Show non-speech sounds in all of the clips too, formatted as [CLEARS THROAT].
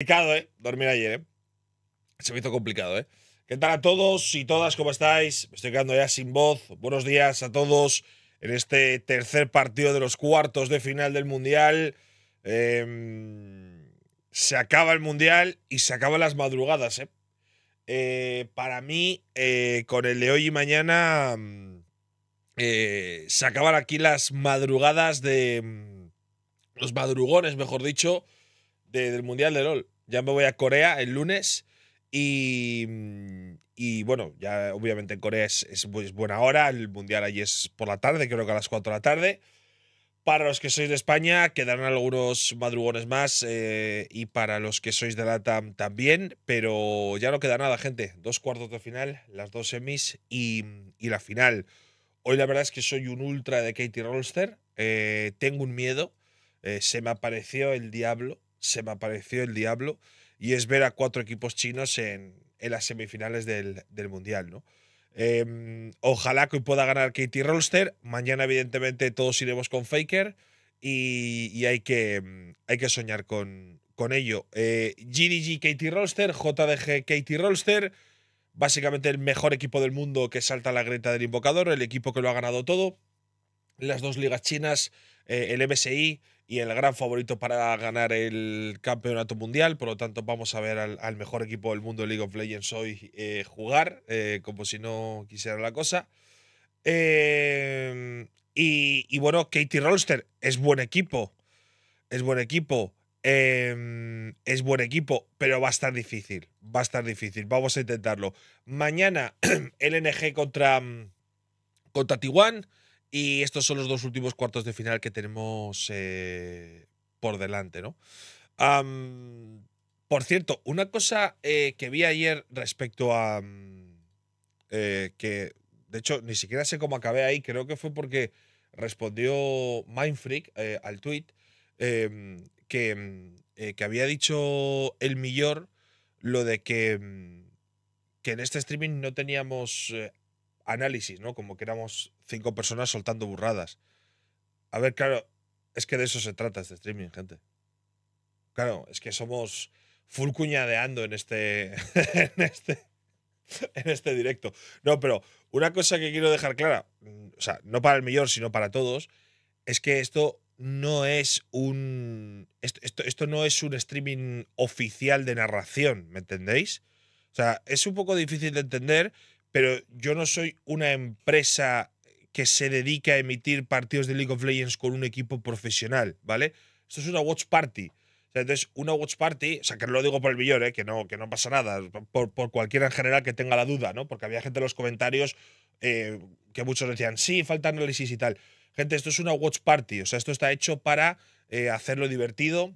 Complicado, ¿eh? Dormir ayer, ¿eh? Se me hizo complicado, ¿eh? ¿Qué tal a todos y todas? ¿Cómo estáis? Me estoy quedando ya sin voz. Buenos días a todos en este tercer partido de los cuartos de final del Mundial. Em, se acaba el Mundial y se acaban las madrugadas, ¿eh? eh para mí, eh, con el de hoy y mañana, mm, eh, se acaban aquí las madrugadas de... Mm, los madrugones, mejor dicho, del Mundial de LOL. Ya me voy a Corea el lunes y, y bueno, ya obviamente en Corea es, buena hora, el Mundial allí es por la tarde, creo que a las 4 de la tarde. Para los que sois de España, quedarán algunos madrugones más eh, y para los que sois de LATAM también, pero ya no queda nada, gente. Dos cuartos de final, las dos semis y, la final. Hoy la verdad es que soy un ultra de Katie Rolster, eh, tengo un miedo, eh, se me apareció el diablo se me apareció el diablo y es ver a cuatro equipos chinos en, en las semifinales del, Mundial, ¿no? Em, ojalá que pueda ganar Katie Rolster. Mañana, evidentemente, todos iremos con Faker y, hay, que, hay que soñar con, con ello. Eh, GDG Katie Rolster, JDG Katie Rolster, básicamente el mejor equipo del mundo que salta a la greta del invocador, el equipo que lo ha ganado todo. Las dos ligas chinas eh, el MSI y el gran favorito para ganar el campeonato mundial. Por lo tanto, vamos a ver al, mejor equipo del mundo de League of Legends hoy eh, jugar, eh, como si no quisiera la cosa. y, bueno, Katie Rolster es buen equipo. Es buen equipo. Em, es buen equipo, pero va a estar difícil. Va a estar difícil. Vamos a intentarlo. Mañana, LNG [CLEARS THROAT] contra, contra Tijuana. Y estos son los dos últimos cuartos de final que tenemos eh, por delante, ¿no? por cierto, una cosa eh, que vi ayer respecto a. Mm, eh, que de hecho ni siquiera sé cómo acabé ahí, creo que fue porque respondió Mindfreak al tweet em, que, mm, que, había dicho el millor lo de que, mm, que en este streaming no teníamos análisis, ¿no? Como que éramos cinco personas soltando burradas. A ver, claro, es que de eso se trata este streaming, gente. Claro, es que somos full cuñadeando en este, [LAUGHS] en este, en este directo. No, pero una cosa que quiero dejar clara, o sea, no para el mejor, sino para todos, es que esto no es un. Esto, esto, no es un streaming oficial de narración, ¿me entendéis? O sea, es un poco difícil de entender, pero yo no soy una empresa que se dedica a emitir partidos de League of Legends con un equipo profesional, ¿vale? Esto es una watch party. entonces, una watch party, o sea, que lo digo por el millón, ¿eh? que, no, que no pasa nada, por, por, cualquiera en general que tenga la duda, ¿no? Porque había gente en los comentarios eh, que muchos decían, sí, falta análisis y tal. Gente, esto es una watch party, o sea, esto está hecho para eh, hacerlo divertido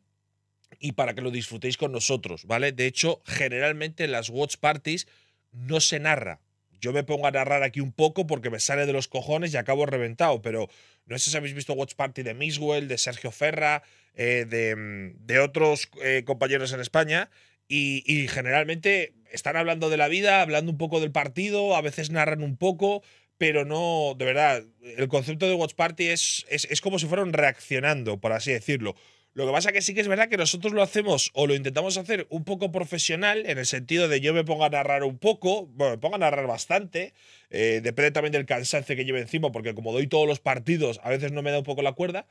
y para que lo disfrutéis con nosotros, ¿vale? De hecho, generalmente las watch parties no se narra, yo me pongo a narrar aquí un poco porque me sale de los cojones y acabo reventado, pero no sé si habéis visto Watch Party de Miswell, de Sergio Ferra, eh, mm, de, otros eh, compañeros en España, y, generalmente están hablando de la vida, hablando un poco del partido, a veces narran un poco, pero no, de verdad, el concepto de Watch Party es, es, es, como si fueran reaccionando, por así decirlo. Lo que pasa que sí que es verdad que nosotros lo hacemos o lo intentamos hacer un poco profesional, en el sentido de yo me pongo a narrar un poco, bueno, me pongo a narrar bastante, eh, depende también del cansancio que lleve encima, porque como doy todos los partidos, a veces no me da un poco la cuerda.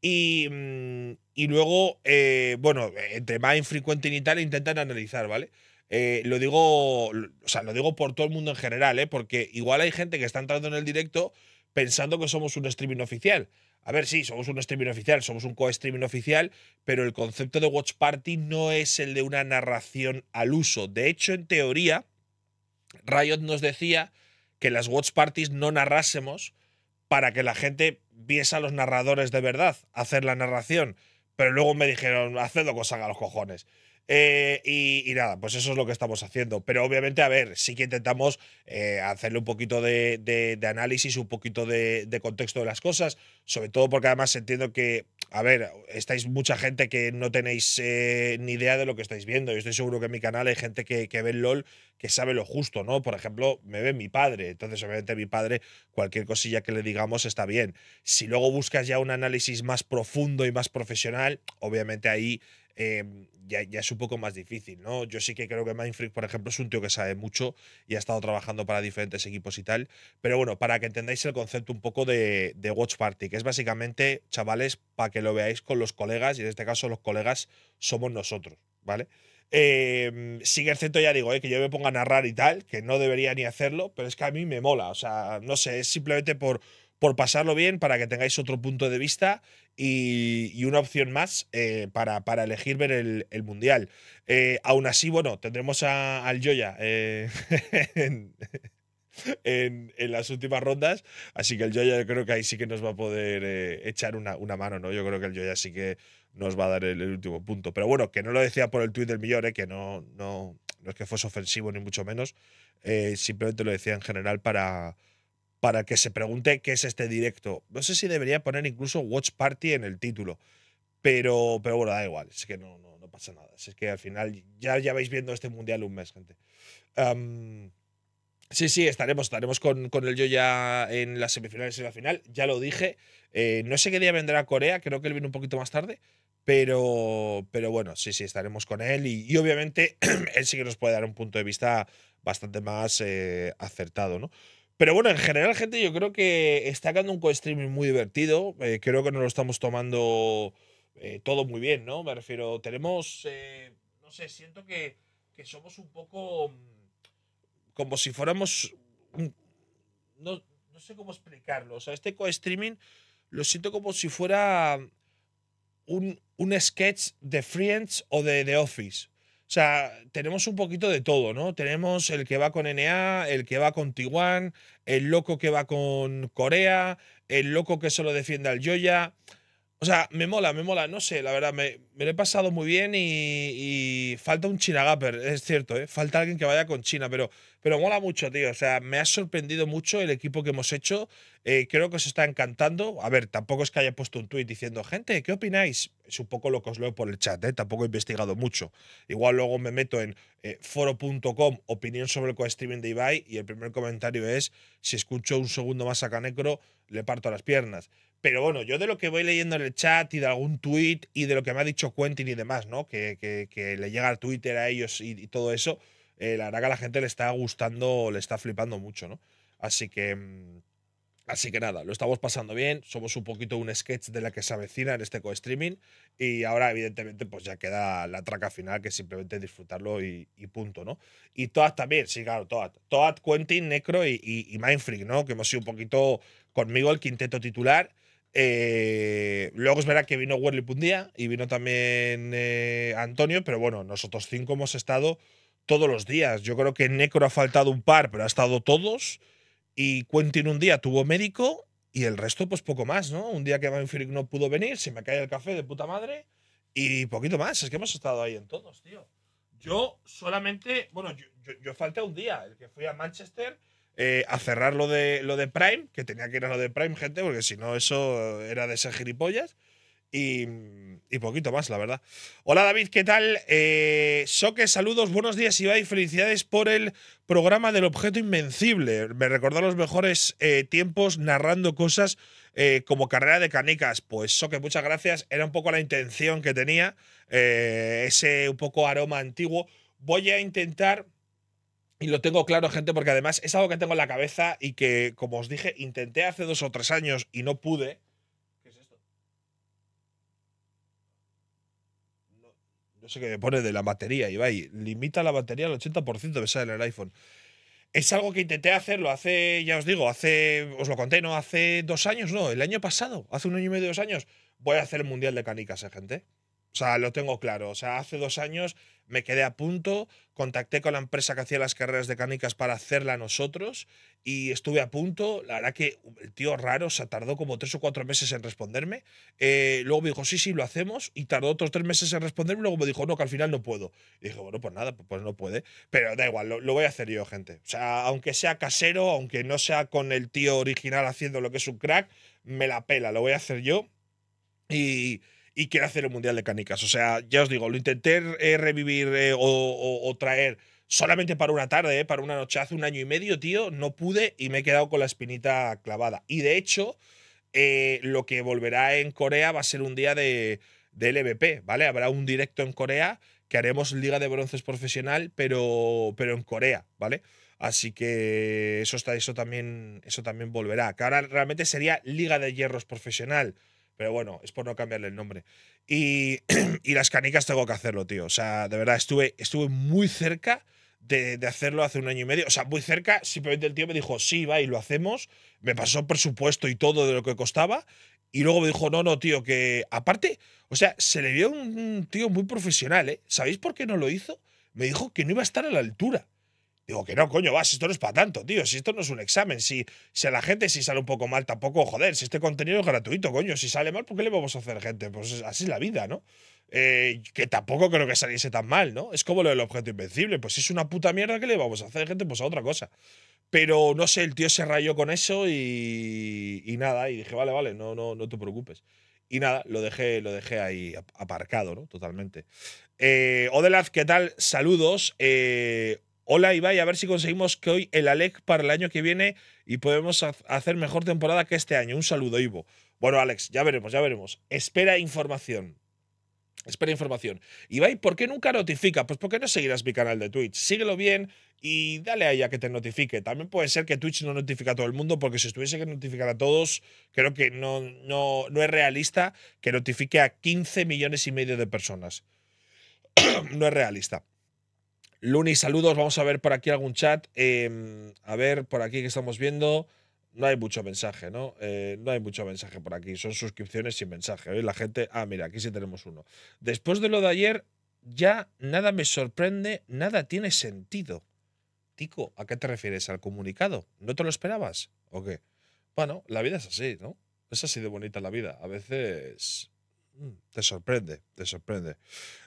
Y, mm, y luego, eh, bueno, entre más infrecuente y tal, intentan analizar, ¿vale? Eh, lo digo, o sea, lo digo por todo el mundo en general, ¿eh? porque igual hay gente que está entrando en el directo pensando que somos un streaming oficial. A ver, sí, somos un streaming oficial, somos un co-streaming oficial, pero el concepto de Watch Party no es el de una narración al uso. De hecho, en teoría, Riot nos decía que las Watch Parties no narrásemos para que la gente viese a los narradores de verdad hacer la narración. Pero luego me dijeron, lo que os haga los cojones. Eh, y, nada, pues eso es lo que estamos haciendo. Pero obviamente, a ver, sí que intentamos eh, hacerle un poquito de, análisis, un poquito de, contexto de las cosas, sobre todo porque además entiendo que, a ver, estáis mucha gente que no tenéis eh, ni idea de lo que estáis viendo. Yo estoy seguro que en mi canal hay gente que, que ve el LOL que sabe lo justo, ¿no? Por ejemplo, me ve mi padre, entonces obviamente mi padre, cualquier cosilla que le digamos está bien. Si luego buscas ya un análisis más profundo y más profesional, obviamente ahí Em, ya, es un poco más difícil, ¿no? Yo sí que creo que Mindfreak, por ejemplo, es un tío que sabe mucho y ha estado trabajando para diferentes equipos y tal. Pero bueno, para que entendáis el concepto un poco de, Watch Party, que es básicamente, chavales, para que lo veáis con los colegas, y en este caso los colegas somos nosotros, ¿vale? Eh, sí que ya digo, eh, que yo me ponga a narrar y tal, que no debería ni hacerlo, pero es que a mí me mola, o sea, no sé, es simplemente por por pasarlo bien, para que tengáis otro punto de vista y, una opción más eh, para, para, elegir ver el, Mundial. Eh, aún así, bueno, tendremos al Joya eh, [LAUGHS] en, las últimas rondas, así que el Joya creo que ahí sí que nos va a poder echar una, mano, ¿no? Yo creo que el Joya sí que nos va a dar el, último punto. Pero bueno, que no lo decía por el tuit del millón, que no, no, no, es que fuese ofensivo ni mucho menos. simplemente lo decía en general para, para que se pregunte qué es este directo. No sé si debería poner incluso Watch Party en el título, pero, pero bueno, da igual, es que no, no, no pasa nada. Es que al final ya, ya vais viendo este mundial un mes, gente. Sí, sí, estaremos, estaremos con, con el yo ya en las semifinales y la final. Ya lo dije. Eh, no sé qué día vendrá a Corea, creo que él viene un poquito más tarde. Pero, pero bueno, sí, sí, estaremos con él. Y, obviamente, [CLEARS THROAT] él sí que nos puede dar un punto de vista bastante más eh, acertado, ¿no? Pero bueno, en general, gente, yo creo que está quedando un co-streaming muy divertido. Eh, creo que nos lo estamos tomando eh, todo muy bien, ¿no? Me refiero, tenemos, eh, no sé, siento que, somos un poco mm, como si fuéramos... No, no sé cómo explicarlo. O sea, este co-streaming lo siento como si fuera un, un sketch de Friends o de The Office. O sea, tenemos un poquito de todo, ¿no? Tenemos el que va con NA, el que va con Tijuán, el loco que va con Corea, el loco que solo defiende al Joya. O sea, me mola, me mola, no sé, la verdad, me, lo he pasado muy bien y, falta un China es cierto, ¿eh? falta alguien que vaya con China, pero, pero mola mucho, tío. O sea, me ha sorprendido mucho el equipo que hemos hecho, eh, creo que os está encantando. A ver, tampoco es que haya puesto un tuit diciendo, gente, ¿qué opináis? Es un poco lo que os leo por el chat, ¿eh? tampoco he investigado mucho. Igual luego me meto en eh, foro.com, opinión sobre el co-streaming de Ibai, y el primer comentario es, si escucho un segundo más a negro le parto las piernas. Pero bueno, yo de lo que voy leyendo en el chat y de algún tweet y de lo que me ha dicho Quentin y demás, ¿no? Que, le llega al Twitter a ellos y, todo eso, eh, la verdad que a la gente le está gustando, le está flipando mucho, ¿no? Así que. Mm, así que nada, lo estamos pasando bien, somos un poquito un sketch de la que se avecina en este co-streaming y ahora evidentemente pues ya queda la traca final que simplemente disfrutarlo y, punto, ¿no? Y Toad también, sí, claro, Toad. Toad, Quentin, Necro y, y, y Mindfreak, ¿no? Que hemos sido un poquito conmigo el quinteto titular. Eh, luego es verdad que vino Werlip un día y vino también eh, Antonio, pero bueno, nosotros cinco hemos estado todos los días. Yo creo que Necro ha faltado un par, pero ha estado todos. Y Quentin un día tuvo médico y el resto, pues poco más, ¿no? Un día que Manfred no pudo venir, se me cae el café de puta madre y poquito más. Es que hemos estado ahí en todos, tío. Yo solamente, bueno, yo, yo falté un día, el que fui a Manchester eh, a cerrar lo de, lo de Prime, que tenía que ir a lo de Prime, gente, porque si no, eso era de ser gilipollas. Y, poquito más, la verdad. Hola David, ¿qué tal? Eh, Soque, saludos, buenos días Ibai, felicidades por el programa del objeto invencible. Me recordó los mejores eh, tiempos narrando cosas eh, como carrera de canicas. Pues Soque, muchas gracias, era un poco la intención que tenía, ese un poco aroma antiguo. Voy a intentar y lo tengo claro, gente, porque además es algo que tengo en la cabeza y que, como os dije, intenté hace dos o tres años y no pude. ¿Qué es esto? No, sé qué me pone de la batería, Ibai. Limita la batería al 80%, de sale en el iPhone. Es algo que intenté hacerlo hace, ya os digo, hace, os lo conté, ¿no? Hace dos años, no, el año pasado, hace un año y medio, dos años. Voy a hacer el Mundial de Canicas, ¿eh, gente? O sea, lo tengo claro. O sea, hace dos años me quedé a punto, contacté con la empresa que hacía las carreras de para hacerla nosotros y estuve a punto. La verdad que um, el tío raro se tardó como tres o cuatro meses en responderme. Eh, luego me dijo, sí, sí, lo hacemos y tardó otros tres meses en responderme. Luego me dijo, no, que al final no puedo. Y dije, bueno, pues nada, pues no puede. Pero da igual, lo, lo voy a hacer yo, gente. O sea, aunque sea casero, aunque no sea con el tío original haciendo lo que es un crack, me la pela, lo voy a hacer yo. Y, y quiero hacer el Mundial de Canicas. O sea, ya os digo, lo intenté eh, revivir eh, o, traer solamente para una tarde, eh, para una noche, hace un año y medio, tío, no pude y me he quedado con la espinita clavada. Y de hecho, lo que volverá en Corea va a ser un día de, de LVP, ¿vale? Habrá un directo en Corea que haremos Liga de Bronces Profesional, pero, pero en Corea, ¿vale? Así que eso, está, eso, también, eso también volverá. Que ahora realmente sería Liga de Hierros Profesional pero bueno, es por no cambiarle el nombre. [CLEARS THROAT] Y, las canicas tengo que hacerlo, tío. O sea, de verdad, estuve, estuve muy cerca de, hacerlo hace un año y medio. O sea, muy cerca. Simplemente el tío me dijo, sí, va y lo hacemos. Me pasó presupuesto y todo de lo que costaba. Y luego me dijo, no, no, tío, que aparte, o sea, se le vio un, un tío muy profesional, ¿eh? ¿Sabéis por qué no lo hizo? Me dijo que no iba a estar a la altura. Digo que no, coño, vas, esto no es para tanto, tío. Si esto no es un examen, si, a la gente si sale un poco mal, tampoco, joder, si este contenido es gratuito, coño, si sale mal, ¿por qué le vamos a hacer gente? Pues así es la vida, ¿no? Eh, que tampoco creo que saliese tan mal, ¿no? Es como lo del objeto invencible, pues si es una puta mierda, ¿qué le vamos a hacer gente? Pues a otra cosa. Pero no sé, el tío se rayó con eso y, nada, y dije, vale, vale, no, no, no te preocupes. Y nada, lo dejé, lo dejé ahí aparcado, ¿no? Totalmente. Eh, Odelaz, ¿qué tal? Saludos. Eh, Hola Ibai, a ver si conseguimos que hoy el Alec para el año que viene y podemos hacer mejor temporada que este año. Un saludo, Ivo. Bueno, Alex, ya veremos, ya veremos. Espera información. Espera información. Ibai, ¿por qué nunca notifica? Pues porque no seguirás mi canal de Twitch. Síguelo bien y dale a que te notifique. También puede ser que Twitch no notifique a todo el mundo, porque si estuviese que notificar a todos, creo que no, no, no es realista que notifique a 15 millones y medio de personas. [COUGHS] no es realista. Luni, saludos. Vamos a ver por aquí algún chat. Em, a ver, por aquí que estamos viendo. No hay mucho mensaje, ¿no? Eh, no hay mucho mensaje por aquí. Son suscripciones sin mensaje. Hoy la gente. Ah, mira, aquí sí tenemos uno. Después de lo de ayer, ya nada me sorprende, nada tiene sentido. Tico, ¿a qué te refieres? ¿Al comunicado? ¿No te lo esperabas? ¿O qué? Bueno, la vida es así, ¿no? Es así de bonita la vida. A veces Mm, te sorprende, te sorprende.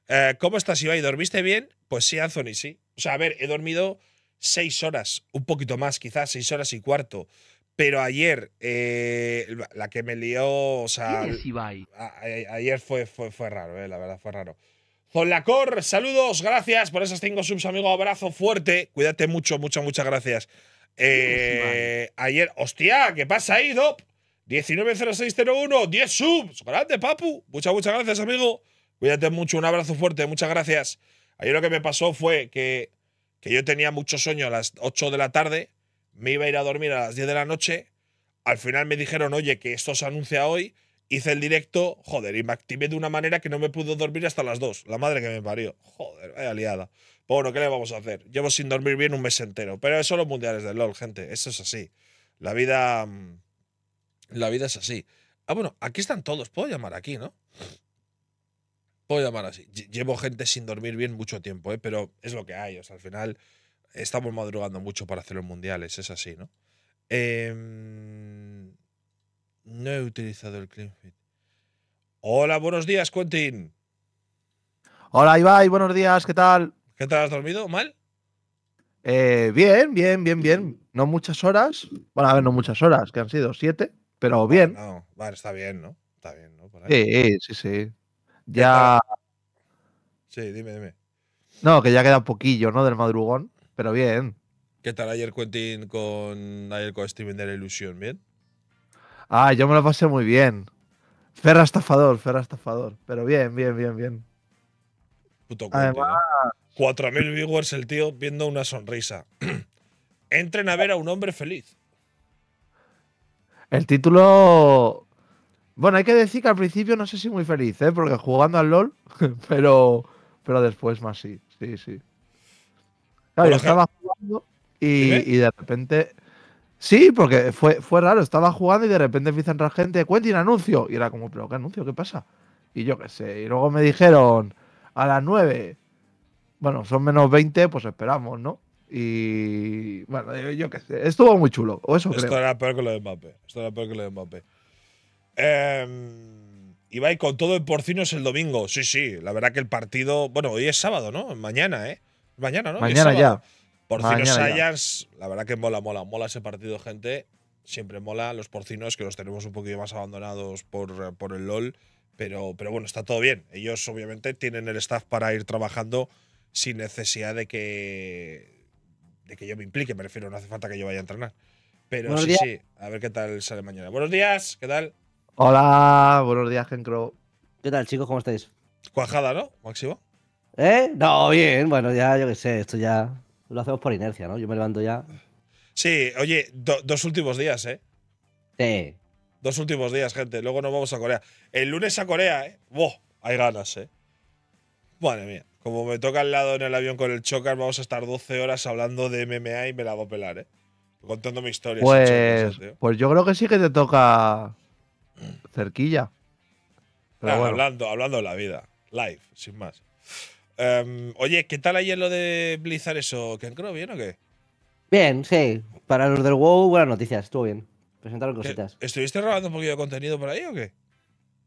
Eh, ¿Cómo estás, Ibai? ¿Dormiste bien? Pues sí, Anthony, sí. O sea, a ver, he dormido seis horas, un poquito más, quizás seis horas y cuarto. Pero ayer, eh, la que me lió, o sea. ayer fue, fue, raro, eh, la verdad, fue raro. Zonlacor, saludos, gracias por esas cinco subs, amigo. Abrazo fuerte. Cuídate mucho, muchas, muchas gracias. ayer, hostia, ¿qué pasa ahí, Dop? 190601, 10 subs. Grande, papu. Muchas, muchas gracias, amigo. Cuídate mucho, un abrazo fuerte, muchas gracias. Ayer lo que me pasó fue que, que yo tenía mucho sueño a las 8 de la tarde, me iba a ir a dormir a las 10 de la noche. Al final me dijeron, oye, que esto se anuncia hoy. Hice el directo, joder, y me activé de una manera que no me pudo dormir hasta las 2. La madre que me parió. Joder, vaya liada. Bueno, ¿qué le vamos a hacer? Llevo sin dormir bien un mes entero. Pero eso son los mundiales del LOL, gente. Eso es así. La vida. Mm, la vida es así. Ah, bueno, aquí están todos. Puedo llamar aquí, ¿no? Puedo llamar así. Llevo gente sin dormir bien mucho tiempo, ¿eh? pero es lo que hay. O sea, al final estamos madrugando mucho para hacer los mundiales. Es así, ¿no? Em, no he utilizado el CleanFit. Hola, buenos días, Quentin. Hola, Ibai. Buenos días. ¿Qué tal? ¿Qué tal? ¿Has dormido mal? Eh, bien, bien, bien, bien. No muchas horas. Bueno, a ver, no muchas horas, que han sido siete. Pero bien. No, está bien, ¿no? Está bien, ¿no? Sí, sí, sí. Ya. Sí, dime, dime. No, que ya queda un poquillo, ¿no? Del madrugón, pero bien. ¿Qué tal ayer Quentin con ayer con Steven de la Ilusión? ¿Bien? Ah, yo me lo pasé muy bien. Ferra estafador, Ferra estafador. Pero bien, bien, bien, bien. Puto Además, 4.000 viewers el tío viendo una sonrisa. [CLEARS THROAT] Entren a ver a un hombre feliz. El título. Bueno, hay que decir que al principio no sé si muy feliz, ¿eh? Porque jugando al LOL, [LAUGHS] pero, pero después más sí, sí, sí. Claro, estaba jugando y, de repente. Sí, porque fue, fue raro, estaba jugando y de repente empieza a entrar gente, un anuncio. Y era como, pero ¿qué anuncio? ¿Qué pasa? Y yo qué sé. Y luego me dijeron, a las 9, bueno, son menos 20, pues esperamos, ¿no? Y bueno, yo qué sé, estuvo muy chulo. O eso Esto era peor que lo de Mbappé. Esto era peor que lo de Mbappé. Eh, Ibai con todo el porcino es el domingo. Sí, sí, la verdad que el partido. Bueno, hoy es sábado, ¿no? Mañana, ¿eh? Mañana, ¿no? Mañana ya. Porcinos Sayans, la verdad que mola, mola, mola ese partido, gente. Siempre mola los porcinos, que los tenemos un poquito más abandonados por, por el LOL. Pero, pero bueno, está todo bien. Ellos, obviamente, tienen el staff para ir trabajando sin necesidad de que de que yo me implique, me refiero, no hace falta que yo vaya a entrenar. Pero sí, sí, a ver qué tal sale mañana. Buenos días, ¿qué tal? Hola, buenos días, Gencro. ¿Qué tal, chicos? ¿Cómo estáis? Cuajada, ¿no, Máximo? ¿Eh? No, bien, bueno, ya yo qué sé, esto ya lo hacemos por inercia, ¿no? Yo me levanto ya. Sí, oye, dos últimos días, ¿eh? Sí. Dos últimos días, gente. Luego nos vamos a Corea. El lunes a Corea, ¿eh? ¡Wow! Hay ganas, ¿eh? Madre mía. Como me toca al lado en el avión con el chocar, vamos a estar 12 horas hablando de MMA y me la voy a pelar, ¿eh? Contando mi historia. Pues, ¿eh? pues, yo creo que sí que te toca cerquilla. Ah, hablando, hablando de la vida. Live, sin más. Em, oye, ¿qué tal ayer lo de Blizzard eso, ¿Que creo? ¿Bien o qué? Bien, sí. Para los del WoW, buenas noticias. Estuvo bien. Presentaron cositas. ¿Estuviste robando un poquito de contenido por ahí o qué?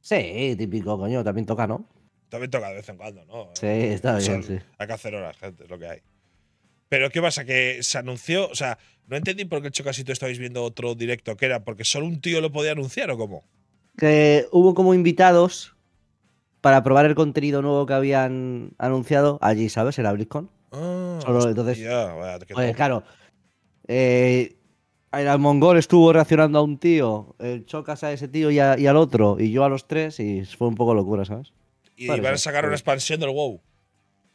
Sí, típico, coño. También toca, ¿no? También toca de vez en cuando, ¿no? Sí, está bien, sí. Hay que hacer horas, gente, es lo que hay. Pero ¿qué pasa? Que se anunció, o sea, no entendí por qué el Chocasito estabais viendo otro directo, que era porque solo un tío lo podía anunciar o cómo. Que hubo como invitados para probar el contenido nuevo que habían anunciado allí, ¿sabes? En la Ah, entonces, pues, claro, eh, el mongol estuvo reaccionando a un tío, el Chocas a ese tío y al otro, y yo a los tres, y fue un poco locura, ¿sabes? Y van a sacar una expansión del WoW.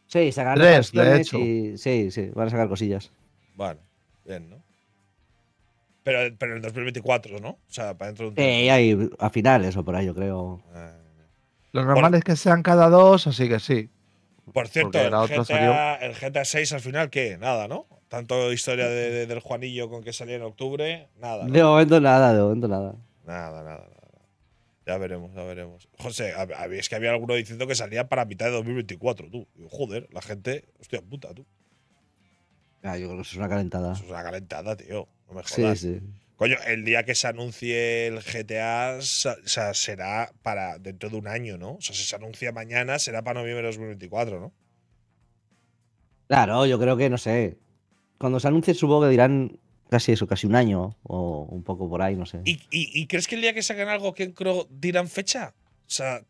Sí, sacar Tres, de hecho. sí, sí, van a sacar cosillas. Vale, bien, ¿no? Pero, pero en 2024, ¿no? O sea, para dentro de un tiempo. a finales o por ahí, yo creo. Eh, lo normal es que sean cada dos, así que sí. Por cierto, el GTA, 6 al final, ¿qué? Nada, ¿no? Tanto historia del Juanillo con que salía en octubre, nada. ¿no? De momento nada, de momento nada. Nada, nada. nada. Ya veremos, ya veremos. José, es que había alguno diciendo que salía para mitad de 2024, tú. Joder, la gente, hostia puta, tú. yo creo que es una calentada. es una calentada, tío. No me jodas. Sí, sí. Coño, el día que se anuncie el GTA, o sea, será para dentro de un año, ¿no? O sea, si se anuncia mañana, será para noviembre de 2024, ¿no? Claro, yo creo que, no sé. Cuando se anuncie, supongo que dirán casi eso, casi un año o un poco por ahí, no sé. ¿Y, crees que el día que saquen algo que dirán fecha? O sea,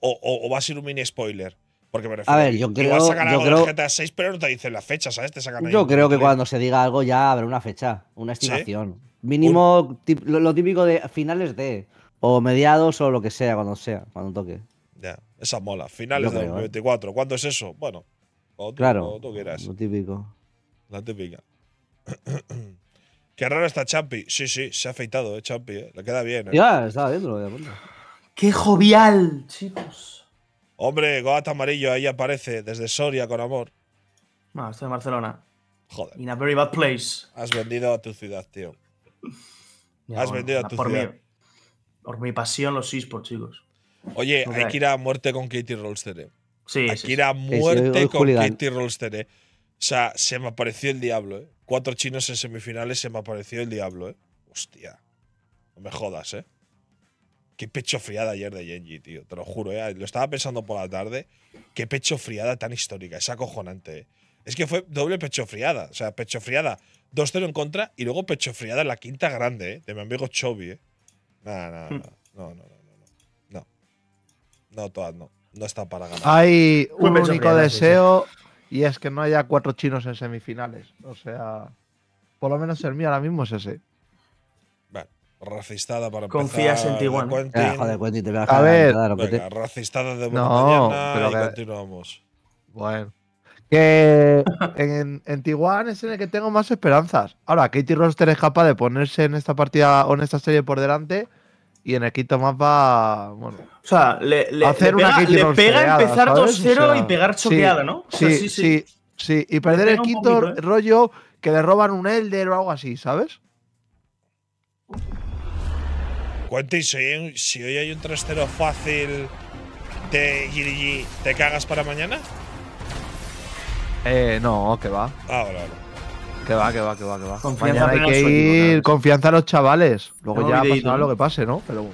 o, va a ser un mini spoiler. Porque me refiero, a ver, yo creo, yo creo, GTA 6, pero no te dicen la fecha, yo creo que cuando se diga algo ya habrá una fecha, una estimación. Mínimo lo, típico de finales de o mediados o lo que sea, cuando sea, cuando toque. Ya, esa mola. Finales de 2024. ¿eh? ¿Cuándo es eso? Bueno, claro, Lo típico. La típica. [CLEARS THROAT] Qué raro está Champi. Sí, sí, se ha afeitado, eh, Champi. Eh. Le queda bien. Eh. Ya, está dentro. Ya, Qué jovial, chicos. Hombre, Goat Amarillo ahí aparece desde Soria con amor. No, ah, estoy en Barcelona. Joder. In a very bad place. Has vendido a tu ciudad, tío. Has vendido a tu por ciudad. Mi, por mi pasión, los esports, chicos. Oye, hay que ir a muerte con Katie Rolster. Sí, hay que ir a muerte con Katie Rolster. O sea, se me apareció el diablo, eh cuatro chinos en semifinales se me apareció el diablo, ¿eh? Hostia. No me jodas, ¿eh? Qué pecho friada ayer de Genji, tío. Te lo juro, ¿eh? Lo estaba pensando por la tarde. Qué pecho friada tan histórica. Es acojonante, ¿eh? Es que fue doble pecho friada. O sea, pecho friada 2-0 en contra y luego pecho friada en la quinta grande, ¿eh? De mi amigo Chobi, ¿eh? Nada, nada, hmm. no, no, no, no, no. No, todas no. No está para ganar. Hay un único deseo y es que no haya cuatro chinos en semifinales. O sea, por lo menos el mío ahora mismo es ese. Vale, racistada para empezar. Confías en Tijuana. a, ver, racistada de no, pero continuamos. Bueno. Que [LAUGHS] en, en Tijuana es en el que tengo más esperanzas. Ahora, Katie Roster es capaz de ponerse en esta partida o en esta serie por delante y en el quinto va. Bueno, o sea, le, le, le pega, empezar 2-0 y pegar choqueada, ¿no? sí, sí, sí, Y perder el quinto ¿eh? rollo que le roban un Elder o algo así, ¿sabes? Cuente, si hoy, si hoy hay un 3-0 fácil de GDG, ¿te cagas para mañana? Eh, no, que va. Ah, vale, vale. Que va, que va, que va, que va. Confianza hay que ir, confianza a los chavales. Luego ya pasará lo que pase, ¿no? Pero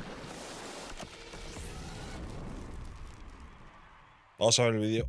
Vamos a ver el vídeo.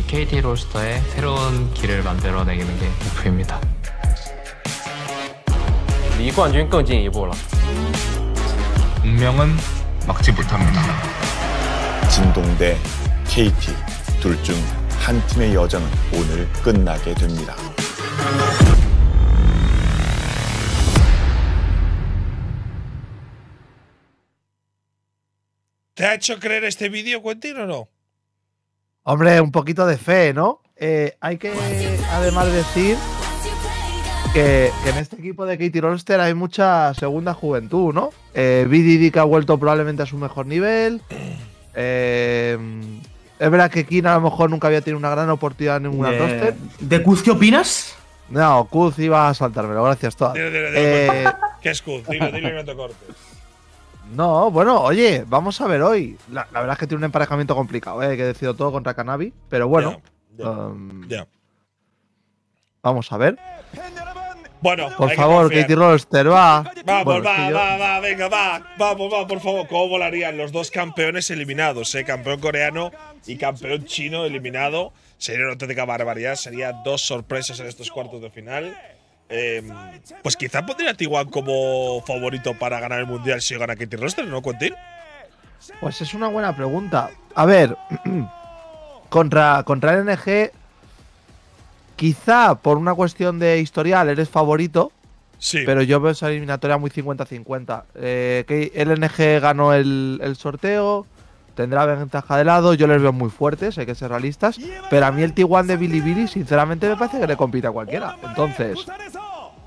저희 KT 롤스터의 새로운 길을 만들어내는 게 목표입니다. 离冠军更进一步了。 운명은 막지 못합니다. 진동대 KT 둘 중 한 팀의 여정은 오늘 끝나게 됩니다. ¿Te ha hecho creer este vídeo, Quentin, o no? Hombre, un poquito de fe, ¿no? Eh, hay que además decir que, en este equipo de Katie Rolster hay mucha segunda juventud, ¿no? Eh, que ha vuelto probablemente a su mejor nivel. Eh, es verdad que Kina a lo mejor nunca había tenido una gran oportunidad en ninguna de, eh, roster. ¿De Kuz qué opinas? No, Kuz iba a saltármelo, gracias todas. Eh, ¿Qué es Kuz? Dime, que no te cortes. No, bueno, oye, vamos a ver hoy. La, verdad es que tiene un emparejamiento complicado, ¿eh? que decidido todo contra Canabi, pero bueno. Um, ya, Vamos a ver. Bueno, por favor, Katie Rollster, va. Vamos, va, va, venga, va. Vamos, va, por favor. ¿Cómo volarían los dos campeones eliminados? Eh? Campeón coreano y campeón chino eliminado. Sería una auténtica barbaridad. Sería dos sorpresas en estos cuartos de final. Em, pues quizá pondría a Tiguan como favorito para ganar el mundial si gana Kitty Roster, ¿no, Quentin? Pues es una buena pregunta. A ver, [CLEARS THROAT] contra, contra NG quizá por una cuestión de historial eres favorito. Sí. Pero yo veo esa eliminatoria muy 50-50. Eh, que LNG ganó el sorteo tendrá ventaja de lado. Yo les veo muy fuertes, hay que ser realistas. Pero a mí el T1 de Bilibili, sinceramente, me parece que le compite a cualquiera. Entonces,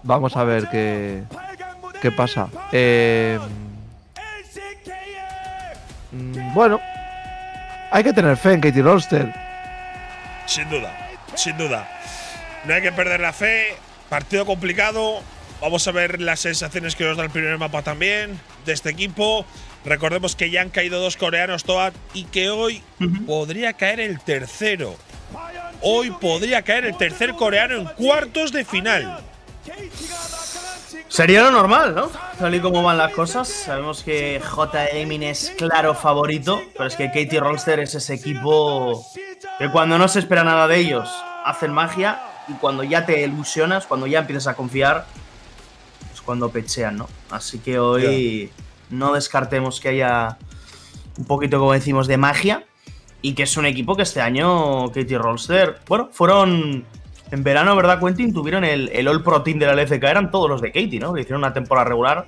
vamos a ver qué, qué pasa. Eh, mm, bueno, hay que tener fe en Katie Roster, Sin duda, sin duda. No hay que perder la fe. Partido complicado. Vamos a ver las sensaciones que nos da el primer mapa también de este equipo. Recordemos que ya han caído dos coreanos Toad y que hoy podría caer el tercero. Hoy podría caer el tercer coreano en cuartos de final. Sería lo normal, ¿no? Tal y como van las cosas. Sabemos que Jamin es claro favorito, pero es que Katie Rolster es ese equipo que cuando no se espera nada de ellos, hacen magia y cuando ya te ilusionas, cuando ya empiezas a confiar, es cuando pechean, ¿no? Así que hoy no descartemos que haya un poquito, como decimos, de magia. Y que es un equipo que este año, Katie Rolster, bueno, fueron en verano, ¿verdad, Quentin? Tuvieron el, el All Pro Team de la LFK, eran todos los de Katie, ¿no? Que hicieron una temporada regular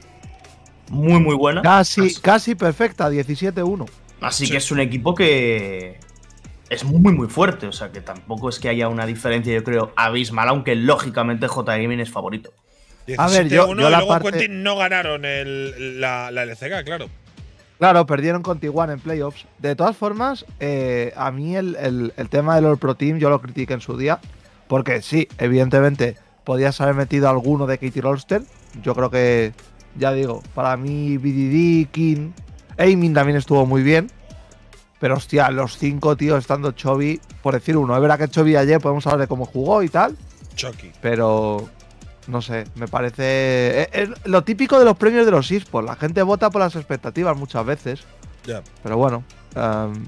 muy, muy buena. Casi, casi perfecta, 17-1. Así que es un equipo que es muy, muy fuerte. O sea, que tampoco es que haya una diferencia, yo creo, abismal, aunque lógicamente J es favorito a ver, yo, y luego no ganaron la, la, claro. Claro, perdieron con Tijuana en playoffs. De todas formas, eh, a mí el, tema del All Pro Team yo lo critiqué en su día, porque sí, evidentemente podías haber metido alguno de Katie Rolster. Yo creo que, ya digo, para mí BDD, King, Aiming también estuvo muy bien. Pero hostia, los cinco, tío, estando Chovy, por decir uno. Es verdad que Chovy ayer podemos hablar de cómo jugó y tal. Chucky. Pero no sé, me parece. Eh, es, lo típico de los premios de los eSports. La gente vota por las expectativas muchas veces. Pero bueno, em,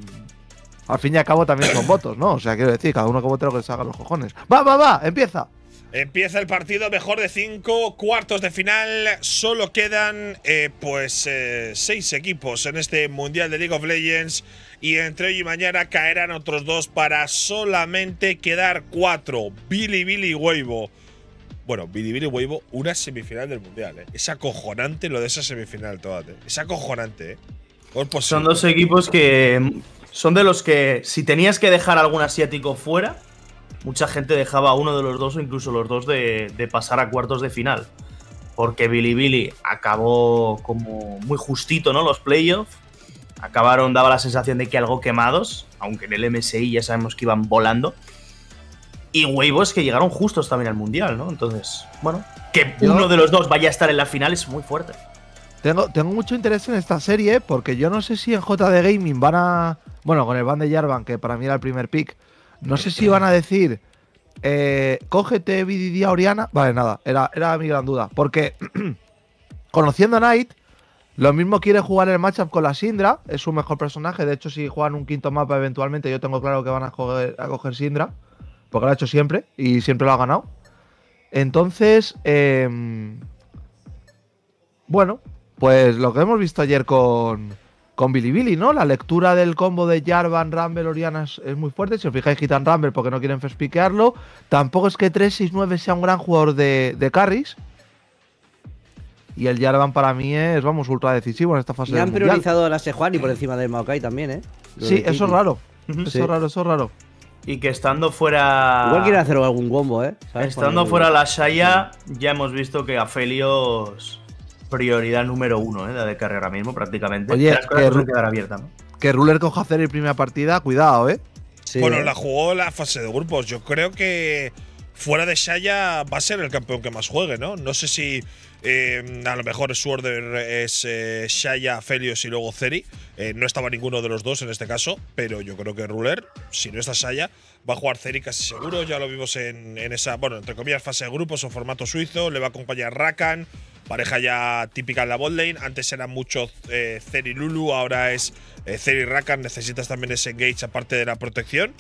al fin y al cabo también son votos, ¿no? O sea, quiero decir, cada uno que vote lo que se haga los cojones. ¡Va, va, va! ¡Empieza! Empieza el partido mejor de cinco cuartos de final. Solo quedan eh, pues eh, seis equipos en este Mundial de League of Legends. Y entre hoy y mañana caerán otros dos para solamente quedar cuatro. Billy Billy Huevo. Bueno, Bilibili Weibo, una semifinal del mundial, eh. Es acojonante lo de esa semifinal, toda. Es acojonante, ¿eh? son dos equipos que. Son de los que, si tenías que dejar algún asiático fuera, mucha gente dejaba a uno de los dos o incluso los dos de, pasar a cuartos de final. Porque Billy acabó como muy justito, ¿no? Los playoffs. Acabaron, daba la sensación de que algo quemados, aunque en el MSI ya sabemos que iban volando y huevos que llegaron justos también al Mundial, ¿no? Entonces, bueno, que uno de los dos vaya a estar en la final es muy fuerte. Tengo, tengo mucho interés en esta serie ¿eh? porque yo no sé si en JD Gaming van a... Bueno, con el ban de Jarvan, que para mí era el primer pick, no sé si van a decir... Eh, cógete Vididia Oriana. Vale, nada, era, era mi gran duda. Porque [CLEARS THROAT] conociendo a Knight, lo mismo quiere jugar el matchup con la Sindra, es su mejor personaje. De hecho, si juegan un quinto mapa eventualmente, yo tengo claro que van a, coger, a coger Sindra porque lo ha hecho siempre y siempre lo ha ganado. Entonces, em, bueno, pues lo que hemos visto ayer con, con Billy ¿no? La lectura del combo de Jarvan, Rumble, Oriana es, muy fuerte. Si os fijáis, quitan Rumble porque no quieren fespiquearlo. Tampoco es que 369 sea un gran jugador de, de carries. Y el Jarvan para mí es, vamos, ultra decisivo en esta fase. Y han priorizado a la y por encima del Maokai también, ¿eh? sí, eso es raro. Eso es raro, eso es raro y que estando fuera. Igual quiere hacer algún combo, ¿eh? Estando fuera la shaya ya hemos visto que Afelios. Prioridad número uno, ¿eh? de carrera mismo, prácticamente. Oye, que, quedar abierta, ¿no? que Ruler coja hacer en primera partida, cuidado, ¿eh? Bueno, la jugó la fase de grupos. Yo creo que fuera de Shaya va a ser el campeón que más juegue, ¿no? No sé si eh, a lo mejor su orden es eh, Shaya, Felios y luego Ceri. Eh, no estaba ninguno de los dos en este caso, pero yo creo que Ruler, si no está Shaya, va a jugar Ceri casi seguro. Ya lo vimos en, esa, bueno, entre comillas, fase de grupos o formato suizo. Le va a acompañar Rakan, pareja ya típica en la botlane. Antes era mucho zeri Ceri Lulu, ahora es Ceri Rakan. Necesitas también ese engage aparte de la protección.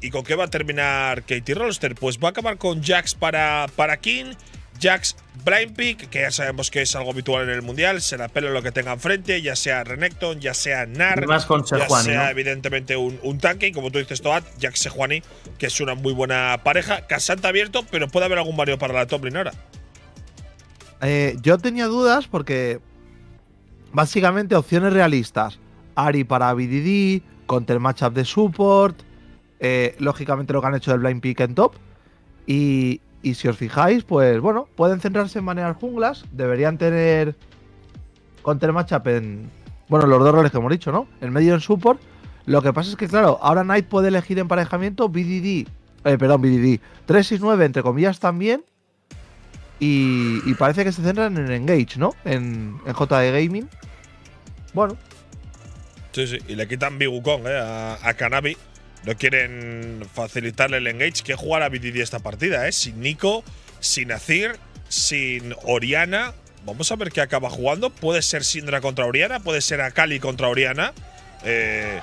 ¿Y con qué va a terminar Katie Rollster? Pues va a acabar con Jax para, para King. Jax blind Pick, que ya sabemos que es algo habitual en el mundial, se la pela lo que tenga enfrente, ya sea Renekton, ya sea Nar, más con sea evidentemente un, tanque, y como tú dices, Toad, Jax Sejuani, que es una muy buena pareja. Casante abierto, pero puede haber algún vario para la top lane ahora. Eh, yo tenía dudas porque básicamente opciones realistas. Ari para BDD, contra el matchup de support, eh, lógicamente lo que han hecho del blind pick en top. Y, y si os fijáis, pues bueno, pueden centrarse en maneras junglas. Deberían tener counter matchup en. Bueno, los dos roles que hemos dicho, ¿no? En medio en support. Lo que pasa es que, claro, ahora Knight puede elegir emparejamiento BDD. Eh, perdón, BDD. 369, entre comillas, también. Y, parece que se centran en Engage, ¿no? En, en JD Gaming. Bueno. Sí, sí. Y le quitan Bigucon ¿eh? A, a no quieren facilitarle el engage. Que jugará BDD esta partida, ¿eh? Sin Nico, sin Azir, sin Oriana. Vamos a ver qué acaba jugando. Puede ser Sindra contra Oriana, puede ser Akali contra Oriana. Eh,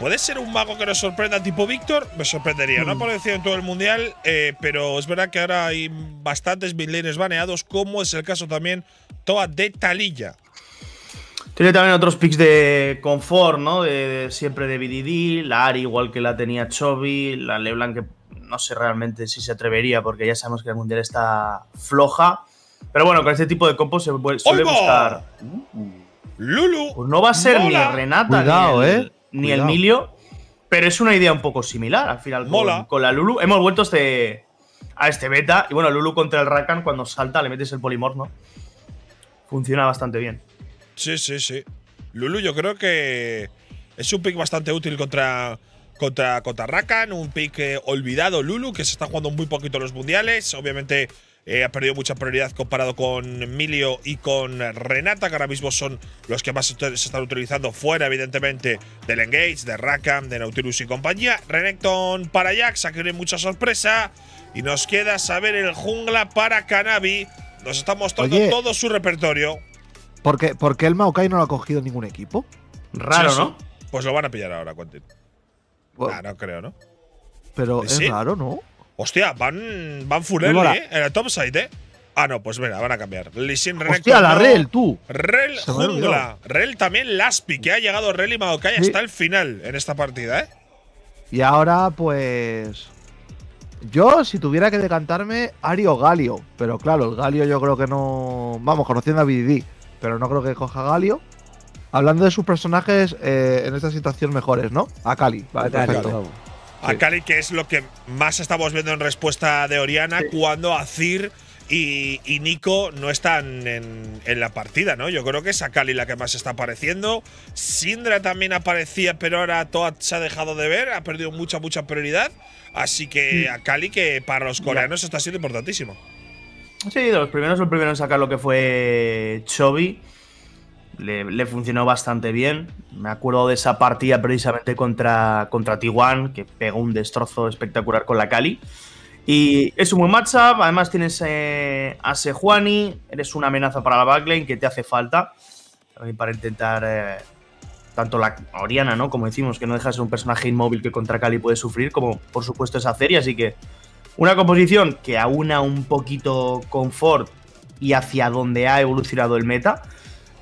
puede ser un mago que nos sorprenda tipo Víctor. Me sorprendería. No ha aparecido en todo el mundial, eh, pero es verdad que ahora hay bastantes midlaners baneados, como es el caso también Toa de Talilla. Tiene también otros picks de confort, ¿no? De, siempre de BDD, la Ari igual que la tenía Chovy, la Leblanc que no sé realmente si se atrevería porque ya sabemos que la Mundial está floja. Pero bueno, con este tipo de compos se suele buscar. Lulu. Pues no va a ser ni Renata ni, el, eh, Milio, pero es una idea un poco similar al final Con, la Lulu. Hemos vuelto a este, a este beta y bueno, Lulu contra el Rakan cuando salta le metes el Polimor ¿no? Funciona bastante bien. Sí, sí, sí. Lulu, yo creo que es un pick bastante útil contra, contra, Rakan, un pick eh, olvidado Lulu, que se está jugando muy poquito los mundiales. Obviamente eh, ha perdido mucha prioridad comparado con Emilio y con Renata, que ahora mismo son los que más se están utilizando fuera, evidentemente, del Engage, de Rakan, de Nautilus y compañía. Renekton para Jax, aquí hay mucha sorpresa. Y nos queda saber el jungla para Canabi. Nos está mostrando todo su repertorio. ¿Por qué el Maokai no lo ha cogido ningún equipo. Raro, ¿no? Pues lo van a pillar ahora, Quentin. Bueno, ah, no creo, ¿no? Pero es raro, ¿no? Hostia, van, van full ¿eh? En el topside. ¿eh? Ah, no, pues mira, van a cambiar. Hostia, la Rel, tú. Rel Jungla. Rel también Laspi, que ha llegado Rel y Maokai hasta el final en esta partida, ¿eh? Y ahora, pues. Yo, si tuviera que decantarme, Ario Galio. Pero claro, el Galio yo creo que no. Vamos, conociendo a BDD pero no creo que coja Galio. Hablando de sus personajes eh, en esta situación mejores, ¿no? A Cali, perfecto. A que es lo que más estamos viendo en respuesta de Oriana, cuando Azir y, Nico no están en, la partida, ¿no? Yo creo que es a la que más está apareciendo. Sindra también aparecía, pero ahora Toad se ha dejado de ver, ha perdido mucha, mucha prioridad. Así que a Cali, que para los coreanos está siendo importantísimo. Sí, de los primeros, el primero en sacar lo que fue Chovy. Le, funcionó bastante bien. Me acuerdo de esa partida precisamente contra, contra Tiguan, que pegó un destrozo espectacular con la Cali. Y es un buen matchup, además tienes eh, a Sejuani, eres una amenaza para la backlane que te hace falta para intentar eh, tanto la Oriana, ¿no? Como decimos, que no dejas un personaje inmóvil que contra Cali puede sufrir, como por supuesto es y así que una composición que aúna un poquito confort y hacia donde ha evolucionado el meta,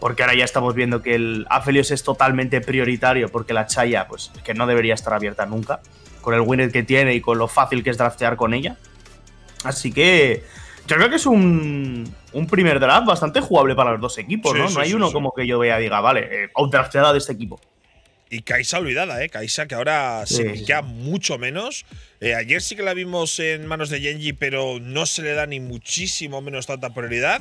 porque ahora ya estamos viendo que el Aphelios es totalmente prioritario, porque la Chaya, pues, que no debería estar abierta nunca, con el winner que tiene y con lo fácil que es draftear con ella. Así que yo creo que es un, primer draft bastante jugable para los dos equipos, ¿no? no hay uno como que yo vea diga, vale, eh, outdrafteada de este equipo. Y Kaisa olvidada, ¿eh? Kaisa que ahora se ve mucho menos. Eh, ayer sí que la vimos en manos de Genji, pero no se le da ni muchísimo menos tanta prioridad.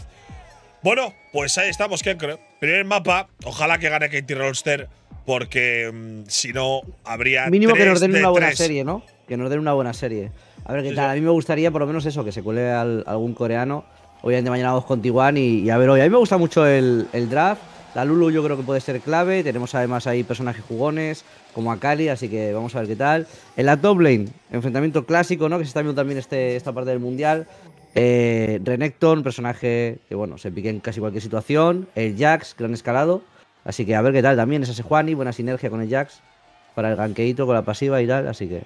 Bueno, pues ahí estamos, ¿qué Primer mapa, ojalá que gane Katie Rolster, porque mm, si no, habría. Mínimo que nos den una buena serie, ¿no? Que nos den una buena serie. A ver qué tal. A mí me gustaría, por lo menos, eso, que se cuele algún coreano. Obviamente, mañana vamos con Tiguan y, y, a ver hoy. A mí me gusta mucho el draft. La Lulu yo creo que puede ser clave. Tenemos además ahí personajes jugones, como Akali, así que vamos a ver qué tal. En la top lane, enfrentamiento clásico, ¿no? Que se está viendo también este, esta parte del mundial. Eh, Renekton, personaje que bueno, se pique en casi cualquier situación. El Jax, gran escalado. Así que a ver qué tal también. Es ese Juani, buena sinergia con el Jax. Para el ganqueito con la pasiva y tal. Así que.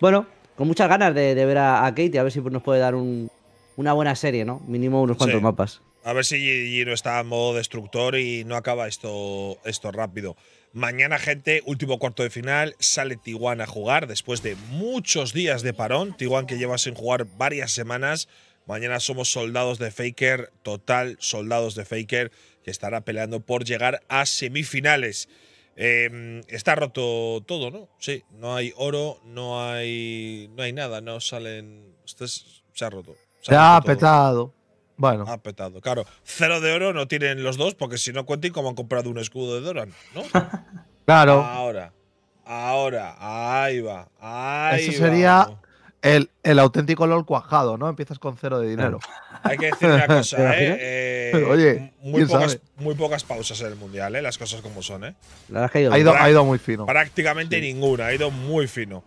Bueno, con muchas ganas de, ver a, Katie, a ver si nos puede dar una buena serie, ¿no? Mínimo unos cuantos mapas. A ver si Gino está en modo destructor y no acaba esto, esto rápido. Mañana, gente, último cuarto de final, sale Tiguan a jugar después de muchos días de parón. Tiguan que lleva sin jugar varias semanas. Mañana somos soldados de Faker, total soldados de Faker, que estará peleando por llegar a semifinales. Em, está roto todo, ¿no? Sí, no hay oro, no hay, no hay nada, no salen… Este se ha roto. Se, ha petado. Bueno. Ha petado. Claro, cero de oro no tienen los dos, porque si no, cuenten cómo han comprado un escudo de Doran, ¿no? [LAUGHS] claro. Ahora. Ahora. Ahí va. Ahí Eso sería. El, el, auténtico LOL cuajado, ¿no? Empiezas con cero de dinero. [LAUGHS] Hay que decir una cosa, [LAUGHS] ¿eh? Oye, muy pocas, muy pocas, pausas en el mundial, ¿eh? Las cosas como son, ¿eh? La ha, ido, ha, ido, muy fino. Prácticamente ninguna, ha ido muy fino.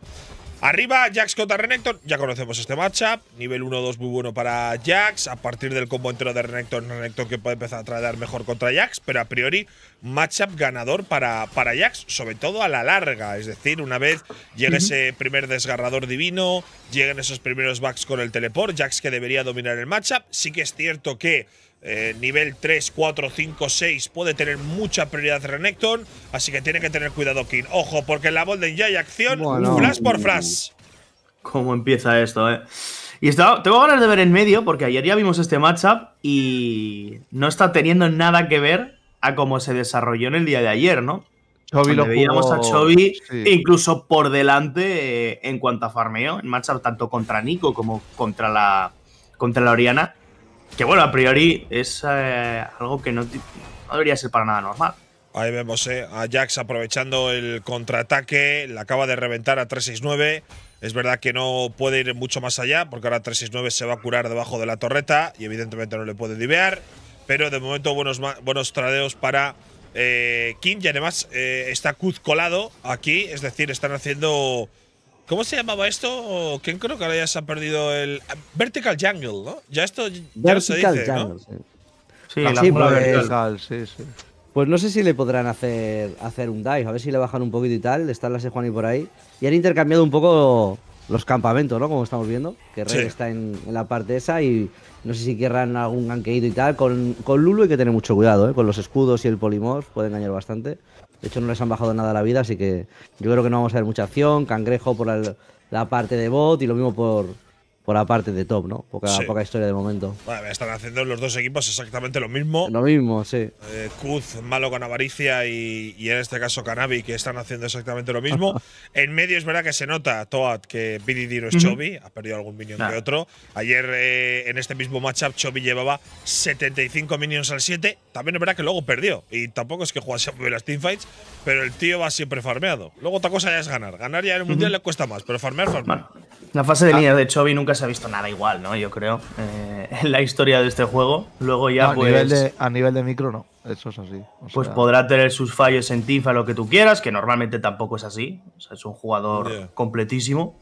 Arriba, Jax contra Renekton. Ya conocemos este matchup. Nivel 1-2 muy bueno para Jax. A partir del combo entero de Renekton, Renekton que puede empezar a traer mejor contra Jax. Pero a priori, matchup ganador para, para Jax, sobre todo a la larga. Es decir, una vez llegue ese primer desgarrador divino, lleguen esos primeros backs con el teleport, Jax que debería dominar el matchup. Sí que es cierto que eh, nivel 3, 4, 5, 6 puede tener mucha prioridad Renekton, así que tiene que tener cuidado King. Ojo, porque en la Golden ya hay acción, flash por flash. ¿Cómo empieza esto, eh? Y tengo ganas de ver en medio, porque ayer ya vimos este matchup y no está teniendo nada que ver a cómo se desarrolló en el día de ayer, ¿no? Chovy lo veíamos a Chovy incluso por delante eh, en cuanto a farmeo, en matchup tanto contra Nico como contra la, contra la Oriana. Que bueno, a priori es eh, algo que no, debería ser para nada normal. Ahí vemos eh, a Jax aprovechando el contraataque, Le acaba de reventar a 369. Es verdad que no puede ir mucho más allá, porque ahora 369 se va a curar debajo de la torreta y evidentemente no le puede divear. Pero de momento buenos, buenos tradeos para eh, King y además eh, está Kuz colado aquí, es decir, están haciendo ¿Cómo se llamaba esto? ¿Quién creo que ahora ya se ha perdido el. Ah, vertical Jungle, ¿no? Ya esto ya Vertical se dice, ¿no? sí. Sí, ah, la sí, pues, vertical, sí, Pues no sé si le podrán hacer, hacer un dive, a ver si le bajan un poquito y tal. Están las de Juan y por ahí. Y han intercambiado un poco los campamentos, ¿no? Como estamos viendo, que Rey está en, la parte esa y no sé si querrán algún ganqueíto y tal. Con, con Lulu hay que tener mucho cuidado, ¿eh? Con los escudos y el polymorph, puede engañar bastante. De hecho, no les han bajado nada la vida, así que yo creo que no vamos a ver mucha acción. Cangrejo por la parte de bot y lo mismo por, por la parte de top, ¿no? Poca, poca historia de momento. están haciendo los dos equipos exactamente lo mismo. Lo mismo, sí. Eh, Kuz, malo con avaricia, y, y, en este caso Canabi, que están haciendo exactamente lo mismo. [LAUGHS] en medio es verdad que se nota, Toad, que BDD no es Chobi, ha perdido algún minion de otro. Ayer eh, en este mismo matchup Chobi llevaba 75 minions al 7. También es verdad que luego perdió, y tampoco es que jugase muy las teamfights, pero el tío va siempre farmeado. Luego otra cosa ya es ganar. Ganar ya en el mundial le cuesta más, pero farmear, farmear. la fase de ah. línea de Chobi nunca se ha visto nada igual, ¿no? Yo creo, eh, en la historia de este juego. Luego ya pues... A nivel, pues- de, a nivel de micro no, eso es así. pues podrá tener sus fallos en tifa, lo que tú quieras, que normalmente tampoco es así. O sea, es un jugador completísimo.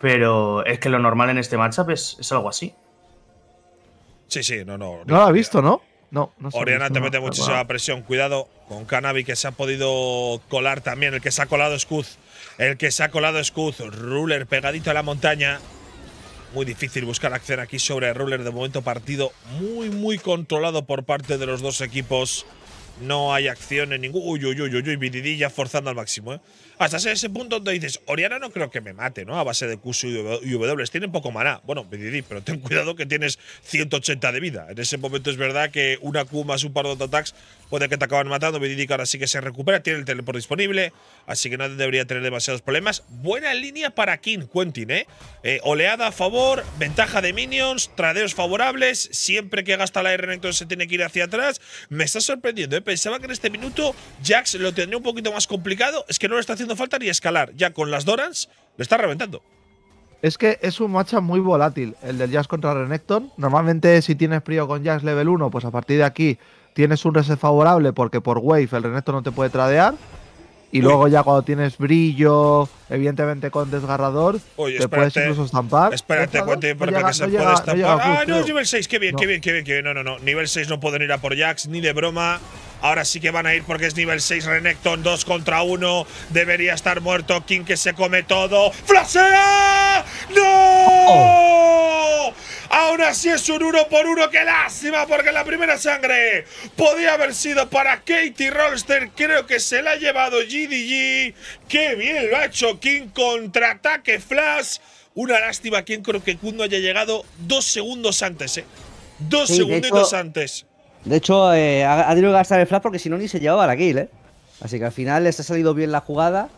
Pero es que lo normal en este matchup es, es algo así. Sí, sí, no, no. lo ha visto, ¿no? No, no Oriana te mete muchísima presión. Cuidado con cannabis que se ha podido colar también. El que se ha colado Scud. El que se ha colado escuz Ruler pegadito a la montaña muy difícil buscar acción aquí sobre Ruler. De momento partido muy, muy controlado por parte de los dos equipos. No hay acción en ningún… Uy, uy, uy, uy, uy, ya forzando al máximo, ¿eh? Hasta ese punto donde dices, Oriana no creo que me mate, ¿no? A base de Q y W. Tiene poco maná. Bueno, Vididi, pero ten cuidado que tienes 180 de vida. En ese momento es verdad que una Q más un par de attacks Puede que te acaban matando. Vididic ahora sí que se recupera. Tiene el teleport disponible. Así que no debería tener demasiados problemas. Buena línea para King, Quentin, ¿eh? ¿eh? oleada a favor. Ventaja de minions. Tradeos favorables. Siempre que gasta la R se tiene que ir hacia atrás. Me está sorprendiendo, ¿eh? Pensaba que en este minuto Jax lo tendría un poquito más complicado. Es que no le está haciendo falta ni escalar. Ya con las Dorans lo está reventando. Es que es un matcha muy volátil, el del Jax contra Renekton. Normalmente, si tienes prio con Jax level 1, pues a partir de aquí tienes un reset favorable porque por wave el Renesto no te puede tradear. Y luego ya cuando tienes brillo, evidentemente con desgarrador, te puedes incluso estampar. Espérate cuánto tiempo que se puede estampar. ah, no, es nivel 6, qué bien, qué bien, qué bien, qué bien. No, no, no. Nivel 6 no pueden ir a por Jax ni de broma. Ahora sí que van a ir porque es nivel 6 Renekton. 2 contra 1. Debería estar muerto. King que se come todo. ¡Flasea! ¡No! Oh. Aún así es un uno por uno. ¡Qué lástima! Porque la primera sangre podía haber sido para Katie Rolster. Creo que se la ha llevado GDG. ¡Qué bien lo ha hecho King! Contraataque Flash. Una lástima, quien creo que Kundo haya llegado dos segundos antes, ¿eh? Dos segundos segunditos antes. De hecho, eh, ha, tenido que gastar el flash porque si no ni se llevaba la kill, eh. Así que al final les ha salido bien la jugada.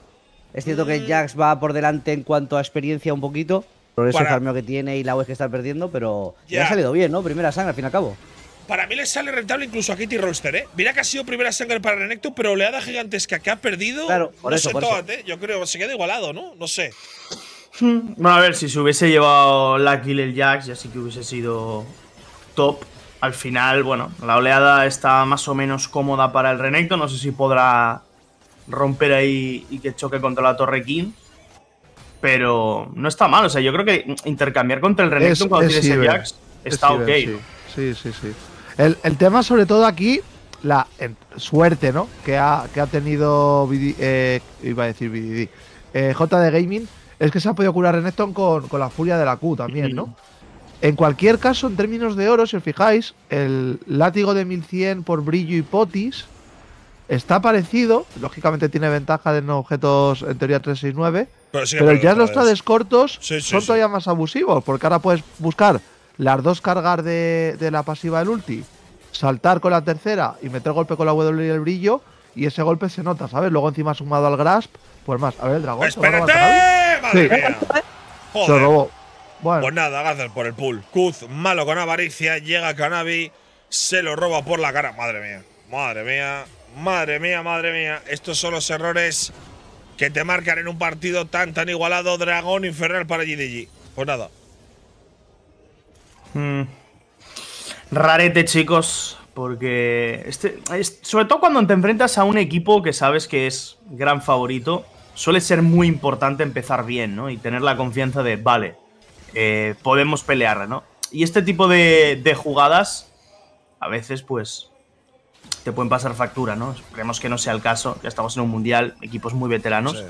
Es cierto que mm. Jax va por delante en cuanto a experiencia un poquito. Por eso el farmeo que tiene y la web que está perdiendo, pero le ha salido bien, ¿no? Primera sangre, al fin y al cabo. Para mí le sale rentable incluso a Kitty ¿eh? Mira que ha sido primera sangre para Renekton, pero oleada gigantesca que ha perdido. Claro, por no eso, sé, por eso. ¿eh? Yo creo, que se queda igualado, ¿no? No sé. Hmm. Bueno, a ver, si se hubiese llevado la kill el Jax, ya sí que hubiese sido top. Al final, bueno, la oleada está más o menos cómoda para el Renekton. No sé si podrá romper ahí y que choque contra la Torre King. Pero no está mal. O sea, yo creo que intercambiar contra el Renekton cuando tiene tienes Jax está ok. Sí, sí, sí. El, tema, sobre todo aquí, la suerte, ¿no? Que ha, que ha tenido. Eh, iba a decir BDD. Eh, J de Gaming es que se ha podido curar Renekton con la furia de la Q también, ¿no? En cualquier caso, en términos de oro, si os fijáis, el látigo de 1100 por brillo y potis está parecido. Lógicamente tiene ventaja de objetos en teoría 369. Pero, ya pero ya los trades cortos son todavía más abusivos, porque ahora puedes buscar las dos cargas de, la pasiva del ulti, saltar con la tercera y meter golpe con la W y el brillo, y ese golpe se nota, ¿sabes? Luego encima sumado al grasp, pues más. A ver, el dragón. ¡Espérate! mía! Joder. robó. Pues nada, Gazal por el pool. Kuz, malo con avaricia, llega Canavi. se lo roba por la cara. Madre mía, madre mía, madre mía, madre mía. Estos son los errores que te marcan en un partido tan, tan igualado. Dragón infernal para GDG. Pues nada. Hmm. Rarete, chicos. Porque. Este, sobre todo cuando te enfrentas a un equipo que sabes que es gran favorito. Suele ser muy importante empezar bien, ¿no? Y tener la confianza de, vale, eh, podemos pelear, ¿no? Y este tipo de, jugadas a veces pues te pueden pasar factura, ¿no? Creemos que no sea el caso, ya estamos en un mundial, equipos muy veteranos.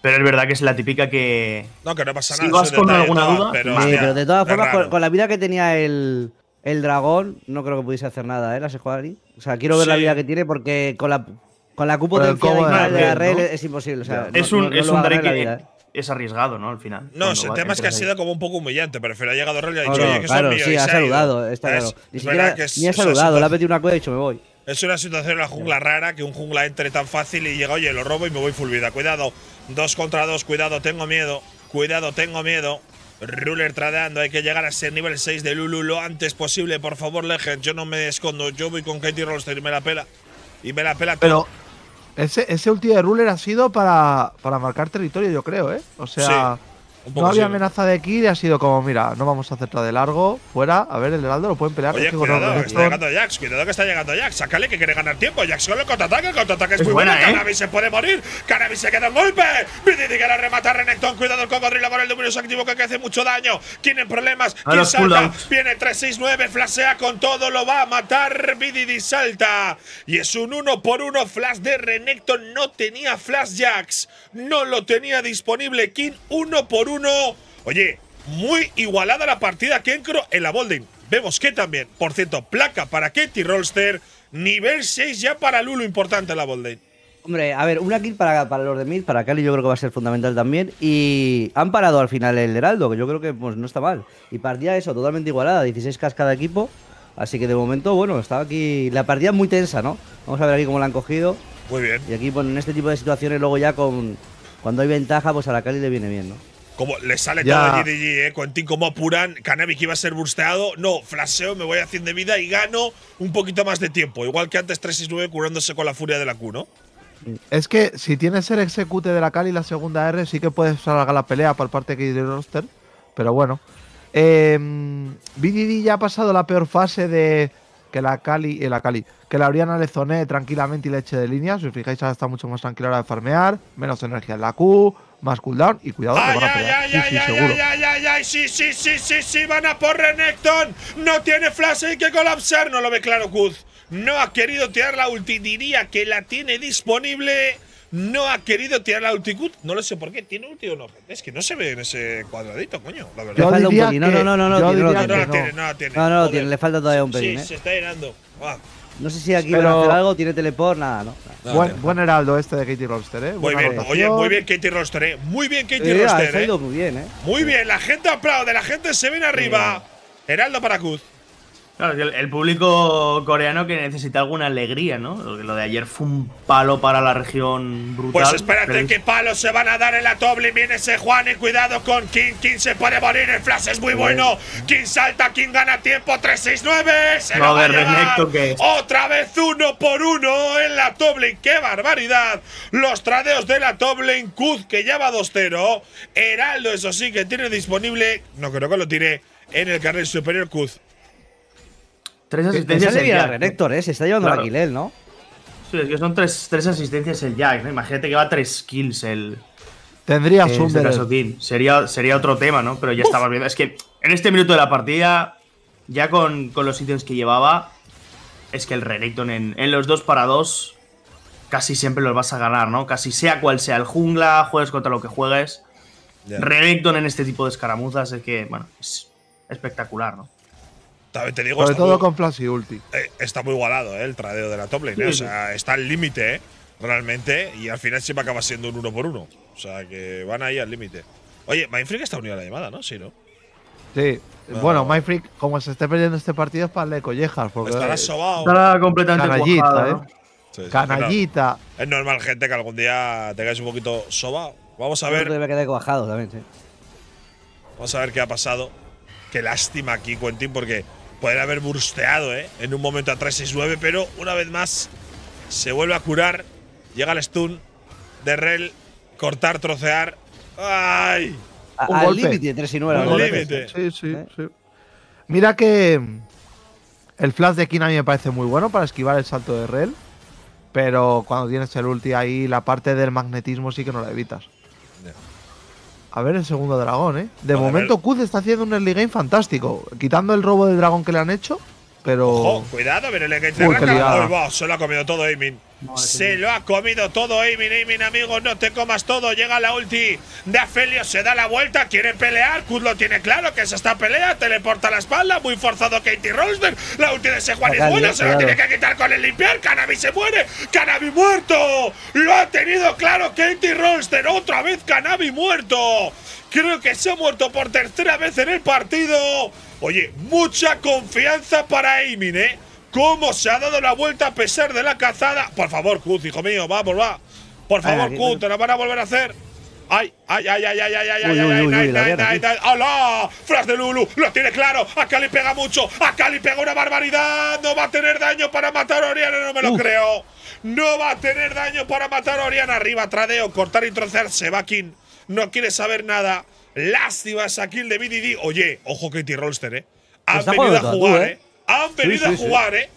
Pero es verdad que es la típica que... No, que no pasa nada. Si vas con alguna duda... Pero, de todas formas, con, la vida que tenía el, dragón, no creo que pudiese hacer nada, ¿eh? La ahí. O sea, quiero ver la vida que tiene porque con la, con la cupotencia de, de la red es imposible. es un, es un es arriesgado, ¿no? Al final. No, el tema es que ha sido como un poco humillante, pero ha llegado Rollo y ha dicho, oye, que Sí, ha saludado, Es, ni ha saludado, le ha pedido una cosa y ha dicho, me voy. Es una situación en la jungla rara que un jungla entre tan fácil y llega, oye, lo robo y me voy full vida. Cuidado, dos contra dos, cuidado, tengo miedo, cuidado, tengo miedo. Ruler tradeando, hay que llegar a ser nivel 6 de Lulu lo antes posible, por favor, Legend. Yo no me escondo, yo voy con Katie Rolls y me la pela. Y me la pela Pero ese, ese ulti de Ruler ha sido para, marcar territorio, yo creo, ¿eh? O sea. No había amenaza de Kid ha sido como, mira, no vamos a hacerla de largo, fuera, a ver, el Heraldo lo pueden pelear. Oye, cuidado, que está llegando Jax, cuidado que está llegando Jax, sácale que quiere ganar tiempo, Jax solo contraataque, el contraataque es, es muy bueno, ¿eh? se puede morir, Cannabis se queda en golpe, Bididi quiere rematar Renekton, cuidado el cocodrilo con el dominio activo que hace mucho daño, tienen problemas, ah, King salta, viene 369, flashea con todo, lo va a matar, Bididi salta, y es un 1 por 1. flash de Renekton, no tenía flash Jax, no lo tenía disponible, King 1 por 1 Oye, muy igualada la partida que en, en la Bolding. Vemos que también, por cierto, placa para Ketty Rolster, nivel 6 ya para Lulu, importante la Bolding. Hombre, a ver, una kill para, para los de Mid, para Cali yo creo que va a ser fundamental también. Y han parado al final el Heraldo, que yo creo que pues, no está mal. Y partida eso, totalmente igualada, 16 cas cada equipo. Así que de momento, bueno, estaba aquí la partida muy tensa, ¿no? Vamos a ver aquí cómo la han cogido. Muy bien. Y aquí, bueno, en este tipo de situaciones, luego ya con cuando hay ventaja, pues a la Cali le viene bien, ¿no? Como le sale todo el GDG, ¿eh? Quentin, como apuran. Cannabis iba a ser bursteado. No, flasheo, me voy a 100 de vida y gano un poquito más de tiempo. Igual que antes 369 curándose con la furia de la Q, ¿no? Es que si tienes el execute de la Cali y la segunda R, sí que puedes salvar la pelea por parte de del roster. Pero bueno. Em, BDD ya ha pasado la peor fase de que la Cali, y eh, la Cali, que la Oriana le zonee tranquilamente y le eche de línea. Si os fijáis, ahora está mucho más tranquila ahora de farmear, menos energía en la Q, más cooldown y cuidado que van a sí, sí, seguro. sí, sí, sí, sí, sí, van a por Renekton. No tiene flash, hay que colapsar. No lo ve claro Kuz. No ha querido tirar la ulti, diría que la tiene disponible no ha querido tirar la ulticut, No lo sé por qué. ¿Tiene ulti o no? Es que no se ve en ese cuadradito, coño. La verdad. Le falta un pelín. No, no, no, no, no, tiene, no, tiene, no, tiene, no, tiene. No, tiene, le falta todavía un pelín. ¿eh? Sí, se está llenando. No sé si aquí Pero... a hacer algo, tiene teleport, nada, ¿no? Nada, buen, heraldo este de Katie Roster, ¿eh? Muy bien, oye, muy bien Katie Roster, ¿eh? Muy bien Katie sí, ah, Roster, ha ido ¿eh? Muy bien, ¿eh? Muy bien, la gente aplaude, la gente se viene arriba. Heraldo para Claro, el, público coreano que necesita alguna alegría, ¿no? Lo de ayer fue un palo para la región brutal. Pues espérate, ¿qué palos se van a dar en la Toblin. Viene ese Juan y cuidado con King. King se puede morir, el flash es muy bueno. King salta, King gana tiempo, 3-6-9. Se no, lo va a es. Otra vez uno por uno en la Toblin. ¡Qué barbaridad! Los tradeos de la Toblin en Kuz que lleva 2-0. Heraldo, eso sí, que tiene disponible. No creo que lo tire en el carril superior Kuz. Tres asistencias. el el ¿eh? está llevando claro. ¿eh? ¿no? Sí, es que son tres, asistencias el Jack, ¿no? Imagínate que va tres kills el. Tendría sería, sería otro tema, ¿no? Pero ya estamos viendo. Es que en este minuto de la partida, ya con, los ítems que llevaba, es que el Renekton en, los dos para dos casi siempre los vas a ganar, ¿no? Casi sea cual sea el jungla, juegues contra lo que juegues. Renekton en este tipo de escaramuzas es que, bueno, es espectacular, ¿no? También te digo. Sobre todo con Flash y Ulti. Eh, está muy igualado, eh, El tradeo de la top lane. Eh. O sea, está al límite, Realmente. Y al final siempre acaba siendo un uno por uno. O sea, que van ahí al límite. Oye, Mindfreak está unido a la llamada, ¿no? Sí, ¿no? Sí. Ah. Bueno, Mindfreak, como se esté perdiendo este partido, es para le collejas. Porque estará sobao. Estará completamente Canallita, ¿eh? Canallita. Es normal, gente, que algún día tengáis un poquito sobado. Vamos a ver. Debe quedar cuajado también, sí. Vamos a ver qué ha pasado. Qué lástima aquí, Quentin, porque Poder haber bursteado, ¿eh? En un momento a 369, pero una vez más se vuelve a curar. Llega el stun de Rel. Cortar, trocear. ¡Ay! al límite, 3 y 9. Al límite. Sí, sí, sí. ¿Eh? Mira que mm, el flash de Kina a mí me parece muy bueno para esquivar el salto de Rel. Pero cuando tienes el ulti ahí, la parte del magnetismo sí que no la evitas. A ver el segundo dragón, ¿eh? De momento, Kuz está haciendo un early game fantástico. Quitando el robo de dragón que le han hecho, pero. cuidado, Se lo ha comido todo Aiming. se lo ha comido todo Aiming, amigo. No te comas todo. Llega la ulti de Afelio, se da la vuelta, quiere pelear. lo tiene claro que es esta pelea. Teleporta la espalda, muy forzado Katie Roster La ulti de ese Juan es buena, se lo tiene que quitar con el limpiar. Cannabis se muere, Cannabis muerto. Lo ha tenido claro Katie Roster Otra vez Cannabis muerto. Creo que se ha muerto por tercera vez en el partido. Oye, mucha confianza para Eaming, ¿eh? ¿Cómo se ha dado la vuelta a pesar de la cazada? Por favor, Kuz, hijo mío, vamos, va. Por favor, Kuz, te la van a volver a hacer. ¡Ay, ay, ay, ay, ay, ay, ay, ay, ay, ay, ay, ay! ¡Hola! de Lulu! ¡Lo tiene claro! ¡A Cali pega mucho! ¡A Cali pega una barbaridad! ¡No va a tener daño para matar a Oriana! ¡No me lo creo! ¡No va a tener daño para matar a Oriana! Arriba, tradeo, cortar y trocearse, Se va King. No quiere saber nada. Lástima, kill de BDD. Oye, ojo Katie rollster eh. Eh. ¿eh? Han venido a jugar, ¿eh? Han venido a jugar, ¿eh?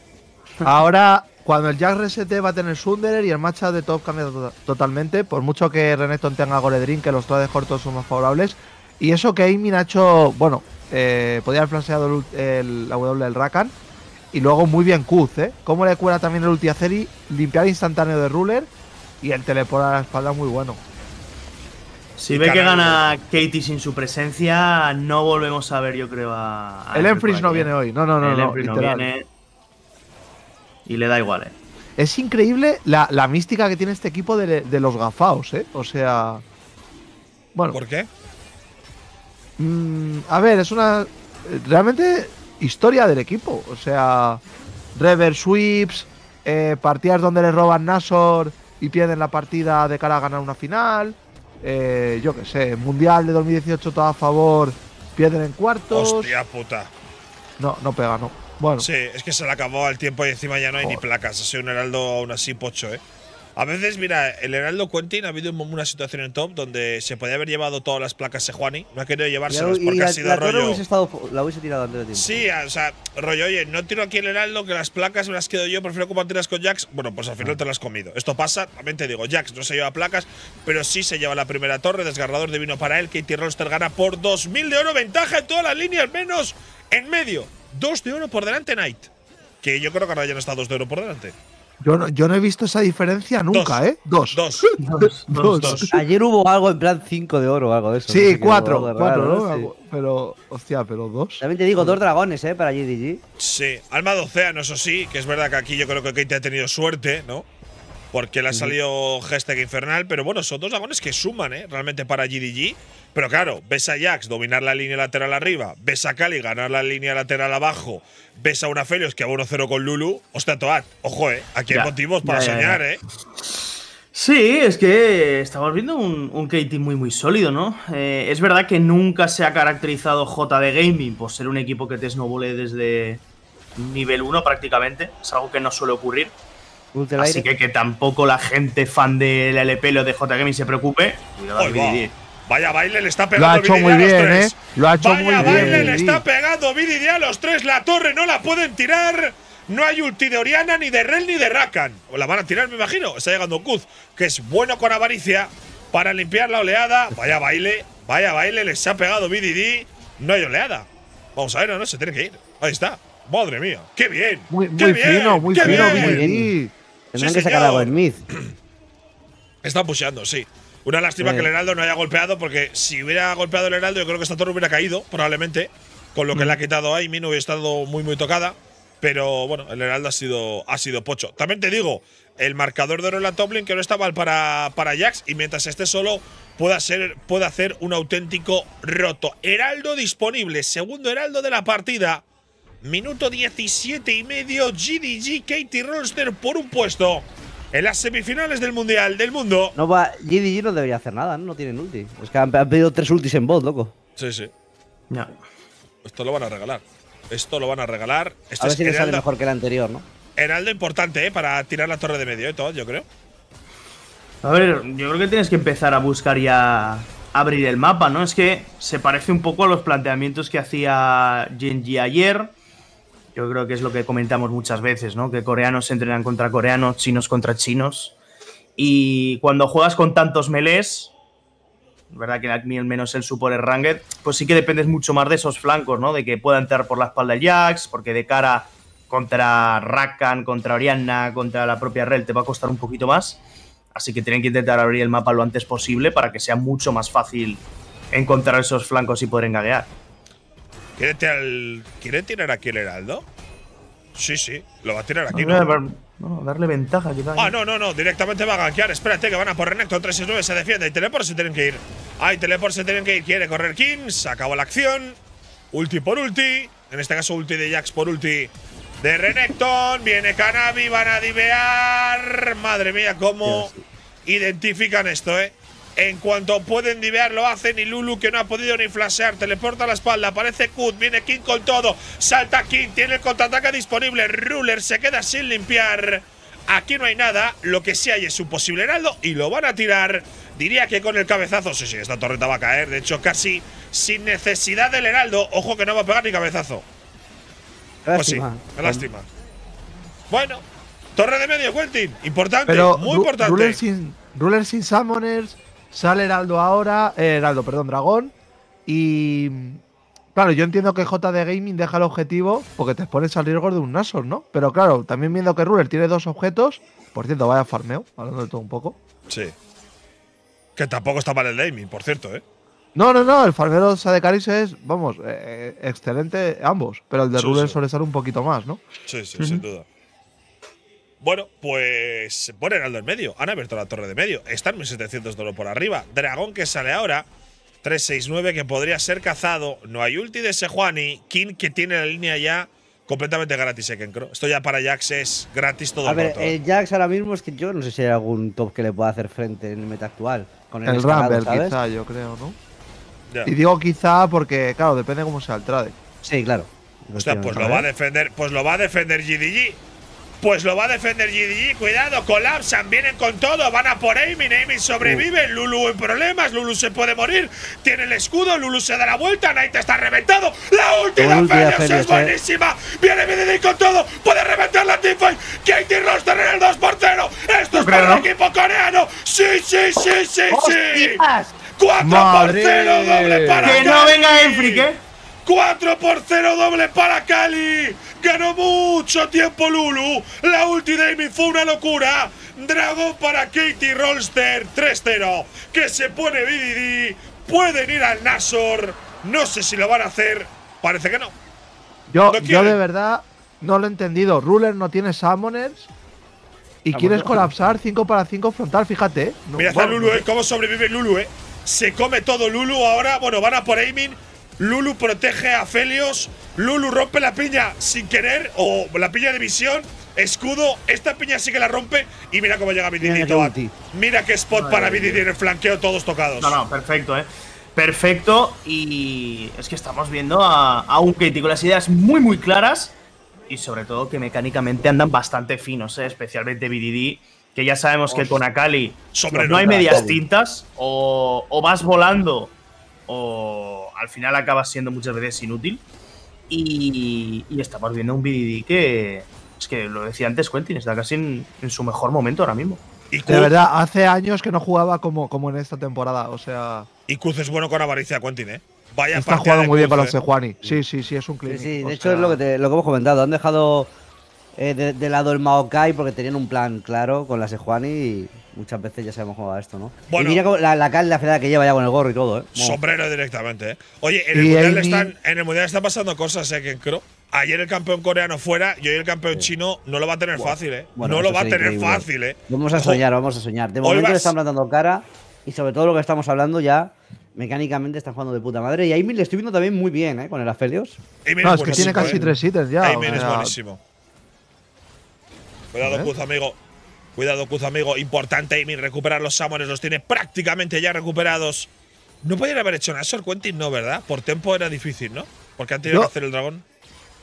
Ahora, cuando el Jack resete va a tener Sunderer y el matcha de top cambia totalmente. Por mucho que Renekton tenga Goledrin, que los de cortos son más favorables. Y eso que hay ha hecho, bueno, eh, podía haber el, la W del Rakan. Y luego muy bien Kuz, ¿eh? Cómo le cuela también el ulti a Ceri, limpiar instantáneo de Ruler y el teleport a la espalda muy bueno. Si ve que gana Katie sin su presencia, no volvemos a ver, yo creo, a. el Enfris no viene hoy. No, no, no. El no, no viene. Y le da igual, eh. Es increíble la, mística que tiene este equipo de, los gafaos, eh. O sea. Bueno. ¿Por qué? Mmm… a ver, es una. Realmente historia del equipo. O sea. Reverse sweeps, eh, partidas donde le roban Nasor y pierden la partida de cara a ganar una final eh, yo qué sé, Mundial de 2018 todo a favor, pierden en cuartos. Hostia puta. No, no pega, no. Bueno. Sí, es que se le acabó el tiempo y encima ya no hay ni placas. Ha un heraldo aún así pocho, ¿eh? A veces, mira, el Heraldo Quentin ha habido una situación en top donde se podía haber llevado todas las placas Juani. no ha querido llevárselas porque la, ha sido la rollo. Hubiese la hubiese tirado antes de Sí, o sea, rollo, oye, no tiro aquí el Heraldo, que las placas me las quedo yo, prefiero compartirlas con Jax. Bueno, pues al final ah. te las has comido. Esto pasa, también te digo, Jax no se lleva placas, pero sí se lleva la primera torre, desgarrador de vino para él. Katie Roster gana por 2.000 de oro, ventaja en toda la línea, al menos en medio. 2 de oro por delante, Knight. Que yo creo que ahora no está 2 de oro por delante. Yo no, he visto esa diferencia nunca, ¿eh? [LAUGHS] Dos. Dos, dos, Ayer hubo algo en plan cinco de oro o algo de eso. Sí, cuatro, ¿no? Pero, hostia, pero dos. También te digo, dos dragones, ¿eh? Para GDG. Sí, alma de océano, eso sí, que es verdad que aquí yo creo que Kate ha tenido suerte, ¿no? Porque le ha salido Hashtag Infernal, pero bueno, son dos dragones que suman, ¿eh? Realmente para GDG. Pero claro, ves a Jax dominar la línea lateral arriba, ves a Cali ganar la línea lateral abajo, ves a una que va 1-0 con Lulu. Hostia, Toad, ojo, ¿eh? Aquí hay motivos para soñar, ¿eh? Sí, es que estamos viendo un, KT muy muy sólido, ¿no? Eh, es verdad que nunca se ha caracterizado JD Gaming por ser un equipo que te snowbole desde nivel 1 prácticamente. Es algo que no suele ocurrir. Así que que tampoco la gente fan del LP o de JD Gaming se preocupe. Cuidado, Vaya baile le está pegando. Lo ha hecho muy bien, ¿eh? Lo ha hecho Vaya muy baile le está pegando a los tres. La torre no la pueden tirar. No hay ulti de Oriana, ni de Rel, ni de Rakan. O la van a tirar, me imagino. Está llegando Kuz, que es bueno con avaricia para limpiar la oleada. Vaya baile, vaya baile les ha pegado BDD. No hay oleada. Vamos a ver, no, no, se tiene que ir. Ahí está. Madre mía. ¡Qué bien! Muy, fino, muy fino, Muy bien. Tendrán sí, que sacar Está pusheando, sí. Una lástima que el Heraldo no haya golpeado, porque si hubiera golpeado el Heraldo, yo creo que esta torre hubiera caído, probablemente. Con lo que mm. le ha quitado ahí, No hubiera estado muy, muy tocada. Pero bueno, el Heraldo ha sido, ha sido pocho. También te digo, el marcador de Roland Toplin, que no está mal para, para Jax y mientras esté solo pueda, ser, puede hacer un auténtico roto. Heraldo disponible, segundo Heraldo de la partida. Minuto 17 y medio, GDG Katie Roster por un puesto en las semifinales del Mundial del Mundo. No va, GDG no debería hacer nada, no, no tienen ulti. Es que han, pedido tres ultis en bot, loco. Sí, sí. No. Esto lo van a regalar. Esto lo van a regalar. a ver si sale mejor que el anterior, ¿no? Heraldo importante, ¿eh? Para tirar la torre de medio y ¿eh? todo, yo creo. A ver, yo creo que tienes que empezar a buscar y a abrir el mapa, ¿no? Es que se parece un poco a los planteamientos que hacía Genji ayer yo creo que es lo que comentamos muchas veces, ¿no? Que coreanos se entrenan contra coreanos, chinos contra chinos. Y cuando juegas con tantos melés, verdad que al menos el es Ranged, pues sí que dependes mucho más de esos flancos, ¿no? De que pueda entrar por la espalda el Jax, porque de cara contra Rakan, contra Orianna, contra la propia Rel te va a costar un poquito más. Así que tienen que intentar abrir el mapa lo antes posible para que sea mucho más fácil encontrar esos flancos y poder engaguear. ¿Quiere tirar, aquí el heraldo? Sí, sí, lo va a tirar aquí. No, ¿no? no darle ventaja Ah, no, no, no, directamente va a gankear. Espérate, que van a por Renekton 369, se defiende. Y Teleport se tienen que ir. Ay, ah, Teleport se tienen que ir. Quiere correr Kings. acabó la acción. Ulti por ulti. En este caso, ulti de Jax por ulti de Renekton. Viene Canabi, van a divear. Madre mía, cómo identifican esto, eh. En cuanto pueden divear, lo hacen. Y Lulu, que no ha podido ni flashear, teleporta a la espalda. Aparece Kut, viene King con todo. Salta King, tiene el contraataque disponible. Ruler se queda sin limpiar. Aquí no hay nada. Lo que sí hay es un posible heraldo y lo van a tirar. Diría que con el cabezazo. Sí, sí, esta torreta va a caer. De hecho, casi sin necesidad del heraldo. Ojo que no va a pegar ni cabezazo. Pues lástima. lástima. Bueno, torre de medio, Quentin. Importante, muy importante. Ruler sin, ruler sin summoners. Sale Heraldo ahora, eh, Heraldo, perdón, Dragón. Y claro, yo entiendo que JD Gaming deja el objetivo porque te expones al riesgo de un Nasor, ¿no? Pero claro, también viendo que Ruler tiene dos objetos, por cierto, vaya farmeo, hablando de todo un poco. Sí. Que tampoco está mal el gaming, por cierto, ¿eh? No, no, no, el farmero Sadecaris es, vamos, eh, eh, excelente ambos, pero el de Ruler suele ser un poquito más, ¿no? Sí, sí, sin duda. Bueno, pues Bueno, Heraldo en medio. Han abierto la torre de medio. Están 1700 dólares por arriba. Dragón que sale ahora. 369 que podría ser cazado. No hay ulti de Sejuani. King que tiene la línea ya completamente gratis creo. Eh, Esto ya para Jax es gratis todo a ver, eh, eh. Jax ahora mismo es que yo no sé si hay algún top que le pueda hacer frente en el meta actual. Con el, el Rumble yo creo, ¿no? Y digo quizá porque, claro, depende cómo sea el trade. Sí, claro. pues lo va a defender, pues lo va a defender GDG. Pues lo va a defender GDG. Cuidado, colapsan, vienen con todo, van a por Amy, Amy sobrevive. Lulu en problemas, Lulu se puede morir. Tiene el escudo, Lulu se da la vuelta. Night está reventado. La última, pelea es buenísima. Viene BDD con todo, puede reventar la teamfight. Katie Roster en el 2 por 0. Esto es para el equipo coreano. Sí, sí, sí, sí, sí. cuatro doble para Que no venga Enrique. ¿eh? 4 por 0 doble para Cali. Ganó mucho tiempo Lulu. La ulti de Amy fue una locura. Dragón para Katie Rolster 3-0. Que se pone BDD. Pueden ir al Nasor. No sé si lo van a hacer. Parece que no. Yo, yo de verdad no lo he entendido. Ruler no tiene summoners. Y ah, quieres pues colapsar 5 para 5 frontal, fíjate. Mira, Lulu, ¿eh? Cómo sobrevive Lulu, ¿eh? Se come todo Lulu ahora. Bueno, van a por aiming. Lulu protege a Felios. Lulu rompe la piña sin querer o la piña de visión. Escudo, esta piña sí que la rompe y mira cómo llega Vididito. Mira, mira qué spot para Vididito en el flanqueo, todos tocados. No, no, perfecto, eh. Perfecto y es que estamos viendo a, un Katie con las ideas muy, muy claras y sobre todo que mecánicamente andan bastante finos, eh, especialmente BDD, que ya sabemos que con Akali no hay medias tintas o, o vas volando o al final acaba siendo muchas veces inútil. Y, y estamos viendo un BDD que, es que lo decía antes Quentin, está casi en, su mejor momento ahora mismo. de verdad, hace años que no jugaba como, como en esta temporada, o sea… Y Cruces bueno con avaricia, Quentin, ¿eh? Vaya Está jugando muy bien para los ¿eh? de Juani. Sí, sí, sí, es un clínico. de hecho es lo que, lo que hemos comentado. Han dejado eh, de, del lado del Maokai porque tenían un plan claro con la Sejuani y muchas veces ya sabemos jugar jugado esto, ¿no? y mira la, la la que lleva ya con el gorro y todo, ¿eh? Sombrero directamente, ¿eh? Oye, en el, mundial están, pasando cosas, ¿eh? Ayer el campeón coreano fuera y hoy el campeón chino no lo va a tener fácil, ¿eh? no lo va a tener fácil, ¿eh? Vamos a soñar, vamos a soñar. De momento le están plantando cara y sobre todo lo que estamos hablando ya mecánicamente están jugando de puta madre. Y a le estoy viendo también muy bien, ¿eh? Con el Afelios. es, que tiene casi ¿eh? tres ítems ya. Aimin es buenísimo. Cuidado, Cuz, amigo. Cuidado, Cuz, amigo. Importante, Amy, recuperar los Samones. Los tiene prácticamente ya recuperados. No podían haber hecho Nashor Quentin, no, ¿verdad? Por tiempo era difícil, ¿no? Porque han tenido que hacer el dragón.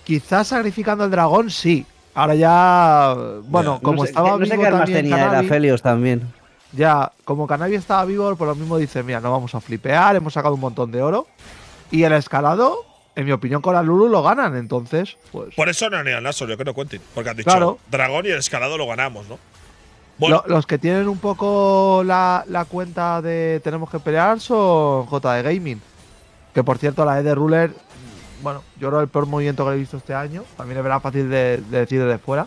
Quizás sacrificando el dragón, sí. Ahora ya. Bueno, como estaba no Sé tenía también. Ya, como Canabi estaba vivo, por lo mismo dice: Mira, no vamos a flipear, hemos sacado un montón de oro. Y el escalado, en mi opinión, con la Lulu lo ganan, entonces. Pues. Por eso no han aso, yo que no cuenten. Porque han dicho, dragón y el escalado lo ganamos, ¿no? los que tienen un poco la, cuenta de tenemos que pelear son J de Gaming. Que por cierto, la E de Ruler, mm, bueno, yo creo el peor movimiento que he visto este año. También es verdad fácil de, de decir desde fuera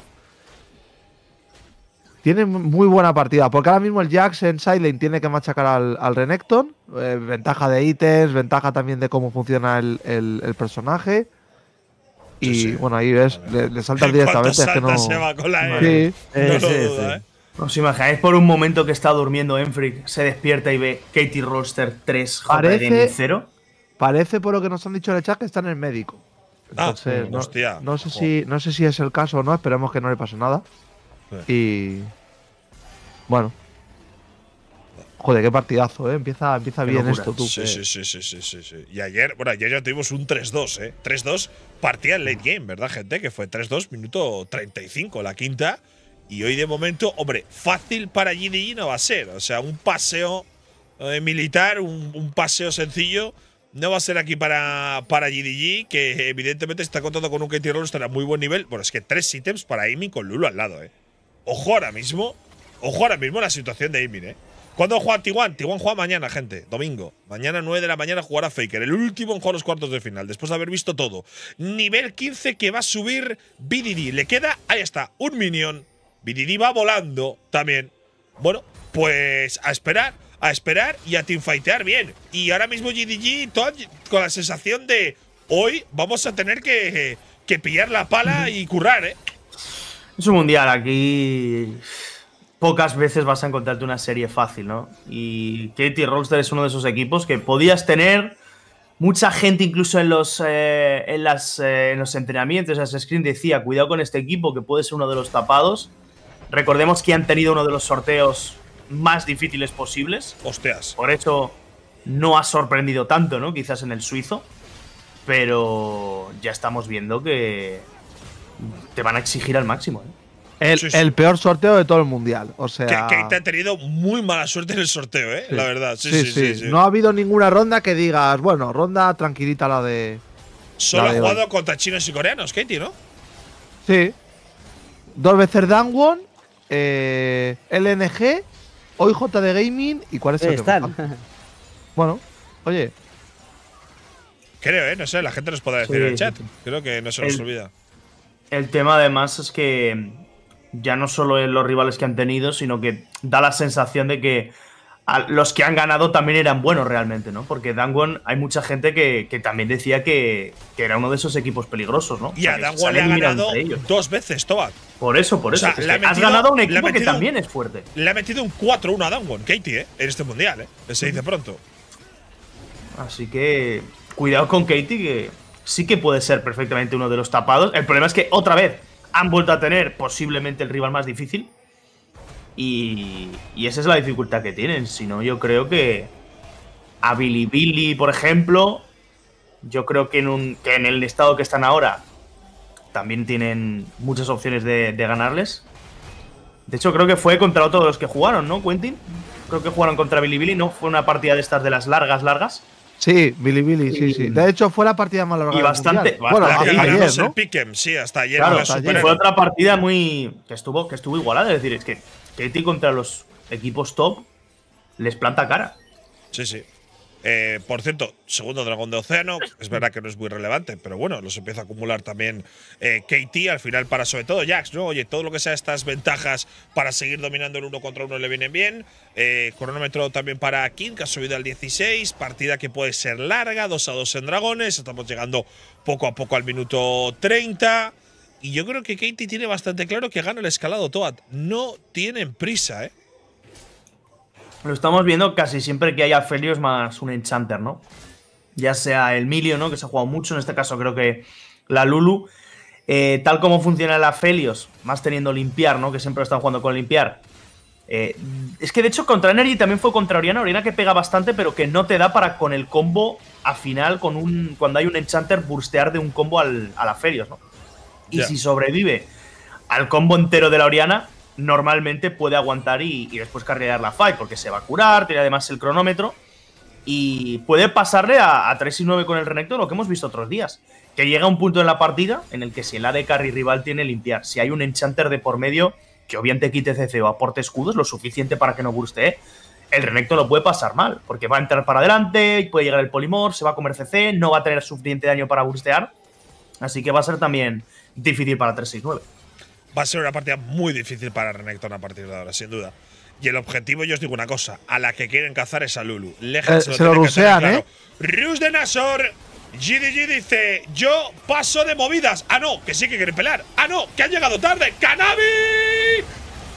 tiene muy buena partida, porque ahora mismo el Jax en Silent tiene que machacar al, Renekton, eh, ventaja de ítems, ventaja también de cómo funciona el, personaje. Y bueno, ahí ves, le, salta [LAUGHS] directamente. Salta se va con la no e. sí, ¿eh? ¿Os imagináis por un momento que está durmiendo Enfric, se despierta y ve Katie Roster 3, parece, 0? Parece, por lo que nos han dicho en el chat, que está en el médico. Ah, Entonces, sé, si, no sé si es el caso o no, esperemos que no le pase nada. Y. Bueno. Joder, qué partidazo, ¿eh? Empieza, empieza bien esto, tú. Sí, sí, sí, sí, sí, sí, Y ayer, bueno, ayer ya tuvimos un 3-2, ¿eh? 3-2, partida en late game, ¿verdad, gente? Que fue 3-2, minuto 35, la quinta. Y hoy, de momento, hombre, fácil para GDG no va a ser. O sea, un paseo eh, militar, un, paseo sencillo no va a ser aquí para, para GDG, que evidentemente está contando con un KT Roll, estará muy buen nivel. Bueno, es que tres ítems para Amy con Lulu al lado, eh. Ojo ahora mismo. Ojo ahora mismo la situación de Aimin, ¿eh? ¿Cuándo juega Tiguan? Tiguan juega mañana, gente. Domingo. Mañana, 9 de la mañana, jugará Faker. El último en jugar los cuartos de final. Después de haber visto todo. Nivel 15 que va a subir BDD. Le queda, ahí está, un minion. BDD va volando también. Bueno, pues a esperar. A esperar y a teamfightear bien. Y ahora mismo GDG con la sensación de hoy vamos a tener que, que pillar la pala y currar, ¿eh? Es un mundial, aquí pocas veces vas a encontrarte una serie fácil, ¿no? Y Katie Rockstar es uno de esos equipos que podías tener mucha gente incluso en los, eh, en las, eh, los entrenamientos, screen decía, cuidado con este equipo que puede ser uno de los tapados. Recordemos que han tenido uno de los sorteos más difíciles posibles. Hostias. Por eso no ha sorprendido tanto, ¿no? Quizás en el suizo. Pero ya estamos viendo que te van a exigir al máximo. ¿eh? El, peor sorteo de todo el mundial. O sea. Que, ha tenido muy mala suerte en el sorteo, ¿eh? La verdad. Sí sí, No ha habido ninguna ronda que digas, bueno, ronda tranquilita la de. Solo jugado contra chinos y coreanos, Katie, ¿no? Sí. Dos veces Danwon, eh, LNG, hoy de Gaming y cuál es el están? Ah. Bueno, oye. Creo, ¿eh? No sé, la gente nos podrá decir en el chat. Creo que no se nos olvida. El tema además es que ya no solo en los rivales que han tenido, sino que da la sensación de que los que han ganado también eran buenos realmente, ¿no? Porque Danwon hay mucha gente que, también decía que, era uno de esos equipos peligrosos, ¿no? Y a Danwon le ha ganado dos veces, Toad. Por eso, por eso. has ganado un equipo que también es fuerte. Le ha metido un 4-1 a Danwon, Katie, ¿eh? En este mundial, ¿eh? Se dice pronto. Así que cuidado con Katie, que sí que puede ser perfectamente uno de los tapados. El problema es que otra vez han vuelto a tener posiblemente el rival más difícil. Y, esa es la dificultad que tienen. Si no, yo creo que a Billy por ejemplo, yo creo que en, el estado que están ahora también tienen muchas opciones de, de ganarles. De hecho, creo que fue contra todos los que jugaron, ¿no, Quentin? Creo que jugaron contra Billy ¿no? Fue una partida de estas de las largas, largas. Sí, Billy Billy, sí, sí. De hecho, fue la partida más larga. Y bastante. bueno, hasta ayer, ¿no? sí, hasta ayer. Claro, hasta Fue otra partida muy. que estuvo, que estuvo igualada. Es decir, es que Katie contra los equipos top les planta cara. Sí, sí. Eh, por cierto, segundo dragón de océano, es verdad que no es muy relevante, pero bueno, los empieza a acumular también eh, Katie al final para sobre todo Jax, ¿no? Oye, todo lo que sea estas ventajas para seguir dominando el uno contra uno le vienen bien. Eh, cronómetro también para King, que ha subido al 16, partida que puede ser larga, 2 a 2 en dragones, estamos llegando poco a poco al minuto 30. Y yo creo que Katie tiene bastante claro que gana el escalado Toad. No tienen prisa, ¿eh? Lo estamos viendo casi siempre que haya Felios más un Enchanter, ¿no? Ya sea el Milio, ¿no? Que se ha jugado mucho, en este caso creo que la Lulu. Eh, tal como funciona la Felios, más teniendo limpiar, ¿no? Que siempre lo están jugando con limpiar. Eh, es que de hecho contra Energy también fue contra Oriana. Oriana que pega bastante, pero que no te da para con el combo a final, con un, cuando hay un Enchanter, burstear de un combo al, a la ¿no? Y si sobrevive al combo entero de la Oriana, normalmente puede aguantar y, después cargar la fight, porque se va a curar, tiene además el cronómetro. Y puede pasarle a, a y 9 con el Renekton, lo que hemos visto otros días. Que llega un punto en la partida en el que si el AD carry rival tiene limpiar, si hay un enchanter de por medio que obviamente quite CC o aporte escudos, lo suficiente para que no burste, ¿eh? el Renekton lo puede pasar mal, porque va a entrar para adelante, puede llegar el Polimor, se va a comer CC, no va a tener suficiente daño para burstear. Así que va a ser también difícil para 369 va a ser una partida muy difícil para Renekton a partir de ahora, sin duda. Y el objetivo, yo os digo una cosa, a la que quieren cazar es a Lulu. Eh, se lo, rusean, ¿eh? de Nasor, GDG dice, yo paso de movidas. Ah, no, que sí que quieren pelar. Ah, no, que han llegado tarde. ¡Canabi!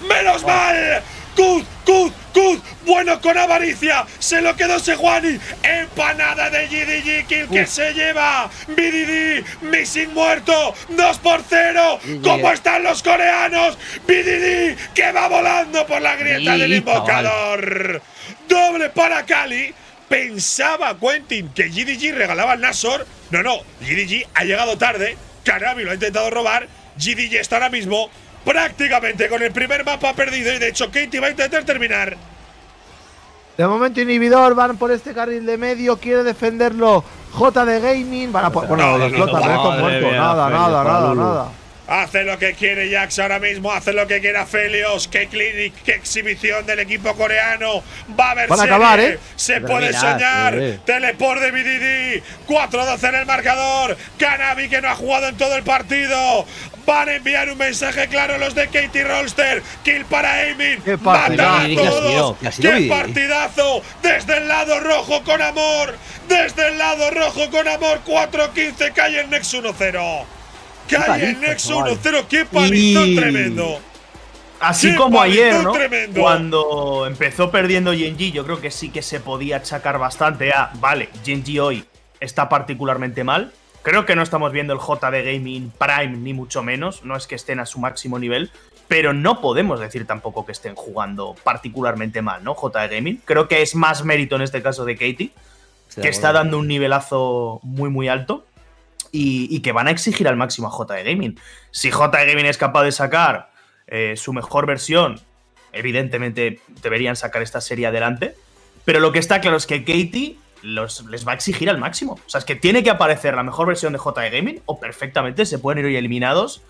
¡Menos mal! Good, good, good. Bueno con avaricia, se lo quedó Sejuani. Empanada de GDG que se lleva. BDD, Missing muerto, 2 por 0. ¿Cómo están los coreanos? BDD que va volando por la grieta del invocador. Doble para Cali. Pensaba Quentin que GDG regalaba al Nasor. No, no, GDG ha llegado tarde. Karami lo ha intentado robar. GDG está ahora mismo prácticamente con el primer mapa perdido y de hecho Katie va a intentar terminar. De momento inhibidor, van por este carril de medio, quiere defenderlo J de Gaming, Bueno, no, no, nada, nada, nada, nada. Hace lo que quiere Jax ahora mismo, hace lo que quiera Felios. Qué clinic, qué exhibición del equipo coreano. Va a haber ¿eh? Se puede soñar. Eh. Teleport de BDD. 4-12 en el marcador. Canavi, que no ha jugado en todo el partido. Van a enviar un mensaje claro los de Katie Rolster. Kill para Mata ¡Qué partidazo! ¡Qué partidazo! Desde el lado rojo con amor. Desde el lado rojo con amor. 4-15 cae el Nex 1-0. ¡Qué en Nexo 1-0. ¡Qué tremendo! Así como ayer, ¿no? cuando empezó perdiendo Genji, yo creo que sí que se podía achacar bastante a, vale, Genji hoy está particularmente mal. Creo que no estamos viendo el JD Gaming Prime, ni mucho menos. No es que estén a su máximo nivel, pero no podemos decir tampoco que estén jugando particularmente mal, ¿no? JD Gaming. Creo que es más mérito en este caso de Katie, que está dando un nivelazo muy, muy alto y, que van a exigir al máximo a de Gaming. Si J. E Gaming es capaz de sacar eh, su mejor versión, evidentemente deberían sacar esta serie adelante. Pero lo que está claro es que Katie los, les va a exigir al máximo. O sea, es que tiene que aparecer la mejor versión de de Gaming o perfectamente se pueden ir eliminados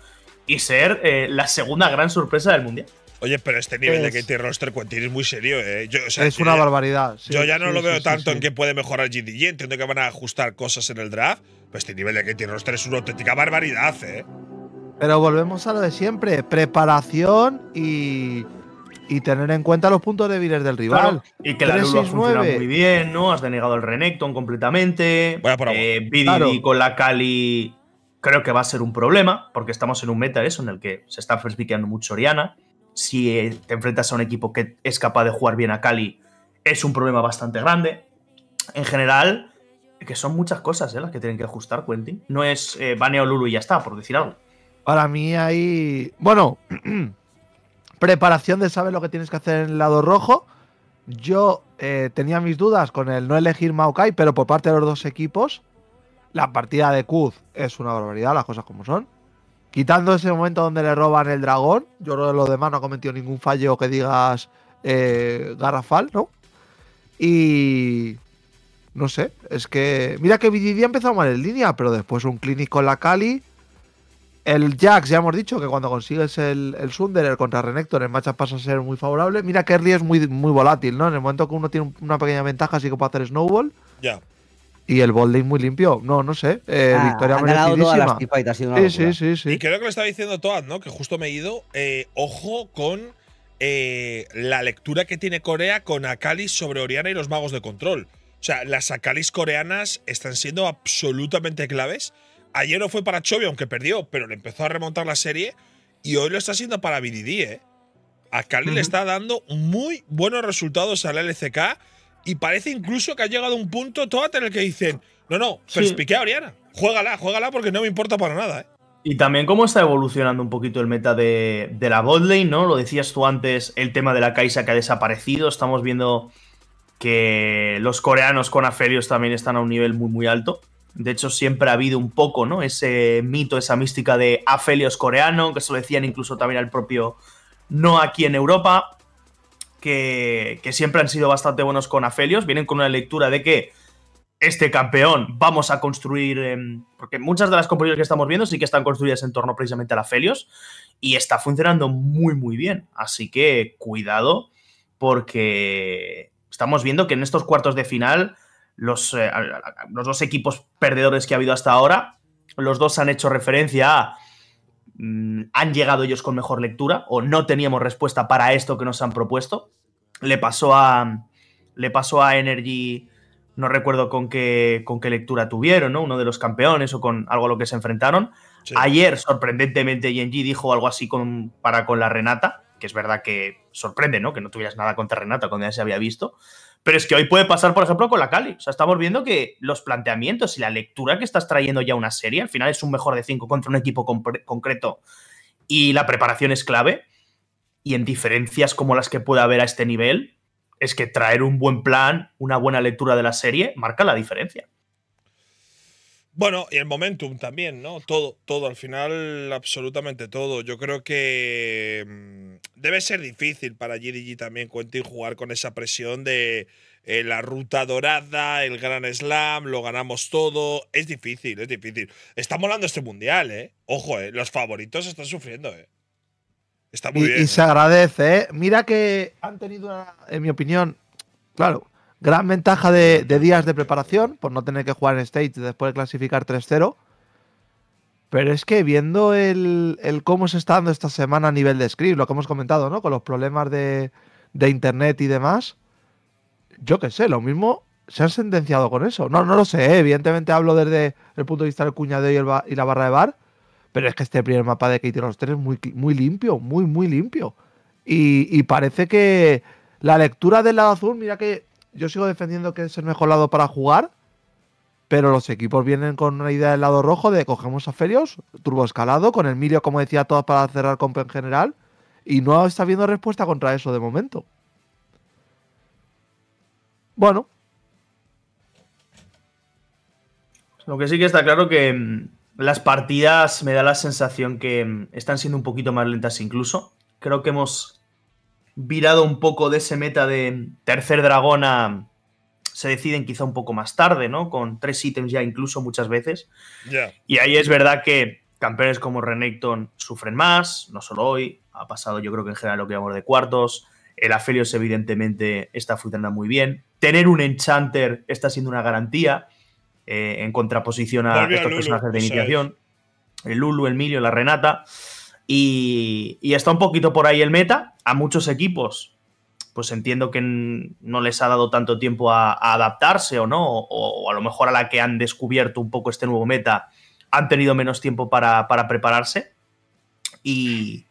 y ser eh, la segunda gran sorpresa del mundial. Oye, pero este nivel de Katie Roster es muy serio, eh. es una barbaridad. yo ya no lo veo tanto en que puede mejorar GDG. Entiendo que van a ajustar cosas en el draft, pues este nivel de los Roster es una auténtica barbaridad, ¿eh? Pero volvemos a lo de siempre: preparación y y tener en cuenta los puntos débiles del rival. y que la luz ha muy bien, ¿no? Has denegado el Renekton completamente. Voy eh, BDD con la Cali creo que va a ser un problema, porque estamos en un meta eso, en el que se está perspiqueando mucho Oriana. Si eh, te enfrentas a un equipo que es capaz de jugar bien a Cali, es un problema bastante grande. En general, que son muchas cosas ¿eh? las que tienen que ajustar, Quentin. No es eh, baneo Lulu y ya está, por decir algo. Para mí hay. Bueno, [CLEARS THROAT] preparación de saber lo que tienes que hacer en el lado rojo. Yo eh, tenía mis dudas con el no elegir Maokai, pero por parte de los dos equipos, la partida de Kuz es una barbaridad, las cosas como son. Quitando ese momento donde le roban el dragón, yo creo que los demás no ha cometido ningún fallo que digas eh, garrafal, ¿no? Y no sé, es que. Mira que Vididia ha empezado mal en línea, pero después un clinic con la Cali. El Jax, ya hemos dicho que cuando consigues el, el Sunderer contra Renekton, el matchup pasa a ser muy favorable. Mira que Early es muy, muy volátil, ¿no? En el momento que uno tiene una pequeña ventaja, sí que puede hacer Snowball. Ya. Y el bolding muy limpio. No, no sé. Eh, ah, victoria han todas las sí, sí, sí, Y creo que lo estaba diciendo Toad, ¿no? Que justo me he ido. Eh, ojo con eh, la lectura que tiene Corea con Akali sobre Oriana y los magos de control. O sea, las Akalis coreanas están siendo absolutamente claves. Ayer no fue para Chovy, aunque perdió, pero le empezó a remontar la serie. Y hoy lo está haciendo para Bdd. ¿eh? Akali le está dando muy buenos resultados al LCK. Y parece incluso que ha llegado un punto, Toad, en el que dicen: No, no, perspiquea sí. a la Juégala, juégala porque no me importa para nada, ¿eh? Y también cómo está evolucionando un poquito el meta de, la botlane, ¿no? Lo decías tú antes, el tema de la Kaisa que ha desaparecido. Estamos viendo que los coreanos con Aphelios también están a un nivel muy, muy alto. De hecho, siempre ha habido un poco, ¿no? Ese mito, esa mística de Afelios coreano, que se lo decían incluso también al propio No aquí en Europa, que, siempre han sido bastante buenos con Afelios. Vienen con una lectura de que este campeón vamos a construir. Em, porque muchas de las compañías que estamos viendo sí que están construidas en torno precisamente a Afelios. Y está funcionando muy, muy bien. Así que cuidado, porque estamos viendo que en estos cuartos de final, los, eh, los dos equipos perdedores que ha habido hasta ahora, los dos han hecho referencia a mm, han llegado ellos con mejor lectura o no teníamos respuesta para esto que nos han propuesto. Le pasó a, le pasó a Energy, no recuerdo con qué, con qué lectura tuvieron, ¿no? uno de los campeones o con algo a lo que se enfrentaron. Ayer, sorprendentemente, Yenji dijo algo así para con la Renata, que es verdad que sorprende, ¿no? Que no tuvieras nada contra Renata cuando ya se había visto. Pero es que hoy puede pasar, por ejemplo, con la Cali. O sea, estamos viendo que los planteamientos y la lectura que estás trayendo ya una serie, al final es un mejor de cinco contra un equipo concreto y la preparación es clave. Y en diferencias como las que puede haber a este nivel, es que traer un buen plan, una buena lectura de la serie, marca la diferencia. Bueno, y el momentum también, ¿no? Todo, todo, al final, absolutamente todo. Yo creo que mm, debe ser difícil para GDG también, Quentin, jugar con esa presión de eh, la ruta dorada, el gran slam, lo ganamos todo. Es difícil, es difícil. Está molando este mundial, ¿eh? Ojo, eh, los favoritos están sufriendo, ¿eh? Está muy y, bien. Y ¿eh? se agradece, ¿eh? Mira que han tenido, en mi opinión, claro, gran ventaja de, días de preparación por no tener que jugar en stage después de clasificar 3-0. Pero es que viendo el, cómo se está dando esta semana a nivel de script, lo que hemos comentado, ¿no? Con los problemas de, internet y demás, yo qué sé, lo mismo se han sentenciado con eso. No, no lo sé, ¿eh? evidentemente hablo desde el punto de vista del cuñado y, y la barra de bar, pero es que este primer mapa de Katie los tres es muy, muy limpio, muy, muy limpio. Y, y parece que la lectura del lado azul, mira que yo sigo defendiendo que es el mejor lado para jugar pero los equipos vienen con una idea del lado rojo de cogemos a Ferios, turbo escalado, con el Mirio, como decía, todas para cerrar comp en general, y no está habiendo respuesta contra eso de momento. Bueno. Lo que sí que está claro que mm, las partidas me da la sensación que mm, están siendo un poquito más lentas incluso. Creo que hemos virado un poco de ese meta de mm, tercer dragón a se deciden quizá un poco más tarde, ¿no? Con tres ítems ya incluso muchas veces. Y ahí es verdad que campeones como Renekton sufren más, no solo hoy, ha pasado yo creo que en general lo que llamamos de cuartos. El Aphelios evidentemente está funcionando muy bien. Tener un Enchanter está siendo una garantía eh, en contraposición a estos personajes de iniciación. El Lulu, el Milio, la Renata. Y, y, está un poquito por ahí el meta. A muchos equipos pues entiendo que no les ha dado tanto tiempo a, adaptarse o no, o, a lo mejor a la que han descubierto un poco este nuevo meta, han tenido menos tiempo para, prepararse. Y,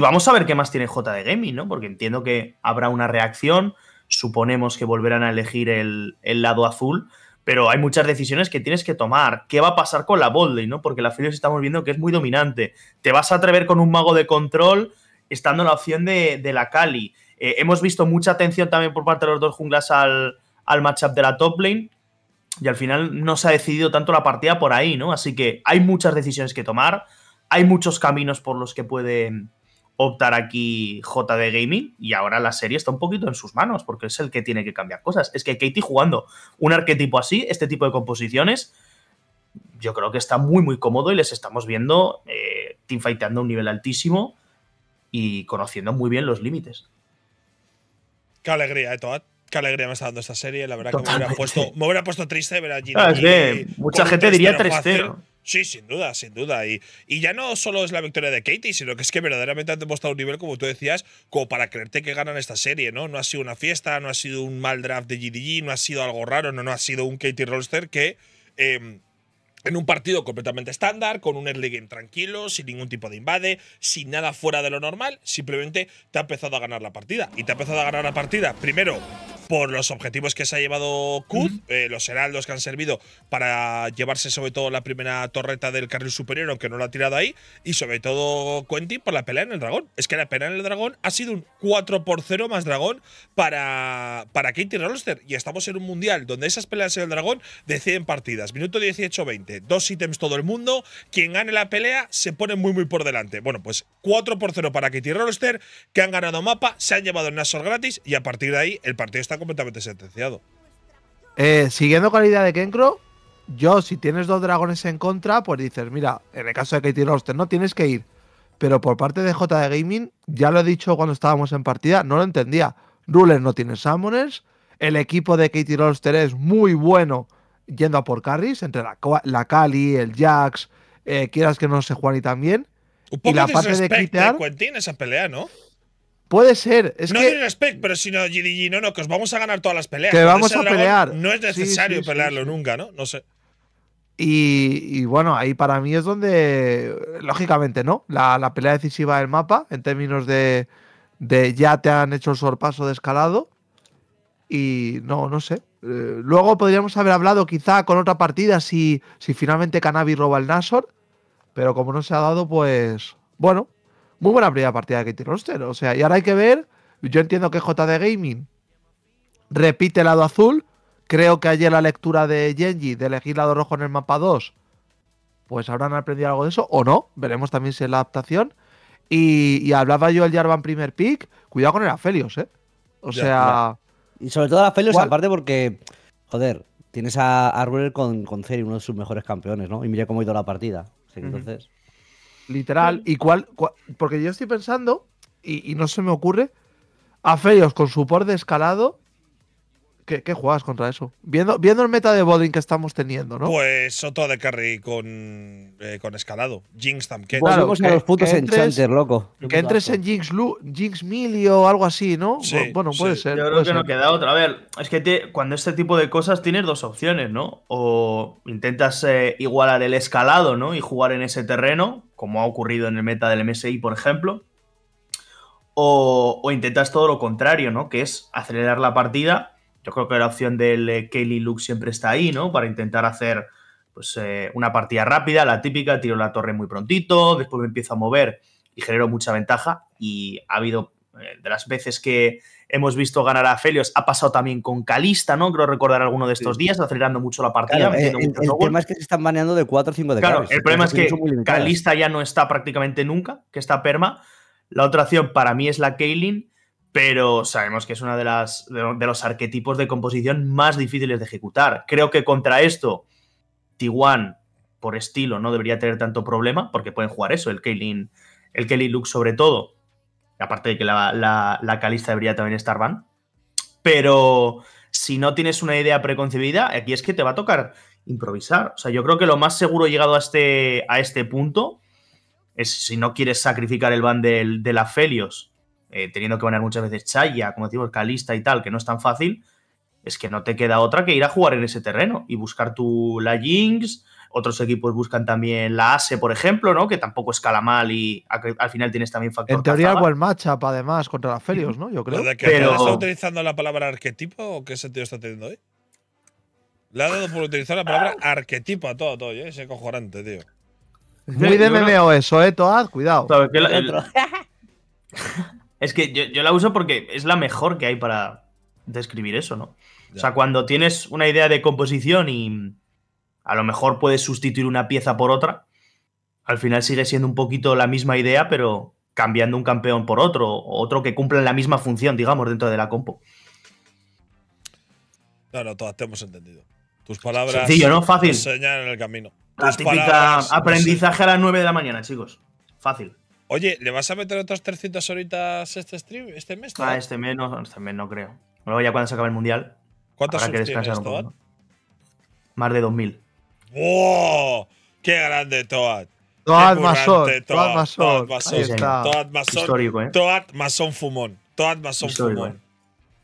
vamos a ver qué más tiene J de Gaming, ¿no? Porque entiendo que habrá una reacción, suponemos que volverán a elegir el, lado azul, pero hay muchas decisiones que tienes que tomar. ¿Qué va a pasar con la Boldly, no? Porque la Furious estamos viendo que es muy dominante. ¿Te vas a atrever con un mago de control estando en la opción de, de la Cali? Eh, hemos visto mucha atención también por parte de los dos junglas al, al matchup de la top lane y al final no se ha decidido tanto la partida por ahí, ¿no? Así que hay muchas decisiones que tomar, hay muchos caminos por los que puede optar aquí JD Gaming y ahora la serie está un poquito en sus manos porque es el que tiene que cambiar cosas. Es que Katie jugando un arquetipo así, este tipo de composiciones, yo creo que está muy muy cómodo y les estamos viendo eh, a un nivel altísimo y conociendo muy bien los límites. Qué alegría, eh, Toad. Qué alegría me está dando esta serie. La verdad que me hubiera, puesto, me puesto triste ver a GDG… Ah, eh, Mucha gente diría 3-0. Sí, sin duda, sin duda. Y, y, ya no solo es la victoria de Katie, sino que es que verdaderamente han demostrado un nivel, como tú decías, como para creerte que ganan esta serie, ¿no? No ha sido una fiesta, no ha sido un mal draft de GDG, no ha sido algo raro, no, ha sido un Katie Rollster que em, en un partido completamente estándar, con un early game tranquilo, sin ningún tipo de invade, sin nada fuera de lo normal, simplemente te ha empezado a ganar la partida. Y te ha empezado a ganar la partida, primero, por los objetivos que se ha llevado Kud, eh, los heraldos que han servido para llevarse sobre todo la primera torreta del carril superior, aunque no la ha tirado ahí, y sobre todo Quentin por la pelea en el dragón. Es que la pelea en el dragón ha sido un 4 por 0 más dragón para, para Katie Rolster, y estamos en un mundial donde esas peleas en el dragón deciden partidas. Minuto 18-20, dos ítems todo el mundo, quien gane la pelea se pone muy muy por delante. Bueno, pues 4 por 0 para Katie Rolster, que han ganado mapa, se han llevado el Nasor gratis, y a partir de ahí el partido está completamente sentenciado. Eh, siguiendo con la idea de Kenkro, yo, si tienes dos dragones en contra, pues dices, mira, en el caso de Katie Roster, no tienes que ir. Pero por parte de J de Gaming, ya lo he dicho cuando estábamos en partida, no lo entendía. Ruler no tiene summoners. El equipo de Katie Roster es muy bueno yendo a por carries, entre la, Cali, el Jax, eh, quieras que no se y también. Un poco y la parte de quitar. Quentin esa pelea, ¿no? Puede ser. Es no un pero si no, GDG, no, no, que os vamos a ganar todas las peleas. Que vamos a pelear. No es necesario pelearlo nunca, ¿no? No sé. Y, bueno, ahí para mí es donde, lógicamente, ¿no? La, pelea decisiva del mapa, en términos de, ya te han hecho el sorpaso de escalado. Y no, no sé. Eh, luego podríamos haber hablado quizá con otra partida si, si finalmente Canabi roba el Nasor. Pero como no se ha dado, pues bueno, muy buena primera partida de Katie Roster. O sea, y ahora hay que ver. Yo entiendo que JD Gaming repite el lado azul. Creo que ayer la lectura de Genji de elegir lado rojo en el mapa 2, pues habrán aprendido algo de eso o no. Veremos también si es la adaptación. Y, hablaba yo el Jarvan primer pick. Cuidado con el Afelios, ¿eh? O sea. Y sobre todo el Afelios, aparte porque, joder, tienes a, a con, con uno de sus mejores campeones, ¿no? Y mira cómo ha ido la partida. Así entonces. Literal. ¿Y cuál, Porque yo estoy pensando, y, no se me ocurre, a feos con su por de escalado ¿Qué, ¿Qué, juegas contra eso? Viendo, viendo el meta de bowling que estamos teniendo, ¿no? Pues Soto de carry con, eh, con escalado. Jinx también. Claro, que, los putos entres, loco. Que entres en Jinx, Lu, o algo así, ¿no? bueno, puede ser. Yo creo que no queda otra. A ver, es que te, cuando este tipo de cosas tienes dos opciones, ¿no? O intentas eh, igualar el escalado, ¿no? Y jugar en ese terreno, como ha ocurrido en el meta del MSI, por ejemplo. O, o intentas todo lo contrario, ¿no? Que es acelerar la partida yo creo que la opción del eh, Kaylee Luke siempre está ahí, ¿no? Para intentar hacer pues, eh, una partida rápida, la típica, tiro la torre muy prontito, después me empiezo a mover y genero mucha ventaja. Y ha habido, eh, de las veces que hemos visto ganar a Felios, ha pasado también con Calista, ¿no? Creo recordar alguno de estos días, acelerando mucho la partida. Eh, el, el es que se están baneando de 4 o 5 de Claro, el problema es que Calista ya no está prácticamente nunca, que está perma. La otra opción para mí es la Kaylin pero sabemos que es uno de, las, de los arquetipos de composición más difíciles de ejecutar. Creo que contra esto, Tiguan, por estilo, no debería tener tanto problema, porque pueden jugar eso, el el Kelly Luke sobre todo. Aparte de que la, la, Calista debería también estar van. Pero si no tienes una idea preconcebida, aquí es que te va a tocar improvisar. O sea, yo creo que lo más seguro llegado a este, a este punto es si no quieres sacrificar el van del, de la Felios eh, teniendo que ganar muchas veces Chaya, como decimos, Calista y tal, que no es tan fácil, es que no te queda otra que ir a jugar en ese terreno y buscar tu la Jinx. Otros equipos buscan también la ASE, por ejemplo, ¿no? Que tampoco escala mal y al final tienes también factor. En teoría, igual buen matchup, además, contra la Ferios, ¿no? Yo creo. ¿Pero, que ¿Está utilizando la palabra arquetipo o qué sentido está teniendo hoy? Le ha dado por utilizar la palabra [LAUGHS] arquetipo a todo, todo, ¿eh? ese cojorante, tío. Muy de MMO eso, eh, Toad, cuidado. [LAUGHS] Es que yo, la uso porque es la mejor que hay para describir eso, ¿no? O sea, cuando tienes una idea de composición y a lo mejor puedes sustituir una pieza por otra, al final sigue siendo un poquito la misma idea, pero cambiando un campeón por otro, otro que cumpla la misma función, digamos, dentro de la compo. Claro, todas te hemos entendido. Tus palabras. Sencillo, ¿no? Fácil. Enseñan en el camino. aprendizaje a las 9 de la mañana, chicos. Fácil. Oye, ¿le vas a meter otras 300 horitas este stream este mes? Ah, ¿no? Ah, este mes no, este no creo. Luego ya cuando se acabe el mundial. ¿Cuántos horas Más de 2000. ¡Wow! ¡Qué grande Toad! Toad Masón, Toad Masón, Toad eh. Toad Masón Fumón, Toad Masón Fumón.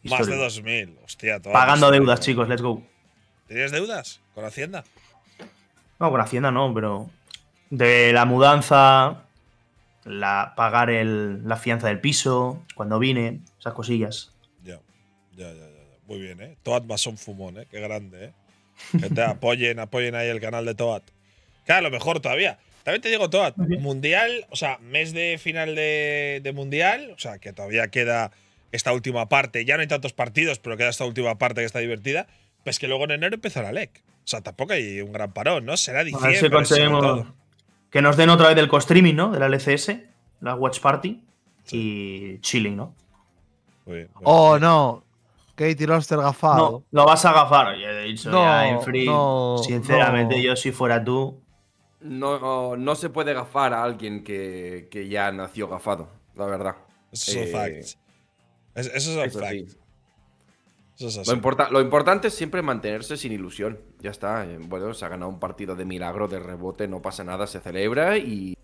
¿eh? Más de 2000, hostia, Toad Pagando deudas, chicos, let's go. ¿Tenías deudas con Hacienda? No, con Hacienda no, pero de la mudanza la, pagar la fianza del piso, cuando vine, esas cosillas. Ya, ya, ya, Muy bien, ¿eh? Toad son Fumón, ¿eh? Qué grande, ¿eh? Que te apoyen, apoyen ahí el canal de Toad. Claro, lo mejor todavía. También te digo, Toad, mundial, o sea, mes de final de, mundial, o sea, que todavía queda esta última parte. Ya no hay tantos partidos, pero queda esta última parte que está divertida. Pues que luego en enero empezará LEC. O sea, tampoco hay un gran parón, ¿no? Será diciembre que nos den otra vez del co ¿no? De la LCS, la Watch Party y chilling, ¿no? oh, no. Katie Roster gafado. No, lo vas a gafar. no, free. No, Sinceramente, yo si fuera tú. No, no, se puede gafar a alguien que, ya nació gafado, la verdad. Eso eh, es un fact. Eso es un fact lo, importante es siempre mantenerse sin ilusión. Ya está. Eh, bueno, se ha ganado un partido de milagro, de rebote, no pasa nada, se celebra y,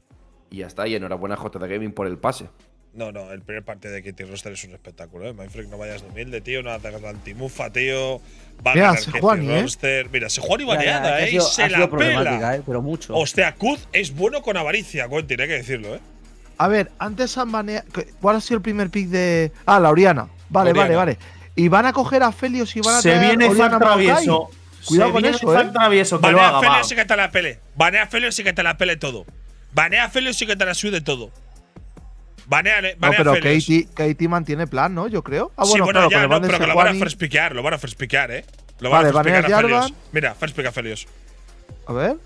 y ya está. Y enhorabuena a JD Gaming por el pase. No, no, el primer partido de Kitty Roster es un espectáculo, ¿eh? no vayas de humilde, tío, no hagas la antimufa, tío. Mira, a Sejuani, ¿eh? Mira, Sejuani baneada, ¿eh? se la pela. Eh, pero mucho. Hostia, Kuz es bueno con avaricia, Quentin, tiene que decirlo, ¿eh? A ver, antes han baneado. ¿Cuál ha sido el primer pick de. Ah, Lauriana. Vale, vale, vale. Y van a coger a Felios y van a Se viene Fan Travieso. Cuidado con eso, eh. Travieso, que Banea lo Felios y que te la pele. Banea Felios y que te la pele todo. Banea Felios y que te la suede todo. Banea, banea no, pero Felios. Katie, mantiene plan, ¿no? Yo creo. Ah, bueno, sí, bueno, claro, pero lo van a frespiquear, lo van a frespiquear, ¿eh? Lo van a frespiquear a Felios. Mira, frespique a Felios. A ver.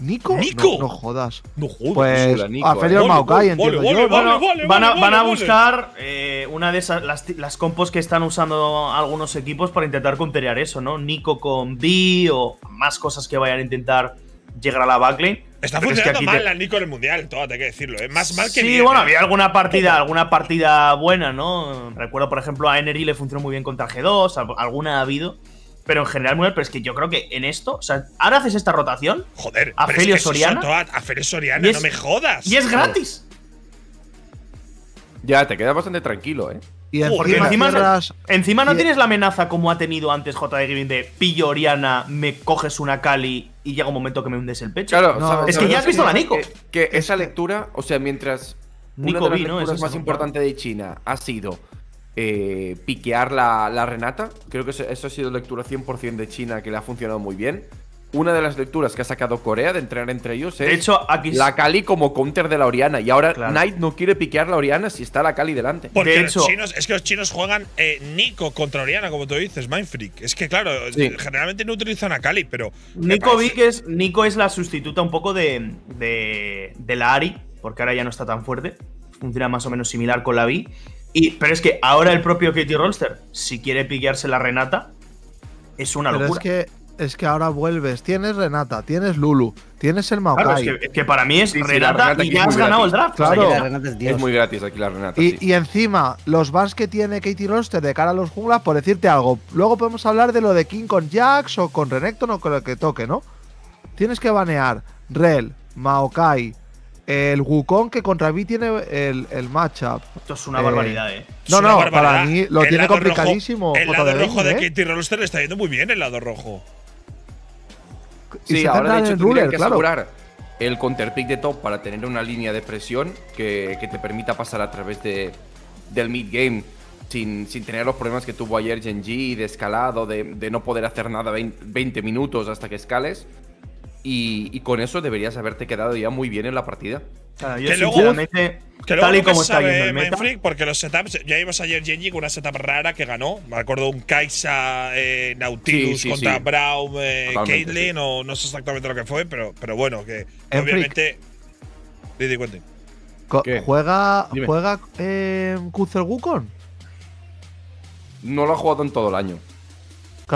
¿Nico? No, jodas. No jodas. Pues A eh. Maokai, entiendo yo. van, a, van a, buscar eh, una de esas, las, compos que están usando algunos equipos para intentar conterear eso, ¿no? Nico con B o más cosas que vayan a intentar llegar a la backlane. Está funcionando mal la Nico en el mundial, todo, hay que decirlo. ¿eh? Más mal que Sí, bueno, ¿eh? había alguna partida, alguna partida buena, ¿no? Recuerdo, por ejemplo, a Enery le funcionó muy bien contra G2, alguna ha habido. Pero en general, muy pero es que yo creo que en esto, o sea, ahora haces esta rotación. Joder, a Felio a no me jodas. Y es gratis. Ya, te quedas bastante tranquilo, ¿eh? Y encima, encima, no, tienes la amenaza como ha tenido antes J. de Giving de pillo Oriana, me coges una Cali y llega un momento que me hundes el pecho. Claro, es que ya has visto la Nico. Eh, que, esa lectura, o sea, mientras. Nico vino de las ¿no? es más importante de China ha sido eh, piquear la, Renata. Creo que eso, ha sido lectura 100% de China que le ha funcionado muy bien. Una de las lecturas que ha sacado Corea de entrenar entre ellos es hecho, aquí... la Kali como counter de la Oriana. Y ahora Knight no quiere piquear la Oriana si está la Kali delante. Porque es que los chinos juegan eh, Nico contra Oriana, como tú dices, Mindfreak. Es que claro, generalmente no utilizan a Kali, pero. Nico es, Nico es la sustituta un poco de, de, la Ari, porque ahora ya no está tan fuerte. Funciona más o menos similar con la Vi pero es que ahora el propio Katie Rolster, si quiere pillarse la Renata, es una locura. Es que, es que ahora vuelves, tienes Renata, tienes Lulu, tienes el Maokai. que, para mí es Renata, y ya has ganado el draft. Claro. es, muy gratis aquí la Renata. Y, encima, los bans que tiene Katie Rolster de cara a los junglas, por decirte algo, luego podemos hablar de lo de King con Jax o con Renekton o con lo que toque, ¿no? Tienes que banear Rel, Maokai, el Wukong que contra Vi tiene el, matchup. Esto es una barbaridad, ¿eh? eh. No, no, para mí lo tiene complicadísimo. el lado rojo de, ¿eh? Kitty Rolster le está yendo muy bien el lado rojo. Sí, ahora de hecho ruler, que asegurar el counterpick de top para tener una línea de presión que, te permita pasar a través de, del mid-game sin, sin, tener los problemas que tuvo ayer Genji de escalado, de, de no poder hacer nada 20 minutos hasta que escales. Y, con eso deberías haberte quedado ya muy bien en la partida. yo que luego, tal y como está yendo el porque los setups, ya vimos ayer Genji con una setup rara que ganó. Me acuerdo un Kaisa eh, Nautilus contra Brown Braum, eh, Caitlyn, o no sé exactamente lo que fue, pero, pero bueno, que obviamente. Didi cuente. ¿Juega, ¿juega eh, Wukong? No lo ha jugado en todo el año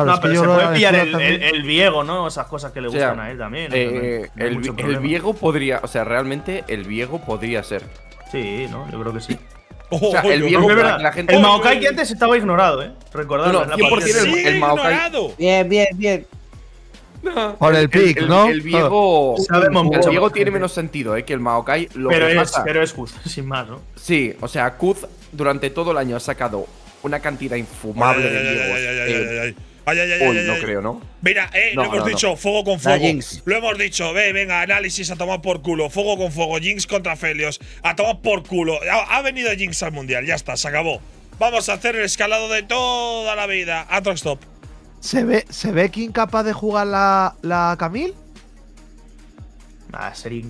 no, pero se puede pillar el, el, Viego, ¿no? Esas cosas que le gustan a él también. Eh, el, el, Viego podría, o sea, realmente el Viego podría ser. Sí, ¿no? Yo creo que sí. [LAUGHS] o sea, el Viego, la, gente... El Maokai que antes estaba ignorado, ¿eh? Recordadlo. No, el, el Maokai. Ignorado. Bien, bien, bien. Por el pick, ¿no? El Viego, el Viego tiene menos sentido ¿eh? que el Maokai. Lo pero, es, pero es Kuz, [LAUGHS] sin más, ¿no? Sí, o sea, Kuz durante todo el año ha sacado una cantidad infumable de Viegos. Ay, ay, ay, no creo, ¿no? Mira, eh, lo hemos dicho, fuego con fuego. Lo hemos dicho, ve, venga, análisis a tomar por culo. Fuego con fuego, Jinx contra Felios. A tomar por culo. Ha, venido Jinx al mundial, ya está, se acabó. Vamos a hacer el escalado de toda la vida. A Stop. ¿Se ve, ¿Se ve que incapaz de jugar la, la Camille?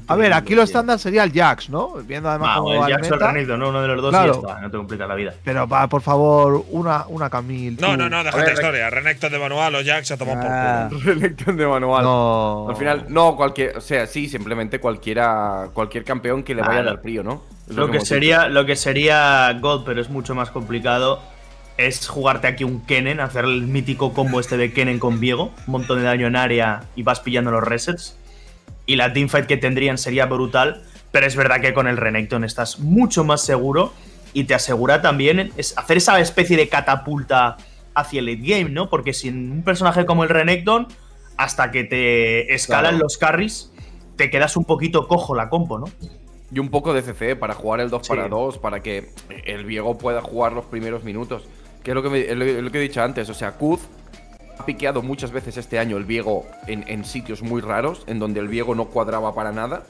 a ver, aquí lo estándar sería el Jax, ¿no? Viendo además cómo el Jax o el ¿no? Uno de los dos y ya está, no te complica la vida. Pero va, por favor, una, una Camille. No, no, no, déjate historia. Renekton de manual o Jax se ha por culo. Ah. [LAUGHS] Renekton de manual. No. Al final, no, cualquier, o sea, sí, simplemente cualquiera, cualquier campeón que le vaya a dar frío, ¿no? lo, que, sería, lo que sería God, pero es mucho más complicado es jugarte aquí un Kennen, hacer el mítico combo este de Kennen con Viego, un montón de daño en área y vas pillando los resets y la teamfight que tendrían sería brutal, pero es verdad que con el Renekton estás mucho más seguro y te asegura también hacer esa especie de catapulta hacia el late game, ¿no? Porque sin un personaje como el Renekton, hasta que te escalan los carries, te quedas un poquito cojo la compo, ¿no? Y un poco de CC para jugar el 2 para 2, para que el Viego pueda jugar los primeros minutos. Que es lo que, lo que he dicho antes, o sea, Kuz ha piqueado muchas veces este año el Viego en, sitios muy raros, en donde el Viego no cuadraba para nada.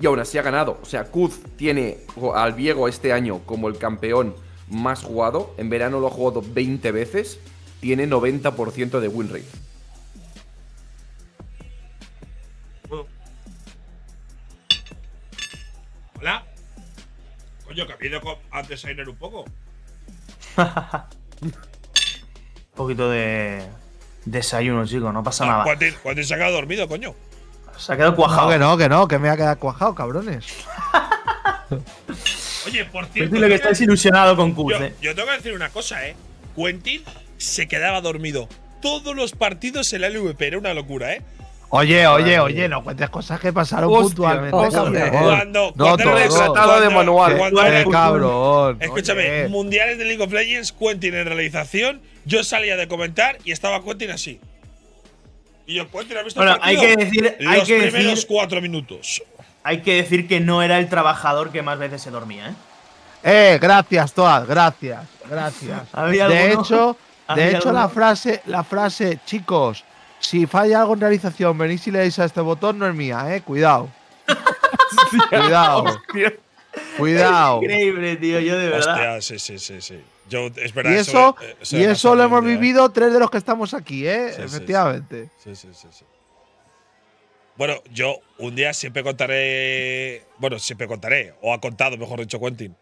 Y aún así ha ganado. O sea, Kuz tiene al Viego este año como el campeón más jugado. En verano lo ha jugado 20 veces. Tiene 90% de win rate. Hola. Coño, que ha a un poco. [LAUGHS] un poquito de Desayuno, chico, no pasa ah, nada. Quentin se ha quedado dormido, coño. Se ha quedado cuajado. que no, que no, que me ha quedado cuajado, cabrones. [LAUGHS] Oye, por pues cierto. Dile que estáis ilusionado con Kuz, yo, eh. yo tengo que decir una cosa, eh. Quentin se quedaba dormido todos los partidos en la LVP. Era una locura, ¿eh? Oye, oye, oye, no cuentes cosas que pasaron puntualmente. cabrón. cuando, no todo, he tratado de manual. Cuando, eh, cabrón. Escúchame, eh. mundiales de League of Legends, Quentin en realización, yo salía de comentar y estaba Quentin así. Y yo, Quentin ha visto bueno, hay que decir, los hay que primeros decir, cuatro minutos. Hay que decir que no era el trabajador que más veces se dormía, ¿eh? Eh, gracias, Toad, gracias, gracias. [LAUGHS] de hecho, de hecho la frase, la frase, chicos, si falla algo en realización, venís y le dais a este botón, no es mía, eh. Cuidado. [LAUGHS] Cuidado. Hostia. Cuidado. Es increíble, tío, yo de verdad. Hostia, sí, sí, sí, sí. y eso, lo hemos vivido tres de los que estamos aquí, ¿eh? Efectivamente. Sí sí. sí, sí, Bueno, yo un día siempre contaré, bueno, siempre contaré, o ha contado, mejor dicho, Quentin,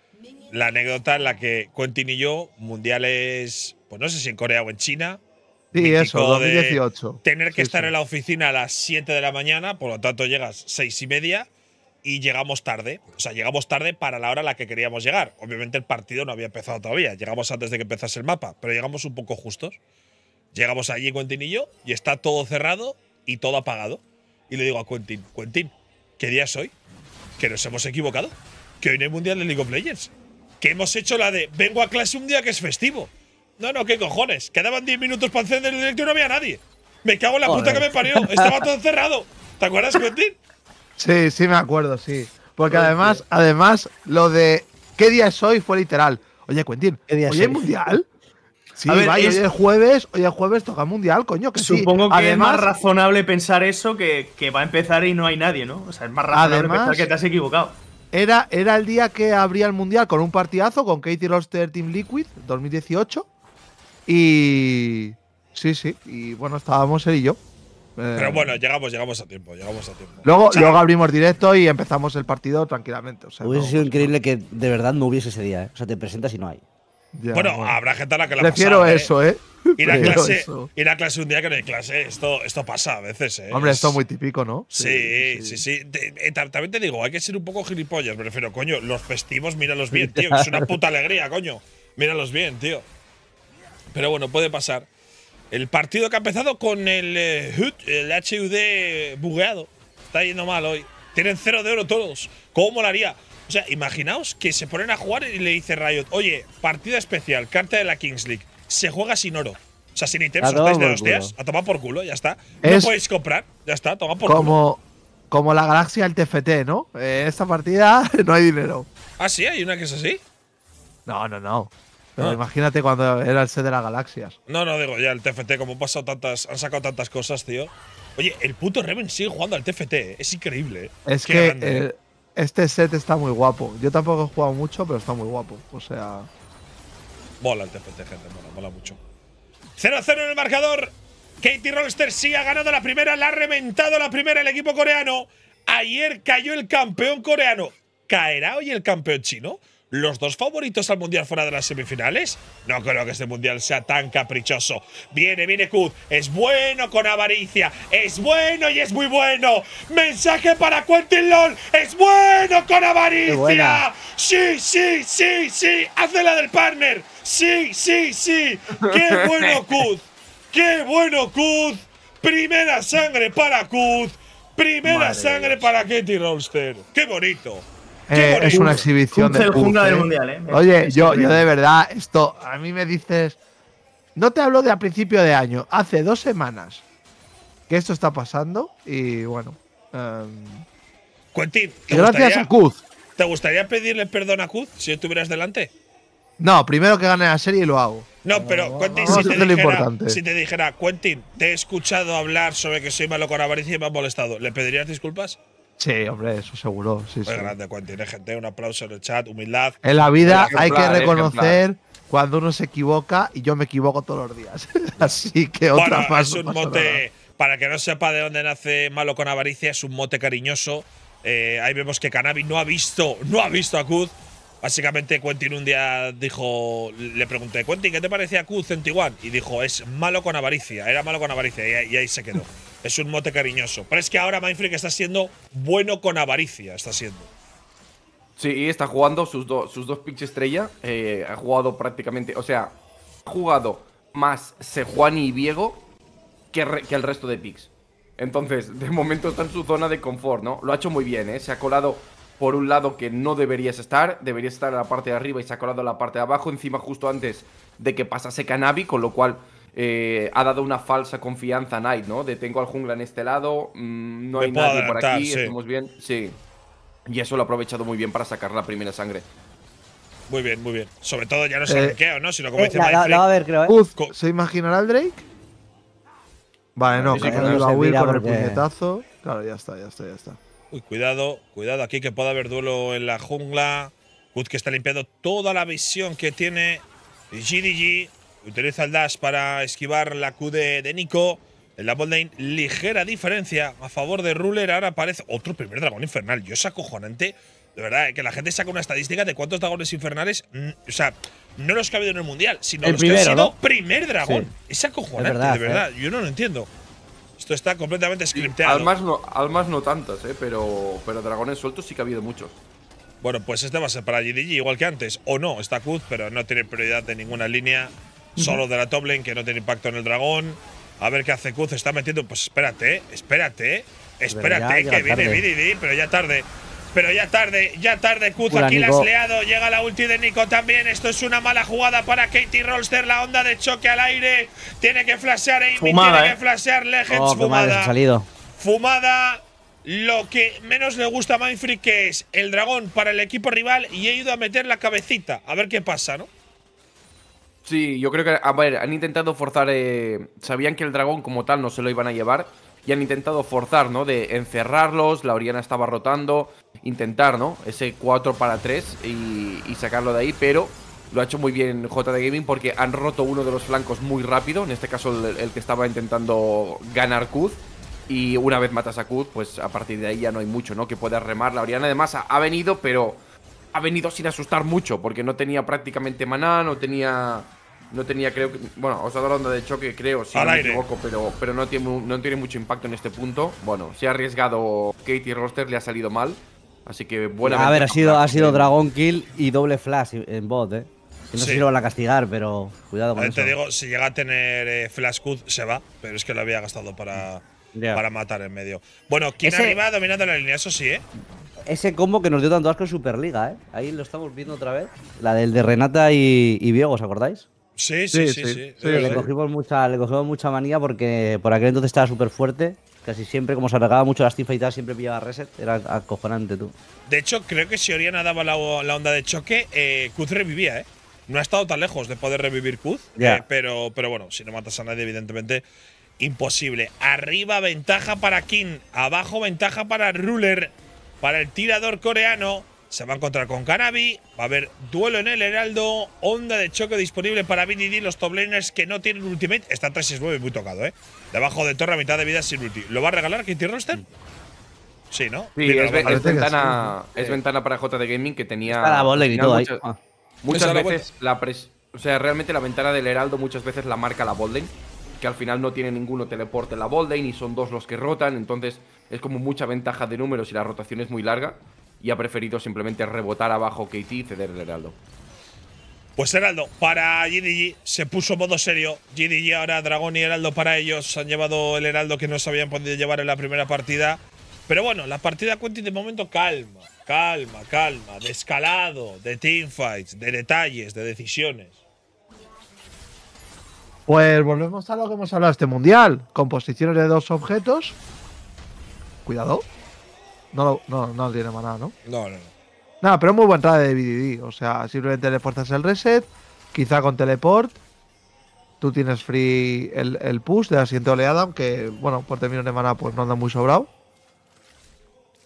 la anécdota en la que Quentin y yo, mundiales, pues no sé si en Corea o en China, Sí, eso, 2018. Tener que estar en la oficina a las 7 de la mañana, por lo tanto llegas 6 y media y llegamos tarde. O sea, llegamos tarde para la hora a la que queríamos llegar. Obviamente el partido no había empezado todavía, llegamos antes de que empezase el mapa, pero llegamos un poco justos. Llegamos allí, Quentin y yo, y está todo cerrado y todo apagado. Y le digo a Quentin, Quentin, ¿qué día es hoy? Que nos hemos equivocado. Que hoy no hay mundial de League of Legends. Que hemos hecho la de vengo a clase un día que es festivo. No, no, qué cojones. Quedaban 10 minutos para encender el directo y no había nadie. Me cago en la puta que me parió. Estaba todo [LAUGHS] cerrado. ¿Te acuerdas, Quentin? Sí, sí me acuerdo, sí. Porque además, además, lo de qué día es hoy fue literal. Oye, Quentin, ¿qué día ¿hoy es mundial? Sí, hoy es jueves, hoy es jueves toca mundial, coño. Que Supongo que además, es más razonable pensar eso que, va a empezar y no hay nadie, ¿no? O sea, es más razonable pensar que te has equivocado. Era, era el día que abría el mundial con un partidazo con Katie Roster Team Liquid 2018. Y. Sí, sí. Y bueno, estábamos él y yo. Eh, Pero bueno, llegamos, llegamos a tiempo, llegamos a tiempo. Luego, luego abrimos directo y empezamos el partido tranquilamente. O sea, hubiese sido increíble que de verdad no hubiese ese día, ¿eh? O sea, te presentas y no hay. bueno, habrá gente a la que la Prefiero ¿eh? eso, ¿eh? Ir a, clase, ir a clase un día que no hay clase, esto, esto pasa a veces, ¿eh? Hombre, esto es muy típico, ¿no? Sí, sí, sí. también te digo, hay que ser un poco gilipollas, prefiero, coño, los festivos míralos bien, tío, es una [LAUGHS] puta alegría, coño. Míralos bien, tío. Pero bueno, puede pasar. El partido que ha empezado con el, eh, el HUD bugueado. Está yendo mal hoy. Tienen cero de oro todos. ¿Cómo molaría? O sea, imaginaos que se ponen a jugar y le dice Riot, oye, partida especial, carta de la Kings League. Se juega sin oro. O sea, sin ítems, os de los días. A tomar por culo, ya está. no podéis comprar, ya está, toma por como, culo. Como la galaxia del TFT, ¿no? Eh, esta partida [LAUGHS] no hay dinero. Ah, sí, hay una que es así. No, no, no. Pero ah. imagínate cuando era el set de las galaxias. No, no, digo, ya el TFT, como han tantas. Han sacado tantas cosas, tío. Oye, el puto Reven sigue jugando al TFT. Eh, es increíble. Eh. Es que eh, este set está muy guapo. Yo tampoco he jugado mucho, pero está muy guapo. O sea. Mola el TFT, gente. Mola, mola mucho. 0-0 en el marcador. Katie Rollster sí ha ganado la primera, la ha reventado la primera el equipo coreano. Ayer cayó el campeón coreano. ¿Caerá hoy el campeón chino? los dos favoritos al Mundial fuera de las semifinales? No creo que este Mundial sea tan caprichoso. Viene, viene Kud. Es bueno con avaricia. Es bueno y es muy bueno. Mensaje para Quentin LOL. Es bueno con avaricia. Sí, sí, sí, sí. Hace la del partner. Sí, sí, sí. Qué [LAUGHS] bueno Kud. Qué bueno Kud. Primera sangre para Kud. Primera sangre para Katie Rolster. Qué bonito. Eh, es una exhibición del mundial, eh. Oye, yo, yo de verdad, esto, a mí me dices. No te hablo de a principio de año, hace dos semanas que esto está pasando y bueno. Quentin, em, gracias a Kuz. ¿Te gustaría pedirle perdón a Kuz si estuvieras delante? No, primero que gane la serie y lo hago. No, pero Quentin, si te, dijera, importante. si te dijera, Quentin, te he escuchado hablar sobre que soy malo con avaricia y me has molestado, ¿le pedirías disculpas? Sí, hombre, eso seguro. Sí, grande, Quentin. Gente, un aplauso en el chat, humildad. En la vida hay que reconocer cuando uno se equivoca y yo me equivoco todos los días. [LAUGHS] Así que otra Es un mote, para que no sepa de dónde nace Malo con Avaricia, es un mote cariñoso. Eh, ahí vemos que Cannabis no ha visto, no ha visto a Kuz. Básicamente, Quentin un día dijo, le pregunté, Quentin, ¿qué te parecía Kuz en Tiguan? Y dijo, es malo con avaricia, era malo con avaricia, y ahí se quedó. Es un mote cariñoso. Pero es que ahora que está siendo bueno con avaricia, está siendo. Sí, está jugando sus, sus dos pinches estrella. Eh, ha jugado prácticamente, o sea, ha jugado más Sejuani y Viego que, el resto de picks. Entonces, de momento está en su zona de confort, ¿no? Lo ha hecho muy bien, ¿eh? Se ha colado por un lado que no deberías estar, deberías estar en la parte de arriba y se ha colado en la parte de abajo, encima justo antes de que pasase Canabi, con lo cual eh, ha dado una falsa confianza a Knight, ¿no? De tengo al jungla en este lado, mm, no hay nadie por aquí, estamos bien. Sí. Y eso lo ha aprovechado muy bien para sacar la primera sangre. Muy bien, muy bien. Sobre todo ya no es el eh, arqueo, ¿no? Sino como eh, dice la, la, a ver, creo, ¿Se imaginará el Drake? Vale, no, que no va a huir con el puñetazo. Claro, ya está, ya está, ya está. Uy, cuidado, cuidado aquí que pueda haber duelo en la jungla. Good que está limpiando toda la visión que tiene GDG. Utiliza el dash para esquivar la Q de, Nico. En la Dane. ligera diferencia a favor de Ruler. Ahora aparece otro primer dragón infernal. Yo es acojonante. De verdad, eh, que la gente saca una estadística de cuántos dragones infernales. Mm, o sea, no los que ha habido en el mundial, sino los que han sido primer dragón. Es acojonante, de verdad. Eh. Yo no lo entiendo. Esto está completamente scripteado. Almas no, almas no tantas, eh, pero, pero dragones sueltos sí que ha habido muchos. Bueno, pues este va a ser para GDG, igual que antes. O no, está Kuz, pero no tiene prioridad de ninguna línea. Solo de la top que no tiene impacto en el dragón. A ver qué hace Kuz. está metiendo. Pues espérate, espérate, espérate, que viene pero ya tarde. Pero ya tarde, ya tarde, Kuz, aquí la has leado. Llega la ulti de Nico también. Esto es una mala jugada para Katie Rolster. La onda de choque al aire. Tiene que flashear Amy, tiene que ¿eh? flashear Legends. Oh, fumada. Salido. Fumada. Lo que menos le gusta a Mindfreak que es el dragón para el equipo rival y he ido a meter la cabecita. A ver qué pasa, ¿no? Sí, yo creo que, a ver, han intentado forzar, eh, sabían que el dragón como tal no se lo iban a llevar y han intentado forzar, ¿no? De encerrarlos, la Oriana estaba rotando, intentar, ¿no? Ese 4 para 3 y, sacarlo de ahí, pero lo ha hecho muy bien JD Gaming porque han roto uno de los flancos muy rápido, en este caso el, que estaba intentando ganar Kuz. Y una vez matas a Kuz, pues a partir de ahí ya no hay mucho, ¿no? Que puedas remar. La Oriana además ha venido, pero ha venido sin asustar mucho, porque no tenía prácticamente maná, no tenía no tenía, creo que. Bueno, os ha dado la onda de choque, creo, si pero, pero no, tiene, no tiene mucho impacto en este punto. Bueno, se ha arriesgado Katie Roster, le ha salido mal. Así que buena. A ver, ha sido, ha sido Dragon Kill y doble flash en bot, eh. no sirve sé a castigar, pero cuidado con Te digo, si llega a tener eh, Flash Cut, se va, pero es que lo había gastado para, para matar en medio. Bueno, ¿quién arriba dominando la línea? Eso sí, ¿eh? ese combo que nos dio tanto asco en Superliga, ¿eh? Ahí lo estamos viendo otra vez. La del de Renata y, y Viego, ¿os acordáis? Sí, sí, sí. Eh, le, cogimos mucha, le cogimos mucha manía porque por aquel entonces estaba súper fuerte. Casi siempre, como se alargaba mucho las cifras y tal, siempre pillaba reset. Era acojonante, tú. De hecho, creo que si Oriana daba la, onda de choque, eh, Kuz revivía, ¿eh? No ha estado tan lejos de poder revivir Kuz, eh, pero, pero bueno, si no matas a nadie, evidentemente imposible. Arriba ventaja para King, abajo ventaja para Ruler, para el tirador coreano. Se va a encontrar con Canabi. Va a haber duelo en el Heraldo. Onda de choque disponible para BDD. Los top que no tienen ultimate. Está 369 muy tocado, ¿eh? Debajo de torre mitad de vida sin ulti. ¿Lo va a regalar Kitty Roster? Sí, ¿no? Sí, es, ventana, para J Gaming que tenía. la bola y todo ah. muchas, muchas veces la, O sea, realmente la ventana del Heraldo muchas veces la marca la Bolden. Que al final no tiene ninguno teleporte la Bolden y son dos los que rotan. Entonces es como mucha ventaja de números y la rotación es muy larga y ha preferido simplemente rebotar abajo KT y cederle el Heraldo. Pues Heraldo, para GDG se puso modo serio. GDG ahora Dragón y Heraldo para ellos. Han llevado el Heraldo que no se habían podido llevar en la primera partida. Pero bueno, la partida cuenta de momento calma, calma, calma. De escalado, de teamfights, de detalles, de decisiones. Pues volvemos a lo que hemos hablado este mundial. Composiciones de dos objetos. Cuidado. No, tiene maná, ¿no? No, no, no. Nada, pero muy buena entrada de BDD. O sea, simplemente le fuerzas el reset. Quizá con teleport. Tú tienes free el, push de la siguiente oleada. Aunque, bueno, por términos de maná, pues no anda muy sobrado.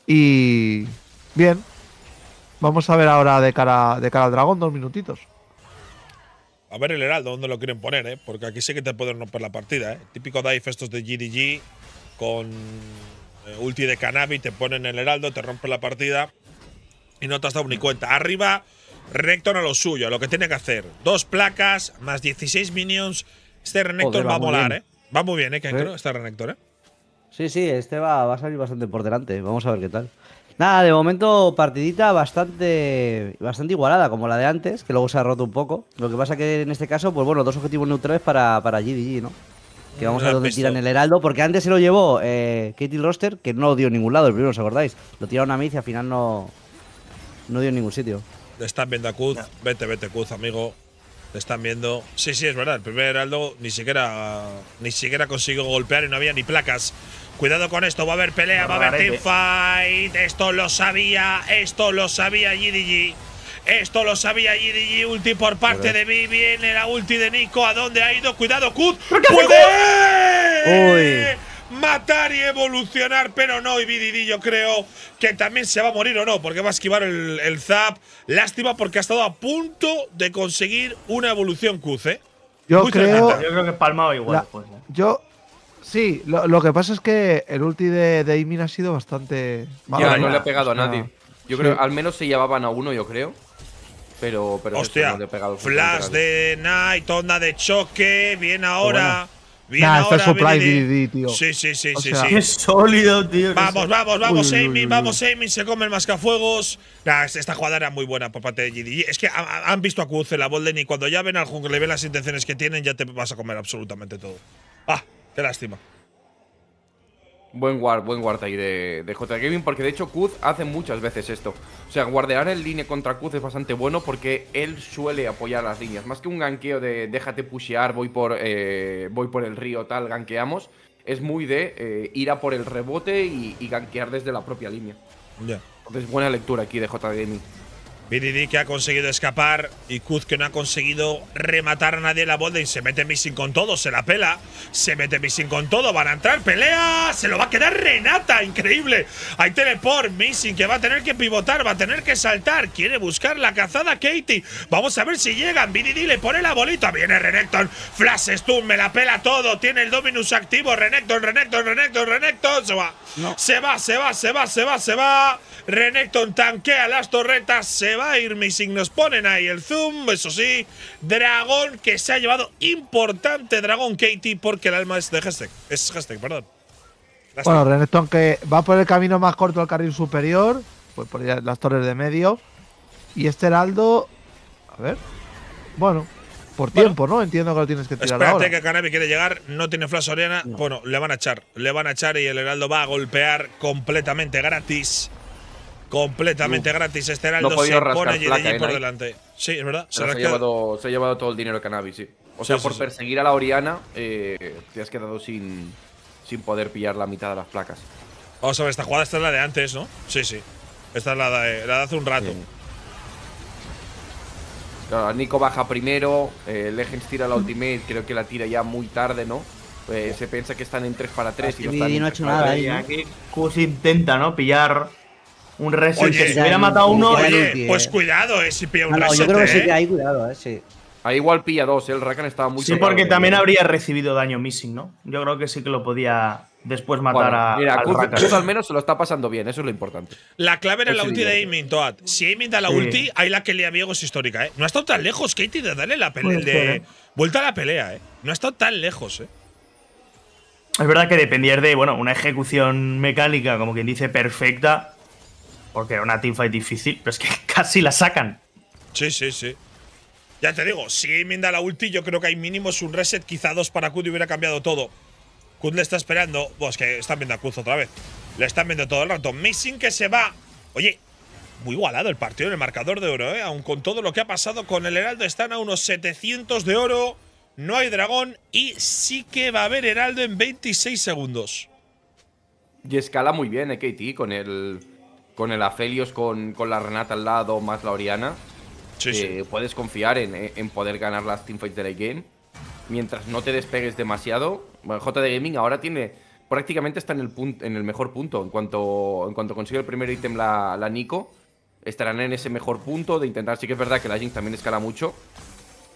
Y. Bien. Vamos a ver ahora de cara, de cara al dragón, dos minutitos. A ver el heraldo, dónde lo quieren poner, ¿eh? Porque aquí sí que te pueden romper la partida, ¿eh? Típico dive estos de GDG con eh, ulti de cannabis te ponen el heraldo, te rompe la partida y no te has dado ni cuenta. Arriba, Renekton a lo suyo, a lo que tiene que hacer. Dos placas, más 16 minions. Este Renekton va, a molar, ¿eh? Va muy bien, ¿eh? Que este Renekton, ¿eh? Sí, sí, este va, va a salir bastante por delante. Vamos a ver qué tal. Nada, de momento partidita bastante, bastante igualada como la de antes, que luego se ha roto un poco. Lo que pasa que en este caso, pues bueno, dos objetivos neutrales para, para GDG, ¿no? que vamos a lo dónde tiran el Heraldo, porque antes se lo llevó eh, Katie Roster, que no dio en ningún lado, el primero, ¿os acordáis? Lo tiraron a Miz y al final no, no dio en ningún sitio. Le están viendo a Kuz, vete, vete Kuz, amigo. Le están viendo. Sí, sí, es verdad. El primer Heraldo ni siquiera, ni siquiera consiguió golpear y no había ni placas. Cuidado con esto, va a haber pelea, va a haber teamfight. Esto lo sabía, esto lo sabía GDG. Esto lo sabía GDG ulti por parte de mí. Viene la ulti de Nico. ¿A dónde ha ido? Cuidado, Kut. ¡Puede! matar y evolucionar, pero no. Y yo creo que también se va a morir o no, porque va a esquivar el, zap. Lástima porque ha estado a punto de conseguir una evolución Kuz, ¿eh? Yo, creo, yo creo, que es palmado igual. Pues, ¿eh? Yo. Sí, lo, que pasa es que el ulti de, de ha sido bastante. ya, no le ha pegado a nadie. Yo creo al menos se llevaban a uno, yo creo. Pero, pero Hostia, flash de Night, onda de choque, bien ahora. Bien ahora, está surprise, tío. Sí, sí, sí, sí, sea, Qué sólido, tío. Vamos, vamos, vamos, Amy, vamos, Amy, se come el mascafuegos. esta jugada era muy buena por parte de GD. Es que han visto a la la Bolden y cuando ya ven al jungle y ven las intenciones que tienen, ya te vas a comer absolutamente todo. Ah, qué lástima. Buen guard, buen guard ahí de, de J Gaming, porque de hecho Kuz hace muchas veces esto. O sea, guardear en línea contra Kuz es bastante bueno porque él suele apoyar las líneas. Más que un ganqueo de déjate pushear, voy por, eh, voy por el río, tal, ganqueamos. Es muy de eh, ir a por el rebote y, ganquear desde la propia línea. Entonces, buena lectura aquí de J Gaming. Bididi que ha conseguido escapar y Kuz que no ha conseguido rematar a nadie la bola y se mete Missing con todo, se la pela, se mete Missing con todo, van a entrar, pelea, se lo va a quedar Renata, increíble. Hay teleport, Missing que va a tener que pivotar, va a tener que saltar, quiere buscar la cazada Katie. Vamos a ver si llegan, Bididi le pone la bolita, viene Renekton, Flash Stun, me la pela todo, tiene el Dominus activo, Renekton, Renekton, Renekton, Renekton, se va. Se va, se va, se va, se va, se va. Renekton tanquea las torretas, se va va a ir Missing. Nos ponen ahí el zoom, eso sí. Dragón que se ha llevado importante Dragón Katie porque el alma es de hashtag. Es hashtag, perdón. Bueno, Renekton aunque va por el camino más corto al carril superior, pues por las torres de medio. Y este heraldo. A ver. Bueno, por tiempo, ¿no? Entiendo que lo tienes que tirar ahora. que Canavi quiere llegar, no tiene flash Oriana. Bueno, le van a echar. Le van a echar y el Heraldo va a golpear completamente gratis Completamente gratis. Este no se pone allí eh, por delante. Sí, es verdad. Se, ha llevado, todo el dinero de cannabis, sí. O sea, por perseguir a la Oriana, eh, te has quedado sin, sin poder pillar la mitad de las placas. Vamos a ver, esta jugada esta es la de antes, ¿no? Sí, sí. Esta es la de, hace un rato. Nico baja primero, eh, Legends tira la ultimate, creo que la tira ya muy tarde, ¿no? se piensa que están en 3 para 3 y no ha hecho nada Aquí intenta, ¿no? Pillar un reset si hubiera matado uno. Pues, pues cuidado, eh, si pilla un ah, yo creo que sí eh. que hay cuidado, eh, Ahí igual pilla dos, eh, el Rakan estaba muy Sí, porque también habría recibido daño missing, ¿no? Yo creo que sí que lo podía después matar a. Mira, al al menos se lo está pasando bien, eso es lo importante. La clave era la ulti de Aiming, Toad. Si Aiming da la ulti, ahí la que le Viego es histórica, ¿eh? No ha estado tan lejos, Katie, de darle la pelea. De... Vuelta a la pelea, ¿eh? No ha estado tan lejos, ¿eh? Es verdad que dependía de, bueno, una ejecución mecánica, como quien dice, perfecta, porque era una teamfight difícil, pero es que [LAUGHS] casi la sacan. Sí, sí, sí. Ya te digo, si minda la ulti, yo creo que hay mínimos un reset, quizá dos para Kud hubiera cambiado todo. Kud le está esperando. pues que están viendo a Kud otra vez. Le están viendo todo el rato. Missing que se va. Oye, muy igualado el partido en el marcador de oro, ¿eh? Aun con todo lo que ha pasado con el Heraldo, están a unos 700 de oro. No hay dragón y sí que va a haber Heraldo en 26 segundos. Y escala muy bien, eh, KT, con el con el Afelios, con, la Renata al lado, más la Oriana, eh, puedes confiar en, poder ganar las teamfights de la game. Mientras no te despegues demasiado, JD Gaming ahora tiene prácticamente está en el, punto, en el mejor punto. En cuanto, en cuanto consigue el primer ítem la, Nico, estarán en ese mejor punto de intentar. Sí que es verdad que la Jinx también escala mucho,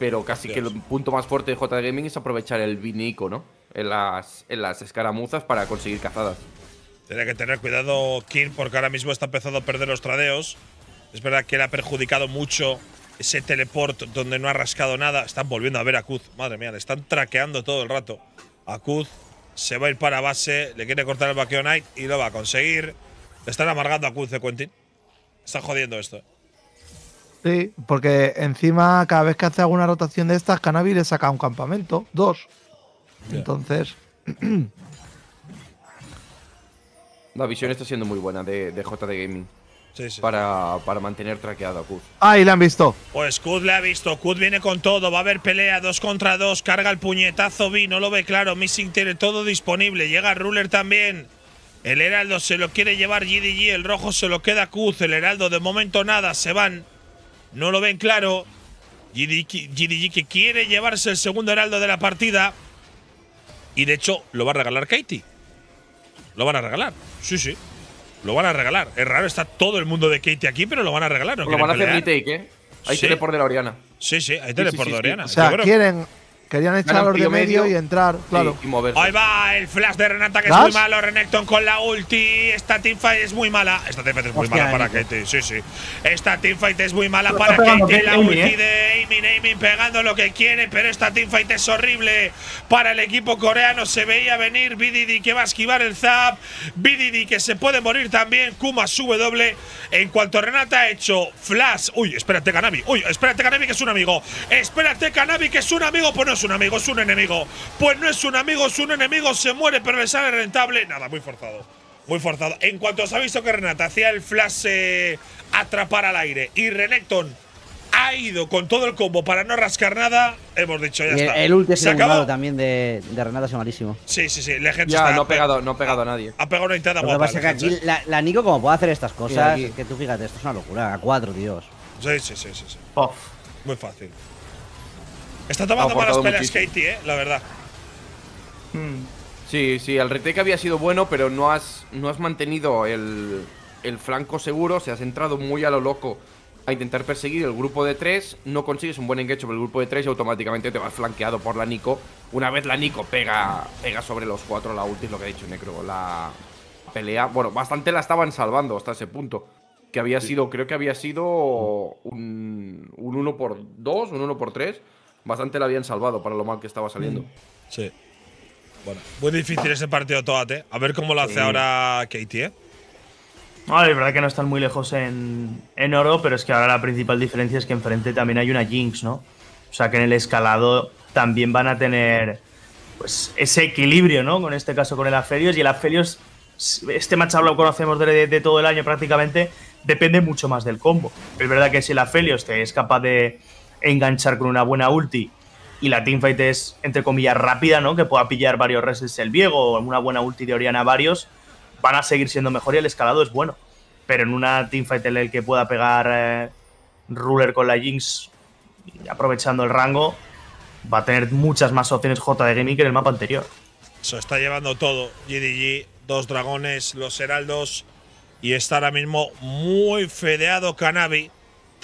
pero casi que el punto más fuerte de JD Gaming es aprovechar el B ¿no? En las, en las escaramuzas para conseguir cazadas. Tiene que tener cuidado King porque ahora mismo está empezando a perder los tradeos. Es verdad que le ha perjudicado mucho ese teleport donde no ha rascado nada. Están volviendo a ver a Kuz. Madre mía, le están traqueando todo el rato. A Kuz se va a ir para base, le quiere cortar el vaqueo Knight y lo va a conseguir. Le están amargando a Kuz, de ¿eh, Quentin. Está jodiendo esto. ¿eh? Sí, porque encima cada vez que hace alguna rotación de estas, Cannabis le saca un campamento. Dos. Entonces... [CLEARS THROAT] La visión está siendo muy buena de, JD Gaming. Sí, sí. Para, para, mantener traqueado a Kud. Ahí la han visto. Pues Kud le ha visto. Kud viene con todo. Va a haber pelea. Dos contra dos. Carga el puñetazo. B, no lo ve claro. Missing tiene todo disponible. Llega Ruler también. El Heraldo se lo quiere llevar GDG. El rojo se lo queda Kud. El Heraldo de momento nada. Se van. No lo ven claro. GDG que quiere llevarse el segundo Heraldo de la partida. Y de hecho, lo va a regalar Katie. Lo van a regalar. Sí, sí. Lo van a regalar. Es raro, está todo el mundo de Katie aquí, pero lo van a regalar. No lo van a hacer pelear. retake, ¿eh? Hay teleport de la Oriana. Sí, sí, hay teleport de Oriana. O sea, quieren Querían echar los de medio, y entrar, claro. Ahí va el flash de Renata, que es muy malo. Renekton con la ulti. Esta teamfight es muy mala. Esta teamfight es muy mala para Katie, sí, sí. Esta teamfight es muy mala para Katie. La ulti ¿eh? de Aimin, Aiming pegando lo que quiere, pero esta teamfight es horrible para el equipo coreano. Se veía venir BDD que va a esquivar el zap. BDD que se puede morir también. Kuma sube doble. En cuanto Renata ha hecho flash. Uy, espérate, Kanabi. Uy, espérate, Kanabi, que es un amigo. Espérate, Kanabi, que es un amigo. Pues es un amigo, es un enemigo. Pues no es un amigo, es un enemigo, se muere, pero le sale rentable. Nada, muy forzado. Muy forzado. En cuanto se ha visto que Renata hacía el flash eh, atrapar al aire y Renekton ha ido con todo el combo para no rascar nada, hemos dicho, ya está. El, último se también de, de Renata es malísimo. Sí, sí, sí. ya, no, ha pegado, no ha pegado a nadie. Ha pegado una intentada guapa. la, Nico, como puede hacer estas cosas, que tú fíjate, esto es una locura. A cuatro, Dios. Sí, sí, sí, sí. sí. Muy fácil. Está tomando malas peleas Katie, eh, la verdad. Hmm. Sí, sí, el retake había sido bueno, pero no has, no has mantenido el, el flanco seguro, se has entrado muy a lo loco a intentar perseguir el grupo de tres, no consigues un buen engage por el grupo de tres y automáticamente te vas flanqueado por la Nico. Una vez la Nico pega, pega sobre los cuatro, la ulti lo que ha dicho Necro, la pelea, bueno, bastante la estaban salvando hasta ese punto. Que había sido, creo que había sido un, 1 por 2, un 1 por 3 bastante la habían salvado para lo mal que estaba saliendo. Mm. Sí. Bueno, muy difícil ese partido Toate. A ver cómo lo hace ahora Katie, ¿eh? es verdad que no están muy lejos en, en, oro, pero es que ahora la principal diferencia es que enfrente también hay una Jinx, ¿no? O sea que en el escalado también van a tener pues ese equilibrio, ¿no? Con este caso con el Afelios. Y el Afelios, este matchup lo conocemos de, todo el año prácticamente, depende mucho más del combo. es verdad que si el Afelios te es capaz de, enganchar con una buena ulti y la teamfight es, entre comillas, rápida, ¿no? Que pueda pillar varios reses el viejo o una buena ulti de Oriana varios, van a seguir siendo mejor y el escalado es bueno. Pero en una teamfight en el que pueda pegar eh, Ruler con la Jinx aprovechando el rango, va a tener muchas más opciones J de Gaming que en el mapa anterior. Eso está llevando todo. GDG, dos dragones, los heraldos y está ahora mismo muy fedeado Canabi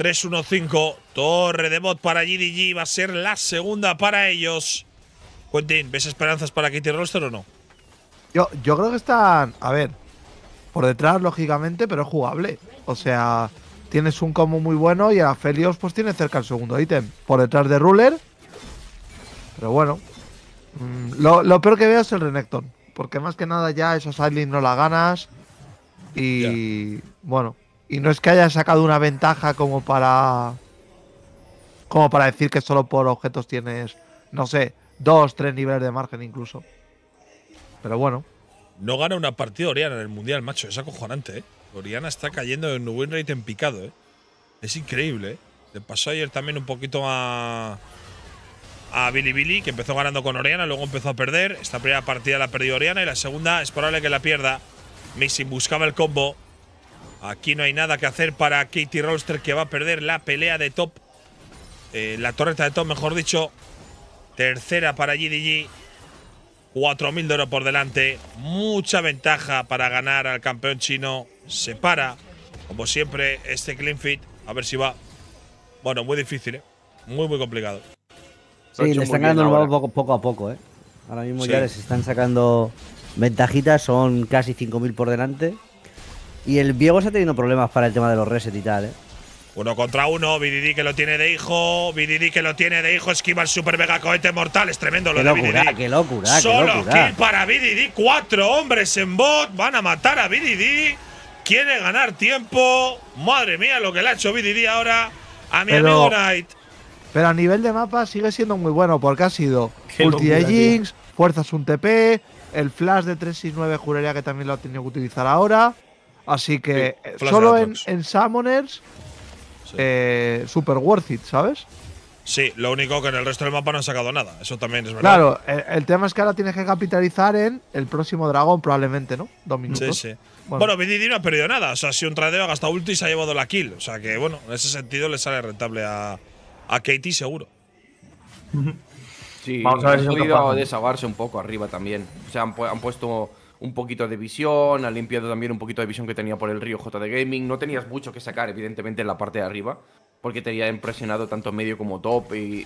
3-1-5. Torre de bot para GDG. Va a ser la segunda para ellos. Quentin, ¿ves esperanzas para Kitty Roster o no? Yo, yo creo que están. A ver. Por detrás, lógicamente, pero es jugable. O sea, tienes un combo muy bueno y a Felios pues tiene cerca el segundo ítem. Por detrás de Ruler. Pero bueno. Mm, lo, peor que veo es el Renekton. Porque más que nada ya esa Silent no la ganas. Y bueno, y no es que haya sacado una ventaja como para. Como para decir que solo por objetos tienes, no sé, dos, tres niveles de margen incluso. Pero bueno. No gana una partida Oriana en el Mundial, macho. Es acojonante, ¿eh? Oriana está cayendo en win rate en picado, ¿eh? Es increíble, ¿eh? Le pasó ayer también un poquito a. A Billy Billy, que empezó ganando con Oriana, luego empezó a perder. Esta primera partida la perdió Oriana y la segunda es probable que la pierda. Missy buscaba el combo, Aquí no hay nada que hacer para Katie Rolster que va a perder la pelea de top. Eh, la torreta de top, mejor dicho. Tercera para GDG. 4.000 de oro por delante. Mucha ventaja para ganar al campeón chino. Se para. Como siempre, este clean fit. A ver si va. Bueno, muy difícil, ¿eh? Muy, muy complicado. Sí, están ganando poco, poco, a poco, ¿eh? Ahora mismo ya les están sacando ventajitas. Son casi 5.000 por delante. Y el viejo se ha tenido problemas para el tema de los resets y tal, ¿eh? Uno contra uno, Bdd, que lo tiene de hijo, Bdd, que lo tiene de hijo, esquiva el super mega cohete mortal, es tremendo lo de Qué locura, Solo qué locura. kill para Bdd. cuatro hombres en bot, van a matar a Bdd. quiere ganar tiempo, madre mía lo que le ha hecho Bdd ahora a mi pero, amigo Knight. Pero a nivel de mapa sigue siendo muy bueno porque ha sido ulti de Jinx, fuerzas un TP, el flash de 369 juraría que también lo ha tenido que utilizar ahora. Así que eh, solo en, en, Summoners, eh, super worth it, ¿sabes? Sí, lo único que en el resto del mapa no han sacado nada. Eso también es verdad. Claro, el, tema es que ahora tienes que capitalizar en el próximo dragón, probablemente, ¿no? Dos minutos. Sí, sí. Bueno, no ha perdido nada. O sea, si un tradeo ha gastado ulti se ha llevado la kill. O sea que, bueno, en ese sentido le sale rentable a, a Katie, seguro. Sí, Vamos a ver si han podido desahogarse un poco arriba también. O sea, han, han puesto un poquito de visión, ha limpiado también un poquito de visión que tenía por el río J de Gaming. No tenías mucho que sacar, evidentemente, en la parte de arriba, porque te había impresionado tanto medio como top y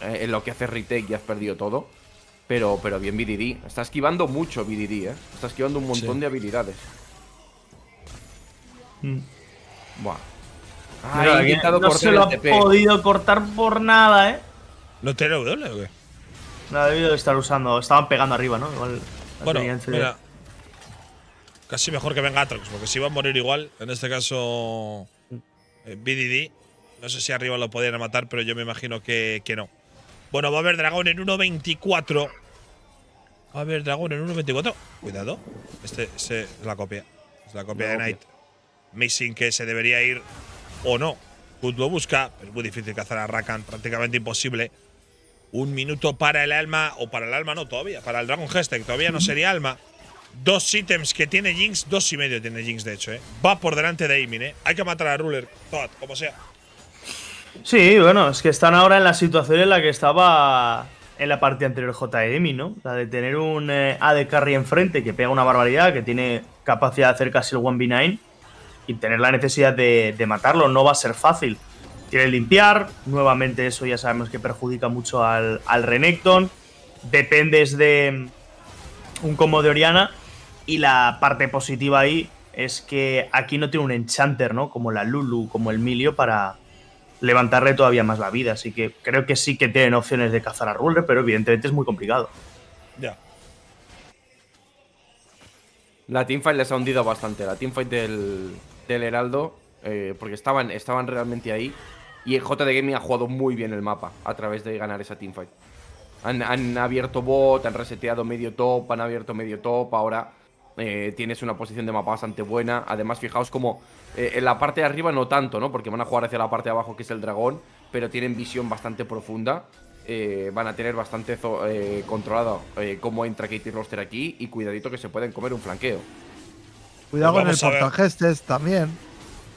eh, en lo que hace retake ya has perdido todo. Pero, pero bien BDD. Está esquivando mucho BDD, ¿eh? Está esquivando un montón de habilidades. Mm. no, se lo ha podido cortar por nada, ¿eh? ¿No lo W o qué? No debido estar usando. Estaban pegando arriba, ¿no? Igual bueno, Casi mejor que venga Atrox, porque si va a morir igual, en este caso eh, BDD, no sé si arriba lo podrían matar, pero yo me imagino que, que no. Bueno, va a haber dragón en 1.24. Va a haber dragón en 1.24. Cuidado. Este, es la copia. Es la copia de Knight. Missing que se debería ir o no. Good lo busca. es muy difícil cazar a Rakan. Prácticamente imposible. Un minuto para el alma. O para el alma no todavía. Para el Dragon Hestek. Todavía no sería alma. Dos ítems que tiene Jinx, dos y medio tiene Jinx, de hecho, ¿eh? Va por delante de Aimin, ¿eh? Hay que matar a Ruler, Todd, como sea. Sí, bueno, es que están ahora en la situación en la que estaba en la parte anterior J de ¿no? La de tener un eh, a de carry enfrente que pega una barbaridad, que tiene capacidad de hacer casi el 1v9 y tener la necesidad de, matarlo no va a ser fácil. Quiere limpiar, nuevamente eso ya sabemos que perjudica mucho al, al Renekton. Dependes de mm, un combo de Oriana y la parte positiva ahí es que aquí no tiene un enchanter, ¿no? Como la Lulu, como el Milio, para levantarle todavía más la vida. Así que creo que sí que tienen opciones de cazar a Ruler, pero evidentemente es muy complicado. Ya. La teamfight les ha hundido bastante. La teamfight del, del Heraldo, eh, porque estaban, estaban realmente ahí. Y el JD Gaming ha jugado muy bien el mapa a través de ganar esa teamfight. Han, han abierto bot, han reseteado medio top, han abierto medio top. Ahora eh, tienes una posición de mapa bastante buena. Además, fijaos como eh, en la parte de arriba no tanto, ¿no? Porque van a jugar hacia la parte de abajo, que es el dragón, pero tienen visión bastante profunda. Eh, van a tener bastante controlado cómo entra Katie Roster aquí y cuidadito que se pueden comer un flanqueo. Cuidado con el portagestes también.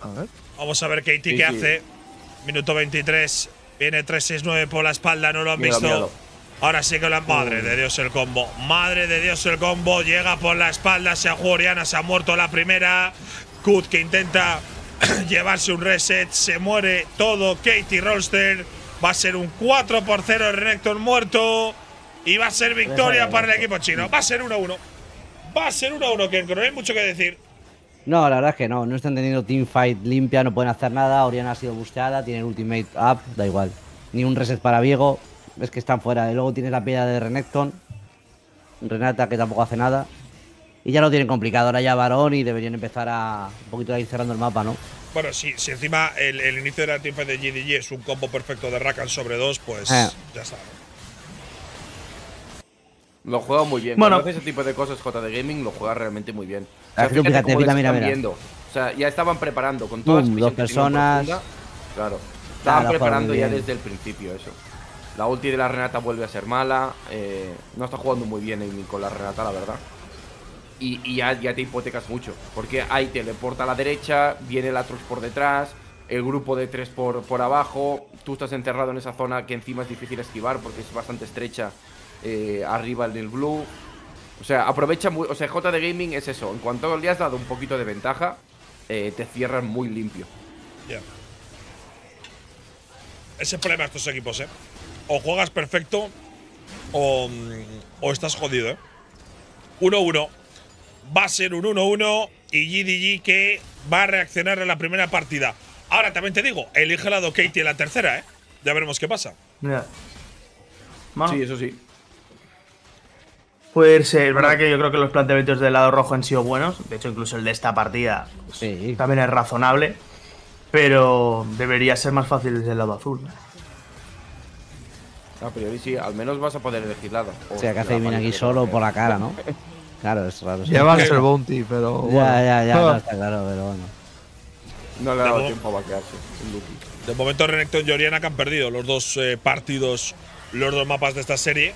A ver. Vamos a ver Katie qué hace. Minuto 23. Viene 369 por la espalda, no lo han visto. Ahora sí que la madre de Dios el combo. Madre de Dios el combo. Llega por la espalda. Se ha jugado Se ha muerto la primera. Kut que intenta [CLEARS THROAT] llevarse un reset. Se muere todo. Katie Rolster. Va a ser un 4 por 0 el muerto. Y va a ser victoria para el equipo chino. Va a ser 1-1. Va a ser 1-1, que no hay mucho que decir. No, la verdad es que no. No están teniendo teamfight limpia, no pueden hacer nada. Oriana ha sido busteada, tiene el ultimate up, da igual. Ni un reset para Viego es que están fuera. Y luego tienes la piedra de Renekton, Renata, que tampoco hace nada. Y ya lo tienen complicado, ahora ya varón y deberían empezar a un poquito ahí cerrando el mapa, ¿no? Bueno, si, si encima el, inicio de la tiempo de GDG es un combo perfecto de Rakan sobre dos, pues eh. ya está. Lo juega muy bien. Bueno, ese tipo de cosas de Gaming lo juega realmente muy bien. O sea, fíjate, mira, ya estaban preparando con todas dos personas. claro. Ah, estaban preparando ya desde el principio eso. La ulti de la Renata vuelve a ser mala. Eh, no está jugando muy bien con la Renata, la verdad. Y, ya, te hipotecas mucho. Porque ahí teleporta a la derecha, viene el Atrox por detrás, el grupo de tres por, por abajo. Tú estás enterrado en esa zona que encima es difícil esquivar porque es bastante estrecha eh, arriba en el blue. O sea, aprovecha muy. O sea, J de Gaming es eso. En cuanto le has dado un poquito de ventaja, eh, te cierras muy limpio. Ya. Ese es el problema de estos equipos, ¿eh? o juegas perfecto o, mm, estás jodido, ¿eh? 1-1. Va a ser un 1-1 y GDG que va a reaccionar en la primera partida. Ahora también te digo, elige el lado Katie en la tercera, ¿eh? Ya veremos qué pasa. Mira. Sí, eso sí. Puede eh, ser. es verdad que yo creo que los planteamientos del lado rojo han sido buenos. De hecho, incluso el de esta partida pues, también es razonable. Pero debería ser más fácil desde el lado azul. A priori sí, al menos vas a poder nada. O sea, que hace bien aquí solo ¿eh? por la cara, ¿no? [LAUGHS] claro, es raro. Sí. Llevas el bounty, pero. Bueno. Ya, ya, ya, [LAUGHS] claro, pero bueno. No le ha dado tiempo a vaquearse, De momento, Renekton y Oriana han perdido los dos eh, partidos, los dos mapas de esta serie.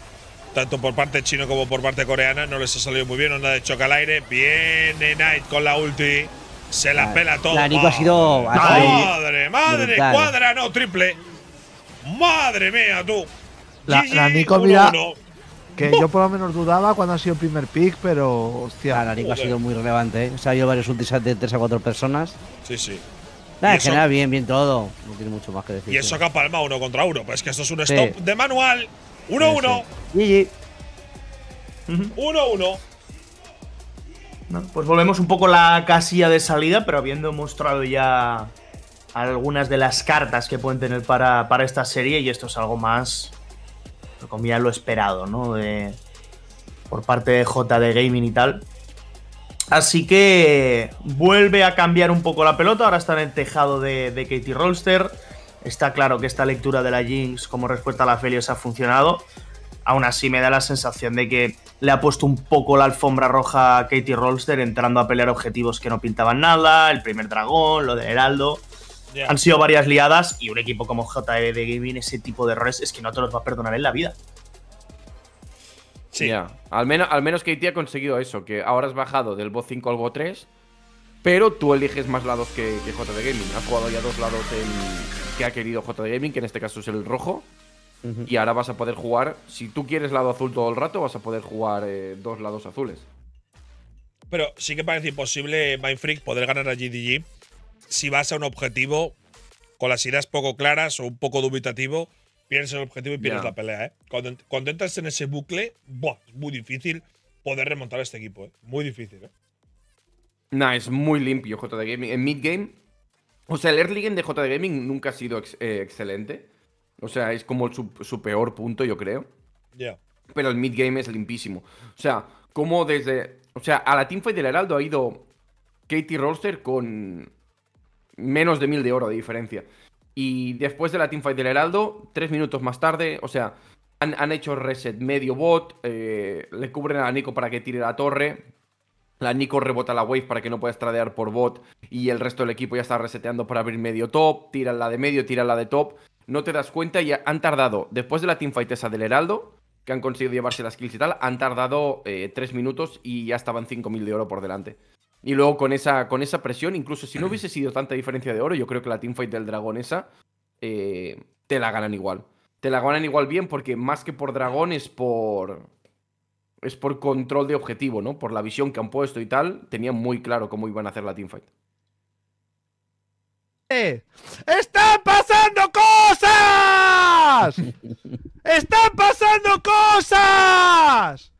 Tanto por parte chino como por parte coreana. No les ha salido muy bien. Onda de choque al aire. Viene Knight con la ulti. Se la ah, pela todo. La Nico ha sido. ¡Madre, madre! ¡Cuadra, no triple! ¡Madre mía, tú! La, la Nico, mira. Que yo por lo menos dudaba cuando ha sido el primer pick, pero hostia. la Nico ha sido muy relevante. ¿eh? ha sea, varios ultis de 3 a 4 personas. Sí, sí. Nada, general, bien, bien todo. No tiene mucho más que decir. Y eso acá palma uno contra uno. Pues que esto es un stop de manual. 1-1. Uno, 1-1. pues volvemos un poco la casilla de salida, pero habiendo mostrado ya algunas de las cartas que pueden tener para, para esta serie, y esto es algo más Comía lo esperado, ¿no? por parte de JD Gaming y tal. Así que vuelve a cambiar un poco la pelota. Ahora está en el tejado de, Katie Rolster. Está claro que esta lectura de la Jinx como respuesta a la Felios ha funcionado. Aún así me da la sensación de que le ha puesto un poco la alfombra roja a Katie Rolster entrando a pelear objetivos que no pintaban nada. El primer dragón, lo de heraldo. Han sido varias liadas y un equipo como JD e Gaming, ese tipo de errores es que no te los va a perdonar en la vida. Sí. Al, menos, al menos KT ha conseguido eso, que ahora has bajado del bot 5 al bot 3, pero tú eliges más lados que, que JD e Gaming. Ha jugado ya dos lados que ha querido JD e Gaming, que en este caso es el rojo. Y ahora vas a poder jugar, si tú quieres lado azul todo el rato, vas a poder jugar eh, dos lados azules. Pero sí que parece imposible, Mindfreak, poder ganar a GDG si vas a un objetivo con las ideas poco claras o un poco dubitativo, pierdes el objetivo y pierdes la pelea. ¿eh? Cuando, entras en ese bucle, es muy difícil poder remontar este equipo. ¿eh? Muy difícil. ¿eh? Nah, es muy limpio JD Gaming. En mid game, o sea, el early game de JD Gaming nunca ha sido eh, excelente. O sea, es como su, peor punto, yo creo. Ya. Pero el mid game es limpísimo. O sea, como desde. O sea, a la teamfight del Heraldo ha ido Katie Rolster con menos de 1000 de oro de diferencia. Y después de la teamfight del Heraldo, tres minutos más tarde, o sea, han, hecho reset medio bot, eh, le cubren a Nico para que tire la torre, la Nico rebota la wave para que no pueda tradear por bot y el resto del equipo ya está reseteando para abrir medio top, tiran la de medio, tiran la de top, no te das cuenta y han tardado, después de la teamfight esa del Heraldo, que han conseguido llevarse las kills y tal, han tardado eh, tres minutos y ya estaban 5.000 de oro por delante. Y luego con esa, con esa presión, incluso si no [CLEARS THROAT] hubiese sido tanta diferencia de oro, yo creo que la teamfight del dragón esa eh, te la ganan igual. Te la ganan igual bien porque más que por dragón es por... Es por control de objetivo, ¿no? Por la visión que han puesto y tal, tenían muy claro cómo iban a hacer la teamfight. ¡Están pasando cosas! [LAUGHS] ¡Están pasando cosas!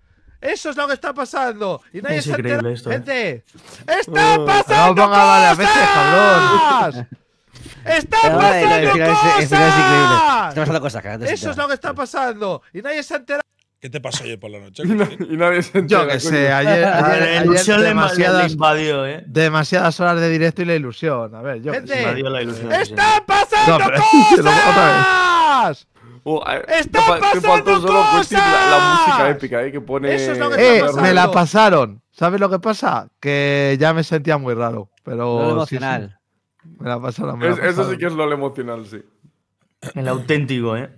Eso es lo que está pasando. Y nadie es se increíble esto. ¿eh? Gente. ¿eh? ¡Están oh, pasando! No cosas! Veces, ¡Está pasando! cosas! Eso es, lo que está pasando. Y nadie se ha enterado. ¿Qué te pasó ayer por la noche? y nadie se enteró. Yo qué sé, ayer, ayer, ayer demasiadas, invadió, ¿eh? demasiadas horas de directo y la ilusión. A ver, yo Gente, invadió la ilusión. ¡Están pasando no, pero, [LAUGHS] cosas! Oh, eh, ¡Está pasando cosas! La, música épica eh, es me la pasaron. ¿Sabes lo que pasa? Que ya me sentía muy raro. Pero. Lo emocional. Me la pasaron. eso sí que es lo emocional, sí. El auténtico, ¿eh?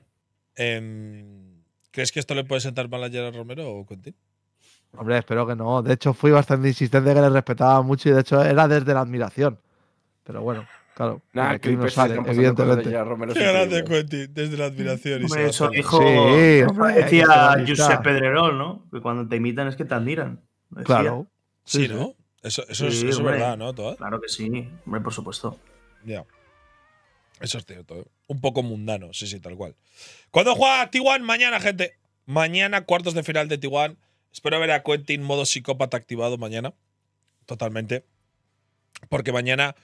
Em, ¿Crees que esto le puede sentar mal a Gerard Romero o Quentin? Hombre, espero que no. De hecho, fui bastante insistente que le respetaba mucho y de hecho era desde la admiración. Pero bueno. Claro. no evidentemente. grande, Quentin, desde la admiración. Hombre, eso dijo, decía Josep Pedrerol, ¿no? Que cuando te imitan es que te admiran. Claro. Sí, ¿no? Eso, eso, es, verdad, ¿no? Claro que sí, hombre, por supuesto. Ya. Eso es cierto. ¿eh? Un poco mundano, sí, sí, tal cual. ¿Cuándo juega Tijuan Mañana, gente. Mañana, cuartos de final de Tijuana. Espero ver a Quentin modo psicópata activado mañana. Totalmente. Porque mañana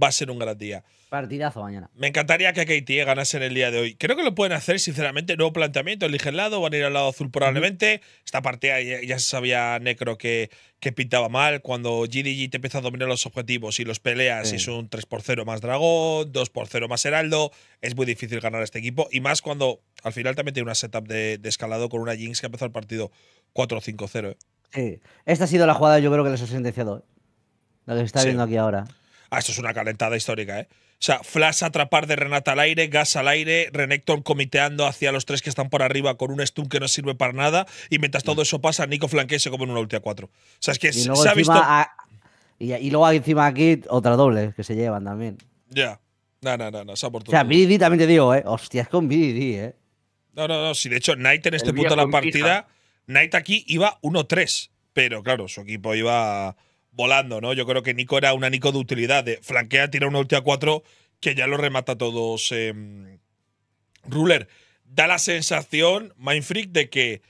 va a ser un gran día. Partidazo mañana. Me encantaría que KT ganase en el día de hoy. Creo que lo pueden hacer, sinceramente, nuevo planteamiento. Elige el lado, van a ir al lado azul probablemente. Esta partida ya, se sabía Necro que, que pintaba mal. Cuando GDG te empieza a dominar los objetivos y los peleas, y es un 3 por 0 más Dragón, 2 por 0 más Heraldo, es muy difícil ganar a este equipo. Y más cuando al final también tiene una setup de, escalado con una Jinx que empezado el partido 4-5-0. 0 ¿eh? Sí, esta ha sido la jugada, yo creo que les ha sentenciado. La que está viendo aquí ahora. Ah, esto es una calentada histórica, ¿eh? O sea, Flash atrapar de Renata al aire, Gas al aire, Renekton comiteando hacia los tres que están por arriba con un stun que no sirve para nada. Y mientras todo eso pasa, Nico flanquea se como en una ulti a cuatro. O sea, es que se ha visto. Ah, y, luego encima aquí otra doble que se llevan también. Ya. No, no, no, no, O sea, BDD también te digo, ¿eh? Hostias con BDD, ¿eh? No, no, no. Si de hecho, Knight en este punto de la partida, Knight aquí iba 1-3. Pero claro, su equipo iba volando, ¿no? Yo creo que Nico era una Nico de utilidad, flanquea, tira una ulti a 4 que ya lo remata a todos. Em, Ruler, da la sensación, Mindfreak, de que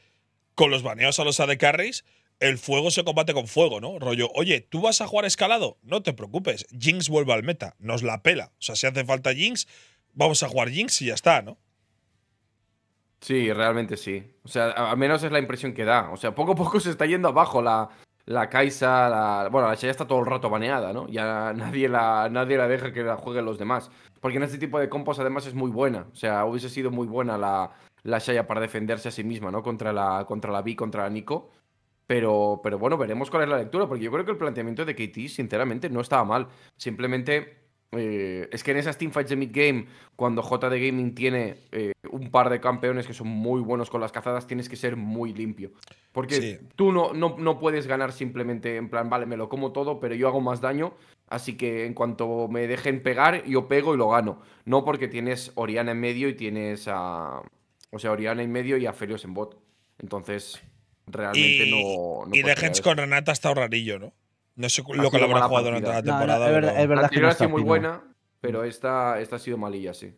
con los baneos a los AD carries, el fuego se combate con fuego, ¿no? Rollo, oye, ¿tú vas a jugar escalado? No te preocupes, Jinx vuelve al meta, nos la pela. O sea, si hace falta Jinx, vamos a jugar Jinx y ya está, ¿no? Sí, realmente sí. O sea, al menos es la impresión que da. O sea, poco a poco se está yendo abajo la, la Kai'Sa, la, bueno, la Shaya está todo el rato baneada, ¿no? Ya nadie la, nadie la deja que la jueguen los demás. Porque en este tipo de compos además es muy buena. O sea, hubiese sido muy buena la, la Shaya para defenderse a sí misma, ¿no? Contra la, contra la B, contra la Nico. Pero, pero bueno, veremos cuál es la lectura, porque yo creo que el planteamiento de KT, sinceramente, no estaba mal. Simplemente eh, es que en esas teamfights de mid-game, cuando JD Gaming tiene eh, un par de campeones que son muy buenos con las cazadas, tienes que ser muy limpio. Porque tú no, no, puedes ganar simplemente en plan, vale, me lo como todo, pero yo hago más daño. Así que en cuanto me dejen pegar, yo pego y lo gano. No porque tienes Oriana en medio y tienes a. O sea, Oriana en medio y a Ferios en bot. Entonces, realmente no, Y de Hens con Renata está rarillo, ¿no? No sé lo que le habrán jugado durante la temporada. es verdad, la que ha sido muy buena, pero esta, esta ha sido malilla, sí.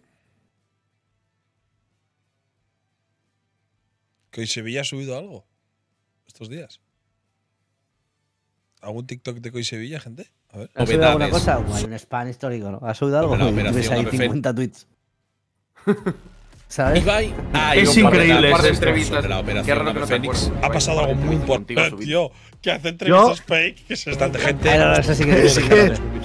Que Sevilla ha subido algo estos días. ¿Algún TikTok de Coy Sevilla, gente? ¿Ha subido alguna cosa? un spam histórico, ¿no? subido algo? No, ahí 50 tweets. [LAUGHS] ¿sabes? Ibai, ah, es increíble. Par de La operación Fénix. ha pasado algo muy importante, tío. Que hace entrevistas fake, ah, que es tanta [LAUGHS] gente. que, es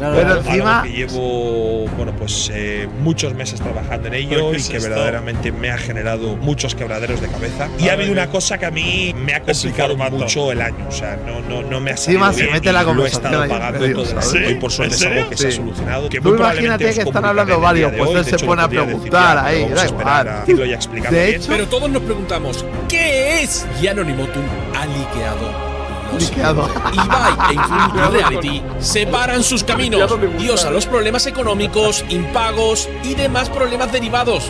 pero encima. llevo, bueno, pues eh, muchos meses trabajando en ello y que verdaderamente me ha generado muchos quebraderos de cabeza. Y ha habido una cosa que a mí me ha complicado mucho el año. O sea, no, no, no me ha salido. Encima se mete la conversación. Lo he estado pagando todo el Y por suerte es algo que se ha solucionado. Que Tú imagínate que están hablando varios, pues él se pone a preguntar ahí. Pero todos nos preguntamos, ¿qué es? Y Anonymotum ha liqueado Liqueado. [LAUGHS] Ibai e Infinity Reality separan sus caminos. Dios a los problemas económicos, impagos y demás problemas derivados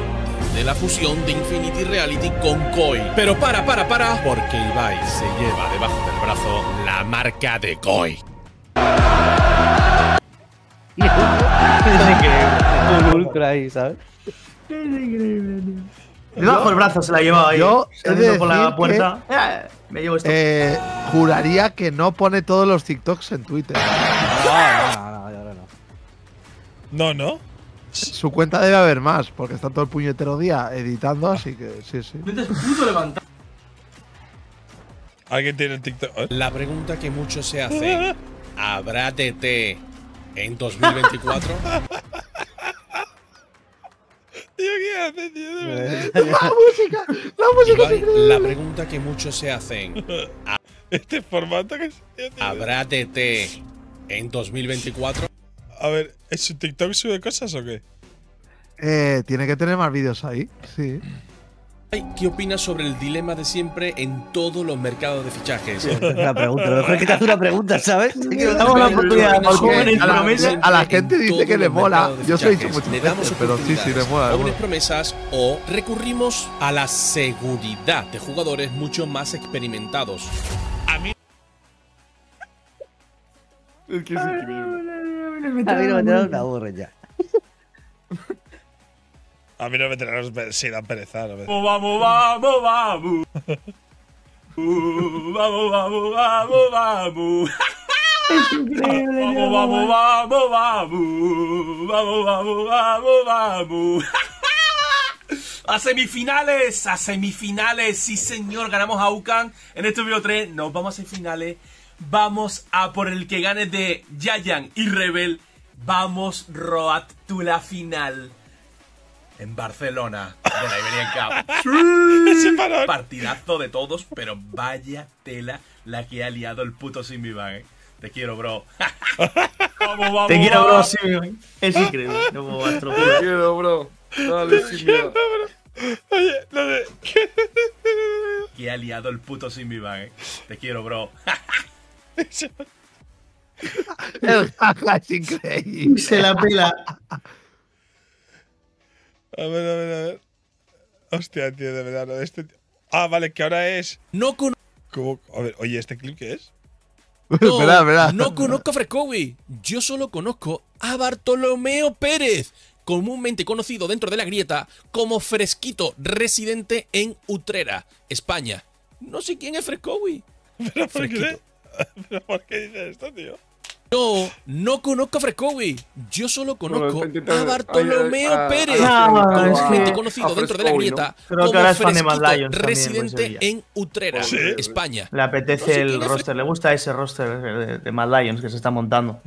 de la fusión de Infinity Reality con Koi. Pero para, para, para, porque Ibai se lleva debajo del brazo la marca de Koi. [LAUGHS] un ultra ¿sabes? Es increíble, tío. el brazo se la llevaba ahí. Yo por la puerta. Eh, me llevo esto. Eh, juraría que no pone todos los TikToks en Twitter. No, no, no, no. No, Su cuenta debe haber más, porque está todo el puñetero día editando, así que sí, sí. levantar. ¿Alguien tiene TikTok? ¿Eh? La pregunta que mucho se hace… ¿habrá TT en 2024? [LAUGHS] ¿qué eh. La música, la música La pregunta que muchos se hacen. [LAUGHS] este formato que se ¿Habrá TT en 2024? A ver, ¿es TikTok sube cosas o qué? Eh, tiene que tener más vídeos ahí, sí. ¿Qué opinas sobre el dilema de siempre en todos los mercados de fichajes? una pregunta, lo mejor que te hace una pregunta, ¿sabes? damos la oportunidad a la, gente dice que le mola. Yo soy mucho le damos pero sí, sí, le mola. Jóvenes promesas o recurrimos a la seguridad de jugadores mucho más experimentados. A mí es que es increíble. A mí una burra ya. A mí no me veteranos sí dan pereza. No me... vamos, vamos, vamos. vamos, vamos, vamos, vamos. Vamos, vamos, vamos, vamos. Vamos, vamos, vamos, vamos. A semifinales, a semifinales, sí señor, ganamos a UCAN en este video 3, nos vamos a semifinales, vamos a por el que gane de Yayan y Rebel, vamos Road to la final en Barcelona de la Iberian Cup. [LAUGHS] ¡Sí! Partidazo de todos, pero vaya tela la que ha liado el puto Simbi ¿eh? Te quiero, bro. vamos, [LAUGHS] vamos, Te quiero, bro, Es increíble. No puedo Te quiero, bro. Dale, Oye, lo de. que ha liado el puto Simbi ¿eh? Te quiero, bro. [LAUGHS] es increíble. Se la pela. A ver, a ver, a ver. Hostia, tío, de verdad, este Ah, vale, que ahora es. No con. ¿Cómo? A ver, oye, ¿este clip qué es? [LAUGHS] No, verá, no conozco a Frescovi. Yo solo conozco a Bartolomeo Pérez, comúnmente conocido dentro de la grieta como Fresquito, residente en Utrera, España. No sé quién es Frescovi. [LAUGHS] ¿Pero por, qué? [LAUGHS] ¿Pero por qué dice esto, tío? Yo no conozco a Frescovi. Yo solo conozco a Bartolomeo Pérez. Ah, gente conocido dentro de la grieta como residente en Utrera, España. Le apetece el roster. Le gusta ese roster de, Mad Lions que se está montando.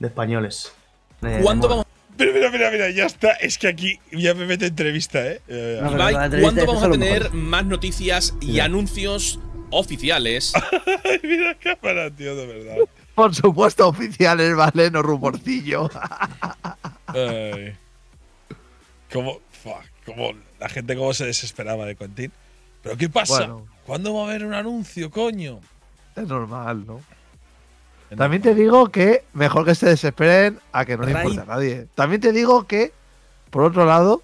De españoles. ¿Cuándo vamos pero mira, mira, mira, ya está. Es que aquí ya me mete entrevista, ¿eh? ¿cuándo vamos a tener más noticias y anuncios oficiales? [LAUGHS] mira cámara, tío, de verdad. Por supuesto, oficiales, ¿vale? No rumorcillo. Como… la gente cómo se desesperaba de Quentin. ¿Pero qué pasa? ¿Cuándo va a haber un anuncio, coño? Es normal, ¿no? También te digo que mejor que se desesperen a que no le importa a nadie. También te digo que, por otro lado,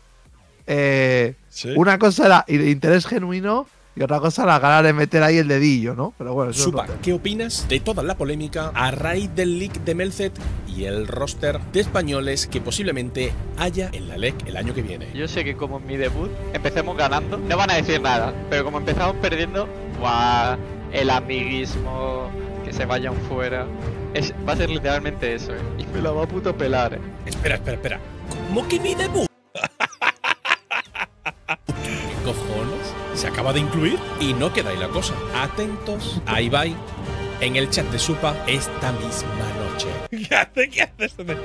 eh, una cosa era interés genuino y otra cosa, la gana de meter ahí el dedillo, ¿no? Pero bueno, eso Suba, ¿qué opinas de toda la polémica a raíz del leak de Melzet y el roster de españoles que posiblemente haya en la LEC el año que viene? Yo sé que como en mi debut empecemos ganando, no van a decir nada, pero como empezamos perdiendo, ¡guau! el amiguismo, que se vayan fuera. va a ser literalmente eso, ¿eh? Y me lo va a puto pelar, ¿eh? Espera, espera, espera. ¿Cómo que mi debut? [LAUGHS] ¿Qué cojones? se acaba de incluir y no queda ahí la cosa. Atentos, ahí va en el chat de Supa esta misma noche. [LAUGHS] ¿Qué hace? ¿Qué haces? Este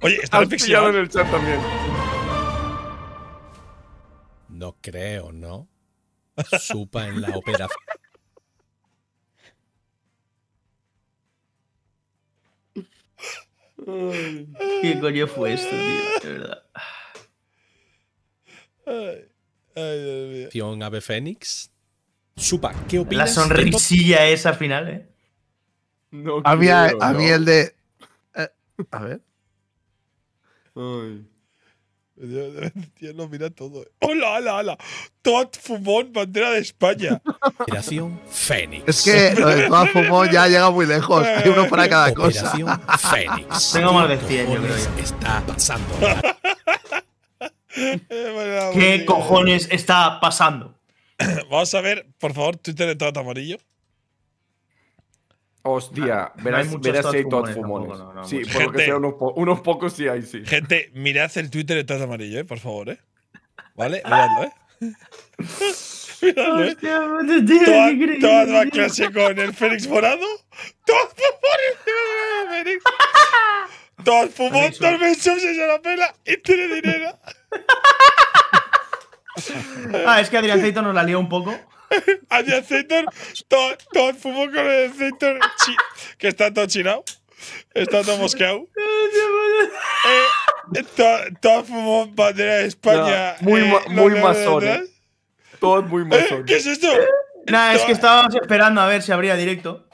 Oye, está pillado en el chat también. No creo, ¿no? Supa en la operación. ¿Qué coño fue esto, tío? De verdad. Ay. Ay, Dios Ave Fénix. Supa, ¿qué opinas? La sonrisilla esa esa final, ¿eh? No había, había el de. Eh, a ver. Ay. Dios, [LAUGHS] mira todo. ¡Hola, hola, hola! Todd Fumón, bandera de España. Operación Fénix. Es que lo Todd Fumón ya llega muy lejos. Hay uno para cada cosa. Operación Fénix. Tengo más de 100, yo creo. está pasando? ¿Qué cojones está pasando? Vamos a ver, por favor, Twitter de todo Amarillo. Hostia, verás, hay Fumones. sí, unos, pocos sí hay, sí. Gente, mirad el Twitter de taza Amarillo, por favor, ¿eh? ¿Vale? Miradlo, ¿eh? Miradlo, va a clase con el Félix morado. fumones fumones, fumones, la pela y tiene dinero ah, es que Adrián Ceitor nos la lió un poco. Adrián Ceitor, todo, todo con el Ceitor, que está todo chinado. Está todo mosqueado. eh, todo, fumó bandera de España. muy eh, muy masón. Eh. Todo muy eh, masón. ¿Qué es esto? Nada, es que estábamos esperando a ver si abría directo.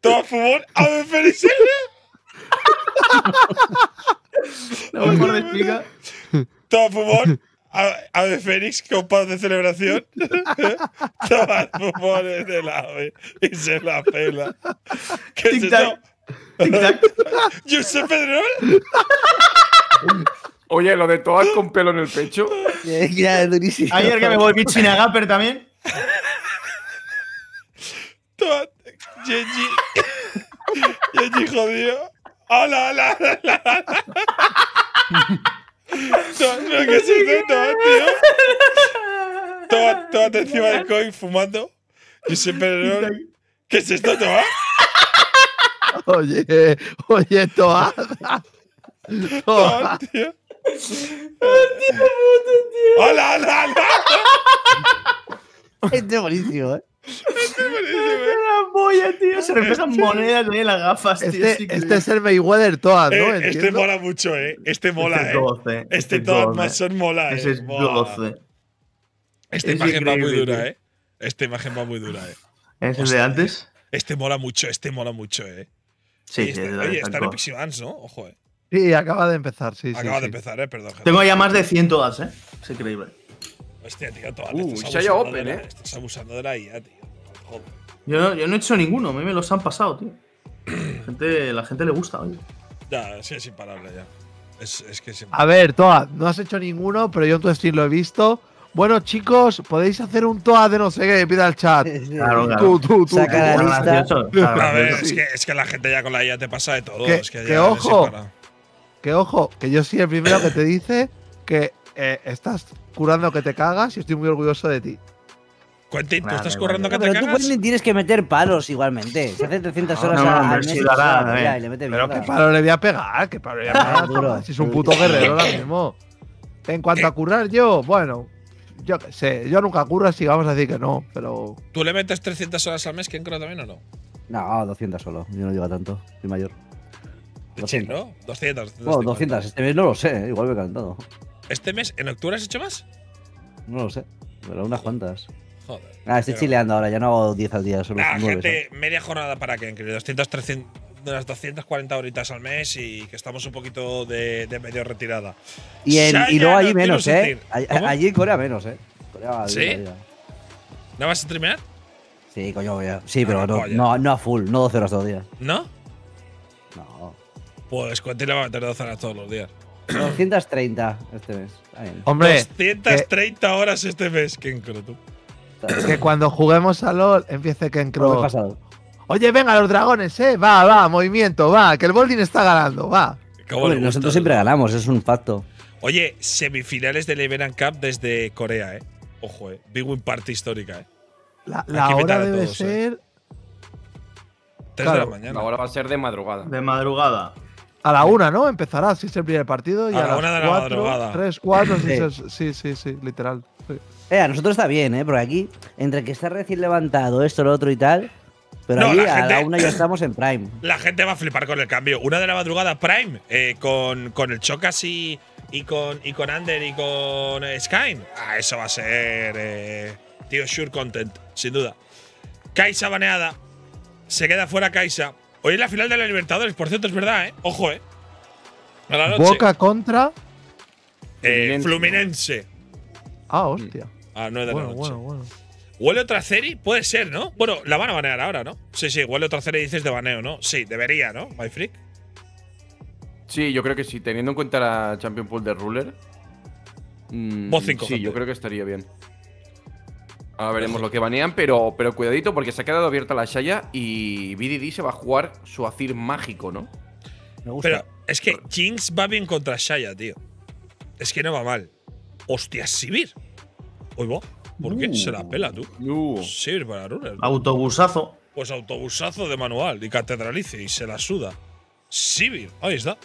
Todo fumó. ¡A ver, [LAUGHS] La mejor de [LAUGHS] fumón. Ave Fénix con paz de celebración. [LAUGHS] Toma de la ave y se la pela. ¿Qué es -tac. ¿Josep Oye, lo de todas con pelo en el pecho. Eh, Ayer que me volví pero también. Toad. Genji Genji jodido. ¡Hola, hola, hola! ¿qué es tío. encima del coin fumando. y siempre. ¿Qué es esto, Toa? Oye, oye, Toa. Toa, tío. ¡Hola, hola, hola! Este es buenísimo, ¿eh? una boya, tío. Se reflejan este monedas en las gafas, tío. Este, este es el Mayweather Toad, ¿no? Eh, este mola mucho, ¿eh? Este mola, este eh. Este, este Toad Mason mola, Este es 12. Esta imagen va muy dura, ¿eh? Esta imagen va muy dura, ¿eh? ¿Es el de antes? Eh. Este mola mucho, este mola mucho, ¿eh? Sí, este, sí. oye, está en Piximans, ¿no? Ojo, ¿eh? Sí, acaba de empezar, sí. Acaba de empezar, ¿eh? Perdón. Tengo ya más de 100 todas, ¿eh? Es increíble. Hostia, tío, toda uh, Open, eh. Estás abusando de la IA, tío. Yo no, yo no he hecho ninguno, a mí me los han pasado, tío. La gente, la gente le gusta, oye. Ya, sí, es imparable ya. Es, es que A ver, Toad, no has hecho ninguno, pero yo en tu stream lo he visto. Bueno, chicos, podéis hacer un Toad de no sé qué, pida el chat. [LAUGHS] Claro, claro. tú, tú, tú. [LAUGHS] A ver, es que, es que la gente ya con la IA te pasa de todo. Que, ojo, que ojo, que yo soy el primero que te dice que eh, estás currando que te cagas y estoy muy orgulloso de ti. Quentin, tú estás currando que te cagas. Pero tú, tienes que meter palos igualmente. Se hace 300 horas al mes. Pero qué palo le voy a pegar, qué palo le voy a [LAUGHS] pegar. Si es un puto guerrero ahora [LAUGHS] mismo. En cuanto a eh. currar yo, bueno, yo qué sé, yo nunca curro, así vamos a decir que no, pero… ¿Tú le metes 300 horas al mes, ¿Quién creo también o no? No, 200 solo, yo no llevo tanto, soy mayor. 200. ¿no? 200. 200, 200 este mes no lo sé, igual me he calentado. ¿Este mes, en octubre, has hecho más? No lo sé, pero unas cuantas. Joder. Ah, estoy chileando ahora, ya no hago 10 al día, solo ah, media jornada para que, 200, 300, unas 240 horitas al mes y que estamos un poquito de, medio retirada. Y, en, y luego allí menos, ¿eh? Allí en Corea menos, ¿eh? Corea, ¿Sí? ¿No vas a streamear? Sí, coño, voy a. Sí, ah, pero no, no, a full, no 12 horas todos los días. ¿No? No. Pues le va a meter 12 horas todos los días. 230 este mes. Hombre. 230 horas este mes, que tú. Que cuando juguemos a LOL empiece que pasado. Oye, venga, los dragones, eh. Va, va, movimiento, va. Que el Bolding está ganando, va. nosotros siempre ganamos, es un pacto. Oye, semifinales del Event Cup desde Corea, eh. Ojo, eh. Big Win parte histórica, eh. La, hora debe eh. ser. 3 de la mañana. La hora va a ser de madrugada. De madrugada. A la una, ¿no? Empezará, si es el primer partido. Y a, la una de la madrugada. Tres, cuatro, sí. sí, sí, sí, literal. Eh, a nosotros está bien, ¿eh? Porque aquí, entre que está recién levantado, esto, lo otro y tal. Pero a la una ya estamos en Prime. [COUGHS] La gente va a flipar con el cambio. Una de la madrugada, Prime, eh, con, con el Chocas y, con, y con Ander y con Skyne? Ah, eso va a ser. Eh, tío, sure content, sin duda. Kaisa baneada. Se queda fuera Kaisa. Hoy la final de la Libertadores, por cierto, es verdad, ¿eh? Ojo, ¿eh? Boca contra. Eh, Fluminense. Ah, mm. hostia. Ah, no es de bueno, la noche. Bueno, bueno. ¿Huele otra serie? Puede ser, ¿no? Bueno, la van a banear ahora, ¿no? Sí, sí, huele otra serie dices de baneo, ¿no? Sí, debería, ¿no? My Freak. Sí, yo creo que sí. Teniendo en cuenta la Champion Pool de Ruler. Mmm, sí, yo creo que estaría bien. Ahora veremos lo que banean, pero, pero cuidadito porque se ha quedado abierta la Shaya y BDD se va a jugar su Azir mágico, ¿no? Me gusta. Pero es que Jinx va bien contra Shaya, tío. Es que no va mal. Hostia, Sivir. Hoy ¿Por qué? se la uh. pela, tú. Uh. Sivir para Runner. Autobusazo. Pues autobusazo de manual y catedralice y se la suda. Sivir. Ahí está.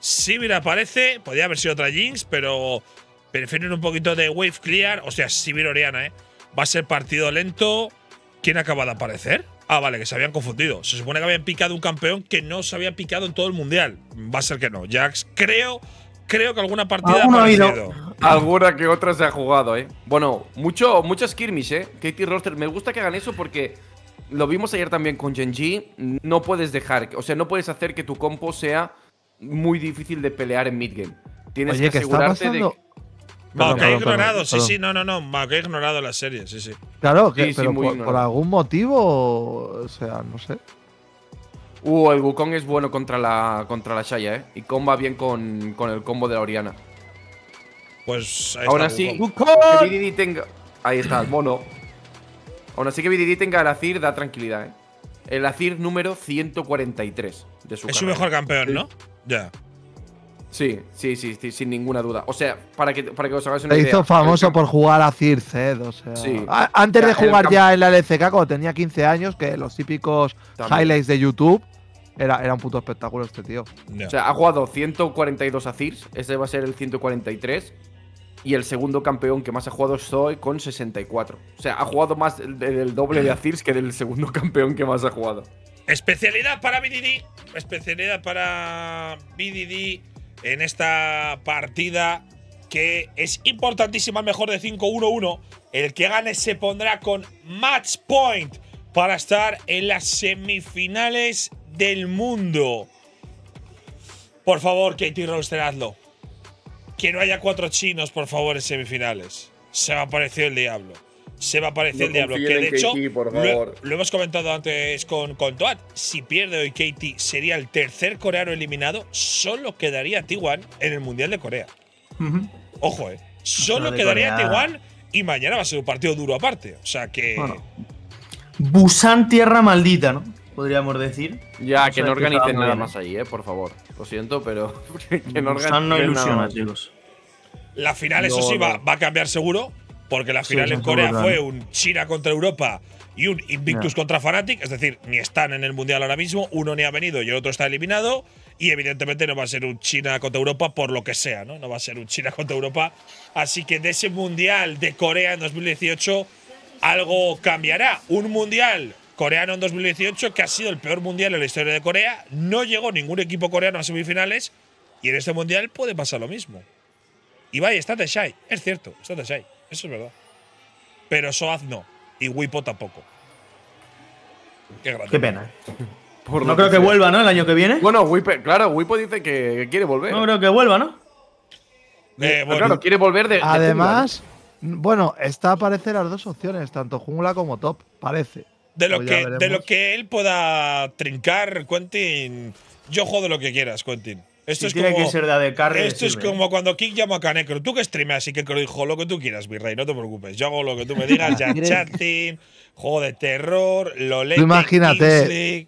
Sivir aparece. Podría haber sido otra Jinx, pero prefieren un poquito de wave clear. O sea, Sivir Oriana, ¿eh? Va a ser partido lento. ¿Quién acaba de aparecer? Ah, vale, que se habían confundido. Se supone que habían picado un campeón que no se había picado en todo el mundial. Va a ser que no. Jax, creo, creo que alguna partida ha Alguna que otra se ha jugado, ¿eh? Bueno, mucho, skirmish, ¿eh? Katie Roster. Me gusta que hagan eso porque lo vimos ayer también con Genji. No puedes dejar, o sea, no puedes hacer que tu compo sea muy difícil de pelear en midgame. Tienes que asegurarte de Maokai ignorado, sí, sí, no, no, no. Maokai ignorado la serie, sí, sí. Claro, pero por, algún motivo, o sea, no sé. Uh, el Wukong es bueno contra la, contra la Shaya, ¿eh? Y comba bien con, el combo de la Oriana. Pues ahí Aún está Que tenga... Ahí está, el mono. Aún así que BDD tenga el Azir da tranquilidad, ¿eh? El Azir número 143 de su Es su mejor campeón, ¿no? Ya. Sí, sí, sí, sin ninguna duda. O sea, para que, para que os hagáis una idea. Se hizo famoso por jugar a Circe, eh, o sea. Sí. antes de jugar ya en la LCK, cuando tenía 15 años, que los típicos highlights de YouTube. Era, era, un puto espectáculo este tío. O sea, ha jugado 142 a ese va a ser el 143. Y el segundo campeón que más ha jugado soy con 64. O sea, ha jugado más del, doble de Azirs que del segundo [LAUGHS] campeón que más ha jugado. Especialidad para BDD. Especialidad para BDD en esta partida que es importantísima, mejor de 5-1-1. El que gane se pondrá con match point para estar en las semifinales del mundo. Por favor, Katie Rolster, hazlo. Que no haya cuatro chinos, por favor, en semifinales. Se me ha parecido el diablo se va a aparecer el diablo. Que de hecho, Lo, hemos comentado antes con, con Toad. Si pierde hoy KT, sería el tercer coreano eliminado. Solo quedaría T1 en el Mundial de Corea. Ojo, eh. Solo quedaría T1 y mañana va a ser un partido duro aparte. O sea que. Busan, tierra maldita, ¿no? podríamos decir. Ya, que no organicen nada más ahí, eh, por favor. Lo siento, pero [LAUGHS] que no ilusiona, chicos La final, eso sí, va, va, a cambiar seguro, porque la final en Corea fue un China contra Europa y un Invictus contra Fnatic, es decir, ni están en el Mundial ahora mismo, uno ni ha venido y el otro está eliminado, y evidentemente no va a ser un China contra Europa por lo que sea, ¿no? No va a ser un China contra Europa, así que de ese Mundial de Corea en 2018 algo cambiará. Un Mundial coreano en 2018 que ha sido el peor Mundial en la historia de Corea, no llegó ningún equipo coreano a semifinales, y en este Mundial puede pasar lo mismo. Y vaya, está de es cierto, está de eso es verdad. Pero Soaz no. Y Wipo tampoco. Qué, pena. Eh. [LAUGHS] no creo que, vuelva, ¿no? El año que viene. Bueno, Wipo, claro, dice que quiere volver. No creo que vuelva, ¿no? Eh, eh, claro, quiere volver de. Además, bueno, está aparecen las dos opciones, tanto jungla como top, parece. De lo, pues que, de lo que él pueda trincar, Quentin. Yo jodo lo que quieras, Quentin. Esto es como, cuando Kick llama a Canekro. Tú que streameas y que dijo lo que tú quieras, rey, no te preocupes. Yo hago lo que tú me digas, ya [LAUGHS] chatting, juego de terror, lo leo. Imagínate.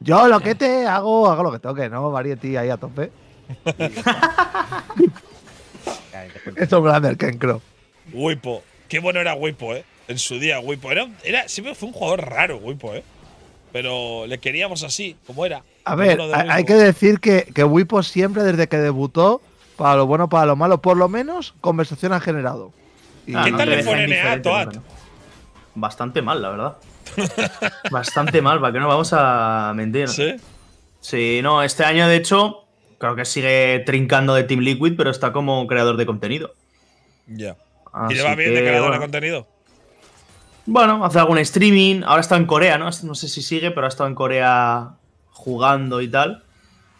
Yo lo que te hago, hago lo que toque, ¿no? Variety ahí a tope. Esto es Blander Ken Wipo. Qué bueno era Wipo, ¿eh? En su día, Wipo. Era, siempre fue un jugador raro, Wipo, ¿eh? Pero le queríamos así, como era. A pues ver, hay que decir que, que Wipo siempre, desde que debutó, para lo bueno, para lo malo, por lo menos, conversación ha generado. Y ah, ¿Qué tal le ponen eh, Toad? Bastante mal, la verdad. [LAUGHS] Bastante mal, para qué no vamos a mentir. ¿Sí? Sí, no, este año, de hecho, creo que sigue trincando de Team Liquid, pero está como creador de contenido. Ya. ¿Y lleva va bien de creador de contenido? Bueno, hace algún streaming. Ahora está en Corea, ¿no? No sé si sigue, pero ha estado en Corea jugando y tal.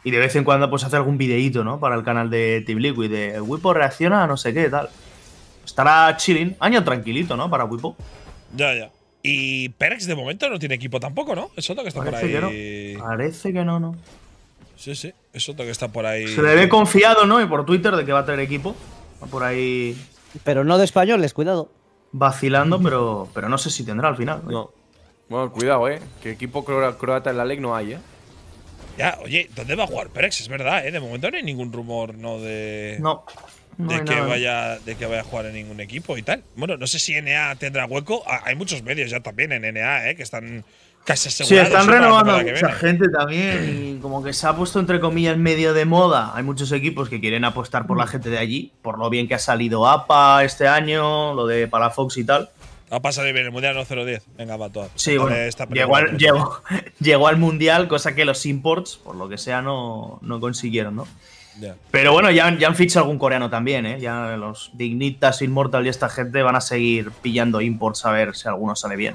Y de vez en cuando pues hace algún videíto, ¿no? Para el canal de Team Liquid, de Wipo reacciona a no sé qué, tal. Estará chilling, año tranquilito, ¿no? Para Wipo. Ya, ya. Y Perks de momento no tiene equipo tampoco, ¿no? Es otro que está por ahí. Parece que no, no. Sí, sí, es otro que está por ahí. Se le ve confiado, ¿no? Y por Twitter de que va a tener equipo. Va por ahí. Pero no de españoles, cuidado. Vacilando, pero, pero no sé si tendrá al final. ¿eh? No. Bueno, cuidado, ¿eh? Que equipo croata en la ley no hay, ¿eh? Ya, oye, ¿dónde va a jugar Perex? Es verdad, ¿eh? De momento no hay ningún rumor, ¿no? De, que vaya, de que vaya a jugar en ningún equipo y tal. Bueno, no sé si NA tendrá hueco. Ah, hay muchos medios ya también en NA, ¿eh? Que están casi Sí, están ¿eh? renovando a mucha gente también. Y como que se ha puesto, entre comillas, medio de moda. Hay muchos equipos que quieren apostar por la gente de allí. Por lo bien que ha salido APA este año, lo de Palafox y tal. Va a pasado bien, el mundial no 0-10. Venga, va todo. Sí, bueno. Llegó al, [LAUGHS] llegó, al, mundial, cosa que los imports, por lo que sea, no, no consiguieron, ¿no? Pero bueno, ya, ya han fichado algún coreano también, ¿eh? Ya los Dignitas, Immortal y esta gente van a seguir pillando imports a ver si alguno sale bien.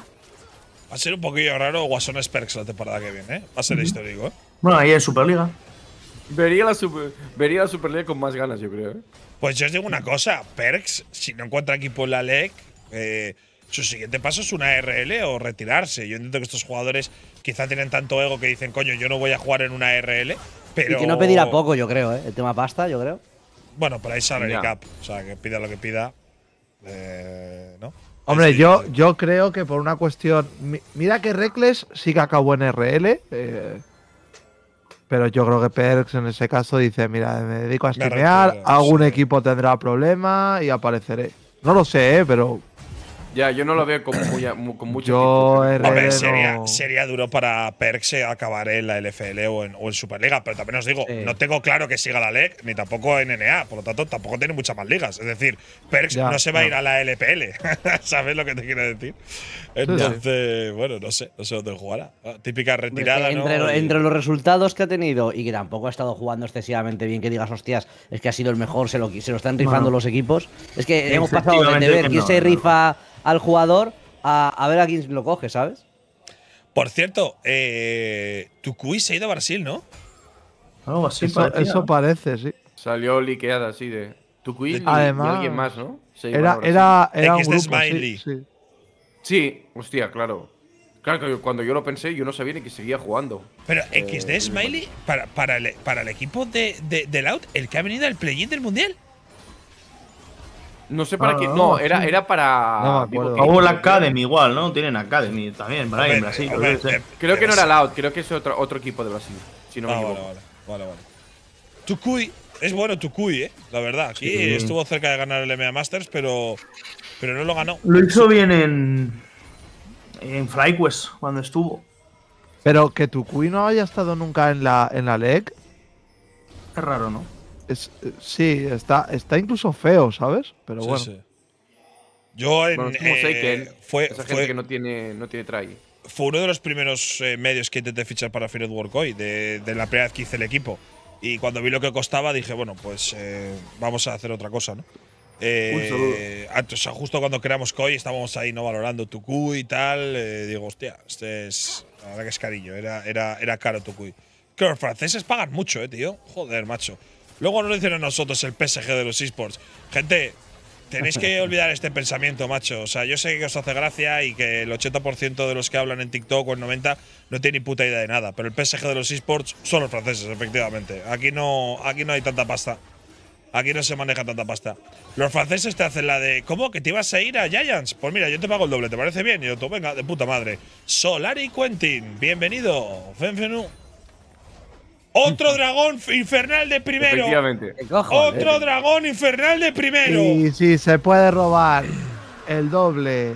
Va a ser un poquillo raro Guasón perks la temporada que viene, ¿eh? Va a ser histórico, ¿eh? Bueno, ahí es Superliga. Vería la, vería la Superliga con más ganas, yo creo, ¿eh? Pues yo os digo una cosa, Perks, si no encuentra equipo en la LEC, eh, su siguiente paso es una RL o retirarse. Yo entiendo que estos jugadores quizá tienen tanto ego que dicen, coño, yo no voy a jugar en una RL, pero… que no pedirá poco, yo creo, ¿eh? El tema pasta, yo creo. Bueno, pero ahí sale el cap. O sea, que pida lo que pida, eh, ¿no? Hombre, yo, yo creo que por una cuestión. Mira que Reckless sí que acabó en RL. Eh, pero yo creo que Perks en ese caso dice: Mira, me dedico a streamear, algún equipo tendrá problema y apareceré. No lo sé, ¿eh? pero ya, yo no lo veo con, con mucho. Hombre, sería, sería, duro para Perks acabar en la LFL o en, Superliga, pero también os digo, no tengo claro que siga la LEC ni tampoco en NA, por lo tanto tampoco tiene muchas más ligas. Es decir, Perks no se va a ir a la LPL, [LAUGHS] ¿sabes lo que te quiero decir? Entonces, bueno, no sé, no sé dónde jugará. Ah, típica retirada, entre, Entre los resultados que ha tenido y que tampoco ha estado jugando excesivamente bien, que digas, hostias, es que ha sido el mejor, se lo, se lo están rifando los equipos. Es que hemos pasado de ver que se rifa al jugador a, ver a quién lo coge, ¿sabes? Por cierto, eh, se ha ido a Brasil, ¿no? No, eso, parece, sí. Salió liqueada así de. tu y, Además, alguien más, ¿no? Se era, era, era, un grupo, sí, sí. hostia, claro. Claro, cuando yo lo pensé, yo no sabía ni que seguía jugando. Pero XD eh, Smiley, para, el, equipo de, de, el que ha venido al play-in del Mundial. No sé para quién. Ah, qué. No, era, era para. No, o la Academy igual, ¿no? Tienen Academy también, para en Brasil. Eh, eh, eh, creo que no era Loud, creo que es otro, otro equipo de Brasil. Si no me ah, Vale, vale, vale. vale. es bueno Tukui, ¿eh? La verdad. sí. estuvo cerca de ganar el MA Masters, pero, pero no lo ganó. Lo hizo bien en. En FlyQuest, cuando estuvo. Pero que Tukui no haya estado nunca en la, en la LEC. Es raro, ¿no? Eh, sí, está, está incluso feo, ¿sabes? Pero bueno. Sí, Yo en, eh, fue, esa gente que no tiene, no tiene try. Fue uno de los primeros eh, medios que intenté fichar para Final Work de, de, la primera vez que hice el equipo. Y cuando vi lo que costaba, dije, bueno, pues vamos a hacer otra cosa, ¿no? Eh, justo cuando creamos COI estábamos ahí no valorando Tukui y tal. digo, hostia, este es. La verdad que es cariño. era, era, era caro Tukui. Que los franceses pagan mucho, eh, tío. Joder, macho. Luego nos dicen a nosotros el PSG de los esports. Gente, tenéis que [LAUGHS] olvidar este pensamiento, macho. O sea, yo sé que os hace gracia y que el 80% de los que hablan en TikTok o en 90 no tiene ni puta idea de nada. Pero el PSG de los esports son los franceses, efectivamente. Aquí no, aquí no hay tanta pasta. Aquí no se maneja tanta pasta. Los franceses te hacen la de, ¿cómo? ¿Que te ibas a ir a Giants? Pues mira, yo te pago el doble, ¿te parece bien? Y yo, venga, de puta madre. Solari Quentin, bienvenido. Fenfenu. Otro dragón infernal de primero. Otro eh. dragón infernal de primero. Y si se puede robar el doble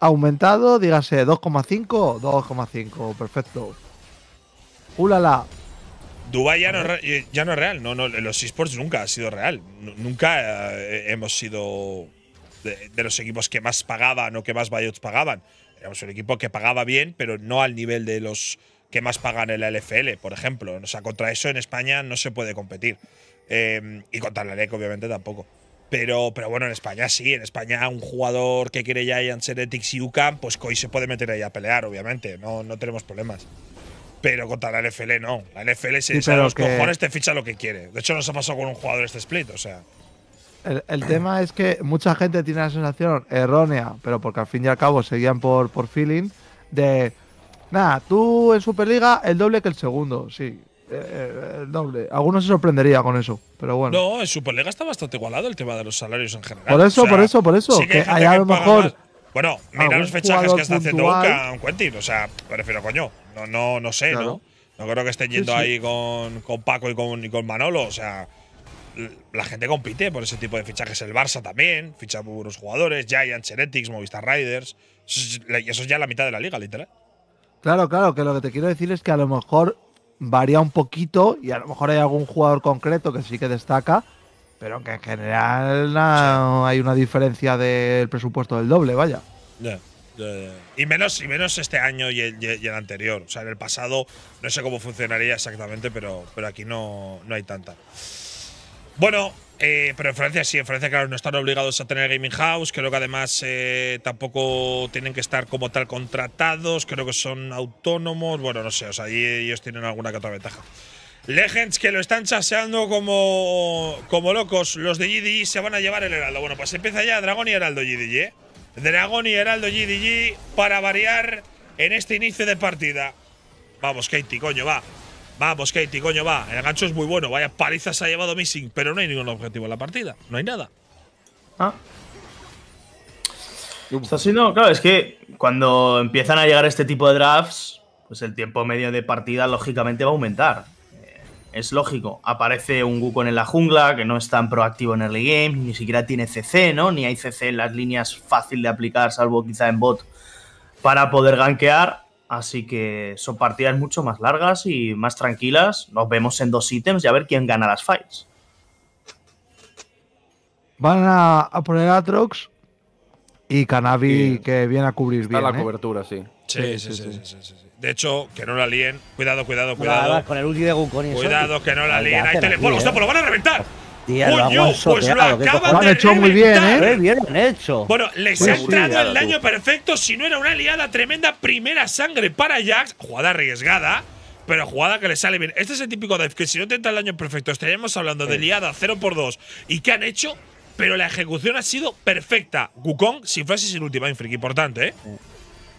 aumentado, dígase 2,5, 2,5, perfecto. Ulala. Dubai eh, ya no, es real, no, no, los esports nunca ha sido real. Nunca eh, hemos sido de, de, los equipos que más pagaban o que más buyouts pagaban. Éramos un equipo que pagaba bien, pero no al nivel de los que más pagan en la LFL, por ejemplo. O sea, contra eso en España no se puede competir. Em, y contra la LEC, obviamente, tampoco. Pero, pero bueno, en España sí, en España un jugador que quiere Ian Heretics y UCAM, pues hoy se puede meter ahí a pelear, obviamente, no, no tenemos problemas. Pero contra la LFL no, la LFL se sí, los cojones te ficha lo que quiere. De hecho, nos ha pasado con un jugador este split, o sea. El, el tema es que mucha gente tiene la sensación errónea, pero porque al fin y al cabo seguían por, por feeling, de Nada, tú en Superliga el doble que el segundo, sí. Eh, eh, el doble. Algunos se sorprendería con eso, pero bueno. No, en Superliga está bastante igualado el tema de los salarios en general. Por eso, por eso, por eso. que, mejor. Bueno, mira los fichajes que está haciendo Boca, Quentin. O sea, me refiero, coño. No, no, no sé, ¿no? No creo que estén yendo ahí con, Paco y con, Manolo. O sea, la gente compite por ese tipo de fichajes. El Barça también, ficha por unos jugadores, Giants, Genetics, Movistar Riders. eso es ya la mitad de la liga, literal. Claro, claro, que lo que te quiero decir es que a lo mejor varía un poquito y a lo mejor hay algún jugador concreto que sí que destaca, pero que en general hay una diferencia del presupuesto del doble, vaya. Ya, Y menos, y menos este año y el, anterior. O sea, en el pasado no sé cómo funcionaría exactamente, pero, pero aquí no, no hay tanta. Bueno, eh, pero en Francia sí, en Francia, claro, no están obligados a tener gaming house. Creo que además eh, tampoco tienen que estar como tal contratados. Creo que son autónomos. Bueno, no sé, o sea, ahí ellos tienen alguna que otra ventaja. Legends que lo están chaseando como, como locos. Los de GDG se van a llevar el Heraldo. Bueno, pues empieza ya Dragón y Heraldo GDG. ¿eh? Dragón y Heraldo GDG para variar en este inicio de partida. Vamos, Katie, coño, va. Vamos, Katie, coño, va. El gancho es muy bueno. Vaya pariza se ha llevado Missing, pero no hay ningún objetivo en la partida. No hay nada. Ah. Está siendo, claro, es que cuando empiezan a llegar este tipo de drafts, pues el tiempo medio de partida lógicamente va a aumentar. Eh, es lógico. Aparece un Wukong en la jungla que no es tan proactivo en early game, ni siquiera tiene CC, ¿no? Ni hay CC en las líneas fácil de aplicar, salvo quizá en bot, para poder gankear. Así que son partidas mucho más largas y más tranquilas. Nos vemos en dos ítems y a ver quién gana las fights. Van a, a poner y Canabi que viene a cubrir Está bien. la ¿eh? cobertura, sí. Sí sí sí, sí De hecho, que no la líen. Cuidado, cuidado, cuidado. con el ulti de Gunconi. Cuidado, que no la líen. te ¿eh? pues lo van a reventar! pues lo acaban lo han hecho muy bien, ¿eh? Bien hecho. Bueno, les ha entrado el daño perfecto. Si no era una liada tremenda, primera sangre para Jax. Jugada arriesgada, pero jugada que le sale bien. Este es el típico dive que si no te entra el daño perfecto, estaríamos hablando de liada 0 por 2 ¿Y qué han hecho? Pero la ejecución ha sido perfecta. Gukong sin frase sin última importante, ¿eh? Sí.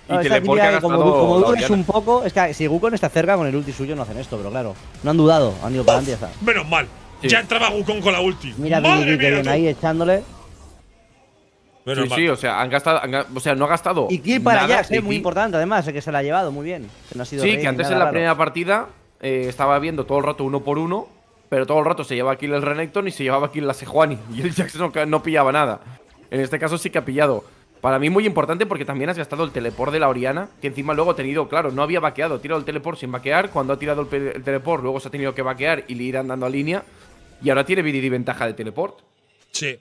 No, y que como, como dudes un poco, es que si Gukon está cerca con el ulti suyo no hacen esto, pero claro, no han dudado, han ido para adelante. Menos mal, ya entraba Wukong con la ulti. Mira, Madre que ahí echándole. sí, sí, o sea, han gastado, o sea, no ha gastado. Y kill para allá, es eh, muy importante, además, eh, que se la ha llevado muy bien. sí, que antes en la primera partida eh, estaba viendo todo el rato uno por uno, pero todo el rato se llevaba kill el Renekton y se llevaba kill la Sejuani. [LAUGHS] Y el Jax no, no pillaba nada. En este caso sí que ha pillado. Para mí muy importante porque también has gastado el teleport de la Oriana, que encima luego ha tenido, claro, no había vaqueado, ha tirado el teleport sin vaquear, cuando ha tirado el, teleport luego se ha tenido que vaquear y le ir andando a línea, y ahora tiene Viridi ventaja de teleport. Sí.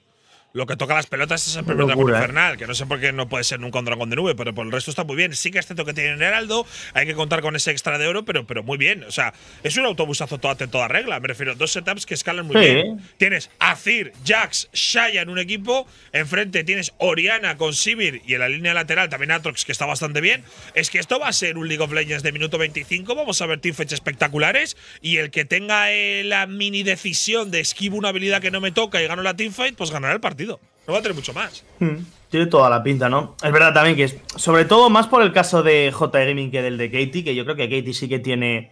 Lo que toca las pelotas es el primer dragón ¿eh? infernal, que no sé por qué no puede ser nunca un dragón de nube, pero por el resto está muy bien. Sí que este toque tiene en heraldo, hay que contar con ese extra de oro, pero, pero muy bien. O sea, es un autobusazo toda, toda regla. Me refiero a dos setups que escalan muy bien. Tienes Azir, Jax, Shaya en un equipo. Enfrente tienes Oriana con Sivir y en la línea lateral también Atrox, que está bastante bien. Es que esto va a ser un League of Legends de minuto 25. Vamos a ver teamfights espectaculares y el que tenga eh, la mini decisión de esquivo una habilidad que no me toca y gano la teamfight, pues ganará el partido. No va a tener mucho más. Hmm. Tiene toda la pinta, ¿no? Es verdad también que es. Sobre todo más por el caso de J Gaming que del de Katie, que yo creo que Katie sí que tiene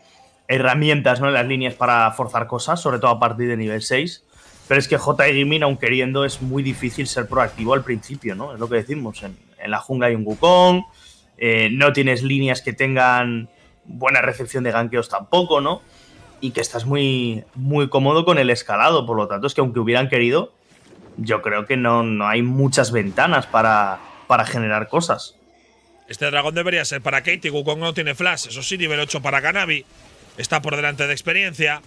herramientas, ¿no? En las líneas para forzar cosas, sobre todo a partir de nivel 6. Pero es que J Gaming, aun queriendo, es muy difícil ser proactivo al principio, ¿no? Es lo que decimos. En, la jungla hay un Wukong. Eh, no tienes líneas que tengan buena recepción de ganqueos tampoco, ¿no? Y que estás muy, muy cómodo con el escalado. Por lo tanto, es que aunque hubieran querido, yo creo que no, no hay muchas ventanas para, para generar cosas. Este dragón debería ser para Katie. Wukong no tiene flash. Eso sí, nivel 8 para Kanabi. Está por delante de experiencia.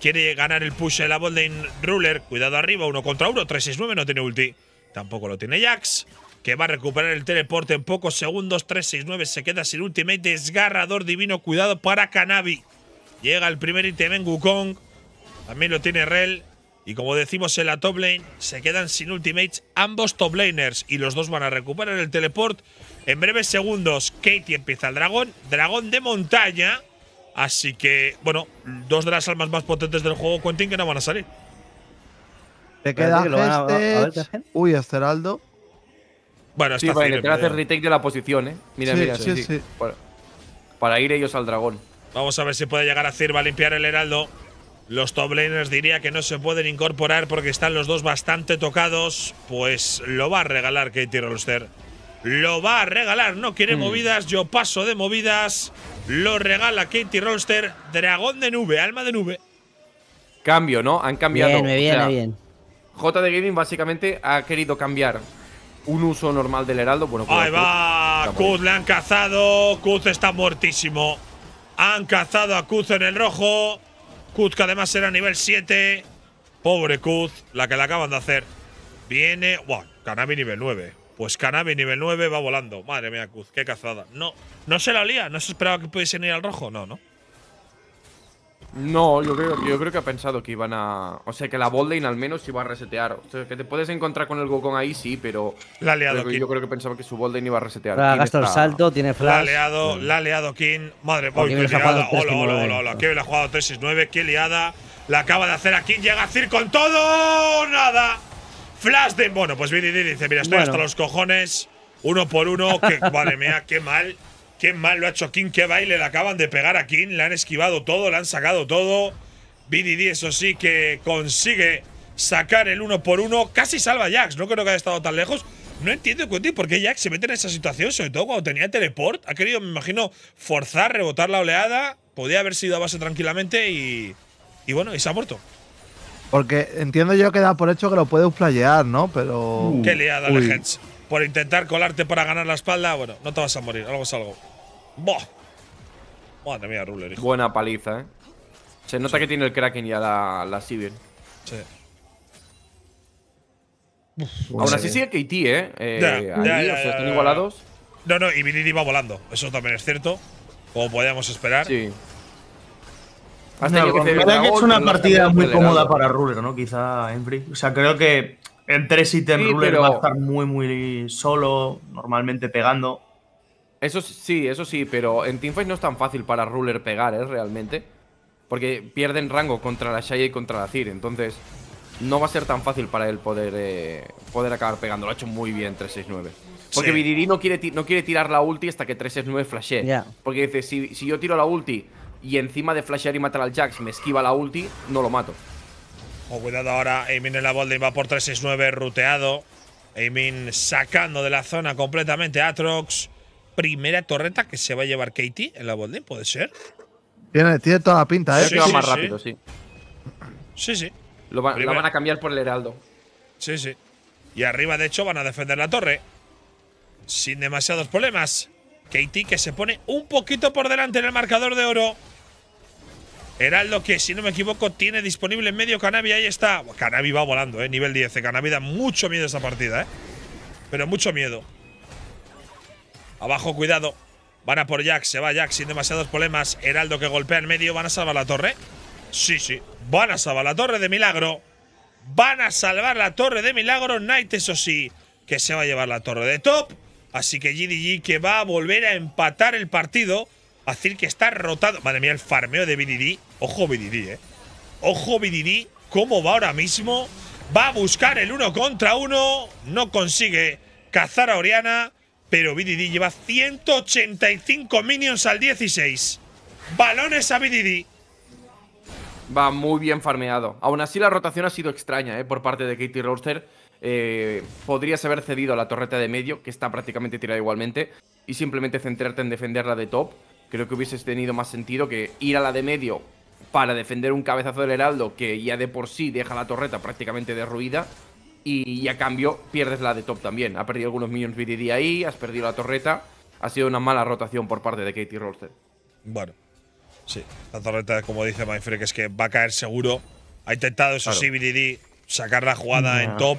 Quiere ganar el push de la Bolden Ruler. Cuidado arriba, uno contra uno. 369 no tiene ulti. Tampoco lo tiene Jax. Que va a recuperar el teleporte en pocos segundos. 369 se queda sin ultimate. Desgarrador divino. Cuidado para Kanabi. Llega el primer ítem en Wukong. También lo tiene Rel. Y como decimos en la top lane, se quedan sin ultimates ambos top laners y los dos van a recuperar el teleport. En breves segundos, Katie empieza el dragón, dragón de montaña. Así que, bueno, dos de las almas más potentes del juego, Quentin, que no van a salir. Te queda que a, a ver, Uy, Bueno, está sí, hacer eh. retake de la posición, ¿eh? Mira, mira, sí, sí. Para, para, ir ellos al dragón. Vamos a ver si puede llegar a Cirva a limpiar el heraldo. Los top laners diría que no se pueden incorporar porque están los dos bastante tocados. Pues lo va a regalar Katie Rolster. Lo va a regalar, no quiere mm. movidas, yo paso de movidas. Lo regala Katie Rolster, dragón de nube, alma de nube. Cambio, ¿no? Han cambiado. Bien, bien. J de Gaming básicamente ha querido cambiar un uso normal del heraldo. Bueno, ahí pues, va, Kuz le han cazado, Kuz está muertísimo. Han cazado a Kuz en el rojo. Kuz, que además era nivel 7. Pobre Kuz, la que le acaban de hacer. Viene. Buah, cannabis nivel 9. Pues cannabis nivel 9 va volando. Madre mía, Kuz, qué cazada. No, no se la olía. No se esperaba que pudiesen ir al rojo. No, no. No, yo creo, yo creo que ha pensado que iban a. O sea, que la Bolden al menos iba a resetear. O sea, que te puedes encontrar con el Gokon ahí, sí, pero. La ha liado King. Yo creo que pensaba que su Bolden iba a resetear. Ha gastado el salto, tiene flash. La ha liado, la ha King. Madre mía, qué liada. Hola, hola, hola, que ha jugado 3-6-9, qué liada. La acaba de hacer aquí, llega a Cir con todo. Nada. Flash de. Bueno, pues Billy dice: Mira, estoy hasta los cojones. Uno por uno. Que, madre mía, qué mal. Qué mal lo ha hecho King, qué baile le acaban de pegar a King. Le han esquivado todo, le han sacado todo. BDD, eso sí, que consigue sacar el uno por uno. Casi salva a Jax, no creo que haya estado tan lejos. No entiendo, por qué Jax se mete en esa situación, sobre todo cuando tenía teleport. Ha querido, me imagino, forzar, rebotar la oleada. Podía haber sido a base tranquilamente y. Y bueno, y se ha muerto. Porque entiendo yo que da por hecho que lo puede usplayear, ¿no? Pero. qué liada, Legends por intentar colarte para ganar la espalda, bueno, no te vas a morir, algo es algo. ¡Buah! Madre mía, Ruler, Buena paliza, ¿eh? Se nota que tiene el Kraken ya la, la Sibir. Sí. Aún así sigue KT, ¿eh? eh ya, ahí, están igualados. No, no, y Vinidi va volando. Eso también es cierto. Como podíamos esperar. Sí. Has que, es una partida muy cómoda para Ruler, ¿no? Quizá Enfri. O sea, creo que en 3 ítem ruler va a estar muy, muy solo, normalmente pegando. Eso sí, eso sí, pero en Teamfight no es tan fácil para ruler pegar, ¿eh? Realmente. Porque pierden rango contra la Shaya y contra la Cir, entonces no va a ser tan fácil para él poder, eh, poder acabar pegando. Lo ha hecho muy bien 369. Porque Vidiri no quiere, no quiere tirar la ulti hasta que 369 flashee. Porque dice, si, si yo tiro la ulti y encima de flashear y matar al Jax me esquiva la ulti, no lo mato. Oh, cuidado ahora. Aimin en la va por 369 ruteado. Aimin sacando de la zona completamente Atrox. Primera torreta que se va a llevar Katie en la bolding, ¿puede ser? Tiene, toda la pinta, ¿eh? que va más rápido, sí. Sí, sí. Lo la van a cambiar por el Heraldo. Sí, sí. Y arriba, de hecho, van a defender la torre. Sin demasiados problemas. Katie que se pone un poquito por delante en el marcador de oro. Heraldo, que si no me equivoco, tiene disponible en medio Canavi. Ahí está. Canavi va volando, ¿eh? Nivel 10. Eh. Canavi da mucho miedo esta partida, ¿eh? Pero mucho miedo. Abajo, cuidado. Van a por Jack. Se va Jack sin demasiados problemas. Heraldo que golpea en medio. ¿Van a salvar la torre? Sí, sí. Van a salvar la torre de milagro. Van a salvar la torre de milagro. Knight, eso sí, que se va a llevar la torre de top. Así que GDG que va a volver a empatar el partido. Así que está rotado. Madre mía, el farmeo de BDD. Ojo BDD, eh. Ojo BDD, cómo va ahora mismo. Va a buscar el uno contra uno. No consigue cazar a Oriana. Pero BDD lleva 185 minions al 16. Balones a BDD. Va muy bien farmeado. Aún así, la rotación ha sido extraña ¿eh? por parte de Katie Roaster. Eh, podrías haber cedido a la torreta de medio, que está prácticamente tirada igualmente, y simplemente centrarte en defenderla de top creo que hubieses tenido más sentido que ir a la de medio para defender un cabezazo del Heraldo que ya de por sí deja la torreta prácticamente derruida y, a cambio pierdes la de top también. Ha perdido algunos minions BDD ahí, has perdido la torreta. Ha sido una mala rotación por parte de Katie Rolster. Bueno, sí. La torreta, como dice Mindfreak, es que va a caer seguro. Ha intentado, eso sí, BDD, sacar la jugada en top.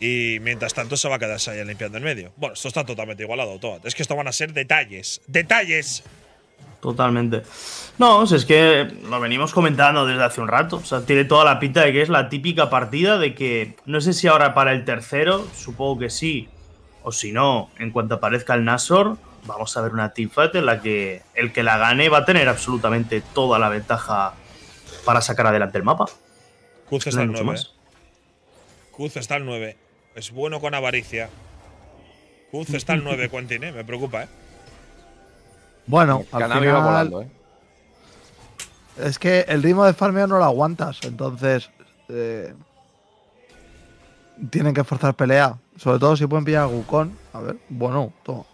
Y mientras tanto se va a quedar ahí limpiando el medio. Bueno, esto está totalmente igualado, todo. Es que esto van a ser detalles. ¡Detalles! totalmente. No, es que lo venimos comentando desde hace un rato. O sea, tiene toda la pinta de que es la típica partida de que no sé si ahora para el tercero, supongo que sí, o si no, en cuanto aparezca el Nasor, vamos a ver una teamfight en la que el que la gane va a tener absolutamente toda la ventaja para sacar adelante el mapa. Kuz está, al el 9. ¿eh? Kuz está al 9. Es bueno con avaricia. Kuz está el 9, Quentin, ¿eh? me preocupa, ¿eh? Bueno, al final, ¿eh? Es que el ritmo de farmeo no lo aguantas, entonces eh, tienen que forzar pelea. Sobre todo si pueden pillar a Gukon. A ver, bueno, toma.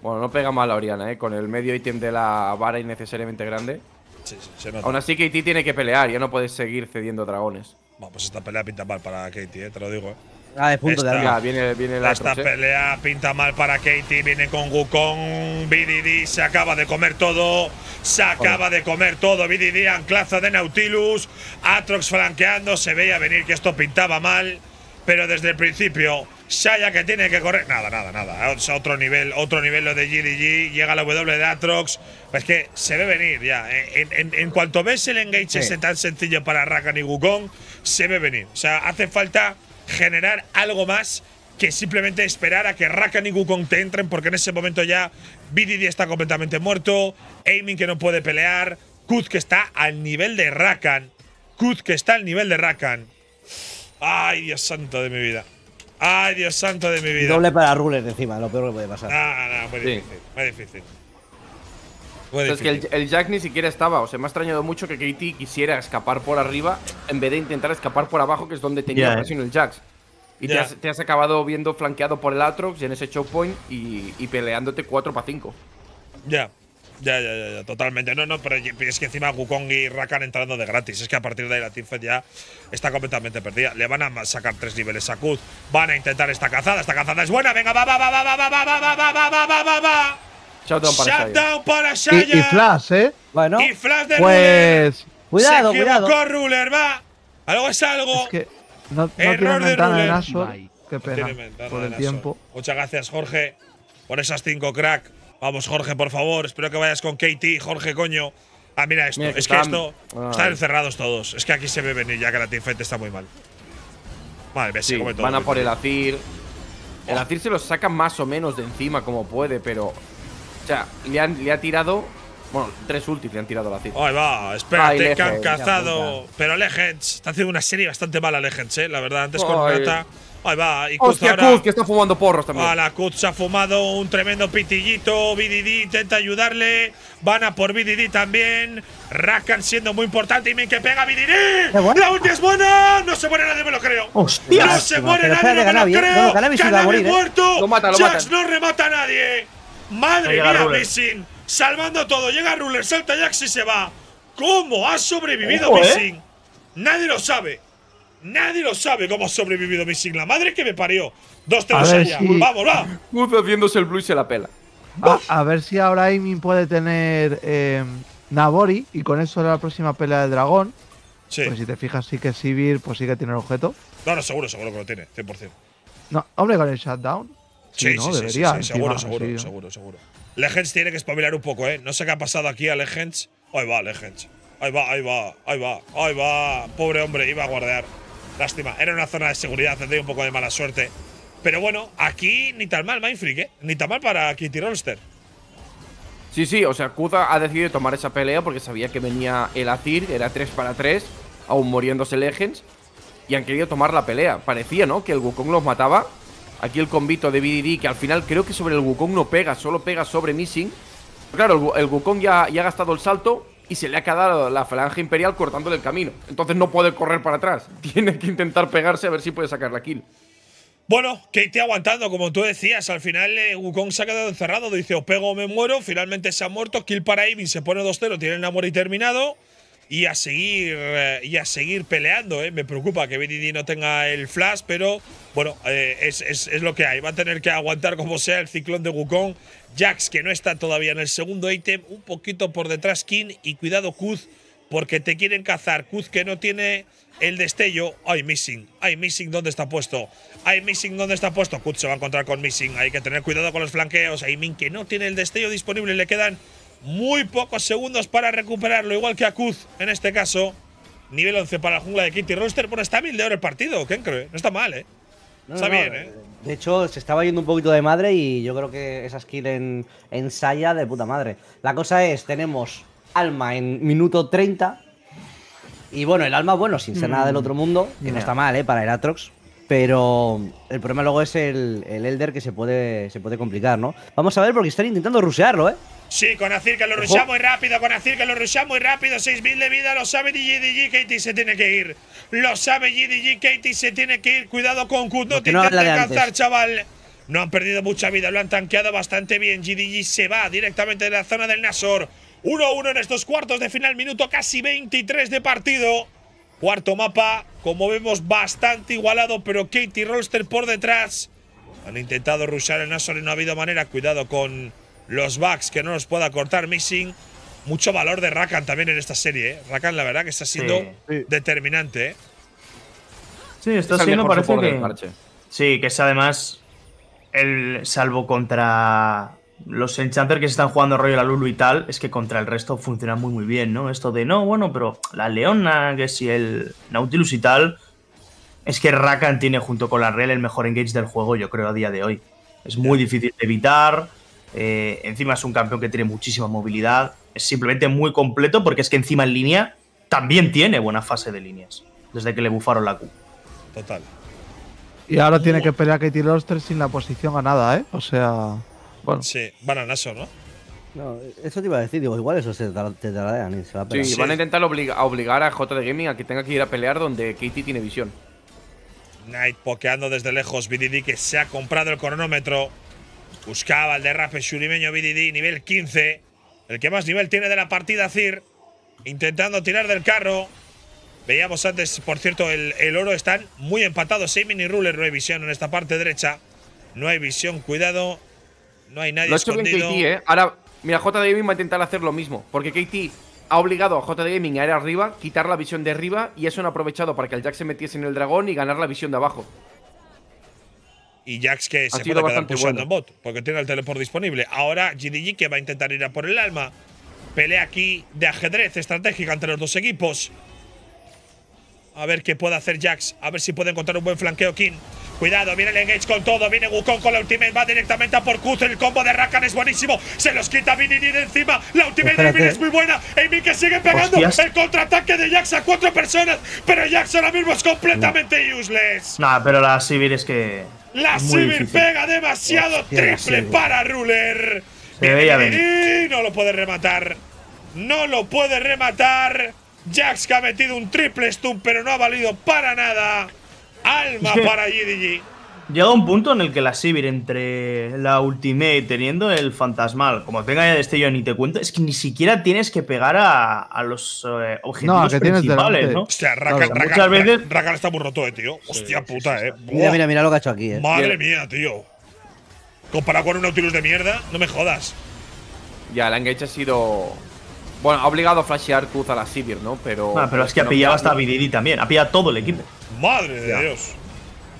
Bueno, no pega mal a Oriana, ¿eh? Con el medio ítem de la vara innecesariamente grande. Sí, sí, se nota. Aún así, Katie tiene que pelear, ya no puedes seguir cediendo dragones. Bueno, pues esta pelea pinta mal para Katie, ¿eh? te lo digo. ¿eh? Ah, de punto de Viene, viene esta ¿eh? pelea pinta mal para Katie. Viene con Wukong. BDD se acaba de comer todo. Se acaba de comer todo. BDD anclaza de Nautilus. Atrox flanqueando. Se veía venir que esto pintaba mal. Pero desde el principio, Shaya que tiene que correr. Nada, nada, nada. Otro nivel, otro nivel lo de GDG. Llega la W de Atrox. Es que se ve venir ya. En, cuanto ves el engage ese tan sencillo para Rakan y Wukong, se ve venir. O sea, hace falta generar algo más que simplemente esperar a que Rakan y Wukong te entren, porque en ese momento ya BDD está completamente muerto, Aiming que no puede pelear, Kuz que está al nivel de Rakan, Kuz que está al nivel de Rakan. Ay, Dios santo de mi vida. Ay, Dios santo de mi vida. Doble para Ruler encima, lo peor que puede pasar. Ah, no, muy difícil, muy difícil. Es que el, Jack ni siquiera estaba. O sea, me ha extrañado mucho que Katie quisiera escapar por arriba en vez de intentar escapar por abajo, que es donde tenía casi presión el Jack. Y te, has, acabado viendo flanqueado por el Atrox en ese showpoint y, y peleándote 4 para 5. Ya. Ya, ya, ya, totalmente. No, no, pero es que encima Wukong y Rakan entrando de gratis. Es que a partir de ahí la Teamfight ya está completamente perdida. Le van a sacar tres niveles a Kuz. Van a intentar esta cazada. Esta cazada es buena. Venga, va, va, va, va, va, va, va, va, va, va. Shutdown para Shaya. para Shaya. Y, Flash, ¿eh? Bueno. Y Flash de Pues. Ruler. Cuidado, Se equivocó cuidado. Ruler, va. Algo es algo. Es que no, no Error de Ruler. Azor. Qué pena. por el tiempo. Muchas gracias, Jorge, por esas cinco crack. Vamos, Jorge, por favor. Espero que vayas con Katie, Jorge, coño. Ah, mira esto. es que esto. Ah. están encerrados todos. Es que aquí se ve venir ya que la Tinfete está muy mal. Vale, ves sí, todo. Van a por el Azir. El oh. Azir se los saca más o menos de encima como puede, pero o sea, le, han, le ha tirado. Bueno, tres ultis le han tirado la cita. Ahí va, espérate, Ay, que han cazado. Pero Legends, está haciendo una serie bastante mala Legends, eh, la verdad. Antes Ay. con Nata. Ahí va, y Hostia, ahora, Kutz, que está fumando porros también. A la Kutz ha fumado un tremendo pitillito. BDD intenta ayudarle. Van a por BDD también. Rakan siendo muy importante. Y me que pega BDD. La ulti es buena. No se muere nadie, me lo creo. Hostia. No se muere nadie, no me lo creo. Canabi eh. muerto. Jax no remata a nadie. Madre mía, Missing. Salvando todo. Llega Ruler, salta Jax y se va. ¿Cómo ha sobrevivido ¿eh? Missing? Nadie lo sabe. Nadie lo sabe cómo ha sobrevivido Missing. La madre que me parió. Dos, tres allá. Vamos, va. haciéndose el blue y se la pela. A, ver si ahora Aimin puede tener eh, Nabori y con eso la próxima pelea del dragón. Sí. Pues si te fijas, sí que Sivir pues sí que tiene el objeto. No, no, seguro, seguro que lo tiene, 100%. No, hombre, con el shutdown. Sí, sí, sí seguro, seguro, seguro, seguro. Legends tiene que espabilar un poco, ¿eh? No sé qué ha pasado aquí a Legends. Ahí va, Legends. Ahí va, ahí va, ahí va, ahí va. Pobre hombre, iba a guardar, Lástima. Era una zona de seguridad, tendría un poco de mala suerte. Pero bueno, aquí ni tan mal Mindfreak, ¿eh? Ni tan mal para Kitty Rollster. Sí, sí, o sea, Kuza ha decidido tomar esa pelea porque sabía que venía el Azir, era 3 para 3, aún muriéndose Legends, y han querido tomar la pelea. Parecía, ¿no? Que el Wukong los mataba, Aquí el convito de BDD, que al final creo que sobre el Wukong no pega, solo pega sobre Missing. Claro, el, Wukong ya, ha gastado el salto y se le ha quedado la falange imperial cortándole el camino. Entonces no puede correr para atrás. [LAUGHS] Tiene que intentar pegarse a ver si puede sacar la kill. Bueno, Kate aguantando, como tú decías, al final eh, Wukong se ha quedado encerrado, dice, o pego o me muero, finalmente se ha muerto, kill para Ivin, se pone 2-0, tiene el amor y terminado y a seguir eh, y a seguir peleando. Eh. Me preocupa que BDD no tenga el flash, pero bueno, eh, es, lo que hay. Va a tener que aguantar como sea el ciclón de Wukong. Jax, que no está todavía en el segundo ítem, un poquito por detrás King y cuidado Kuz, porque te quieren cazar. Kuz que no tiene el destello. Hay Missing, hay Missing, ¿dónde está puesto? Hay Missing, ¿dónde está puesto? Kuz se va a encontrar con Missing, hay que tener cuidado con los flanqueos. Hay Min que no tiene el destello disponible, le quedan muy pocos segundos para recuperarlo, igual que Akuz en este caso. Nivel 11 para la jungla de Kitty Roster. Bueno, está mil de oro el partido, ¿quién cree? No está mal, ¿eh? está bien, ¿eh? De hecho, se estaba yendo un poquito de madre y yo creo que esa skill en, Saya de puta madre. La cosa es, tenemos Alma en minuto 30. Y bueno, el Alma, bueno, sin ser nada del mm. otro mundo, que no está mal, ¿eh? Para el Atrox. Pero el problema luego es el, el, Elder que se puede, se puede complicar, ¿no? Vamos a ver porque están intentando rusearlo, ¿eh? Sí, con Azir que lo rushamos muy rápido, con Azir que lo rushamos muy rápido, 6.000 de vida, lo sabe DJDG, Katie se tiene que ir. Lo sabe GDG, Katie se tiene que ir, cuidado con Kut, no tiene alcanzar, chaval. No han perdido mucha vida, lo han tanqueado bastante bien, GDG se va directamente de la zona del Nasor. 1-1 en estos cuartos de final, minuto casi 23 de partido. Cuarto mapa, como vemos, bastante igualado, pero Katie Rolster por detrás. Han intentado rushar el Nasor y no ha habido manera, cuidado con los bugs que no nos pueda cortar Missing. Mucho valor de Rakan también en esta serie. ¿eh? Rakan, la verdad, que está siendo determinante. ¿eh? Sí, está siendo, parece que. Sí, que es además. El, salvo contra los enchanters que se están jugando rollo la Lulu y tal, es que contra el resto funciona muy muy bien, ¿no? Esto de no, bueno, pero la Leona, que si el Nautilus y tal, es que Rakan tiene junto con la Rel el mejor engage del juego, yo creo, a día de hoy. Es muy difícil de evitar. Eh, encima es un campeón que tiene muchísima movilidad. Es simplemente muy completo porque es que encima en línea también tiene buena fase de líneas. Desde que le bufaron la Q. Total. Y ahora tiene que pelear Katie Loster sin la posición ganada, ¿eh? O sea. Bueno. Sí, a ¿no? No, eso te iba a decir, digo, igual eso se te dará a Sí, van a intentar obligar a J Gaming a que tenga que ir a pelear donde Katie tiene visión. Knight pokeando desde lejos, Bdd, que se ha comprado el cronómetro. Buscaba el derrape Shurimeño BDD, nivel 15. El que más nivel tiene de la partida, Cir. Intentando tirar del carro. Veíamos antes, por cierto, el, oro están muy empatados. seis mini ruler, no hay visión en esta parte derecha. No hay visión, cuidado. No hay nadie lo ¿eh? Ahora, mira, JD Gaming va a intentar hacer lo mismo. Porque KT ha obligado a JD Gaming a ir arriba, quitar la visión de arriba. Y eso han aprovechado para que el Jack se metiese en el dragón y ganar la visión de abajo y Jax que se puede quedar pulsando en bot, porque tiene el teleport disponible. Ahora GDG que va a intentar ir a por el alma. Pelea aquí de ajedrez estratégica entre los dos equipos. A ver qué puede hacer Jax. A ver si puede encontrar un buen flanqueo King. Cuidado, viene el engage con todo. Viene Wukong con la ultimate. Va directamente a por Kuz. El combo de Rakan es buenísimo. Se los quita Vinini de encima. La ultimate de es muy buena. Amy que sigue pegando. El contraataque de Jax a cuatro personas. Pero Jax ahora mismo es completamente useless. Nada, pero la civil es que. La civil pega demasiado triple para Ruler. y no lo puede rematar. No lo puede rematar. Jax que ha metido un triple stun, pero no ha valido para nada. Alma [LAUGHS] para GDG llega un punto en el que la Sivir entre la Ultimate teniendo el fantasmal, como tenga ya destello ni te cuento, es que ni siquiera tienes que pegar a, los eh, objetivos no, que principales, ¿no? Hostia, Rakan, claro, Rakan, muchas veces... está muy roto, eh, tío. Hostia puta, eh. Mira, mira, lo que ha hecho aquí, eh. Madre mía, tío. Comparado con un Nautilus de mierda, no me jodas. Ya, el engage ha sido bueno, ha obligado a flashear Kuz a la Sivir, ¿no? Pero. Ah, pero es que ha pillado hasta a también. Ha pillado todo el equipo. Madre de Dios.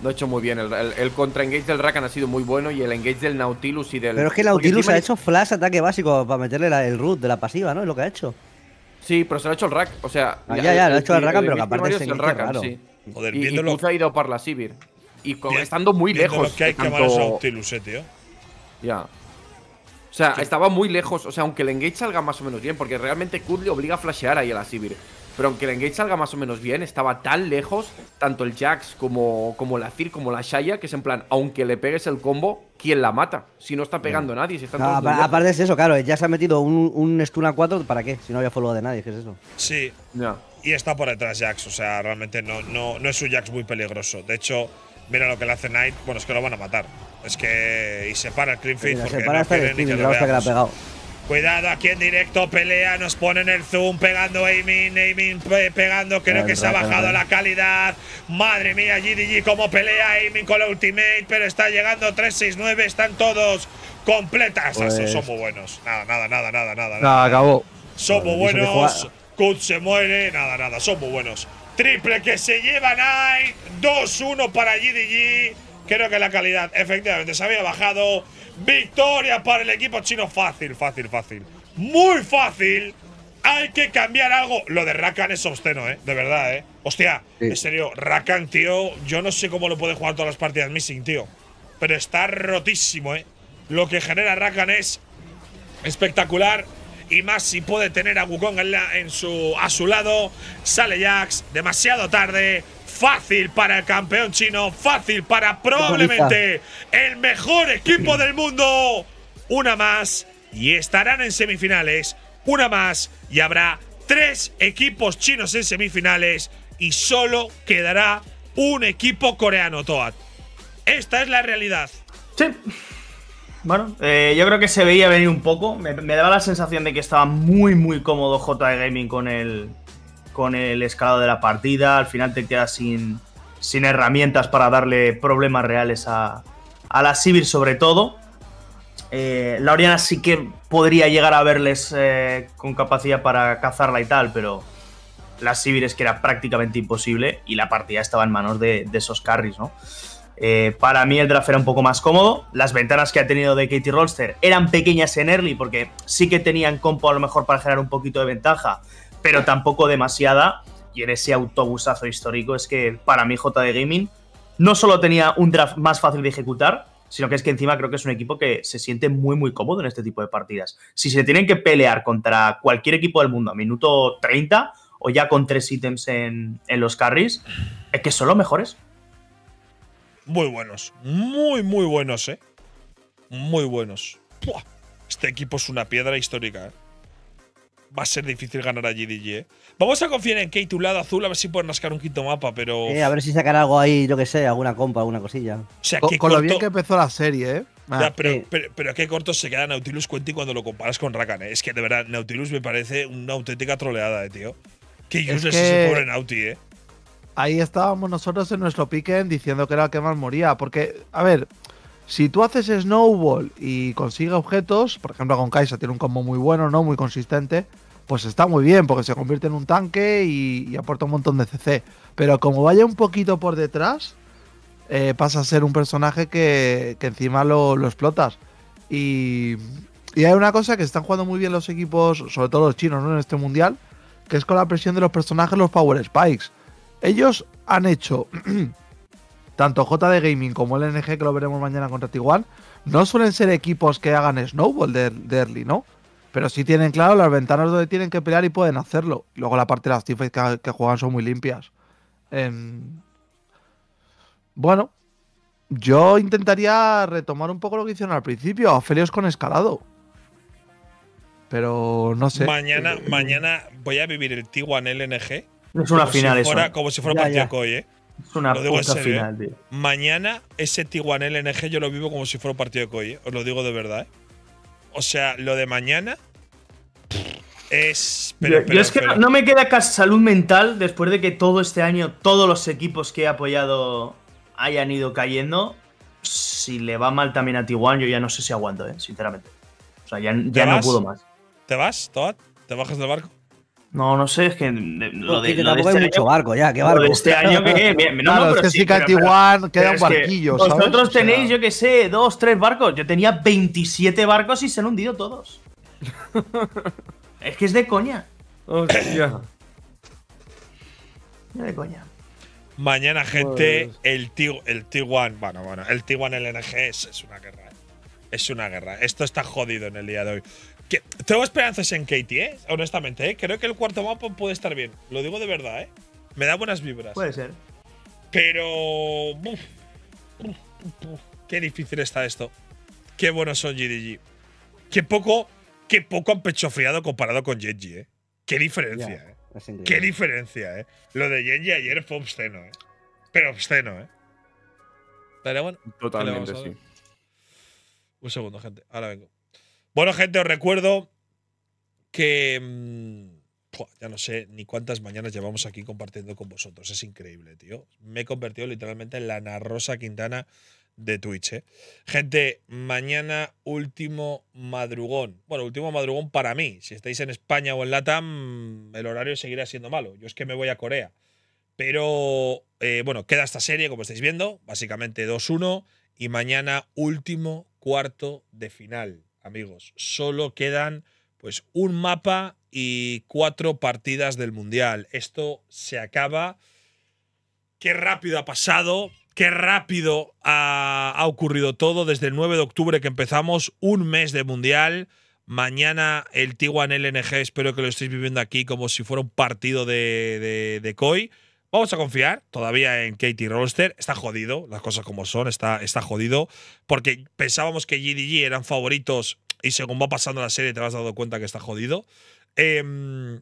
Lo ha hecho muy bien. El, el, contra-engage del Rakan ha sido muy bueno y el engage del Nautilus y del. Pero es que el Nautilus ha hecho flash ataque básico para meterle el root de la pasiva, ¿no? Es lo que ha hecho. Sí, pero se lo ha hecho el Rack. O sea. Ah, ya, ya, lo ha hecho el Rakan, pero que aparte es el Rakan, sí. Joder, y, y ha ido para la Sivir. Y estando muy lejos. que hay que que amar Nautilus, eh, tío. Ya. O sea, estaba muy lejos. O sea, aunque el engage salga más o menos bien, porque realmente Kud le obliga a flashear ahí a la Sivir. Pero aunque el engage salga más o menos bien, estaba tan lejos, tanto el Jax como, como la Zir, como la Shaya, que es en plan, aunque le pegues el combo, ¿quién la mata? Si no está mm. pegando nadie, si está ah, aparte es eso, claro, ya se ha metido un, stun a 4, ¿para qué? Si no había follow de nadie, ¿qué es eso? Sí. Y está por detrás Jax, o sea, realmente no, no, no es un Jax muy peligroso. De hecho, mira lo que le hace Knight, bueno, es que lo van a matar. Es que. Y para el porque ha pegado. Cuidado, aquí en directo pelea, nos ponen el zoom pegando aiming, aiming pegando, creo que se ha bajado la calidad. Madre mía, GDG como pelea aiming con la ultimate, pero está llegando 369, están todos completas. Ah, son pues muy buenos. Nada, nada, nada, nada, nada. Nada, acabó. Son muy buenos. Kut se muere, nada, nada, son muy buenos. Triple que se lleva Night, 2-1 para GDG. Creo que la calidad efectivamente se había bajado. Victoria para el equipo chino. Fácil, fácil, fácil. Muy fácil. Hay que cambiar algo. Lo de Rakan es obsceno, ¿eh? De verdad, ¿eh? Hostia, en serio, Rakan, tío, yo no sé cómo lo puede jugar todas las partidas Missing, tío. Pero está rotísimo, ¿eh? Lo que genera Rakan es espectacular. Y más si puede tener a Wukong su, a su lado. Sale Jax demasiado tarde. Fácil para el campeón chino, fácil para probablemente el mejor equipo del mundo. Una más y estarán en semifinales. Una más y habrá tres equipos chinos en semifinales y solo quedará un equipo coreano, Toad. Esta es la realidad. Sí. Bueno, eh, yo creo que se veía venir un poco. Me, daba la sensación de que estaba muy, muy cómodo J Gaming con el, con el escalado de la partida, al final te quedas sin, sin herramientas para darle problemas reales a, la Sivir, sobre todo. Eh, la Oriana sí que podría llegar a verles eh, con capacidad para cazarla y tal, pero la Sivir es que era prácticamente imposible y la partida estaba en manos de, esos carries, ¿no? Eh, para mí el draft era un poco más cómodo. Las ventanas que ha tenido de Katie Rolster eran pequeñas en early porque sí que tenían compo a lo mejor para generar un poquito de ventaja, pero tampoco demasiada. Y en ese autobusazo histórico es que para mí JD Gaming no solo tenía un draft más fácil de ejecutar, sino que es que encima creo que es un equipo que se siente muy, muy cómodo en este tipo de partidas. Si se tienen que pelear contra cualquier equipo del mundo a minuto 30 o ya con tres ítems en, en los carries, es que son los mejores. Muy buenos, muy, muy buenos, ¿eh? Muy buenos. Este equipo es una piedra histórica, ¿eh? va a ser difícil ganar a GDG. Vamos a confiar en Kate, tu lado azul, a ver si pueden rascar un quinto mapa, pero. Eh, a ver si sacan algo ahí, yo que sé, alguna compa, alguna cosilla. O sea, con, que con lo bien que empezó la serie, ¿eh? Ah. pero, qué corto se queda Nautilus Cuenti cuando lo comparas con Rakan. ¿eh? Es que de verdad, Nautilus me parece una auténtica troleada, eh, tío. Que es ese pobre Nauti, eh ahí estábamos nosotros en nuestro piquen diciendo que era el que más moría. Porque, a ver, si tú haces snowball y consigues objetos, por ejemplo con Kaisa tiene un combo muy bueno, ¿no? Muy consistente, pues está muy bien porque se convierte en un tanque y, aporta un montón de CC. Pero como vaya un poquito por detrás, eh, pasa a ser un personaje que, encima lo, explotas. Y, y, hay una cosa que están jugando muy bien los equipos, sobre todo los chinos, En este mundial, que es con la presión de los personajes, los Power Spikes. Ellos han hecho [CLEARS THROAT] tanto JD Gaming como LNG, que lo veremos mañana contra Tiguan, no suelen ser equipos que hagan snowball de, early, ¿no? Pero sí tienen claro las ventanas donde tienen que pelear y pueden hacerlo. luego la parte de las teamfights que, juegan son muy limpias. Em, bueno, yo intentaría retomar un poco lo que hicieron al principio, a con escalado. Pero no sé. Mañana, mañana voy a vivir el Tiguan LNG. Es una final si fuera, Como si fuera partido hoy, ¿eh? Es una lo puta ¿eh? final, tío. Mañana ese Tiguan LNG yo lo vivo como si fuera un partido de COI, os lo digo de verdad. ¿eh? O sea, lo de mañana es. Pero, yo, es que no, me queda salud mental después de que todo este año todos los equipos que he apoyado hayan ido cayendo. Si le va mal también a Tiguan, yo ya no sé si aguanto, ¿eh? sinceramente. O sea, ya, no pudo más. ¿Te vas, Toad? ¿Te bajas del barco? No, no sé, es que lo de, que lo este hay mucho barco ya, qué barco. este año que bien, no, no, pero es que un Vosotros tenéis, yo qué sé, dos, tres barcos. Yo tenía 27 barcos y se han hundido todos. [LAUGHS] es que es de coña. Hostia. Es de coña. Mañana, gente, el t el bueno, bueno, el T1 LNG es una guerra. Eh. Es una guerra. Esto está jodido en el día de hoy tengo esperanzas en Katie, ¿eh? honestamente. ¿eh? Creo que el cuarto mapa puede estar bien. Lo digo de verdad, ¿eh? Me da buenas vibras. Puede ser. Pero. qué difícil está esto. Qué buenos son GDG. Qué poco, qué poco han pechofriado comparado con Genji, ¿eh? Qué diferencia, ¿eh? Qué diferencia, ¿eh? Lo de Genji ayer fue obsceno, ¿eh? Pero obsceno, ¿eh? bueno. Totalmente, sí. Un segundo, gente. Ahora vengo. Bueno, gente, os recuerdo que. Mm, ya no sé ni cuántas mañanas llevamos aquí compartiendo con vosotros. Es increíble, tío. Me he convertido literalmente en la narrosa Rosa Quintana de Twitch. ¿eh? Gente, mañana último madrugón. Bueno, último madrugón para mí. Si estáis en España o en Latam, el horario seguirá siendo malo. Yo es que me voy a Corea. Pero eh, bueno, queda esta serie, como estáis viendo, básicamente 2-1. Y mañana último cuarto de final amigos, solo quedan pues un mapa y cuatro partidas del Mundial. Esto se acaba. Qué rápido ha pasado, qué rápido ha, ocurrido todo. Desde el 9 de octubre que empezamos, un mes de Mundial. Mañana el Tiguan LNG, espero que lo estéis viviendo aquí como si fuera un partido de, de, de COI. Vamos a confiar todavía en Katie Rolster. Está jodido, las cosas como son, está, está jodido. Porque pensábamos que GDG eran favoritos y según va pasando la serie te vas dando cuenta que está jodido. Em,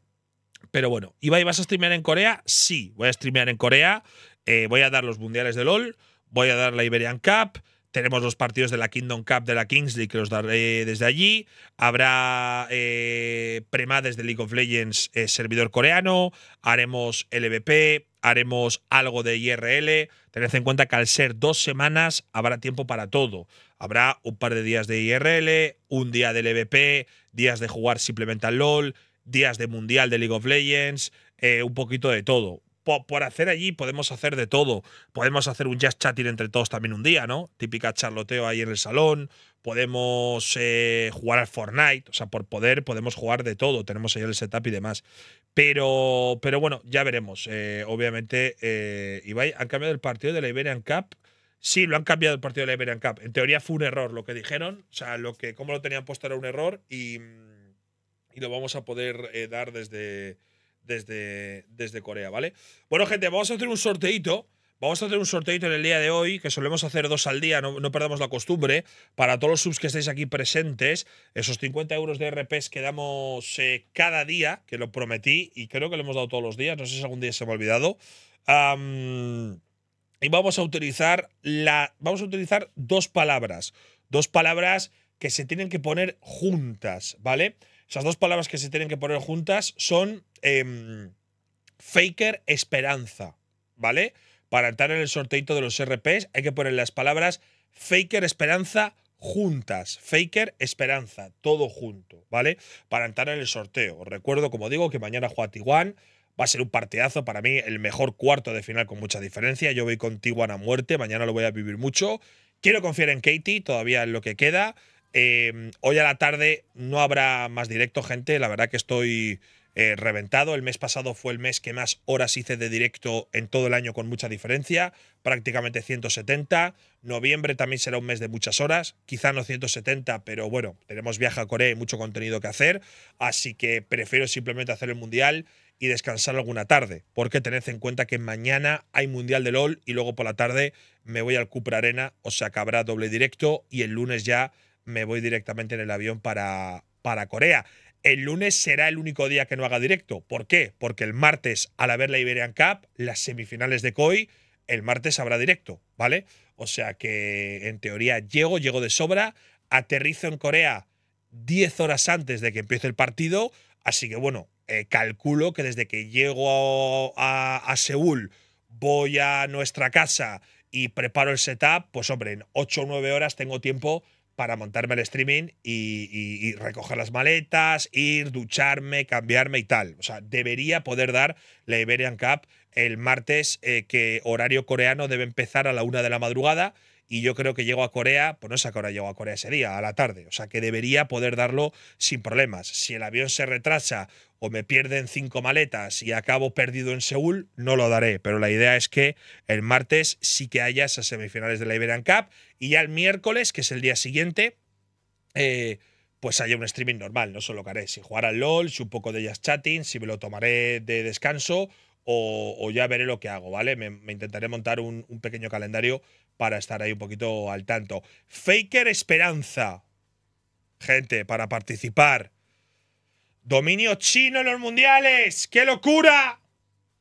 pero bueno, Ibai, ¿vas a streamear en Corea? Sí, voy a streamear en Corea. Eh, voy a dar los mundiales de LOL. Voy a dar la Iberian Cup. Tenemos los partidos de la Kingdom Cup de la Kings League que los daré desde allí. Habrá eh, premades de League of Legends eh, servidor coreano. Haremos LVP haremos algo de IRL. Tened en cuenta que al ser dos semanas habrá tiempo para todo. Habrá un par de días de IRL, un día del EVP, días de jugar simplemente al LOL, días de Mundial de League of Legends, eh, un poquito de todo por, hacer allí podemos hacer de todo. Podemos hacer un jazz chatting entre todos también un día, ¿no? Típica charloteo ahí en el salón. Podemos eh, jugar al Fortnite. O sea, por poder podemos jugar de todo. Tenemos ahí el setup y demás. Pero, pero bueno, ya veremos. Eh, obviamente, eh, Ibai, han cambiado el partido de la Iberian Cup. Sí, lo han cambiado el partido de la Iberian Cup. En teoría fue un error lo que dijeron. O sea, lo que, cómo lo tenían puesto era un error y, y lo vamos a poder eh, dar desde desde, desde Corea, ¿vale? Bueno, gente, vamos a hacer un sorteito. Vamos a hacer un sorteito en el día de hoy, que solemos hacer dos al día, no, perdamos la costumbre. Para todos los subs que estáis aquí presentes, esos 50 euros de RPs que damos eh, cada día, que lo prometí y creo que lo hemos dado todos los días, no sé si algún día se me ha olvidado. y vamos a utilizar la. Vamos a utilizar dos palabras. Dos palabras que se tienen que poner juntas, ¿vale? Esas dos palabras que se tienen que poner juntas son em, Faker Esperanza, ¿vale? Para entrar en el sorteito de los RPs hay que poner las palabras Faker Esperanza juntas. Faker Esperanza, todo junto, ¿vale? Para entrar en el sorteo. recuerdo, como digo, que mañana juega Tiguan. Va a ser un partidazo para mí, el mejor cuarto de final con mucha diferencia. Yo voy con Tiguan a muerte, mañana lo voy a vivir mucho. Quiero confiar en Katie, todavía en lo que queda. Em, hoy a la tarde no habrá más directo, gente. La verdad que estoy eh, reventado. El mes pasado fue el mes que más horas hice de directo en todo el año con mucha diferencia, prácticamente 170. Noviembre también será un mes de muchas horas, quizá no 170, pero bueno, tenemos viaje a Corea y mucho contenido que hacer, así que prefiero simplemente hacer el Mundial y descansar alguna tarde, porque tened en cuenta que mañana hay Mundial de LOL y luego por la tarde me voy al Cupra Arena, o sea que habrá doble directo y el lunes ya me voy directamente en el avión para, para Corea. El lunes será el único día que no haga directo. ¿Por qué? Porque el martes, al haber la Iberian Cup, las semifinales de COI, el martes habrá directo, ¿vale? O sea que en teoría llego, llego de sobra, aterrizo en Corea 10 horas antes de que empiece el partido, así que bueno, eh, calculo que desde que llego a, a, Seúl, voy a nuestra casa y preparo el setup, pues hombre, en 8 o 9 horas tengo tiempo para montarme el streaming y, recoger las maletas, ir, ducharme, cambiarme y tal. O sea, debería poder dar la Iberian Cup el martes, eh, que horario coreano debe empezar a la una de la madrugada y yo creo que llego a Corea, pues no sé a qué llego a Corea ese día, a la tarde, o sea que debería poder darlo sin problemas. Si el avión se retrasa o me pierden cinco maletas y acabo perdido en Seúl, no lo daré, pero la idea es que el martes sí que haya esas semifinales de la Iberian Cup y ya el miércoles, que es el día siguiente, eh, pues haya un streaming normal, no solo que haré, si jugar al LOL, si un poco de jazz chatting, si me lo tomaré de descanso o, ya veré lo que hago, ¿vale? Me, intentaré montar un, pequeño calendario para estar ahí un poquito al tanto. Faker Esperanza. Gente, para participar. Dominio chino en los mundiales. ¡Qué locura!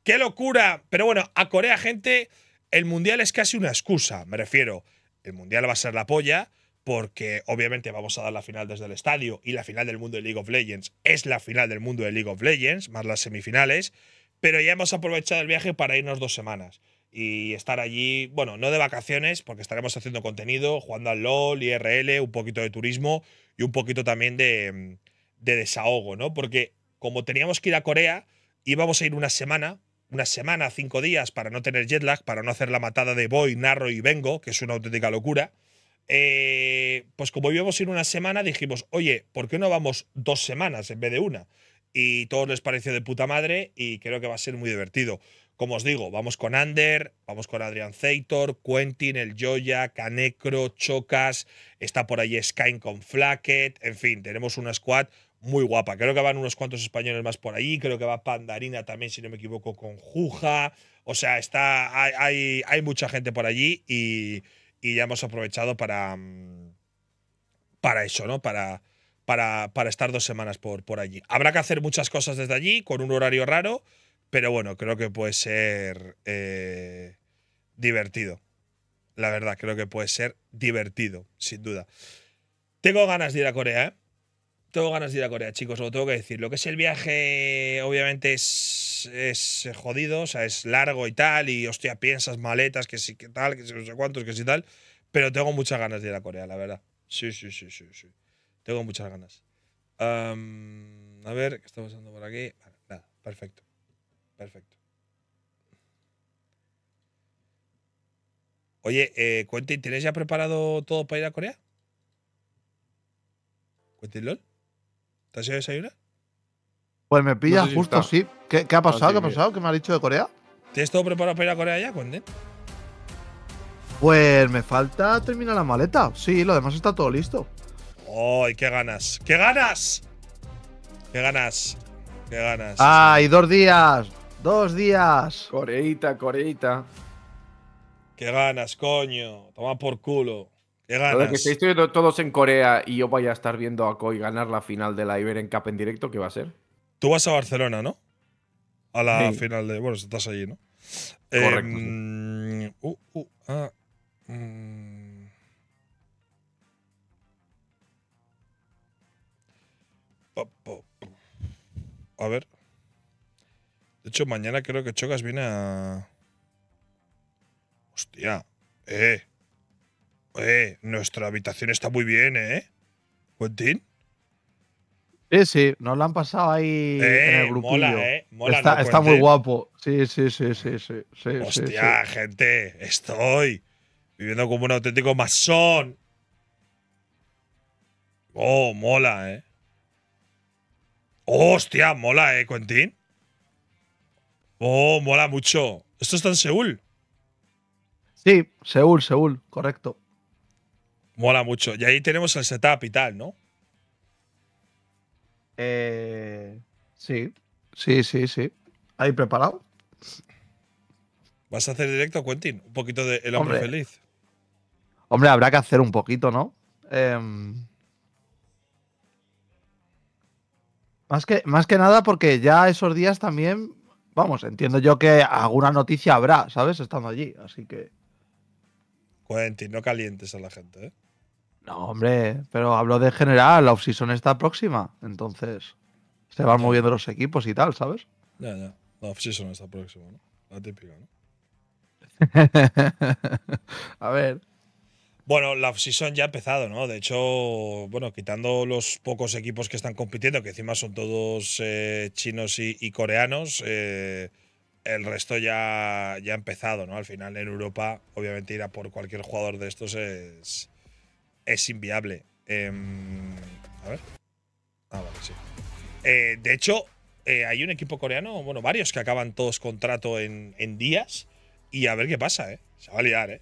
¡Qué locura! Pero bueno, a Corea, gente, el mundial es casi una excusa, me refiero. El mundial va a ser la polla porque obviamente vamos a dar la final desde el estadio y la final del mundo de League of Legends es la final del mundo de League of Legends, más las semifinales, pero ya hemos aprovechado el viaje para irnos dos semanas y estar allí, bueno, no de vacaciones, porque estaremos haciendo contenido, jugando al LOL, IRL, un poquito de turismo y un poquito también de, desahogo, ¿no? Porque como teníamos que ir a Corea, íbamos a ir una semana, una semana, cinco días, para no tener jet lag, para no hacer la matada de voy, narro y vengo, que es una auténtica locura. Eh, pues como íbamos a ir una semana, dijimos, oye, ¿por qué no vamos dos semanas en vez de una? Y todos les pareció de puta madre y creo que va a ser muy divertido. Como os digo, vamos con Ander, vamos con Adrian Zeitor, Quentin, El Joya, Canecro, Chocas, está por ahí Sky con Flacket, en fin, tenemos una squad muy guapa. Creo que van unos cuantos españoles más por ahí, creo que va Pandarina también, si no me equivoco, con Juja. O sea, está, hay, mucha gente por allí y, y, ya hemos aprovechado para, mm, para eso, ¿no? Para, para, para estar dos semanas por, por allí. Habrá que hacer muchas cosas desde allí, con un horario raro. Pero bueno, creo que puede ser eh, divertido. La verdad, creo que puede ser divertido, sin duda. Tengo ganas de ir a Corea, ¿eh? Tengo ganas de ir a Corea, chicos, lo tengo que decir. Lo que es el viaje, obviamente, es, jodido, o sea, es largo y tal, y hostia, piensas maletas, que sí, que tal, que no sé cuántos, que sí tal. Pero tengo muchas ganas de ir a Corea, la verdad. Sí, sí, sí, sí, sí. Tengo muchas ganas. a ver, ¿qué está pasando por aquí? nada, perfecto. Perfecto. Oye, eh, ¿tienes ya preparado todo para ir a Corea? Quentin LOL, ¿te has ido Pues me pillas justo, ah, sí. ¿Qué, ha pasado? ¿Qué ha pasado? ¿Qué me ha dicho de Corea? ¿Tienes todo preparado para ir a Corea ya, cuente Pues me falta terminar la maleta. Sí, lo demás está todo listo. ¡Ay, qué ganas! ¡Qué ganas! ¡Qué ganas! ¡Qué ganas! ¡Ay, dos días! Dos días. Coreita, Coreita. Qué ganas, coño. Toma por culo. Qué ganas. que estéis todos en Corea y yo vaya a estar viendo a Koi ganar la final de la Iberen Cup en directo, ¿qué va a ser? Tú vas a Barcelona, ¿no? A la final de. Bueno, estás allí, ¿no? Em, uh, uh, ah, mm. A ver. De hecho, mañana creo que Chocas viene a. Hostia. Eh. Eh, nuestra habitación está muy bien, ¿eh? Quentin. Eh sí, nos la han pasado ahí en el eh, grupo. Mola, ¿eh? está, muy guapo. Sí, sí, sí, sí, sí. Hostia, gente, estoy viviendo como un auténtico masón. Oh, mola, ¿eh? Hostia, mola, ¿eh, Quentin? Oh, mola mucho. Esto está en Seúl. Sí, Seúl, Seúl, correcto. Mola mucho. Y ahí tenemos el setup y tal, ¿no? Eh, sí, sí, sí, sí. ¿Ahí preparado? ¿Vas a hacer directo, Quentin? Un poquito de El Hombre, Feliz. Hombre, habrá que hacer un poquito, ¿no? Em, más, que, más que nada porque ya esos días también Vamos, entiendo yo que alguna noticia habrá, ¿sabes? Estando allí, así que. Quentin, no calientes a la gente, ¿eh? No, hombre, pero hablo de general, la offseason está próxima, entonces se van moviendo los equipos y tal, ¿sabes? Ya, ya, la offseason está próxima, ¿no? La típica, ¿no? [LAUGHS] a ver, bueno, la off-season ya ha empezado, ¿no? De hecho, bueno, quitando los pocos equipos que están compitiendo, que encima son todos eh, chinos y, coreanos, eh, el resto ya, ya ha empezado, ¿no? Al final en Europa, obviamente ir a por cualquier jugador de estos es, inviable. Em, a ver. Ah, vale, sí. Eh, de hecho, hay un equipo coreano, bueno, varios que acaban todos contrato en, en días y a ver qué pasa, ¿eh? Se va a liar, ¿eh?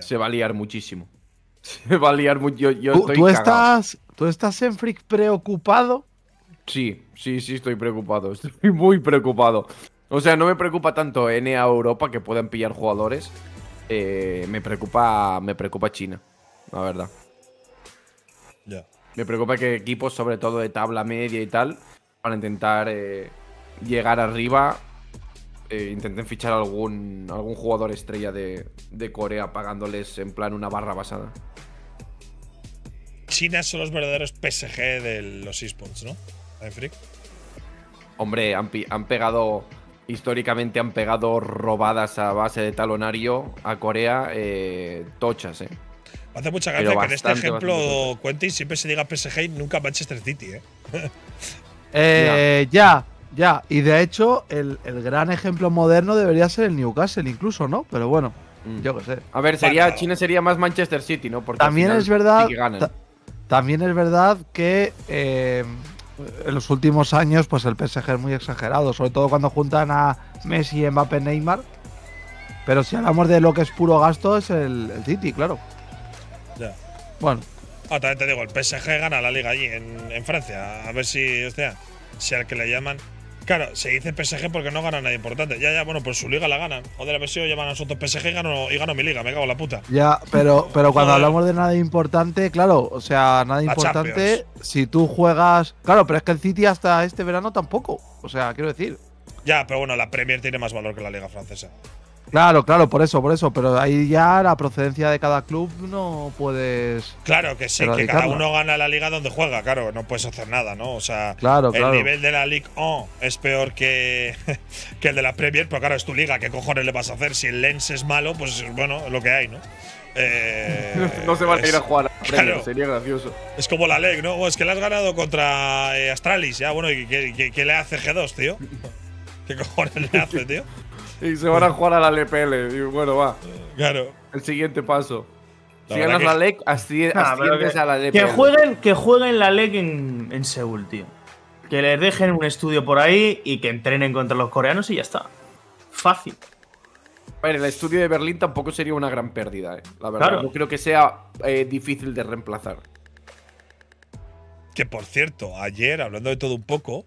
Se va a liar, muchísimo. [LAUGHS] Se va a liar mucho. Yo, ¿Tú, estoy estás, ¿Tú estás en Freak preocupado? Sí, sí, sí, estoy preocupado. [LAUGHS] Estoy muy preocupado. O sea, no me preocupa tanto NA Europa que puedan pillar jugadores. Eh, me preocupa. Me preocupa China, la verdad. Ya. Me preocupa que equipos, sobre todo de tabla media y tal, van a intentar eh, llegar arriba, eh, intenten fichar algún, algún jugador estrella de, Corea pagándoles en plan una barra basada. China son los verdaderos PSG de los esports, ¿no? ¿Eh, Freak? Hombre, han, pegado históricamente han pegado robadas a base de talonario a Corea eh, tochas, ¿eh? hace mucha gracia que en este ejemplo, Quentin, siempre se diga PSG y nunca Manchester City, ¿eh? [LAUGHS] eh ya. Ya, y de hecho, el, gran ejemplo moderno debería ser el Newcastle, incluso, ¿no? Pero bueno, mm. yo qué sé. A ver, sería, China sería más Manchester City, ¿no? Porque también es verdad. también es verdad que eh, en los últimos años, pues el PSG es muy exagerado, sobre todo cuando juntan a Messi, Mbappé, Neymar. Pero si hablamos de lo que es puro gasto, es el, City, claro. Ya. Bueno. Ah, también te digo, el PSG gana la liga allí, en, en Francia. A ver si, o si al que le llaman Claro, se dice PSG porque no gana nada importante. Ya, ya, bueno, pues su liga la gana. Joder, a ver si llevan a nosotros PSG y gano, y mi liga, me cago en la puta. Ya, pero, pero cuando hablamos de nada importante, claro, o sea, nada importante, si tú juegas. Claro, pero es que el City hasta este verano tampoco. O sea, quiero decir. Ya, pero bueno, la Premier tiene más valor que la liga francesa. Claro, claro, por eso, por eso. Pero ahí ya la procedencia de cada club no puedes. Claro que sí, que cada uno gana la liga donde juega, claro, no puedes hacer nada, ¿no? O sea, el nivel de la Ligue 1 es peor que, [LAUGHS] que el de la Premier, pero claro, es tu liga, ¿qué cojones le vas a hacer? Si el Lens es malo, pues bueno, lo que hay, ¿no? [LAUGHS] Eh, no se van a ir a jugar a claro. sería gracioso. Es como la leg, ¿no? Es que la has ganado contra eh, Astralis, ya, bueno, ¿y qué le hace G2, tío? [LAUGHS] ¿Qué cojones le hace, tío? y se van a jugar a la LPL. Y bueno, va. Claro. El siguiente paso. si ganas la LEC, ah, asciendes que, a la LPL. Que jueguen, la LEC en, Seúl, tío. Que les dejen un estudio por ahí y que entrenen contra los coreanos y ya está. Fácil. A el estudio de Berlín tampoco sería una gran pérdida, eh, la verdad. No creo que sea eh, difícil de reemplazar. Que por cierto, ayer, hablando de todo un poco,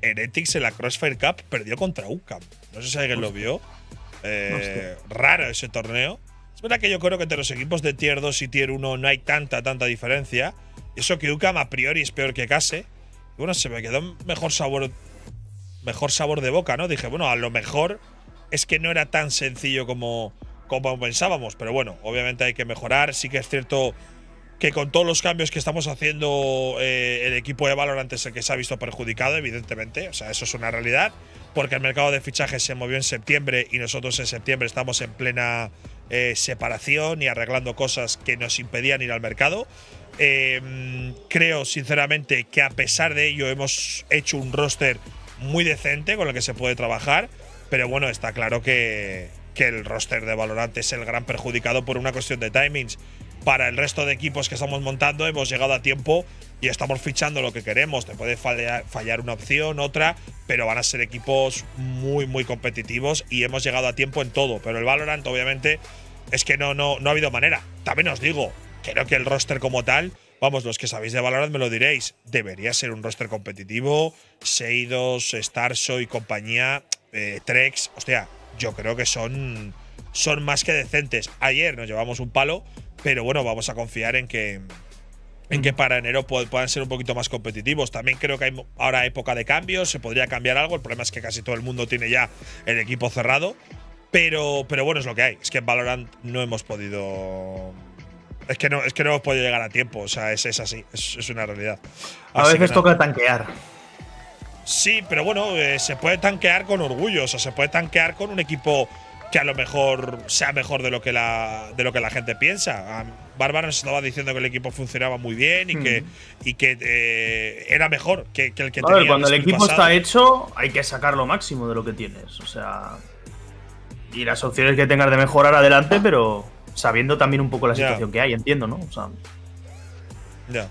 Heretics en la Crossfire Cup perdió contra UCAM. No sé si alguien lo vio. Eh, raro ese torneo. Es verdad que yo creo que entre los equipos de tier 2 y tier 1 no hay tanta, tanta diferencia. Eso que UCAM a priori es peor que Case. bueno, se me quedó mejor sabor, mejor sabor de boca, ¿no? Dije, bueno, a lo mejor es que no era tan sencillo como, como pensábamos. Pero bueno, obviamente hay que mejorar. Sí que es cierto que con todos los cambios que estamos haciendo, eh, el equipo de Valorant es el que se ha visto perjudicado, evidentemente. O sea, eso es una realidad porque el mercado de fichajes se movió en septiembre y nosotros en septiembre estamos en plena eh, separación y arreglando cosas que nos impedían ir al mercado. Em, creo sinceramente que a pesar de ello hemos hecho un roster muy decente con el que se puede trabajar, pero bueno, está claro que, que el roster de Valorant es el gran perjudicado por una cuestión de timings para el resto de equipos que estamos montando hemos llegado a tiempo y estamos fichando lo que queremos. Te puede fallar una opción, otra, pero van a ser equipos muy, muy competitivos y hemos llegado a tiempo en todo. Pero el Valorant, obviamente, es que no, no, ha habido manera. También os digo, creo que el roster como tal vamos, los que sabéis de Valorant me lo diréis, debería ser un roster competitivo, Seidos, Starso y compañía, eh, Trex, hostia, yo creo que son, son más que decentes. Ayer nos llevamos un palo, pero bueno, vamos a confiar en que, en que mm. para enero puedan ser un poquito más competitivos. También creo que hay ahora época de cambios, se podría cambiar algo. El problema es que casi todo el mundo tiene ya el equipo cerrado. Pero, pero bueno, es lo que hay. Es que en Valorant no hemos podido. Es que no, es que no hemos podido llegar a tiempo. O sea, es, así. Es, una realidad. a veces toca tanquear. Sí, pero bueno, eh, se puede tanquear con orgullo. O sea, se puede tanquear con un equipo que a lo mejor sea mejor de lo que la, de lo que la gente piensa. Ah, Bárbara nos estaba diciendo que el equipo funcionaba muy bien y que, hmm. eh, era mejor que, el que cuando el equipo está hecho, hay que sacar lo máximo de lo que tienes. O sea. Y las opciones que tengas de mejorar adelante, pero sabiendo también un poco la situación que hay, entiendo, ¿no? Ya.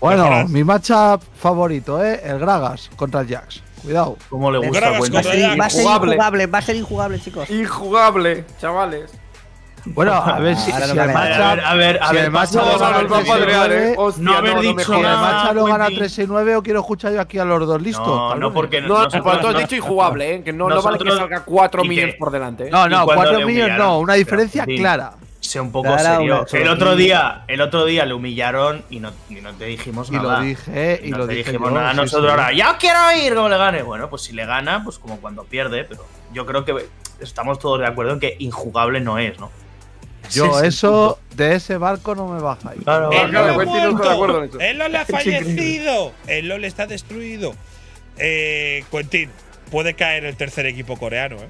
Bueno, mi matchup favorito, ¿eh? El Gragas contra el Jax. Cuidado. Como le gusta Va a ser, va a ser injugable, va a ser injugable, chicos. Injugable, chavales. Bueno, [LAUGHS] a ver si, el matchup. A ver, a ver, si No haber dicho nada. Si el lo gana 3 y 9, o quiero escuchar yo aquí a los dos listos. No, no, porque no. Cuando has dicho injugable, ¿eh? Que no, vale que salga 4 millones por delante. ¿eh? No, no, 4 millones no. Una diferencia clara un poco serio. El otro día, el otro día lo humillaron y no, no te dijimos y Lo dije, y, y no te dijimos nada. nosotros ahora, ya quiero ir no le gane. Bueno, pues si le gana, pues como cuando pierde, pero yo creo que estamos todos de acuerdo en que injugable no es, ¿no? Yo [LAUGHS] eso, de ese barco no me baja. Claro, él lo le ha fallecido, El LoL está destruido. Eh, Quentin, puede caer el tercer equipo coreano, ¿eh?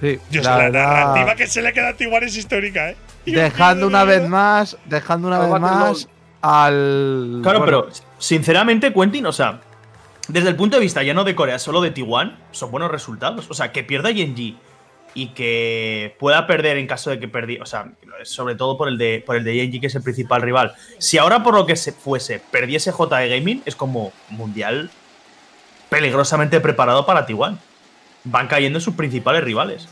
Sí, la, narrativa que se le queda a Tiguan es histórica, ¿eh? Dejando una vez más, dejando una vez más al. Claro, pero sinceramente, Quentin, o sea, desde el punto de vista ya no de Corea, solo de Tiguan, son buenos resultados. O sea, que pierda Yenji y que pueda perder en caso de que perdiera, o sea, sobre todo por el de por el de Yenji, que es el principal rival. Si ahora por lo que se fuese perdiese de Gaming, es como mundial peligrosamente preparado para Tiguan van cayendo sus principales rivales.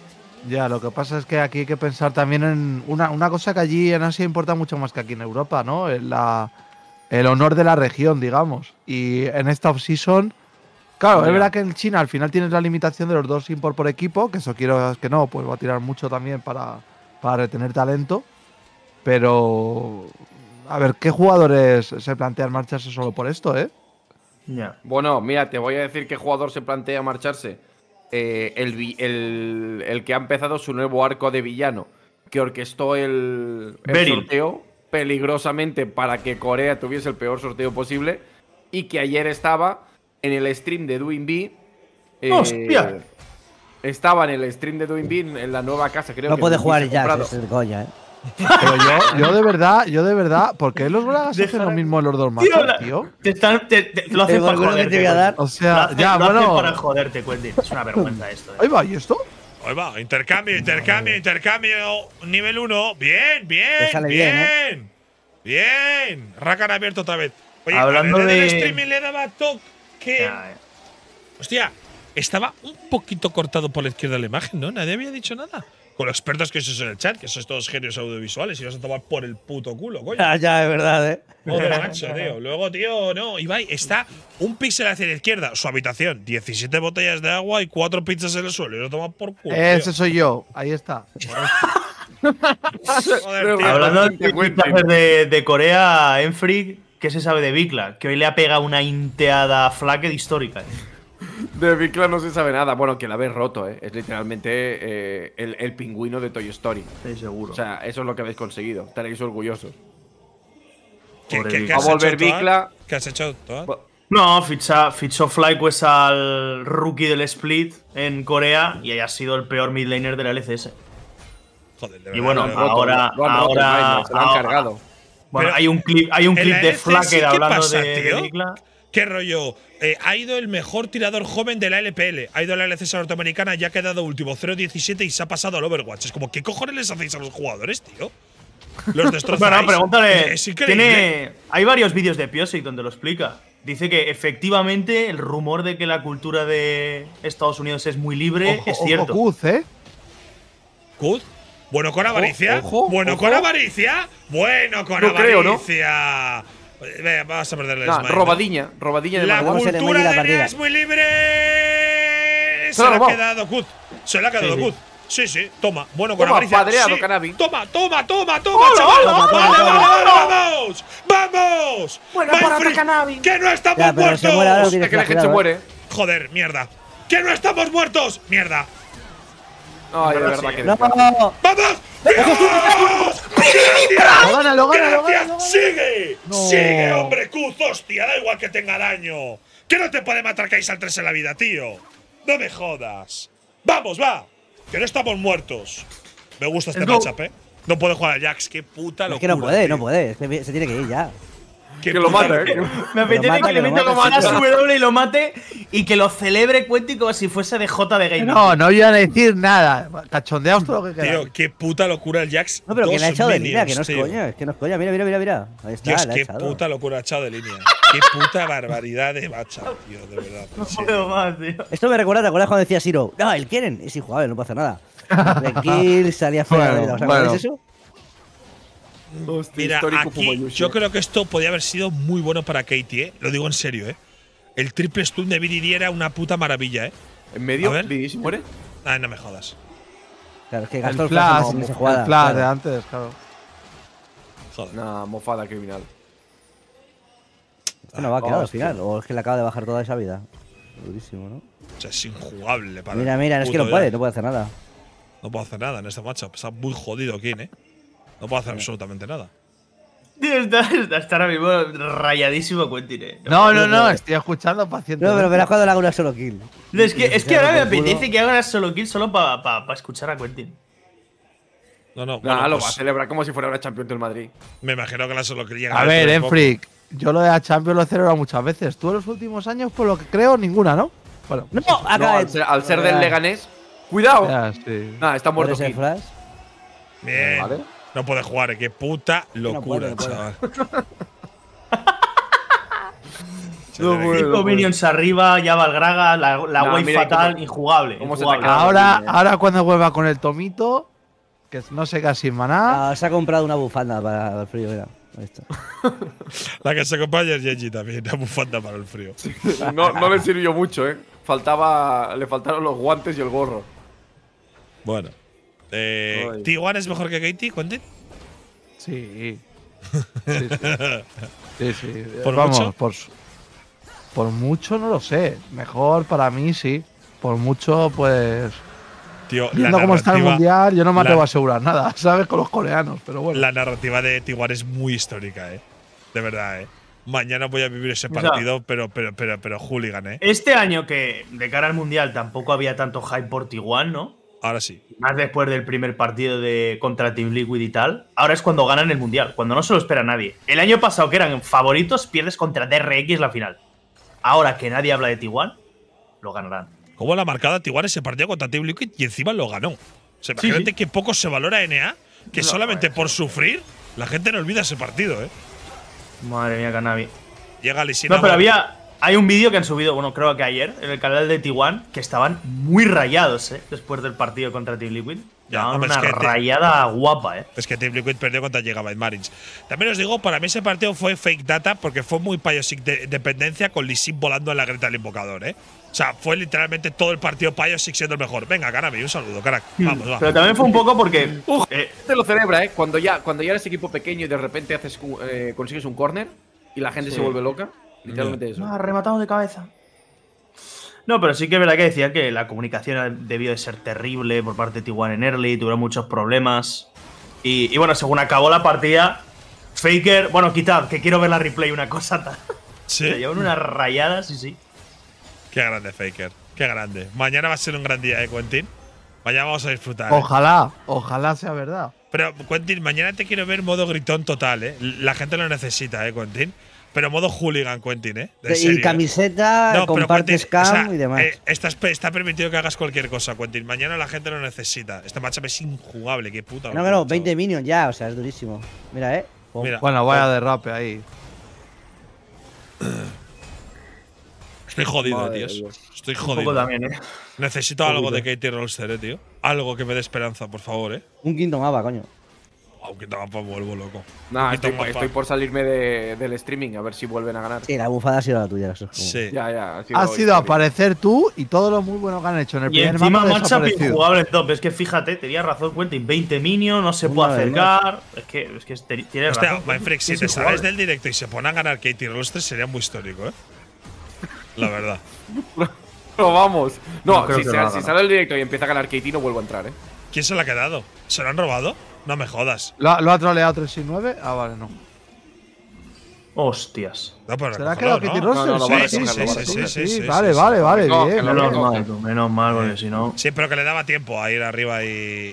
Ya, lo que pasa es que aquí hay que pensar también en una, cosa que allí en Asia importa mucho más que aquí en Europa, ¿no? Eh, el honor de la región, digamos. Y en esta off-season, claro, es verdad que en China al final tienes la limitación de los dos import por equipo, que eso quiero que no, pues va a tirar mucho también para, para retener talento. Pero, a ver, ¿qué jugadores se plantean marcharse solo por esto, eh? Ya Bueno, mira, te voy a decir qué jugador se plantea marcharse. Eh, el, que ha empezado su nuevo arco de villano, que orquestó el, sorteo peligrosamente para que Corea tuviese el peor sorteo posible, y que ayer estaba en el stream de Doing B. Eh, ¡Hostia! Estaba en el stream de Doing B en la nueva casa, creo no que. No puede jugar ya, es el Goya, ¿eh? Pero yo, de verdad, yo de verdad, ¿por qué los bragas son hacen lo mismo en los dos más? tío? Te, están, te, lo hacen para joderte. Te voy a dar. O sea, ya, bueno. para joderte, Quentin. Es una vergüenza esto. Eh. Ahí va, ¿y esto? Ahí va, intercambio, intercambio, intercambio. Nivel 1. Bien, bien, bien. Bien. ¿eh? bien. Rakan abierto otra vez. Oye, hablando de. Del streaming le daba toque. Hostia, estaba un poquito cortado por la izquierda la imagen, ¿no? Nadie había dicho nada con los expertos que sois en el chat, que sois todos genios audiovisuales y vas a tomar por el puto culo, coño. Ya, [LAUGHS] ya, es verdad, eh. Joder, tío. Luego, tío, no, Ibai, está un píxel hacia la izquierda, su habitación, 17 botellas de agua y cuatro pizzas en el suelo y lo tomas por culo. Ese soy yo, ahí está. Joder, [LAUGHS] tío. Hablando de, de Corea, Enfree, ¿qué se sabe de Bikla? Que hoy le ha pegado una inteada flaque histórica. Eh. De Bicla no se sabe nada. Bueno, que la habéis roto, ¿eh? Es literalmente eh, el, pingüino de Toy Story. Estoy seguro. O sea, eso es lo que habéis conseguido. Estaréis orgullosos. ¿Qué, qué, has a volver hecho ah? ¿Qué has hecho, ah? No, ficha, fichó Flyquest al rookie del split en Corea y haya sido el peor midlaner de la LCS. Joder, de verdad, y bueno, ahora, se lo han cargado. Bueno, hay un clip, hay un clip de Flacker hablando de, de ¿Qué rollo? Eh, ha ido el mejor tirador joven de la LPL. Ha ido a la LCS norteamericana y ha quedado último 0-17 y se ha pasado al Overwatch. Es como, ¿qué cojones les hacéis a los jugadores, tío? Los [LAUGHS] destrozáis. bueno, pregúntale. Es tiene, hay varios vídeos de Piosic donde lo explica. Dice que efectivamente el rumor de que la cultura de Estados Unidos es muy libre es cierto. Ojo, Kuz, ¿eh? ¿Kuz? Bueno con avaricia. bueno con avaricia. Bueno con no avaricia. Creo, ¿no? Venga, vamos a perder la Smite. Robadiña, ¿no? robadiña de La cultura de Nia es muy libre. Se, le ha quedado Kuz. Se la ha quedado Kuz. Sí, sí, toma. Bueno, con toma, Toma, toma, toma, toma, hola, chaval. Hola, hola, vale, vale, vamos. Vamos. Bueno, para cannabis. Que no estamos muertos. Se que la gente se muere. ¿eh? Joder, mierda. Que no estamos muertos. Mierda. Ay, de verdad que. No, no, ¡Vamos! ¡Lo gana, lo gana, lo gana! ¡Sigue! ¡Sigue, hombre cuz! ¡Hostia! Da igual que tenga daño. Que no te puede matar que al 3 en la vida, tío. No me jodas. ¡Vamos, va! Que no estamos muertos. Me gusta este matchup, eh. No puede jugar a Jax, qué puta locura. Es que no puede, no puede. Se tiene que ir ya que lo mate, ¿eh? Me apetece que, le meta lo mata, su W y lo mate y que lo celebre Quentin como si fuese de J de Game. No, no voy a decir nada. Cachondeaos todo lo que queráis. Tío, qué puta locura el Jax. No, pero que le ha echado minions, de línea, que no es coña, es que no es coña. Mira, mira, mira, mira. Ahí está, Dios, qué echado. puta locura ha echado de línea. Qué puta barbaridad de bacha, tío, de verdad. [LAUGHS] No puedo más, tío. Esto me recuerda, ¿te acuerdas cuando decía Siro? No, el quieren, es injugable, no pasa nada. Tranquil, [LAUGHS] salía fuera de la. ¿O es eso? Hostia, Mira, yo eh. creo que esto podía haber sido muy bueno para Katie, ¿eh? Lo digo en serio, ¿eh? El triple stun de Bdd era una puta maravilla, ¿eh? ¿En medio? Billy se muere? Ah, no me jodas. Claro, es que gastó el, flash, el, flash de antes, claro. Joder. Una mofada criminal. Esto no va a quedar al final, o es que le acaba de bajar toda esa vida. Durísimo, ¿no? O sea, es injugable para Mira, mira, es que no puede, no puede hacer nada. No puede hacer nada en este matchup. Está muy jodido aquí, ¿eh? No puedo hacer absolutamente nada. Tío, está, está, está, ahora mismo rayadísimo Quentin, eh. No, no, no, estoy escuchando paciente. No, pero verás cuando le hago una solo kill. es que, es que ahora me apetece que haga una solo kill solo para pa, escuchar a Quentin. No, no. no. lo pues va a celebrar como si fuera una Champions del Madrid. Me imagino que la solo kill llega a, a ver, Enfric, yo lo de la Champions lo he celebrado muchas veces. Tú en los últimos años, por lo que creo, ninguna, ¿no? Bueno, no, no, al, ser, del Leganés, cuidado. Nada, está muerto. Bien. No puede jugar, ¿eh? qué puta locura, chaval. No minions arriba, ya Valgraga, la, la wave fatal, injugable. ahora, ahora cuando vuelva con el tomito, que no se queda sin maná. Ah, se ha comprado una bufanda para el frío, mira. [LAUGHS] la que se acompaña es Yeji también, una bufanda para el frío. no, no le sirvió mucho, eh. Faltaba. Le faltaron los guantes y el gorro. Bueno. Eh, es mejor que Katie, cuente. Sí. [LAUGHS] Sí, sí. Vamos, Por, por, mucho no lo sé. Mejor para mí sí. Por mucho, pues. Tío, viendo cómo está el mundial, yo no me atrevo a asegurar nada, [LAUGHS] ¿sabes? Con los coreanos, pero bueno. La narrativa de Tiguan es muy histórica, ¿eh? De verdad, ¿eh? Mañana voy a vivir ese partido, pero, pero, pero, pero hooligan, ¿eh? Este año que de cara al mundial tampoco había tanto hype por Tiguan, ¿no? ahora sí. Más después del primer partido de contra Team Liquid y tal, ahora es cuando ganan el Mundial, cuando no se lo espera nadie. El año pasado que eran favoritos, pierdes contra DRX la final. Ahora que nadie habla de Tijuana, lo ganarán. ¿Cómo la marcada Tijuana ese partido contra Team Liquid y encima lo ganó? O sea, imagínate que poco se valora NA, que solamente eh. por sufrir, la gente no olvida ese partido, ¿eh? Madre mía, Canavi. Llega Lisina. No, pero había, hay un vídeo que han subido, bueno, creo que ayer, en el canal de T1, que estaban muy rayados, ¿eh? Después del partido contra Team Liquid. Ya, una rayada guapa, ¿eh? Es que Team Liquid perdió contra Gigabyte Marines. También os digo, para mí ese partido fue fake data porque fue muy Payosic de dependencia con Lissin volando en la greta del invocador, ¿eh? O sea, fue literalmente todo el partido Payosic siendo el mejor. Venga, mi un saludo, mm. Vamos, Pero también fue un poco porque. Uf, eh, te lo celebra, ¿eh? Cuando ya, cuando ya eres equipo pequeño y de repente haces, eh, consigues un corner y la gente se vuelve loca. Literalmente eso. rematado de cabeza. No, pero sí que es verdad que decía que la comunicación debió de ser terrible por parte de T1 en early, tuvieron muchos problemas. Y, bueno, según acabó la partida, Faker, bueno, quitad, que quiero ver la replay una cosa. Sí. Se llevan unas rayadas sí sí. Qué grande, Faker. Qué grande. Mañana va a ser un gran día, ¿eh, Quentin? Mañana vamos a disfrutar. ¿eh? Ojalá, ojalá sea verdad. Pero, Quentin, mañana te quiero ver modo gritón total, ¿eh? La gente lo necesita, ¿eh, Quentin? pero modo hooligan, Quentin, ¿eh? De y camiseta, con compartes cam y demás. Eh, está, permitido que hagas cualquier cosa, Quentin. Mañana la gente lo necesita. Este matchup es injugable, qué puta. No, no, 20 minions ya, o sea, es durísimo. Mira, ¿eh? Mira, bueno, vaya derrape ahí. [CLEARS THROAT] Estoy jodido, tío. tíos. Estoy jodido. también, ¿eh? Necesito algo de Katie Rolster, eh, tío. Algo que me dé esperanza, por favor, eh. Un quinto mapa, coño aunque tampoco vuelvo loco. Nah, estoy, por salirme del streaming a ver si vuelven a ganar. Sí, la bufada ha sido la tuya. Eso Sí. Ya, ya, ha sido, aparecer tú y todos los muy buenos que han hecho en el y primer encima marcha jugable. top. Es que fíjate, tenía razón Quentin, 20 minions, no se puede acercar. Es que, es que Hostia, razón. si te sales del directo y se ponen a ganar Katie tres, sería muy histórico, ¿eh? La verdad. [LAUGHS] no, vamos. No, si, sale el directo y empieza a ganar Katie no vuelvo a entrar, ¿eh? ¿Quién se la ha quedado? ¿Se lo han robado? No me jodas. ¿Lo, ha troleado 369? Ah, vale, no. Hostias. ¿Te pero ¿Será que que sí, sí, sí, sí, Vale, vale, vale. bien, menos, mal, menos mal, porque eh, si no. Sí, pero que le daba tiempo a ir arriba y,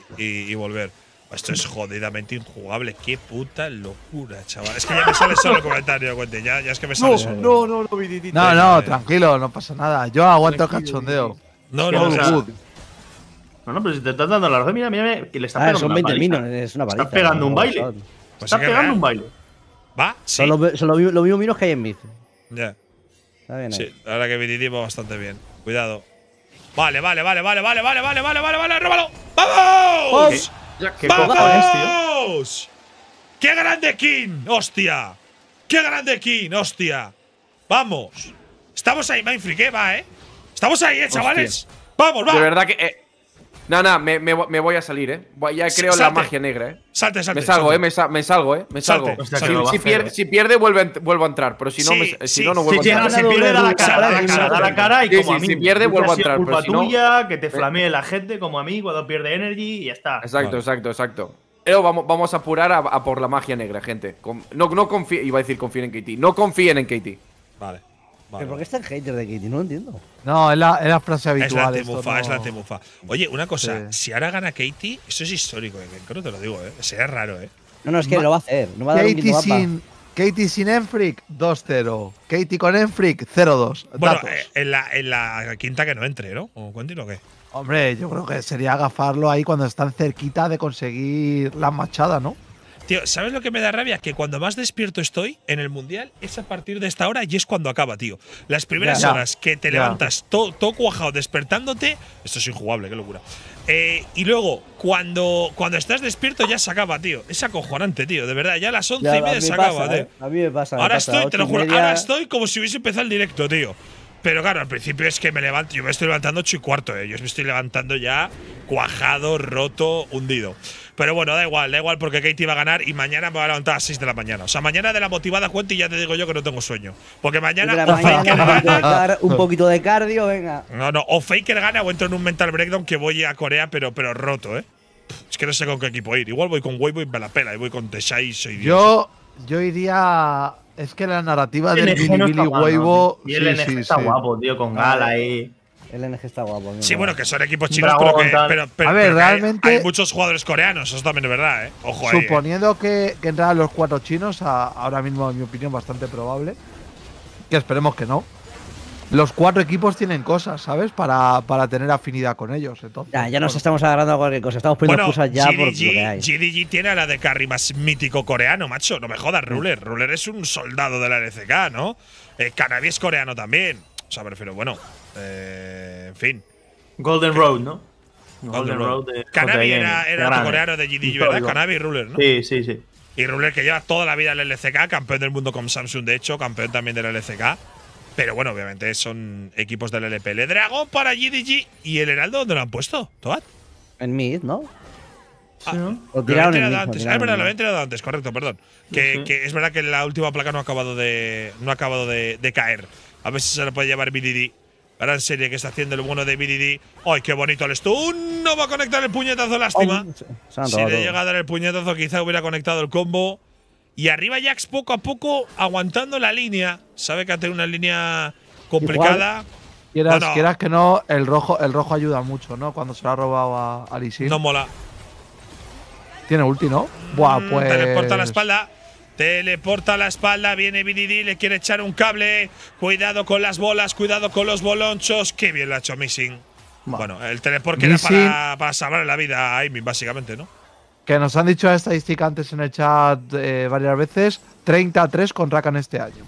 volver. Esto es jodidamente injugable. Qué puta locura, chaval. Es que ya me sale solo el comentario, Ya, ya es que me sale no, No, no, no, No, no, eh. tranquilo, no pasa nada. Yo aguanto el cachondeo. No, no, no. No, pero si te estás dando la razón, mira, mira, que le está ah, pegando son 20 es una paliza. Estás pegando un baile. Pues estás pegando un baile. Va, sí. Son los, son minos que hay en mí Ya. Está bien Sí, ahora que vinimos bastante bien. Cuidado. Vale, vale, vale, vale, vale, vale, vale, vale, vale, vale, róbalo. ¡Vamos! ¿Qué, ¿Qué ¡Vamos! Tío? ¡Qué grande King! ¡Hostia! ¡Qué grande King! ¡Hostia! ¡Vamos! Estamos ahí, Mindfree, ¿qué va, eh? Estamos ahí, eh, chavales. Vamos, va. De verdad que eh, no, no, me, me, voy a salir, ¿eh? Ya creo la magia negra, ¿eh? Salte, salte. Me salgo, ¿eh? Me, salgo, ¿eh? Me salgo. Eh. si, pierde, vuelvo a entrar, pero si no, si no, no vuelvo a entrar. Si pierde, da la cara, da la cara, y Si pierde, vuelvo a entrar. Es culpa tuya, que te flamee la gente como a mí cuando pierde energy y ya está. Exacto, exacto, exacto. Pero vamos, vamos a apurar a, por la magia negra, gente. no, no confíen, iba a decir confíen en Katie. No confíen en KT. Vale por qué está el hater de Katie? No lo entiendo. No, es la, frase habitual. Es la temufa, es la temufa. Oye, una cosa, si ahora gana Katie, eso es histórico, eh, creo que te lo digo, eh. Sería raro, eh. No, no, es que lo va a hacer. No va a dar Katie sin, Katie sin Enfric, 2-0. Katie con Enfric, 0-2. Bueno, eh, en, la, en, la, quinta que no entre, ¿no? ¿O cuéntelo qué? Hombre, yo creo que sería agafarlo ahí cuando están cerquita de conseguir la machada, ¿no? ¿sabes lo que me da rabia? Que cuando más despierto estoy en el mundial es a partir de esta hora y es cuando acaba, tío. Las primeras horas que te levantas todo, cuajado despertándote, esto es injugable, qué locura. Eh, y luego, cuando, cuando estás despierto ya se acaba, tío. Es acojonante, tío. De verdad, ya a las 11 y media se acaba, tío. Eh, a mí me pasa. Ahora estoy, ahora estoy como si hubiese empezado el directo, tío. Pero claro, al principio es que me levanto, yo me estoy levantando 8 y cuarto, eh. yo me estoy levantando ya cuajado, roto, hundido. Pero bueno, da igual, da igual porque Katie va a ganar y mañana me va a levantar a las 6 de la mañana. O sea, mañana de la motivada cuenta y ya te digo yo que no tengo sueño. Porque mañana, Un poquito de cardio, venga. No, no, o Faker gana o entro en un mental breakdown que voy a Corea, pero, pero roto, ¿eh? Es que no sé con qué equipo ir. Igual voy con Weibo y me la pela. Y voy con y soy Yo, yo iría. Es que la narrativa de Billy Weibo. Y el sí, está guapo, tío, con Gala ahí. El NG está guapo. Sí, bueno, que son equipos chinos, pero, realmente hay, muchos jugadores coreanos, eso también es verdad, ¿eh? Ojo ¿eh? Suponiendo que, que entraran los cuatro chinos, ahora mismo, en mi opinión, bastante probable, que esperemos que no. Los cuatro equipos tienen cosas, ¿sabes? Para, para tener afinidad con ellos. ya, nos estamos agarrando a cualquier cosa. Estamos poniendo cosas ya por lo hay. GDG tiene a la de carry más mítico coreano, macho. No me jodas, Ruler. Ruler es un soldado de la LCK, ¿no? Eh, Cannabis coreano también. O sea, prefiero, bueno. Eh, en fin. Golden Road, ¿no? Golden, Road. de Canabi era, era coreano de GDG, ¿verdad? Canabi y Ruler, ¿no? Sí, sí, sí. Y Ruler que lleva toda la vida en el LCK, campeón del mundo con Samsung, de hecho, campeón también del LCK. Pero bueno, obviamente son equipos del LPL. Dragón para GDG. ¿Y el Heraldo dónde lo han puesto, Toad? En mid, ¿no? Ah, ¿no? Lo, tirado antes. Ah, es verdad, lo había tirado antes, correcto, perdón. Que, es verdad que la última placa no ha acabado de. No ha acabado de, caer. A ver si se la puede llevar BDD Gran serie que está haciendo el bueno de BDD. ¡Ay, qué bonito el stun! No va a conectar el puñetazo, lástima. si le llega a dar el puñetazo, quizá hubiera conectado el combo. Y arriba Jax poco a poco aguantando la línea. Sabe que ha tenido una línea complicada. quieras, que no, el rojo, el rojo ayuda mucho, ¿no? Cuando se lo ha robado a, Alicia. No mola. Tiene ulti, ¿no? Buah, pues. Mm, Te a la pues espalda. Teleporta la espalda, viene Bididi, le quiere echar un cable. Cuidado con las bolas, cuidado con los bolonchos. Qué bien lo ha hecho Missing. Bueno, el teleport era para, salvar la vida a básicamente, ¿no? Que nos han dicho la estadística antes en el chat eh, varias veces: 33 con Rakan este año.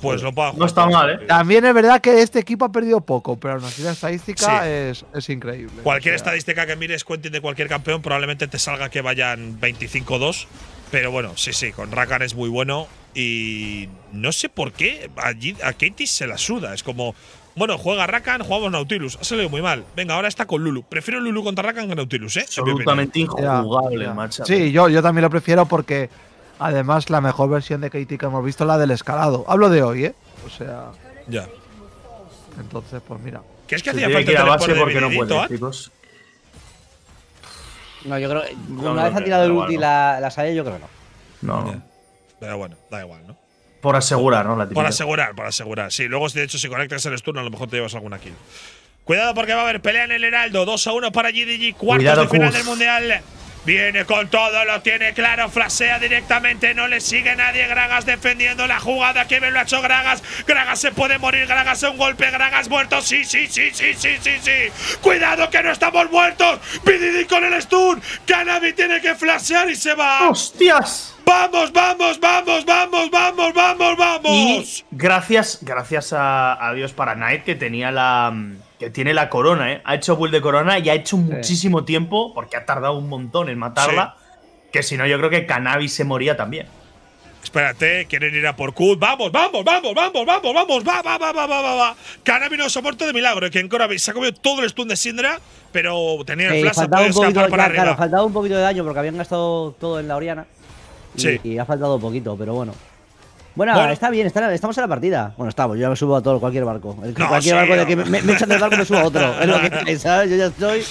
Pues lo puedo No está mal, ¿eh? También es verdad que este equipo ha perdido poco, pero la estadística es, increíble. Cualquier estadística que mires, cuenten de cualquier campeón, probablemente te salga que vayan 25-2. Pero bueno, sí, sí, con Rakan es muy bueno. Y no sé por qué allí a Katie se la suda. Es como, bueno, juega Rakan, jugamos Nautilus. Ha salido muy mal. Venga, ahora está con Lulu. Prefiero Lulu contra Rakan que Nautilus, ¿eh? Absolutamente injugable, macho. Sí, yo, yo también lo prefiero porque Además, la mejor versión de KT que hemos visto es la del escalado. Hablo de hoy, ¿eh? O sea. Ya. Entonces, pues mira. ¿Qué es que hacía falta que la base porque no puede, chicos? No, yo creo. una vez ha tirado el ulti la, la yo creo que no. No. Pero bueno, da igual, ¿no? Por asegurar, ¿no? por asegurar, por asegurar. Sí, luego, de hecho, si conectas el turno, a lo mejor te llevas alguna kill. Cuidado porque va a haber pelea en el Heraldo. 2 a 1 para GDG. Cuartos de final del Mundial. Viene con todo, lo tiene claro, frasea directamente, no le sigue nadie. Gragas defendiendo la jugada, que me lo ha hecho Gragas. Gragas se puede morir, Gragas un golpe, Gragas muerto. Sí, sí, sí, sí, sí, sí, sí. Cuidado que no estamos muertos. Pididi con el stun. Canavi tiene que flashear y se va. ¡Hostias! Vamos, vamos, vamos, vamos, vamos, vamos, vamos. gracias, gracias a, Dios para Knight que tenía la que tiene la corona, ¿eh? Ha hecho build de corona y ha hecho muchísimo tiempo, porque ha tardado un montón en matarla, que si no yo creo que Cannabis se moría también. Espérate, quieren ir a por Kut. Vamos, vamos, vamos, vamos, vamos, vamos, va, va, va, va, va, va, va. Cannabis no se ha de milagro. Que Coravis se ha comido todo el stun de Sindra, pero tenía el flash faltaba un poquito, para arriba. Claro, faltaba un poquito de daño porque habían gastado todo en la Oriana. sí. y ha faltado poquito, pero bueno. Bueno, está bien, estamos en la partida. Bueno, estamos, yo ya me subo a todo, cualquier barco. cualquier barco de que me, echan del barco me subo a otro. Es lo que Yo ya estoy.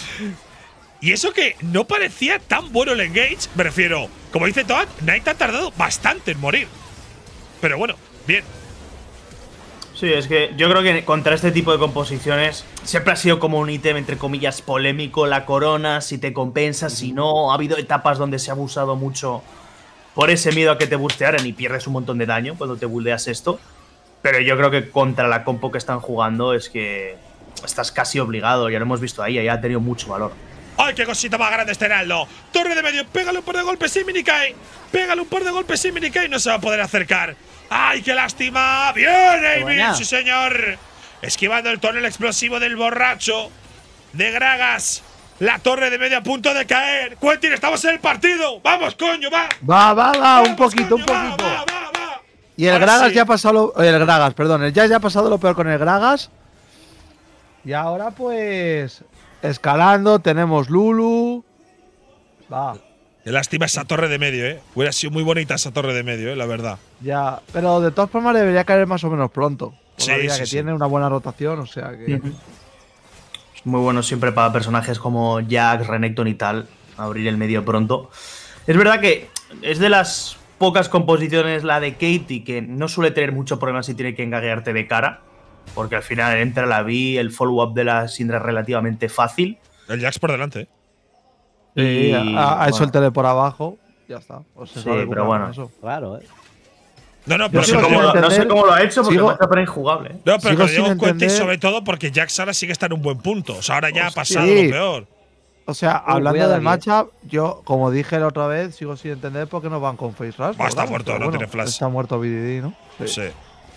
Y eso que no parecía tan bueno el engage, me refiero. Como dice Toad, Knight ha tardado bastante en morir. Pero bueno, bien. Sí, es que yo creo que contra este tipo de composiciones siempre ha sido como un ítem, entre comillas, polémico, la corona, si te compensa, si no. Ha habido etapas donde se ha abusado mucho por ese miedo a que te bustearan y pierdes un montón de daño cuando te buldeas esto. Pero yo creo que contra la compo que están jugando es que estás casi obligado, ya lo hemos visto ahí, ahí ha tenido mucho valor. ¡Ay, qué cosita más grande este Heraldo! Torre de medio, pégale un par de golpes y Minikai. Pégale un par de golpes y Minikai no se va a poder acercar. ¡Ay, qué lástima! ¡Bien, Amy! ¡Sí, señor! Esquivando el tonel explosivo del borracho de Gragas. La torre de Medio a punto de caer. Quentin, estamos en el partido. Vamos, coño, va. Va, va, va, un poquito, un poquito. Va, va, va, y el Gragas ya ha pasado lo, El Gragas, perdón. El ya ha pasado lo peor con el Gragas. Y ahora, pues. Escalando, tenemos Lulu. Va. Qué lástima esa torre de medio, ¿eh? Hubiera sido muy bonita esa torre de medio, ¿eh? La verdad. Ya, pero de todas formas debería caer más o menos pronto. sí, que tiene una buena rotación, o sea que. Muy bueno siempre para personajes como Jax, Renekton y tal. Abrir el medio pronto. Es verdad que es de las pocas composiciones la de Katie que no suele tener mucho problema si tiene que engaguearte de cara. Porque al final entra la B el follow-up de la Sindra es relativamente fácil. El Jax por delante. ¿eh? Y, y a, eso el tele por abajo. Ya está. sí, pero bueno. Claro, ¿eh? No, no, pero no, sé cómo, lo ha hecho porque está para injugable. ¿eh? No, pero que digo sobre todo porque Jack Sara sigue que en un buen punto. O sea, ahora ya ha pasado lo peor. O sea, hablando del eh. matchup, yo, como dije la otra vez, sigo sin entender por qué no van con Face Rush. está muerto, no tiene flash. Está muerto BDD, ¿no? Sí.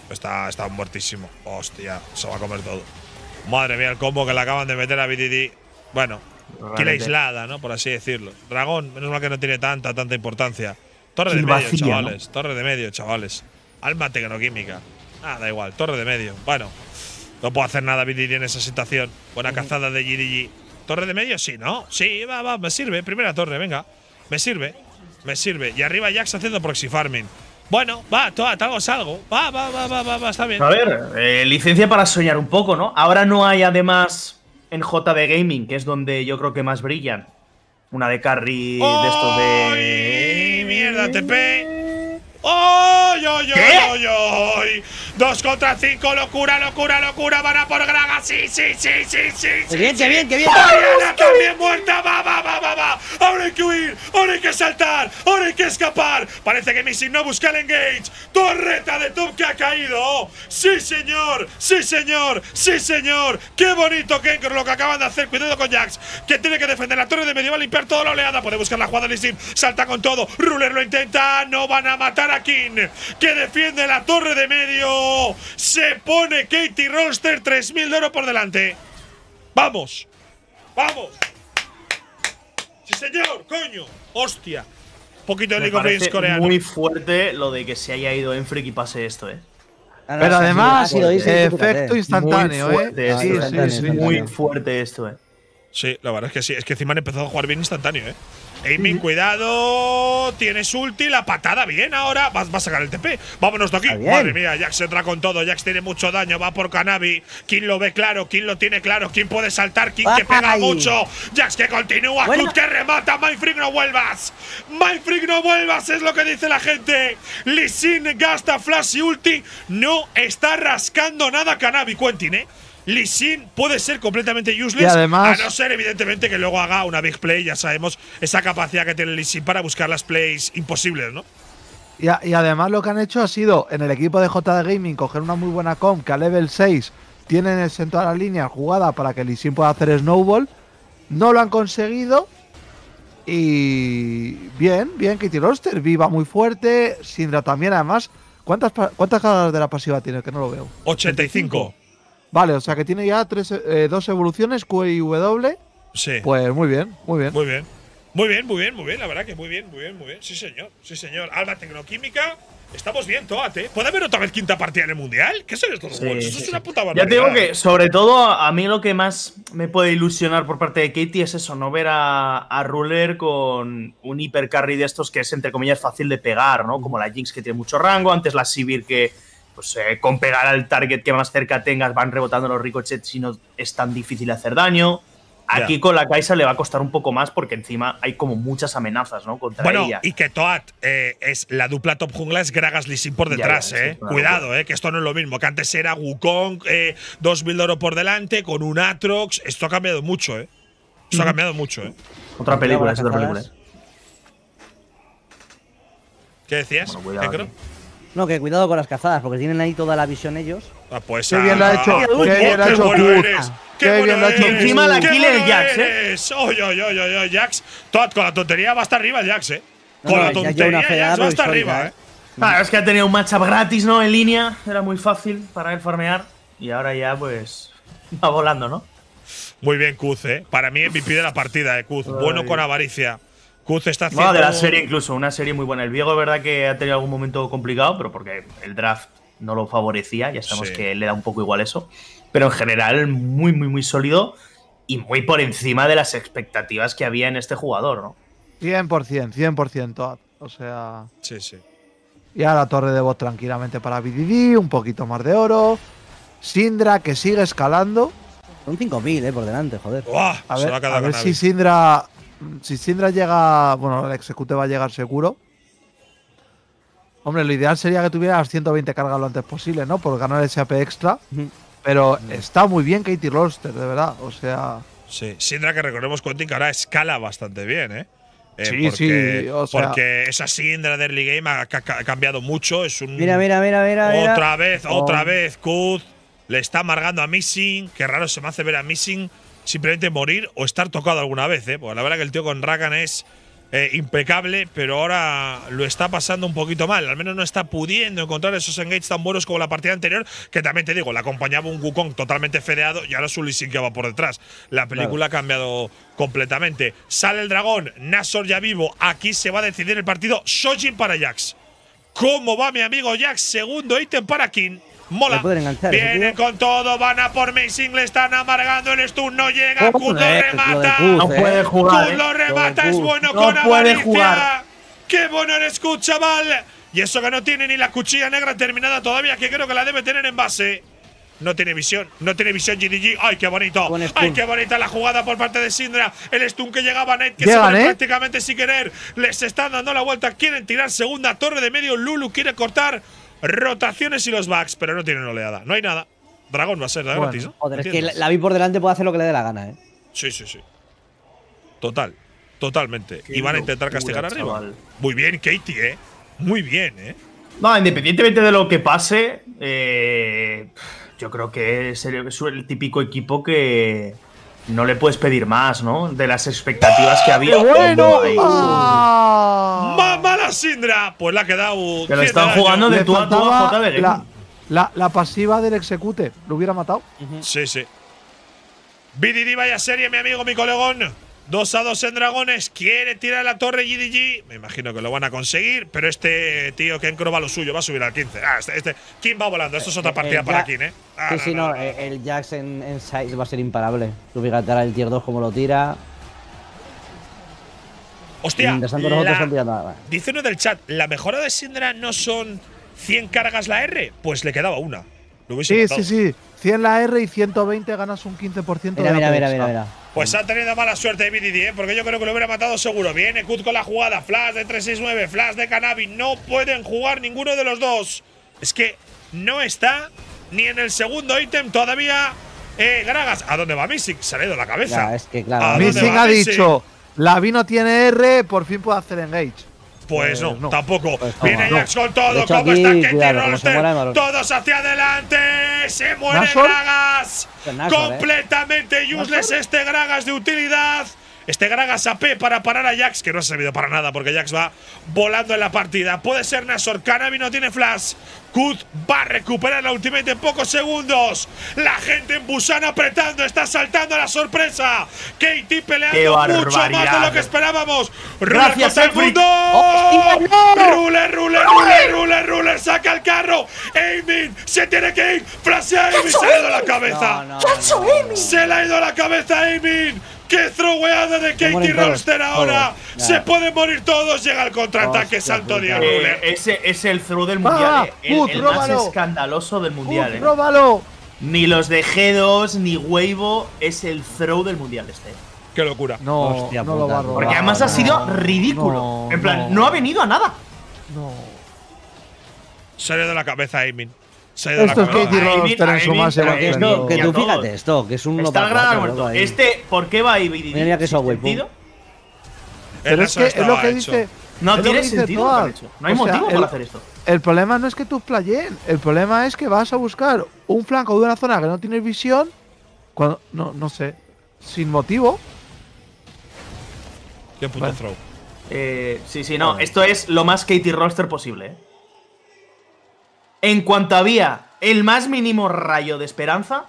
Está, está muertísimo. Hostia, se va a comer todo. Madre mía, el combo que le acaban de meter a BDD. Bueno, kill aislada, ¿no? Por así decirlo. Dragón, menos mal que no tiene tanta, tanta importancia. Torre de medio, chavales. Torre de medio, chavales. Alma tecnoquímica. Ah, da igual. Torre de medio. Bueno, no puedo hacer nada, Vidiri, en esa situación. Buena cazada de GDG. Torre de medio, sí, ¿no? Sí, va, va, me sirve. Primera torre, venga. Me sirve. Me sirve. Y arriba Jax haciendo proxy farming. Bueno, va, toda, algo salgo. Va, va, va, va, va, está bien. A ver, eh, licencia para soñar un poco, ¿no? Ahora no hay además en JB Gaming, que es donde yo creo que más brillan. Una de carry de estos de el ATP ¡Ay, ay, ay, ay, Dos contra cinco, locura, locura, locura. Van a por Graga, sí, sí, sí, sí, sí. Qué bien, qué bien, qué bien. también muerta, va, va, va, va, va. Ahora hay que huir, ahora hay que saltar, ahora hay que escapar. Parece que Missy no busca el engage. Torreta de top que ha caído. Sí, señor, sí, señor, sí, señor. Qué bonito que lo que acaban de hacer. Cuidado con Jax, que tiene que defender la torre de medieval, limpiar toda la oleada. Puede buscar la jugada de salta con todo. Ruler lo intenta, no van a matar que defiende la torre de medio. Se pone Katie Roster, 3.000 de oro por delante. Vamos, vamos. Sí, señor, coño. Hostia. Un poquito de League of coreano. Muy fuerte lo de que se haya ido Enfric y pase esto, eh. Pero ah, además, eh, efecto instantáneo, eh. Sí, sí, Muy fuerte esto, eh. Sí, la verdad es que sí. Es que encima han empezado a jugar bien instantáneo, eh mi cuidado. Tienes ulti, la patada bien ahora. Vas a sacar el TP. Vámonos de aquí. Madre mía, Jax entra con todo. Jax tiene mucho daño. Va por Canabi. Quien lo ve claro. ¿Quién lo tiene claro. ¿Quién puede saltar. quien que pega mucho. Jax que continúa. Kut que remata. Mindfreak no vuelvas. Mindfreak no vuelvas. Es lo que dice la gente. Lee gasta flash y ulti. No está rascando nada Canabi, Quentin, eh. Lee puede ser completamente useless. además, a no ser, evidentemente, que luego haga una big play. Ya sabemos esa capacidad que tiene Lee para buscar las plays imposibles, ¿no? Y, además lo que han hecho ha sido en el equipo de JD Gaming coger una muy buena comp que a level 6 tienen el centro de la línea jugada para que Lee Sin pueda hacer snowball. No lo han conseguido. Y bien, bien, Kitty Roster. Viva muy fuerte. Sindra también, además. ¿Cuántas, cuántas cargas de la pasiva tiene? Que no lo veo. 85. Vale, o sea que tiene ya tres, eh, dos evoluciones, Q y W. Sí. Pues muy bien, muy bien. Muy bien. Muy bien, muy bien, muy bien. La verdad que muy bien, muy bien, muy bien. Sí, señor. Sí, señor. Alba Tecnoquímica. Estamos bien, Toate. ¿Puede haber otra vez quinta partida en el Mundial? ¿Qué son estos juegos? Eso es una puta barbaridad. Ya que, sobre todo, a mí lo que más me puede ilusionar por parte de Katie es eso, no ver a, a Ruler con un hipercarry de estos que es, entre comillas, fácil de pegar, ¿no? Como la Jinx que tiene mucho rango, antes la Sivir que pues eh, con pegar al target que más cerca tengas van rebotando los ricochets y no es tan difícil hacer daño. Aquí con la Kaisa le va a costar un poco más porque encima hay como muchas amenazas, ¿no? Contra bueno, ella. y que Toad eh, es la dupla top jungla es Gragas Lissin por detrás, ¿eh? Cuidado, eh, que esto no es lo mismo. Que antes era Wukong, eh, dos 2000 de oro por delante, con un Atrox. Esto ha cambiado mucho, ¿eh? Esto ha cambiado mucho, ¿eh? Otra película, es otra película. ¿Qué decías, creo no, que cuidado con las cazadas, porque tienen ahí toda la visión ellos. Ah, pues ¡Qué bien lo ha ah. hecho! ¡Qué bien lo ha hecho! ¡Qué, bien lo ha hecho! Encima la killer Jax, ¿eh? ¡Oye, oye, oye, oye! Jax, con la tontería va hasta arriba el Jax, ¿eh? Con la tontería Jax va hasta arriba, ¿eh? Claro, ¿eh? ah, es que ha tenido un matchup gratis, ¿no? En línea, era muy fácil para él farmear. Y ahora ya, pues, [LAUGHS] va volando, ¿no? Muy bien, Kuz, ¿eh? Para mí MVP de la partida, ¿eh? Kuz, bueno con avaricia. Kuz está haciendo. de la serie incluso, una serie muy buena. El Viego, verdad que ha tenido algún momento complicado, pero porque el draft no lo favorecía, ya sabemos que le da un poco igual eso. Pero en general, muy, muy, muy sólido y muy por encima de las expectativas que había en este jugador, ¿no? 100%, 100%. O sea. Sí, sí. Y ahora torre de voz tranquilamente para BDD, un poquito más de oro. Sindra que sigue escalando. Son 5.000, eh, por delante, joder. a ver, a ver si Sindra si Sindra llega, bueno, el execute va a llegar seguro. Hombre, lo ideal sería que tuvieras 120 cargas lo antes posible, ¿no? Por ganar ese AP extra. Pero está muy bien Katie Roster, de verdad. O sea. Sí, Sindra, que recordemos, Quentin, que ahora escala bastante bien, ¿eh? eh sí, sí, o sea, porque esa Sindra de Early Game ha, cambiado mucho. Es un. Mira, mira, mira, mira. Otra vez, otra vez, Kuz le está amargando a Missing. Qué raro se me hace ver a Missing simplemente morir o estar tocado alguna vez. ¿eh? la verdad que el tío con Rakan es eh, impecable, pero ahora lo está pasando un poquito mal. Al menos no está pudiendo encontrar esos engages tan buenos como la partida anterior, que también te digo, le acompañaba un Wukong totalmente fedeado y ahora su Lee que va por detrás. La película ha cambiado completamente. Sale el dragón, Nasor ya vivo. Aquí se va a decidir el partido Shojin para Jax. ¿Cómo va mi amigo Jax? Segundo ítem para King. Mola. ¿eh? Vienen con todo, van a por Missing, le están amargando el stun, no llega, Kuz lo eh, remata. no puede eh. jugar. lo remata, es bueno no con puede Jugar. Qué bueno eres, vale chaval. Y eso que no tiene ni la cuchilla negra terminada todavía, que creo que la debe tener en base. No tiene visión, no tiene visión GDG. ¡Ay, qué bonito! ¡Ay, qué bonita la jugada por parte de Sindra! El stun que llegaba a Ned, que se eh? prácticamente sin querer. Les están dando la vuelta, quieren tirar segunda torre de medio. Lulu quiere cortar rotaciones y los backs, pero no tienen oleada. No hay nada. Dragón va a ser, gratis, ¿no? Joder, es que la, vi por delante puede hacer lo que le dé la gana, ¿eh? Sí, sí, sí. Total. Totalmente. y van a intentar castigar a Chaval. Muy bien, Katie, ¿eh? Muy bien, ¿eh? No, independientemente de lo que pase, eh, yo creo que es el, típico equipo que no le puedes pedir más, ¿no? De las expectativas que había. bueno! ¡Ah! ¡Mamá! Sindra, pues la ha quedado. Que lo están jugando de tu a tu a la, la, pasiva del execute, lo hubiera matado. Sí, sí. BDD, vaya serie, mi amigo, mi colegón. 2 a 2 en dragones, quiere tirar la torre GDG. Me imagino que lo van a conseguir, pero este tío que encroba lo suyo, va a subir al 15. Ah, este, este. Kim va volando, esto es otra eh, partida para Kim, ¿eh? Ah, sí, no, eh, el Jax en, en va a ser imparable. Tú fíjate el tier 2 como lo tira. Hostia, dice uno del chat, la mejora de Sindra no son 100 cargas la R, pues le quedaba una. sí, sí, sí. 100 la R y 120 ganas un 15% de la mira, mira, Pues ha tenido mala suerte BDD, ¿eh? porque yo creo que lo hubiera matado seguro. Viene Kut con la jugada, flash de 369, flash de Cannabis. No pueden jugar ninguno de los dos. Es que no está ni en el segundo ítem todavía eh, Gragas. ¿A dónde va Missing? Se ha ido la cabeza. Ya, es que claro. Missing ha dicho… La vi no tiene R, por fin puedo hacer engage. Pues eh, no, tampoco. Pues Viene con todo, como está Todos hacia adelante. Se muere Gragas. Pues ¿eh? Completamente useless este Gragas de utilidad. Este gran p para parar a Jax, que no ha servido para nada porque Jax va volando en la partida. Puede ser Nasor, Canavi no tiene flash. Kud va a recuperar la ultimate en pocos segundos. La gente en Busan apretando, está saltando a la sorpresa. Katie peleando mucho más de lo que esperábamos. Gracias contra Rule, rule, oh, Ruler, rule, rule. saca el carro. Aimin se tiene que ir. Flash a se le ha ido la cabeza. Se le ha ido la cabeza a Aimin. ¡Qué throweada de Katie Roster ahora! ¡Se pueden morir todos! Llega el contraataque santo eh, Ese es el throw del mundial. Ah, eh. El, más escandaloso del mundial. Eh. Ni los de G2, ni Weibo. Es el throw del mundial este. ¡Qué locura! No, lo Porque además ha sido ridículo. en plan, no. ha venido a nada. No. Sale de la cabeza, Aiming. Esto es Katie Roster. en su más Esto, que tú fíjate, esto, que es un. Está gran muerto. Este, ¿por qué va a ir? Mira que sentido. Pero es que es lo que dice. No tiene sentido. No hay motivo para hacer esto. El problema no es que tú playen, el problema es que vas a buscar un flanco de una zona que no tienes visión, cuando, no, no sé, sin motivo. Qué puto throw. Eh, sí, sí, no, esto es lo más Katie Roster posible, ¿eh? En cuanto había el más mínimo rayo de esperanza,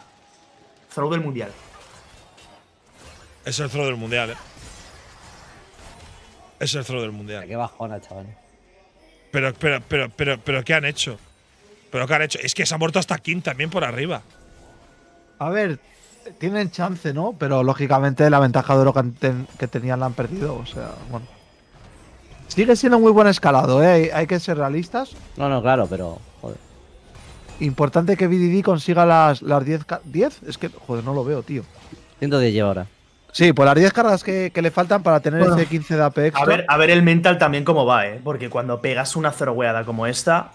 throw del mundial. Es el throw del mundial, eh. Es el throw del mundial. Qué bajona, chaval. Pero, pero, pero, pero, pero, ¿qué han hecho? Pero, ¿qué han hecho? Es que se ha muerto hasta King también por arriba. A ver, tienen chance, ¿no? Pero lógicamente la ventaja de lo que, que tenían la han perdido. O sea, bueno. Sigue siendo muy buen escalado, ¿eh? hay que ser realistas. No, no, claro, pero. Joder. Importante que BDD consiga las, las 10. 10? Es que, joder, no lo veo, tío. 110 lleva ahora. Sí, pues las 10 cargas que, le faltan para tener ese 15 de APX. A ver, a ver el mental también cómo va, ¿eh? Porque cuando pegas una zorweada como esta.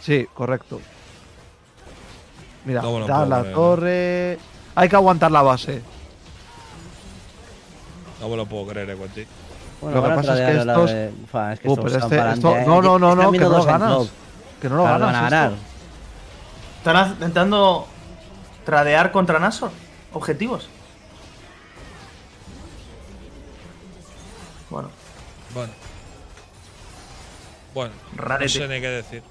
Sí, correcto. Mira, la ¿eh? torre. Hay que aguantar la base. No me lo puedo creer, eh, lo que pasa es que estos. Este- no, no, no, no, que no lo ganas. Que no lo ganas. Van a ganar. Están intentando tradear contra Nasor. Objetivos. Bueno. Bueno. Bueno, Rarete. no sé ni qué decir.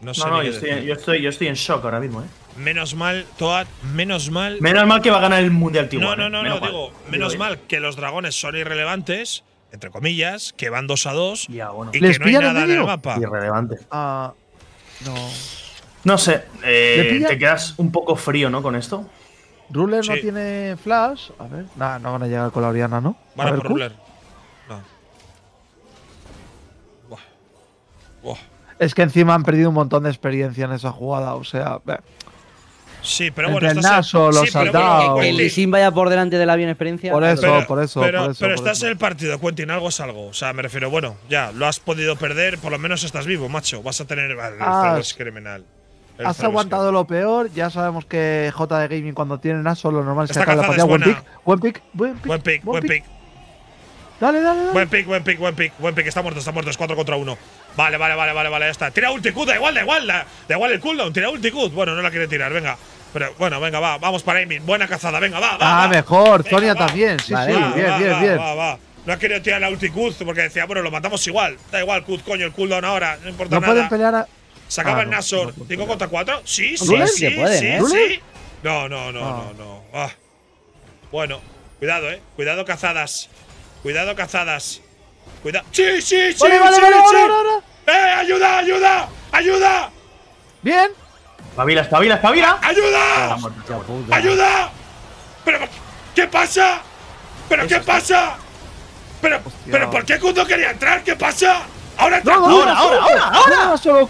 No, sé no, no ni yo, estoy, yo, estoy, en shock ahora mismo, eh. Menos mal, Toad, menos mal. Menos mal que va a ganar el Mundial TIGuan. No, no, no, ¿eh? no, digo, menos mal que los dragones son irrelevantes entre comillas, que van 2 a 2 y ¿Les que no hay nada en mapa. Irrelevante. Ah, no. no. sé, eh, te quedas un poco frío, ¿no? Con esto. Ruler no tiene flash. A ver, no van a llegar con la Oriana, ¿no? Van a, por Ruler. Es que encima han perdido un montón de experiencia en esa jugada, o sea. Sí, pero bueno, el naso, los sí, vaya por delante de la bien experiencia. Por eso, pero, por eso. Pero, por eso, pero estás en el partido, Quentin, algo es algo. O sea, me refiero, bueno, ya, lo has podido perder, por lo menos estás vivo, macho. Vas a tener. El ah, criminal. has aguantado lo peor, ya sabemos que J de Gaming cuando tiene naso, lo normal es Esta que la Buen pick, buen pick, buen pick. Buen pick, buen pick. Dale, dale, dale. Buen pick, buen pick, buen pick, buen pick. Está muerto, está muerto. Es 4 contra 1. Vale, vale, vale, vale, vale, ya está. Tira ulticud, da igual, da igual. Da, igual el cooldown, tira ulticud. Bueno, no la quiere tirar, venga. Pero bueno, venga, va, vamos para Aimin. Buena cazada, venga, va, va. Ah, mejor, Sonia también. Sí, sí, va, bien, bien, bien. No ha querido tirar la ulti Kuz porque decía, bueno, lo matamos igual. Da igual, Kuz, coño, el cooldown ahora, no importa no nada. Pueden pelear a… Sacaba ah, el Nasor. tengo contra 4? Sí, sí, sí, sí, pueden, sí, ¿eh? No, no, no, no, ah. no. Ah. Bueno, cuidado, eh. Cuidado, cazadas. Cuidado, cazadas. Cuidado. ¡Sí, sí, sí! ¡Vale, sí, vale, sí, vale, vale eh ayuda, ayuda! ¡Ayuda! ¡Bien! Espabila, espabila, espabila. ¡Ayuda! ¡Ayuda! ¿Pero qué pasa? ¿Pero qué pasa? ¿Pero, ¿pero por qué no quería entrar? ¿Qué pasa? ¡Ahora entra ahora, ahora, ahora, ahora! solo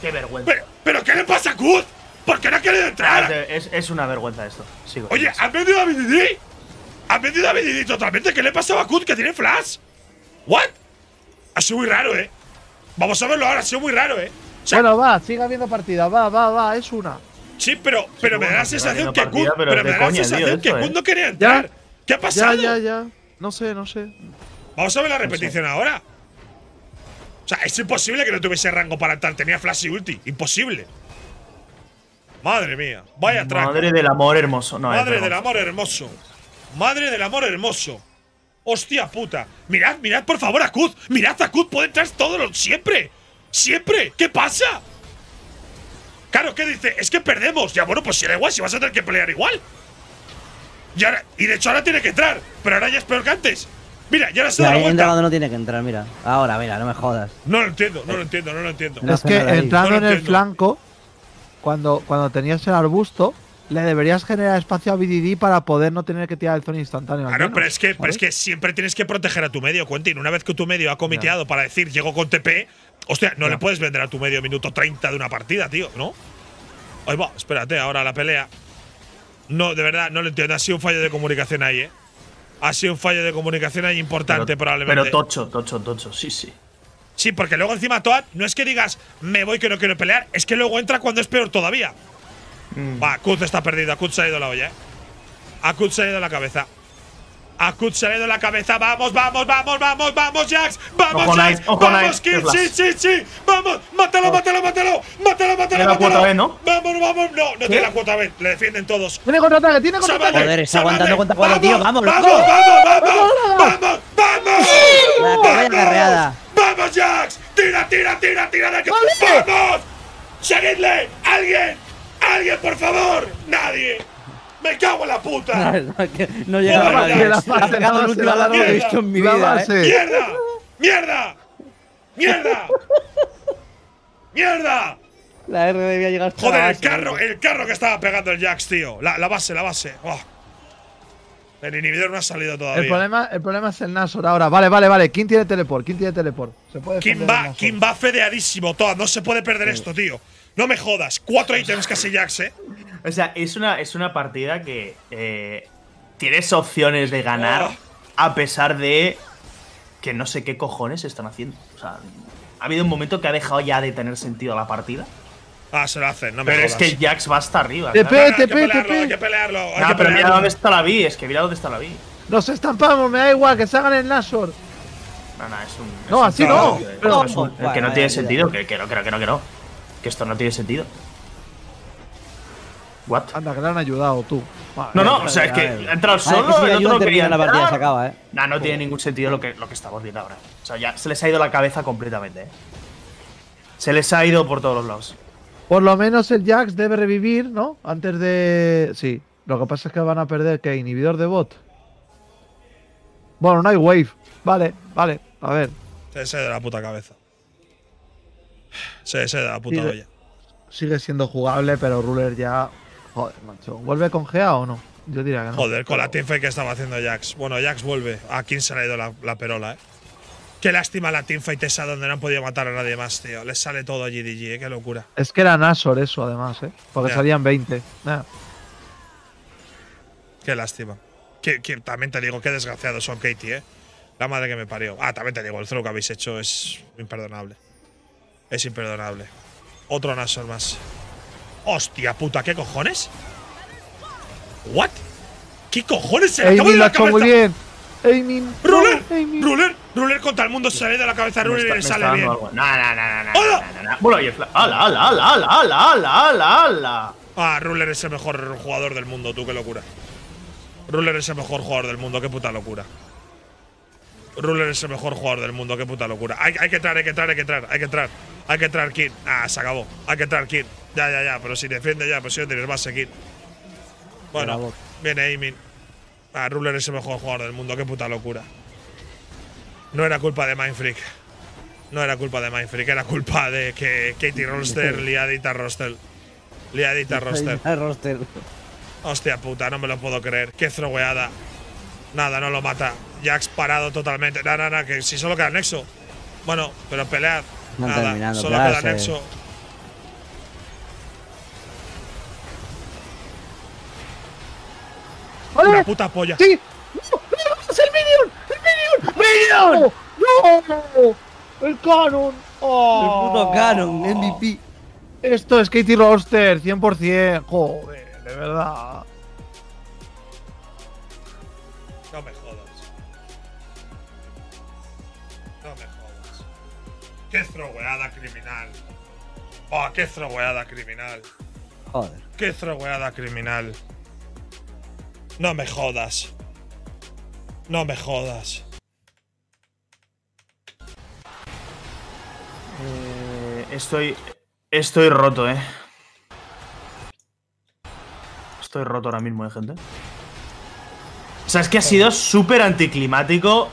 ¡Qué vergüenza! ¿Pero, qué le pasa a Kud? ¿Por qué no ha querido entrar? Es, una vergüenza esto. Oye, ¿han vendido a BDD? ¿Han vendido a BDD totalmente? ¿Qué le pasa a Kud que tiene flash? ¿What? Ha sido muy raro, ¿eh? Vamos a verlo ahora, ha sido muy raro, ¿eh? Bueno, va, sigue habiendo partida, va, va, va, es una. Sí, pero, pero me da la sensación que Kun, eh? no quería entrar. ¿Qué ha pasado? Ya, ya, ya. No sé, no sé. Vamos a ver la repetición ahora. O sea, es imposible que no tuviese rango para entrar. Tenía flash y ulti. Imposible. Madre mía. Vaya atrás. Madre del amor hermoso. Eh, Madre del amor hermoso. Madre del amor hermoso. Hostia puta. Mirad, mirad por favor a Mirad a Puede entrar todo siempre. Siempre. ¿Qué pasa? Claro, ¿qué dice? Es que perdemos. Ya, bueno, pues si era igual, si vas a tener que pelear igual. Y, de hecho ahora tiene que entrar, pero ahora ya es peor que antes. Mira, ya ahora se da la no tiene que entrar, mira. Ahora, mira, no me jodas. No lo entiendo, no lo entiendo, no lo entiendo. es que entrando en el flanco, cuando, cuando tenías el arbusto, le deberías generar espacio a BDD para poder no tener que tirar el zone instantáneo. Claro, pero, es que, siempre tienes que proteger a tu medio, Quentin. Una vez que tu medio ha comiteado para decir llego con TP, Hostia, no, le puedes vender a tu medio minuto 30 de una partida, tío, ¿no? Ay, va, espérate, ahora la pelea. No, de verdad, no lo entiendo. Ha sido un fallo de comunicación ahí, ¿eh? Ha sido un fallo de comunicación ahí importante, probablemente. Pero tocho, tocho, tocho, sí, sí. Sí, porque luego encima Toad, no es que digas, me voy que no quiero pelear, es que luego entra cuando es peor todavía. Mm. Va, Kutz está perdido, Kut ha ido la olla, ¿eh? Kutz ha ido la cabeza a le en la cabeza. Vamos, vamos, vamos, vamos, vamos, Jax. Vamos, Jax. vamos, Kill. Sí, sí, sí. Vamos. Mátalo, oh. mátalo, mátalo. Mátalo, mátalo, la cuota B, ¿no? Vamos, vamos. No, no tiene la cuota B. Le defienden todos. Tiene contraataque, tiene contraataque. Joder, está aguantando contra cuatro, tío. Vamos, vamos, vamos, vamos, vamos, vamos. La cabeza Vamos, Jax. Tira, tira, tira, tira. ¡Vamos! ¡Seguidle! ¡Alguien! ¡Alguien, por favor! ¡Nadie! ¡Me cago en la puta! [LAUGHS] No, llega la, la, base, la, la, mierda, he visto en mi vida. ¿eh? Eh. ¡Mierda! ¡Mierda! ¡Mierda! ¡Mierda! La R debía llegar hasta Joder, el carro, el carro que estaba pegando el Jax, tío. La, base, la base. Oh. El inhibidor no ha salido todavía. El problema, el problema es el Nasor ahora. Vale, vale, vale. ¿Quién tiene teleport? ¿Quién tiene teleport? Se puede ¿Quién va, va fedeadísimo, Toad. No se puede perder esto, tío. No me jodas, cuatro ítems casi Jax, ¿eh? O sea, es una, es una partida que eh, tienes opciones de ganar ah. a pesar de que no sé qué cojones están haciendo. O sea, ha habido un momento que ha dejado ya de tener sentido la partida. Ah, se lo hacen, no me Pero es que Jax va hasta arriba. TP, TP, TP. Hay que pelearlo, no, pero mira dónde está la Vi. es que mira dónde está la B. Nos estampamos, me da igual, que se hagan el Nashor. No, no, es un. no, así no. Eh, es un, que no tiene sentido, que, que no, que no, que no. Que no esto no tiene sentido. What? Anda, que le han ayudado tú. no, no, o sea, es que ha entrado solo, el otro no quería se acaba, ¿eh? no tiene ningún sentido lo que, lo que estamos viendo ahora. O sea, ya se les ha ido la cabeza completamente, ¿eh? Se les ha ido por todos los lados. Por lo menos el Jax debe revivir, ¿no? Antes de... Sí. Lo que pasa es que van a perder, que Inhibidor de bot. Bueno, no hay wave. Vale, vale. A ver. Se de la puta cabeza. Se, da puta sigue, ya. Sigue siendo jugable, pero Ruler ya. Joder, macho. ¿Vuelve con Gea o no? Yo diría que no. Joder, con la teamfight que estaba haciendo Jax. Bueno, Jax vuelve. ¿A quién se le ha ido la, perola, eh? Qué lástima la teamfight esa donde no han podido matar a nadie más, tío. Les sale todo a GDG, ¿eh? qué locura. Es que era Nasor eso, además, ¿eh? Porque salían 20. Qué lástima. Que, también te digo, qué desgraciados son Katie, ¿eh? La madre que me parió. Ah, también te digo, el throw que habéis hecho es imperdonable. Es imperdonable. Otro Nashor más. ¡Hostia puta! ¿Qué cojones? ¿What? ¿Qué cojones se le de la cabeza? muy bien. Aiming. ¡Ruler! ¡Ruler! ¡Ruler contra el mundo! Sale de la cabeza Ruler y sale bien. Algo. No, no, no, no, hola Bueno, y ¡Hala, Ah, Ruler es el mejor jugador del mundo, tú, qué locura. Ruler es el mejor jugador del mundo, qué puta locura. Ruler es el mejor jugador del mundo, qué puta locura. Hay, que entrar, hay que entrar, hay que entrar, hay que entrar. Hay que entrar, Ah, se acabó. Hay que entrar, Kid. Ya, ya, ya. Pero si defiende ya, pues si no a base, seguir. Bueno, viene Aiming. Ah, Ruler es el mejor jugador del mundo, qué puta locura. No era culpa de Mindfreak. No era culpa de Mindfreak, era culpa de que Katie Roster, liadita Roster. Liadita Roster. Hostia puta, no me lo puedo creer. Qué throweada. Nada, no lo mata. Jax parado totalmente. Nada, nada, que si solo queda Nexo. Bueno, pero pelear nada, solo queda Nexo. Una puta polla. ¡Sí! ¡No! no es el Minion! ¡El Minion! ¡Minion! ¡No! ¡El Canon! ¡Oh! El puto Canon, ah. MVP. Esto es Katie Roster, 100%. Joder, de verdad. qué estrogueada criminal. Oh, qué estrogueada criminal. Joder. Qué estrogueada criminal. No me jodas. No me jodas. Eh, estoy. Estoy roto, eh. Estoy roto ahora mismo, eh, gente. O sea, es que ha sido súper anticlimático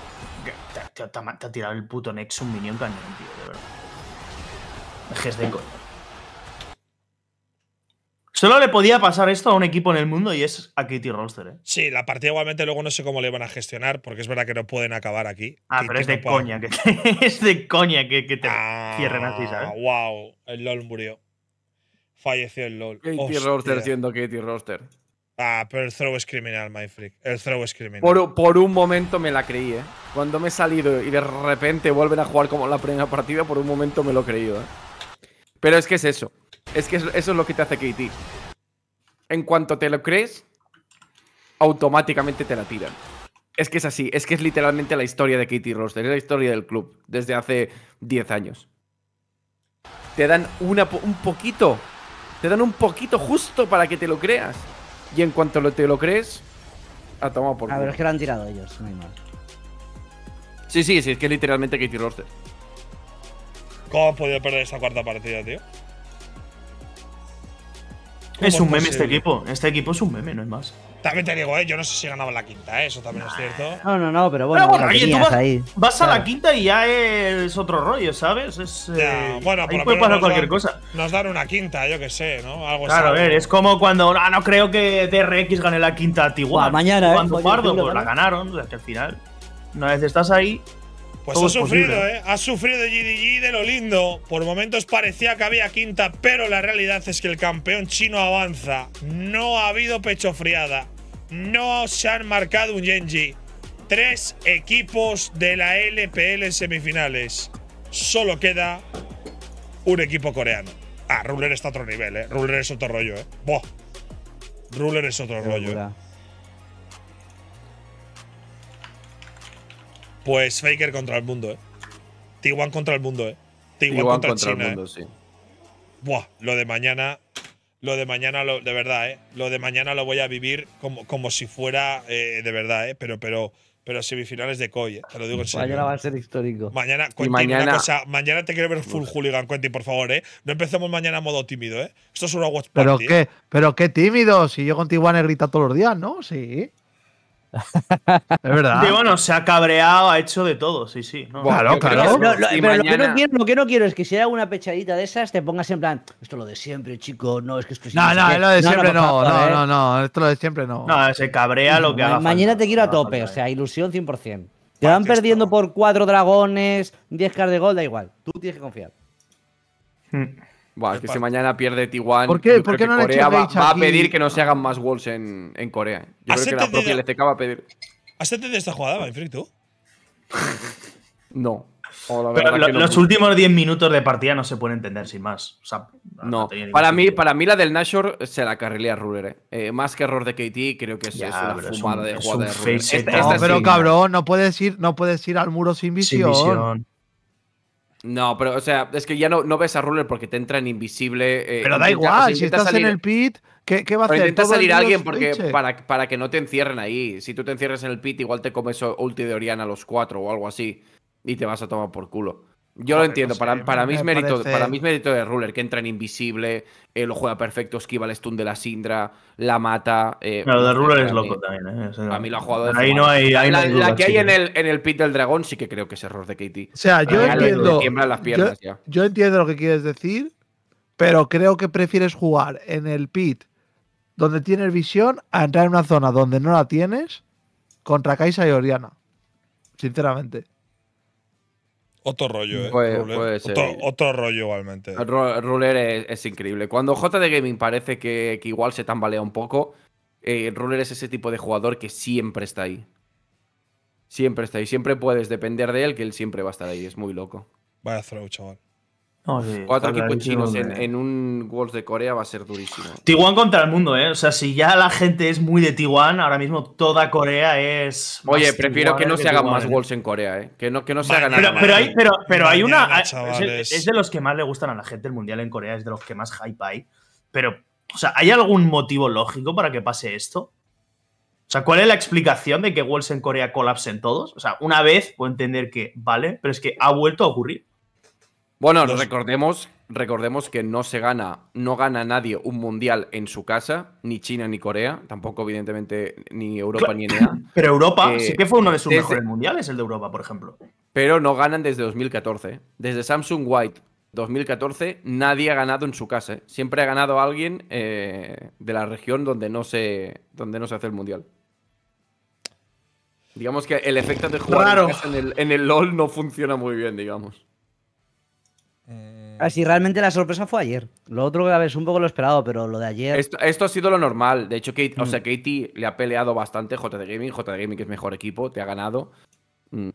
te, ha, tirado el puto Nex un minion cañón, tío, de verdad. Dejes de coño. Solo le podía pasar esto a un equipo en el mundo y es a Katie Roster, ¿eh? Sí, la partida igualmente luego no sé cómo le van a gestionar, porque es verdad que no pueden acabar aquí. Ah, pero [LAUGHS] es, de coña, que te, es de coña que, te ah, cierren así, ¿sabes? Wow, el LOL murió. Falleció el LOL. Katie Roster siendo Katie Roster. Ah, pero el throw es criminal, my freak. El throw es criminal. Por, un momento me la creí, ¿eh? Cuando me he salido y de repente vuelven a jugar como la primera partida, por un momento me lo he creído, ¿eh? Pero es que es eso. Es que eso es lo que te hace KT. En cuanto te lo crees, automáticamente te la tiran. Es que es así. Es que es literalmente la historia de KT Roster. Es la historia del club desde hace 10 años. Te dan un poquito. Te dan un poquito justo para que te lo creas. Y en cuanto te lo crees, Ha tomado por. A ver, es que lo han tirado ellos, muy mal. Sí, sí, sí, es que literalmente los tres ¿Cómo has podido perder esa cuarta partida, tío? Es un meme este equipo. Este equipo es un meme, no es más. También te digo, eh, yo no sé si ganaba la quinta, eh, eso también es cierto. No, no, no, pero bueno, bueno tú vas, vas a la quinta y ya es otro rollo, ¿sabes? Es, eh, bueno, ahí puede pasar cualquier cosa. Nos dan una quinta, yo que sé, ¿no? Algo claro, a ver, es como cuando. Ah, no creo que TRX gane la quinta a Tiguan. Mañana, Cuando ¿eh? Pardo, pues la ganaron, o el al final. Una vez estás ahí, pues ha sufrido, ¿eh? Ha sufrido GDG de lo lindo. Por momentos parecía que había quinta, pero la realidad es que el campeón chino avanza. No ha habido pecho friada. No se han marcado un Genji. Tres equipos de la LPL en semifinales. Solo queda un equipo coreano. Ah, Ruler está a otro nivel, ¿eh? Ruler es otro rollo, ¿eh? Buah. Ruler es otro rollo. ¿eh? Pues Faker contra el mundo, eh. T1 contra el mundo, eh. T1, contra, China, el mundo, eh. sí. Buah, lo de mañana. Lo de mañana, lo, de verdad, eh. Lo de mañana lo voy a vivir como, como si fuera eh, de verdad, eh. Pero, pero, pero semifinales de COI, eh. te lo digo en serio. Mañana va a ser histórico. Mañana, Quentin, mañana... Mañana te quiero ver full Uf. hooligan, por favor, eh. No empecemos mañana a modo tímido, eh. Esto es una watch party. Pero qué, pero qué tímido. Si yo con Tiguan he gritado todos los días, ¿no? Sí. Es verdad. bueno, se ha cabreado, ha hecho de todo, sí, sí. bueno, claro. lo, que no quiero, es que si una pechadita de esas, te pongas en plan, esto lo de siempre, chico, no, es que esto es No, no, lo de siempre no, no, ¿eh? no, no, esto lo de siempre no. No, se cabrea lo que haga. Mañana te quiero a tope, o sea, ilusión 100%. Te pues van perdiendo por cuatro dragones, 10 cards de gol, da igual. Tú tienes que confiar. Hmm es que si mañana pierde Tijuana, ¿Por qué, no Corea va, a pedir que no se hagan más walls en, en Corea. Yo creo que la propia LCK va a pedir. ¿Has entendido esta jugada, Manfred, tú? [LAUGHS] Oh, no. los últimos 10 minutos de partida no se pueden entender sin más. no, para, mí, para mí la del Nashor se la carrilea Ruler. Eh. eh. más que error de KT, creo que es, una fumada de jugada de Ruler. pero cabrón, no puedes, ir, no puedes ir al muro sin Sin visión. No, pero, o sea, es que ya no, ves a Ruler porque te entra en invisible. Eh, pero da igual, si estás en el pit, ¿qué, va a hacer? Intenta salir alguien porque, para, para, que no te encierren ahí. Si tú te encierras en el pit, igual te comes ulti de Oriana a los cuatro o algo así. Y te vas a tomar por culo. Yo lo entiendo, para, para, mí es mérito, para mí es de Ruler, que entra en Invisible, eh, lo juega perfecto, esquiva el stun de la Sindra, la mata. Pero eh, de Ruler es loco también. ¿eh? a mí lo ha jugado Ahí no hay. la, que hay en el, en el pit del dragón sí que creo que es error de Katie. O sea, yo entiendo. Las piernas, yo, yo entiendo lo que quieres decir, pero creo que prefieres jugar en el pit donde tienes visión a entrar en una zona donde no la tienes contra Kaisa y Oriana. Sinceramente. Otro rollo, ¿eh? Otro, rollo igualmente. Ruler es, increíble. Cuando J de Gaming parece que, igual se tambalea un poco, eh, Ruler es ese tipo de jugador que siempre está ahí. Siempre está ahí. Siempre puedes depender de él, que él siempre va a estar ahí. Es muy loco. Vaya throw, chaval. Cuatro equipos chinos en, un Worlds de Corea va a ser durísimo. Tiguan contra el mundo, ¿eh? O sea, si ya la gente es muy de Tiguan, ahora mismo toda Corea es. Oye, prefiero que no se hagan más ¿eh? Worlds en Corea, ¿eh? Que no, que no se hagan nada. Pero hay, pero, hay una. es, de los que más le gustan a la gente el mundial en Corea, es de los que más hype hay. Pero, o sea, ¿hay algún motivo lógico para que pase esto? O sea, ¿cuál es la explicación de que Worlds en Corea colapsen todos? O sea, una vez puedo entender que vale, pero es que ha vuelto a ocurrir. Bueno, recordemos, recordemos que no se gana, no gana nadie un mundial en su casa, ni China ni Corea, tampoco evidentemente ni Europa ni nada. [COUGHS] Pero Europa eh, sí que fue uno de sus mejores mundiales, el de Europa, por ejemplo. Pero no ganan desde 2014. Desde Samsung White 2014 nadie ha ganado en su casa. ¿eh? Siempre ha ganado alguien eh, de la región donde no, se, donde no hace el mundial. Digamos que el efecto de jugar el, en el LOL no funciona muy bien, digamos así ah, realmente la sorpresa fue ayer. Lo otro que es un poco lo esperado, pero lo de ayer. Esto, esto ha sido lo normal. De hecho, Kate, mm. sea, Katie le ha peleado bastante JD Gaming. JD Gaming, que es mejor equipo, te ha ganado. Mm.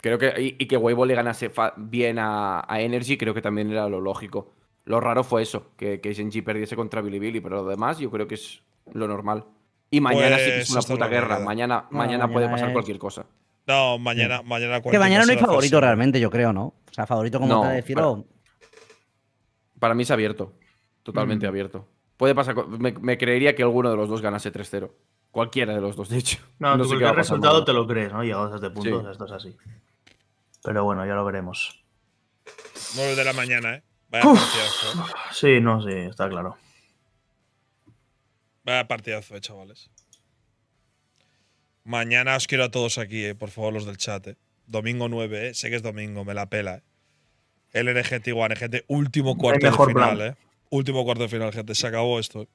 Creo que. Y, que Weibo le ganase bien a, Energy, creo que también era lo lógico. Lo raro fue eso, que, que SNG perdiese contra Billy Billy, pero lo demás yo creo que es lo normal. Y mañana sí que es pues una puta guerra. Mañana, mañana, puede pasar cualquier cosa. No, mañana, mañana Que mañana no hay favorito realmente, yo creo, ¿no? O sea, favorito como te decirlo. Para mí es abierto. Totalmente mm. abierto. Puede pasar. Me, creería que alguno de los dos ganase 3-0. Cualquiera de los dos, de hecho. No, sé qué el resultado te lo crees, ¿no? Llegados a este punto, esto es así. Pero bueno, ya lo veremos. 9 de la mañana, ¿eh? Vaya partidazo. Sí, no, sí, está claro. Vaya partidazo, eh, chavales. Mañana os quiero a todos aquí, eh, por favor, los del chat. Eh. Domingo 9, eh. sé que es domingo, me la pela. Eh. El t Tiguan, gente, último cuarto final, ¿eh? Último cuarto final, gente. Se acabó esto.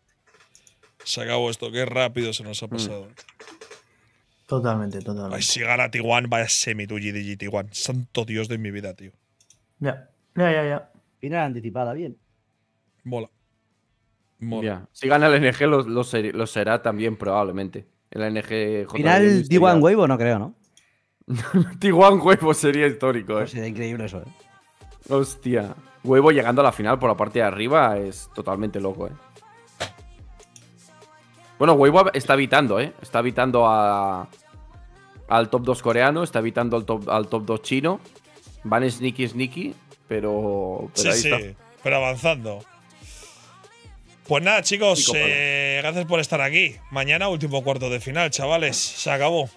Se acabó esto. Qué rápido se nos ha mm. pasado. Totalmente, totalmente. si gana T1, vaya semi tu GDG t Santo Dios de mi vida, tío. Ya, ya, ya, ya. Final anticipada, bien. Mola. Mola. Si gana el NG, lo, será también probablemente. El NG. Final T1 Wave no creo, ¿no? [LAUGHS] T1 sería histórico, pues ¿eh? sería increíble eso, ¿eh? Hostia. Huevo llegando a la final por la parte de arriba es totalmente loco, ¿eh? Bueno, Huevo está evitando, ¿eh? Está evitando al top 2 coreano, está evitando al top, 2 chino. Van sneaky sneaky, pero, pero sí, sí, pero avanzando. Pues nada, chicos, eh, gracias por estar aquí. Mañana último cuarto de final, chavales. Se acabó.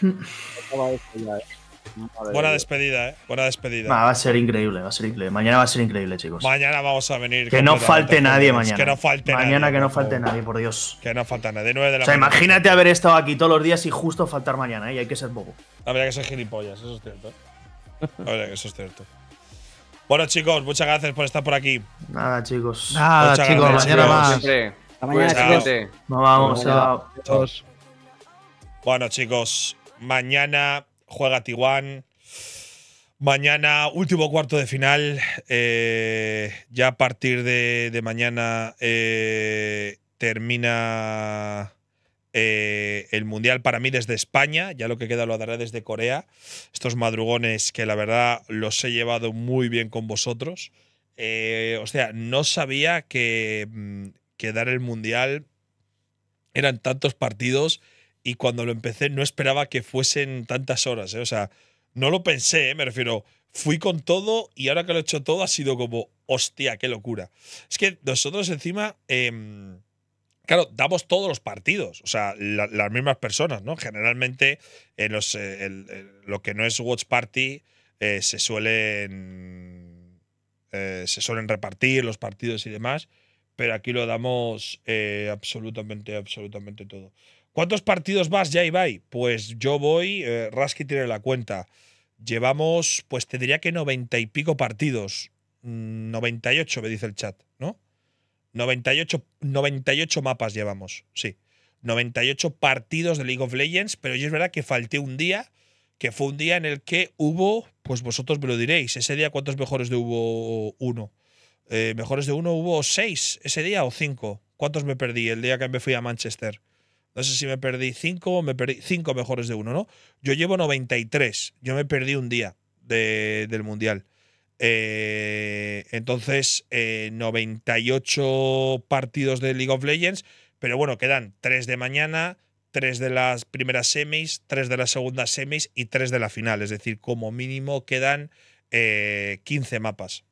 [LAUGHS] Buena despedida, ¿eh? Buena despedida. va a ser increíble, va a ser increíble. Mañana va a ser increíble, chicos. Mañana vamos a venir. Que no falte nadie mañana. Que no falte mañana que no falte nadie, por Dios. Que no falte nadie. 9 de la o sea, imagínate haber estado aquí todos los días y justo faltar mañana, ¿eh? Y hay que ser bobo. Habría que ser gilipollas, eso es cierto. Habría que eso es cierto. Bueno, chicos, muchas gracias por estar por aquí. Nada, chicos. Nada, chicos, mañana más. Mañana, Hasta mañana, Nos vamos, Bueno, chicos, mañana juega Tiguán. Mañana, último cuarto de final. Eh, ya a partir de, mañana eh, termina eh, el Mundial para mí desde España. Ya lo que queda lo daré desde Corea. Estos madrugones que la verdad los he llevado muy bien con vosotros. o sea, no sabía que, mm, que dar el Mundial eran tantos partidos y cuando lo empecé no esperaba que fuesen tantas horas. ¿eh? O sea, no lo pensé, ¿eh? me refiero. Fui con todo y ahora que lo he hecho todo ha sido como, hostia, qué locura. Es que nosotros encima, em, claro, damos todos los partidos, o sea, las mismas personas, ¿no? Generalmente en los, eh, lo que no es Watch Party se suelen... se suelen repartir los partidos y demás, pero aquí lo damos absolutamente, absolutamente todo. ¿Cuántos partidos vas ya, Ibai? Pues yo voy, eh, Rasky tiene la cuenta. Llevamos, pues te diría que noventa y pico partidos. 98, mm, me dice el chat, ¿no? 98, 98 mapas llevamos, sí. 98 partidos de League of Legends, pero yo es verdad que falté un día, que fue un día en el que hubo, pues vosotros me lo diréis, ese día cuántos mejores de hubo uno. Eh, mejores de uno hubo seis ese día o cinco. ¿Cuántos me perdí el día que me fui a Manchester? No sé si me perdí o me perdí Cinco mejores de uno, ¿no? Yo llevo 93. Yo me perdí un día del Mundial. Eh, entonces, 98 eh, partidos de League of Legends. Pero bueno, quedan tres de mañana, tres de las primeras semis, tres de las segundas semis y tres de la final. Es decir, como mínimo quedan 15 eh, mapas.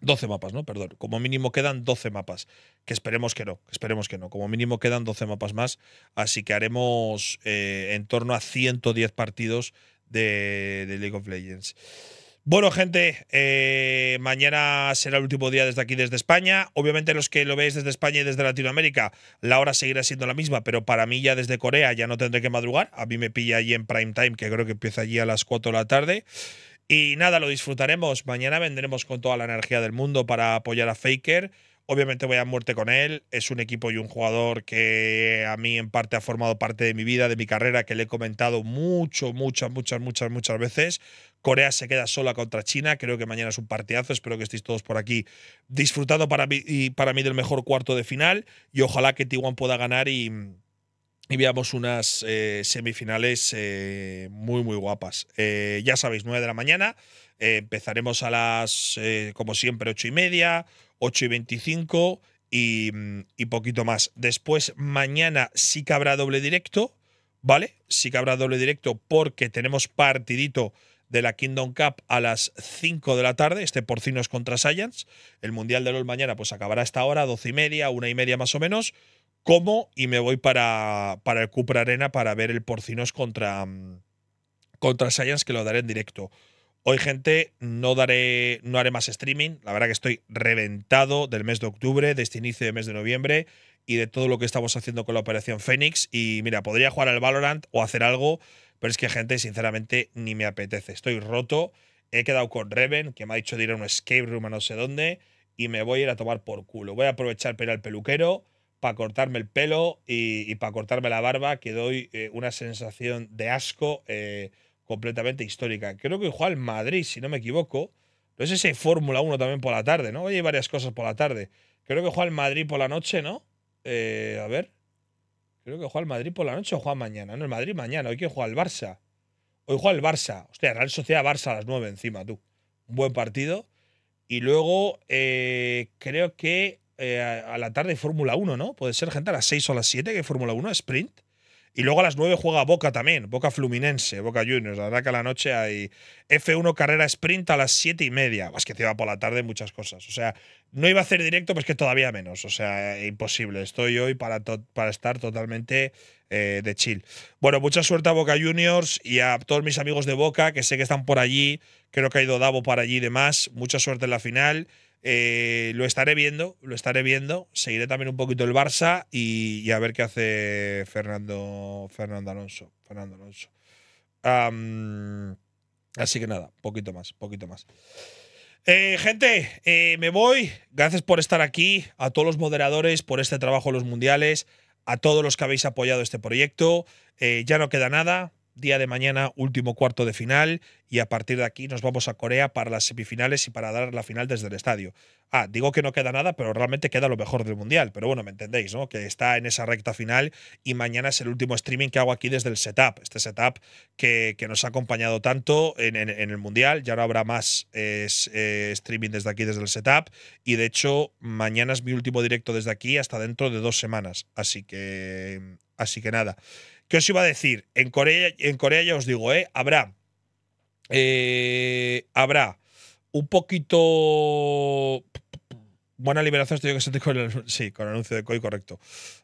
12 mapas, ¿no? Perdón. Como mínimo quedan 12 mapas que esperemos que no, esperemos que no. Como mínimo quedan 12 mapas más, así que haremos eh, en torno a 110 partidos de, League of Legends. Bueno, gente, eh, mañana será el último día desde aquí, desde España. Obviamente los que lo veis desde España y desde Latinoamérica, la hora seguirá siendo la misma, pero para mí ya desde Corea ya no tendré que madrugar. A mí me pilla allí en prime time, que creo que empieza allí a las 4 de la tarde. Y nada, lo disfrutaremos. Mañana vendremos con toda la energía del mundo para apoyar a Faker. Obviamente voy a muerte con él. Es un equipo y un jugador que a mí en parte ha formado parte de mi vida, de mi carrera, que le he comentado mucho, muchas, muchas, muchas, muchas veces. Corea se queda sola contra China. Creo que mañana es un partidazo. Espero que estéis todos por aquí disfrutando para mí, y para mí del mejor cuarto de final. Y ojalá que Tiwan pueda ganar y, veamos unas eh, semifinales eh, muy, muy guapas. Eh, ya sabéis, 9 de la mañana. empezaremos a las, como siempre, ocho y media. 8 y 25 mm, y, poquito más. Después, mañana sí que habrá doble directo, ¿vale? Sí que habrá doble directo porque tenemos partidito de la Kingdom Cup a las 5 de la tarde, este Porcinos contra Science. El Mundial de LOL mañana pues acabará a esta hora, 12 y media, una y media más o menos. Como y me voy para, para el Cupra Arena para ver el Porcinos contra, mm, contra Science, que lo daré en directo. Hoy, gente, no daré, no haré más streaming. La verdad que estoy reventado del mes de octubre, de este inicio de mes de noviembre y de todo lo que estamos haciendo con la operación Fénix. Y mira, podría jugar al Valorant o hacer algo, pero es que, gente, sinceramente, ni me apetece. Estoy roto. He quedado con Reven, que me ha dicho de ir a un escape room a no sé dónde, y me voy a ir a tomar por culo. Voy a aprovechar para ir al peluquero, para cortarme el pelo y, para cortarme la barba, que doy eh, una sensación de asco. Eh, completamente histórica. Creo que juega el Madrid, si no me equivoco. No es si Fórmula 1 también por la tarde, ¿no? hay varias cosas por la tarde. Creo que juega el Madrid por la noche, ¿no? Eh, a ver. Creo que juega el Madrid por la noche o juega mañana. No, el Madrid mañana. Hoy que juega el Barça. Hoy juega el Barça. Hostia, Real Sociedad Barça a las 9 encima, tú. Un buen partido. Y luego eh, creo que eh, a, la tarde Fórmula 1, ¿no? Puede ser gente a las 6 o a las 7 que Fórmula 1, sprint. Y luego a las 9 juega Boca también, Boca Fluminense, Boca Juniors. La verdad que a la noche hay F1 carrera sprint a las 7 y media. Es que va por la tarde, muchas cosas. O sea, no iba a hacer directo, pues que todavía menos. O sea, eh, imposible. Estoy hoy para, para estar totalmente eh, de chill. Bueno, mucha suerte a Boca Juniors y a todos mis amigos de Boca, que sé que están por allí. Creo que ha ido Davo para allí y demás. Mucha suerte en la final eh, lo estaré viendo, lo estaré viendo. Seguiré también un poquito el Barça y, a ver qué hace Fernando, Fernando Alonso. Fernando Alonso. así que nada, poquito más, poquito más. Eh, gente, eh, me voy. Gracias por estar aquí, a todos los moderadores, por este trabajo en los mundiales, a todos los que habéis apoyado este proyecto. ya no queda nada día de mañana, último cuarto de final, y a partir de aquí nos vamos a Corea para las semifinales y para dar la final desde el estadio. Ah, digo que no queda nada, pero realmente queda lo mejor del Mundial, pero bueno, me entendéis, ¿no? Que está en esa recta final y mañana es el último streaming que hago aquí desde el setup, este setup que, nos ha acompañado tanto en, el Mundial, ya no habrá más eh, streaming desde aquí, desde el setup, y de hecho mañana es mi último directo desde aquí hasta dentro de dos semanas, así que, así que nada. ¿Qué os iba a decir? En Corea, en Corea ya os digo, ¿eh? habrá, eh, habrá un poquito buena liberación. Estoy yo que sentí con el, sí, con el anuncio de COI, correcto.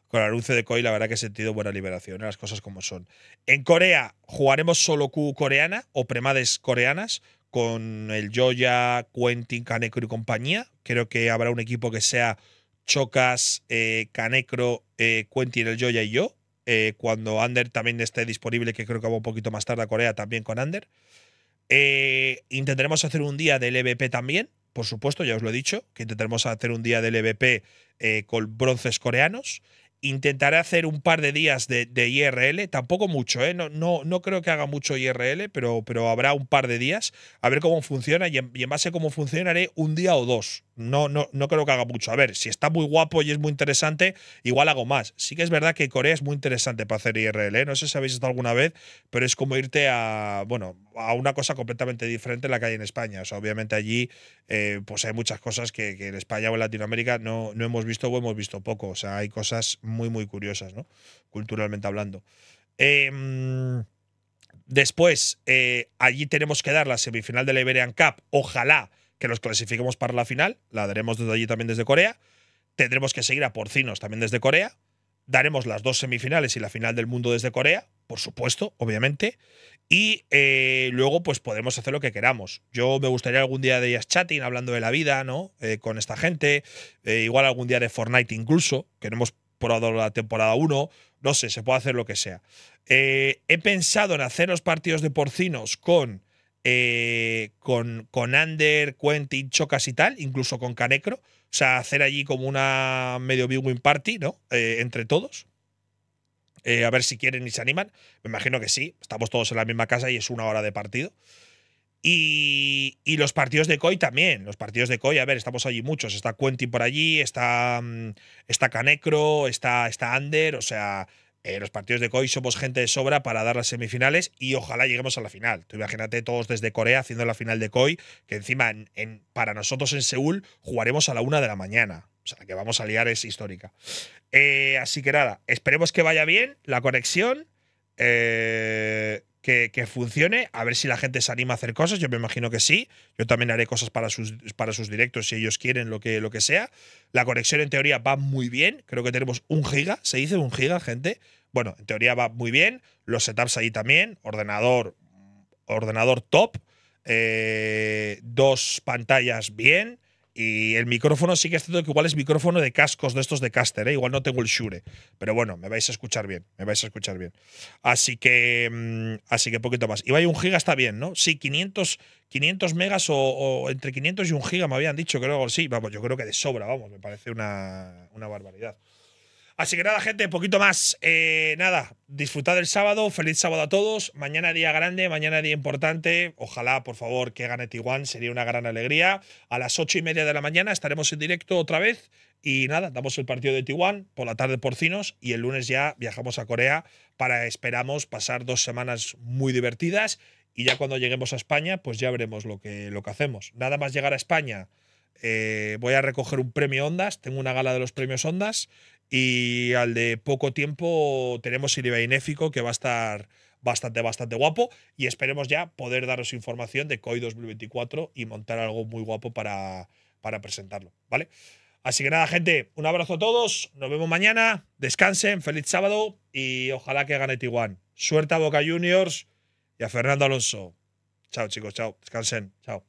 Con el anuncio de COI, la verdad que he sentido buena liberación, ¿eh? las cosas como son. En Corea jugaremos solo Q coreana o premades coreanas con el Joya, Quentin, canecro y compañía. Creo que habrá un equipo que sea Chocas, Canecro, eh, Quentin, el Joya y yo. Eh, cuando Ander también esté disponible, que creo que va un poquito más tarde a Corea también con Ander. Eh, intentaremos hacer un día del EVP también, por supuesto, ya os lo he dicho, que intentaremos hacer un día del EVP eh, con bronces coreanos. Intentaré hacer un par de días de, IRL, tampoco mucho, ¿eh? no, no, no, creo que haga mucho IRL, pero, pero, habrá un par de días, a ver cómo funciona y y en base a cómo funcionaré un día o dos no, creo que haga mucho. A ver, si está muy guapo y es muy interesante, igual hago más. Sí que es verdad que Corea es muy interesante para hacer IRL, ¿eh? no sé si habéis estado alguna vez, pero es como irte a, bueno, a una cosa completamente diferente a la que hay en España. O obviamente allí eh, pues hay muchas cosas que, en España o en Latinoamérica no, no hemos visto o hemos visto poco. O sea, hay cosas muy, muy curiosas, ¿no? Culturalmente hablando. Em, después, eh, allí tenemos que dar la semifinal de la Iberian Cup. Ojalá que los clasifiquemos para la final, la daremos desde allí también desde Corea. Tendremos que seguir a porcinos también desde Corea. Daremos las dos semifinales y la final del mundo desde Corea, por supuesto, obviamente. Y eh, luego, pues podemos hacer lo que queramos. Yo me gustaría algún día de ellas chatting, hablando de la vida, ¿no? Eh, con esta gente. Eh, igual algún día de Fortnite incluso, que no hemos probado la temporada 1. No sé, se puede hacer lo que sea. he pensado en hacer los partidos de porcinos con eh, con, con Ander, Quentin, Chocas y tal, incluso con Canecro. O sea, hacer allí como una medio b-win party, ¿no? Eh, entre todos. Eh, a ver si quieren y se animan. Me imagino que sí. Estamos todos en la misma casa y es una hora de partido. Y, y, los partidos de COI también. Los partidos de COI, a ver, estamos allí muchos. Está Quentin por allí, está, mm, está Canecro, está, está Ander, o sea, eh, los partidos de COI somos gente de sobra para dar las semifinales y ojalá lleguemos a la final. imagínate todos desde Corea haciendo la final de COI, que encima en, para nosotros en Seúl jugaremos a la una de la mañana. O sea, que vamos a liar es histórica. Eh, así que nada, esperemos que vaya bien la conexión. Eh, que, funcione, a ver si la gente se anima a hacer cosas, yo me imagino que sí, yo también haré cosas para sus, para sus directos si ellos quieren, lo que, lo que sea. La conexión en teoría va muy bien, creo que tenemos un giga, se dice un giga, gente. Bueno, en teoría va muy bien, los setups ahí también, ordenador, ordenador top, eh, dos pantallas bien, y el micrófono sí que es cierto que igual es micrófono de cascos de estos de caster, ¿eh? igual no tengo el Shure. Pero bueno, me vais a escuchar bien, me vais a escuchar bien. Así que, mm, así que poquito más. vaya, un giga está bien, ¿no? Sí, 500, 500 megas o, entre 500 y un giga me habían dicho, creo. Sí, vamos, yo creo que de sobra, vamos, me parece una, una barbaridad. Así que nada, gente, poquito más. Eh, nada, disfrutad el sábado, feliz sábado a todos. Mañana día grande, mañana día importante. Ojalá, por favor, que gane Tijuana. sería una gran alegría. A las ocho y media de la mañana estaremos en directo otra vez. Y nada, damos el partido de Tijuana por la tarde porcinos y el lunes ya viajamos a Corea para, esperamos, pasar dos semanas muy divertidas y ya cuando lleguemos a España, pues ya veremos lo que, lo que hacemos. Nada más llegar a España, eh, voy a recoger un premio Ondas, tengo una gala de los premios Ondas y al de poco tiempo tenemos Silvia Inéfico, que va a estar bastante, bastante guapo. Y esperemos ya poder daros información de COI 2024 y montar algo muy guapo para, para presentarlo, ¿vale? Así que nada, gente, un abrazo a todos. Nos vemos mañana. Descansen, feliz sábado y ojalá que gane Tiguan. Suerte a Boca Juniors y a Fernando Alonso. Chao, chicos, chao. Descansen, chao.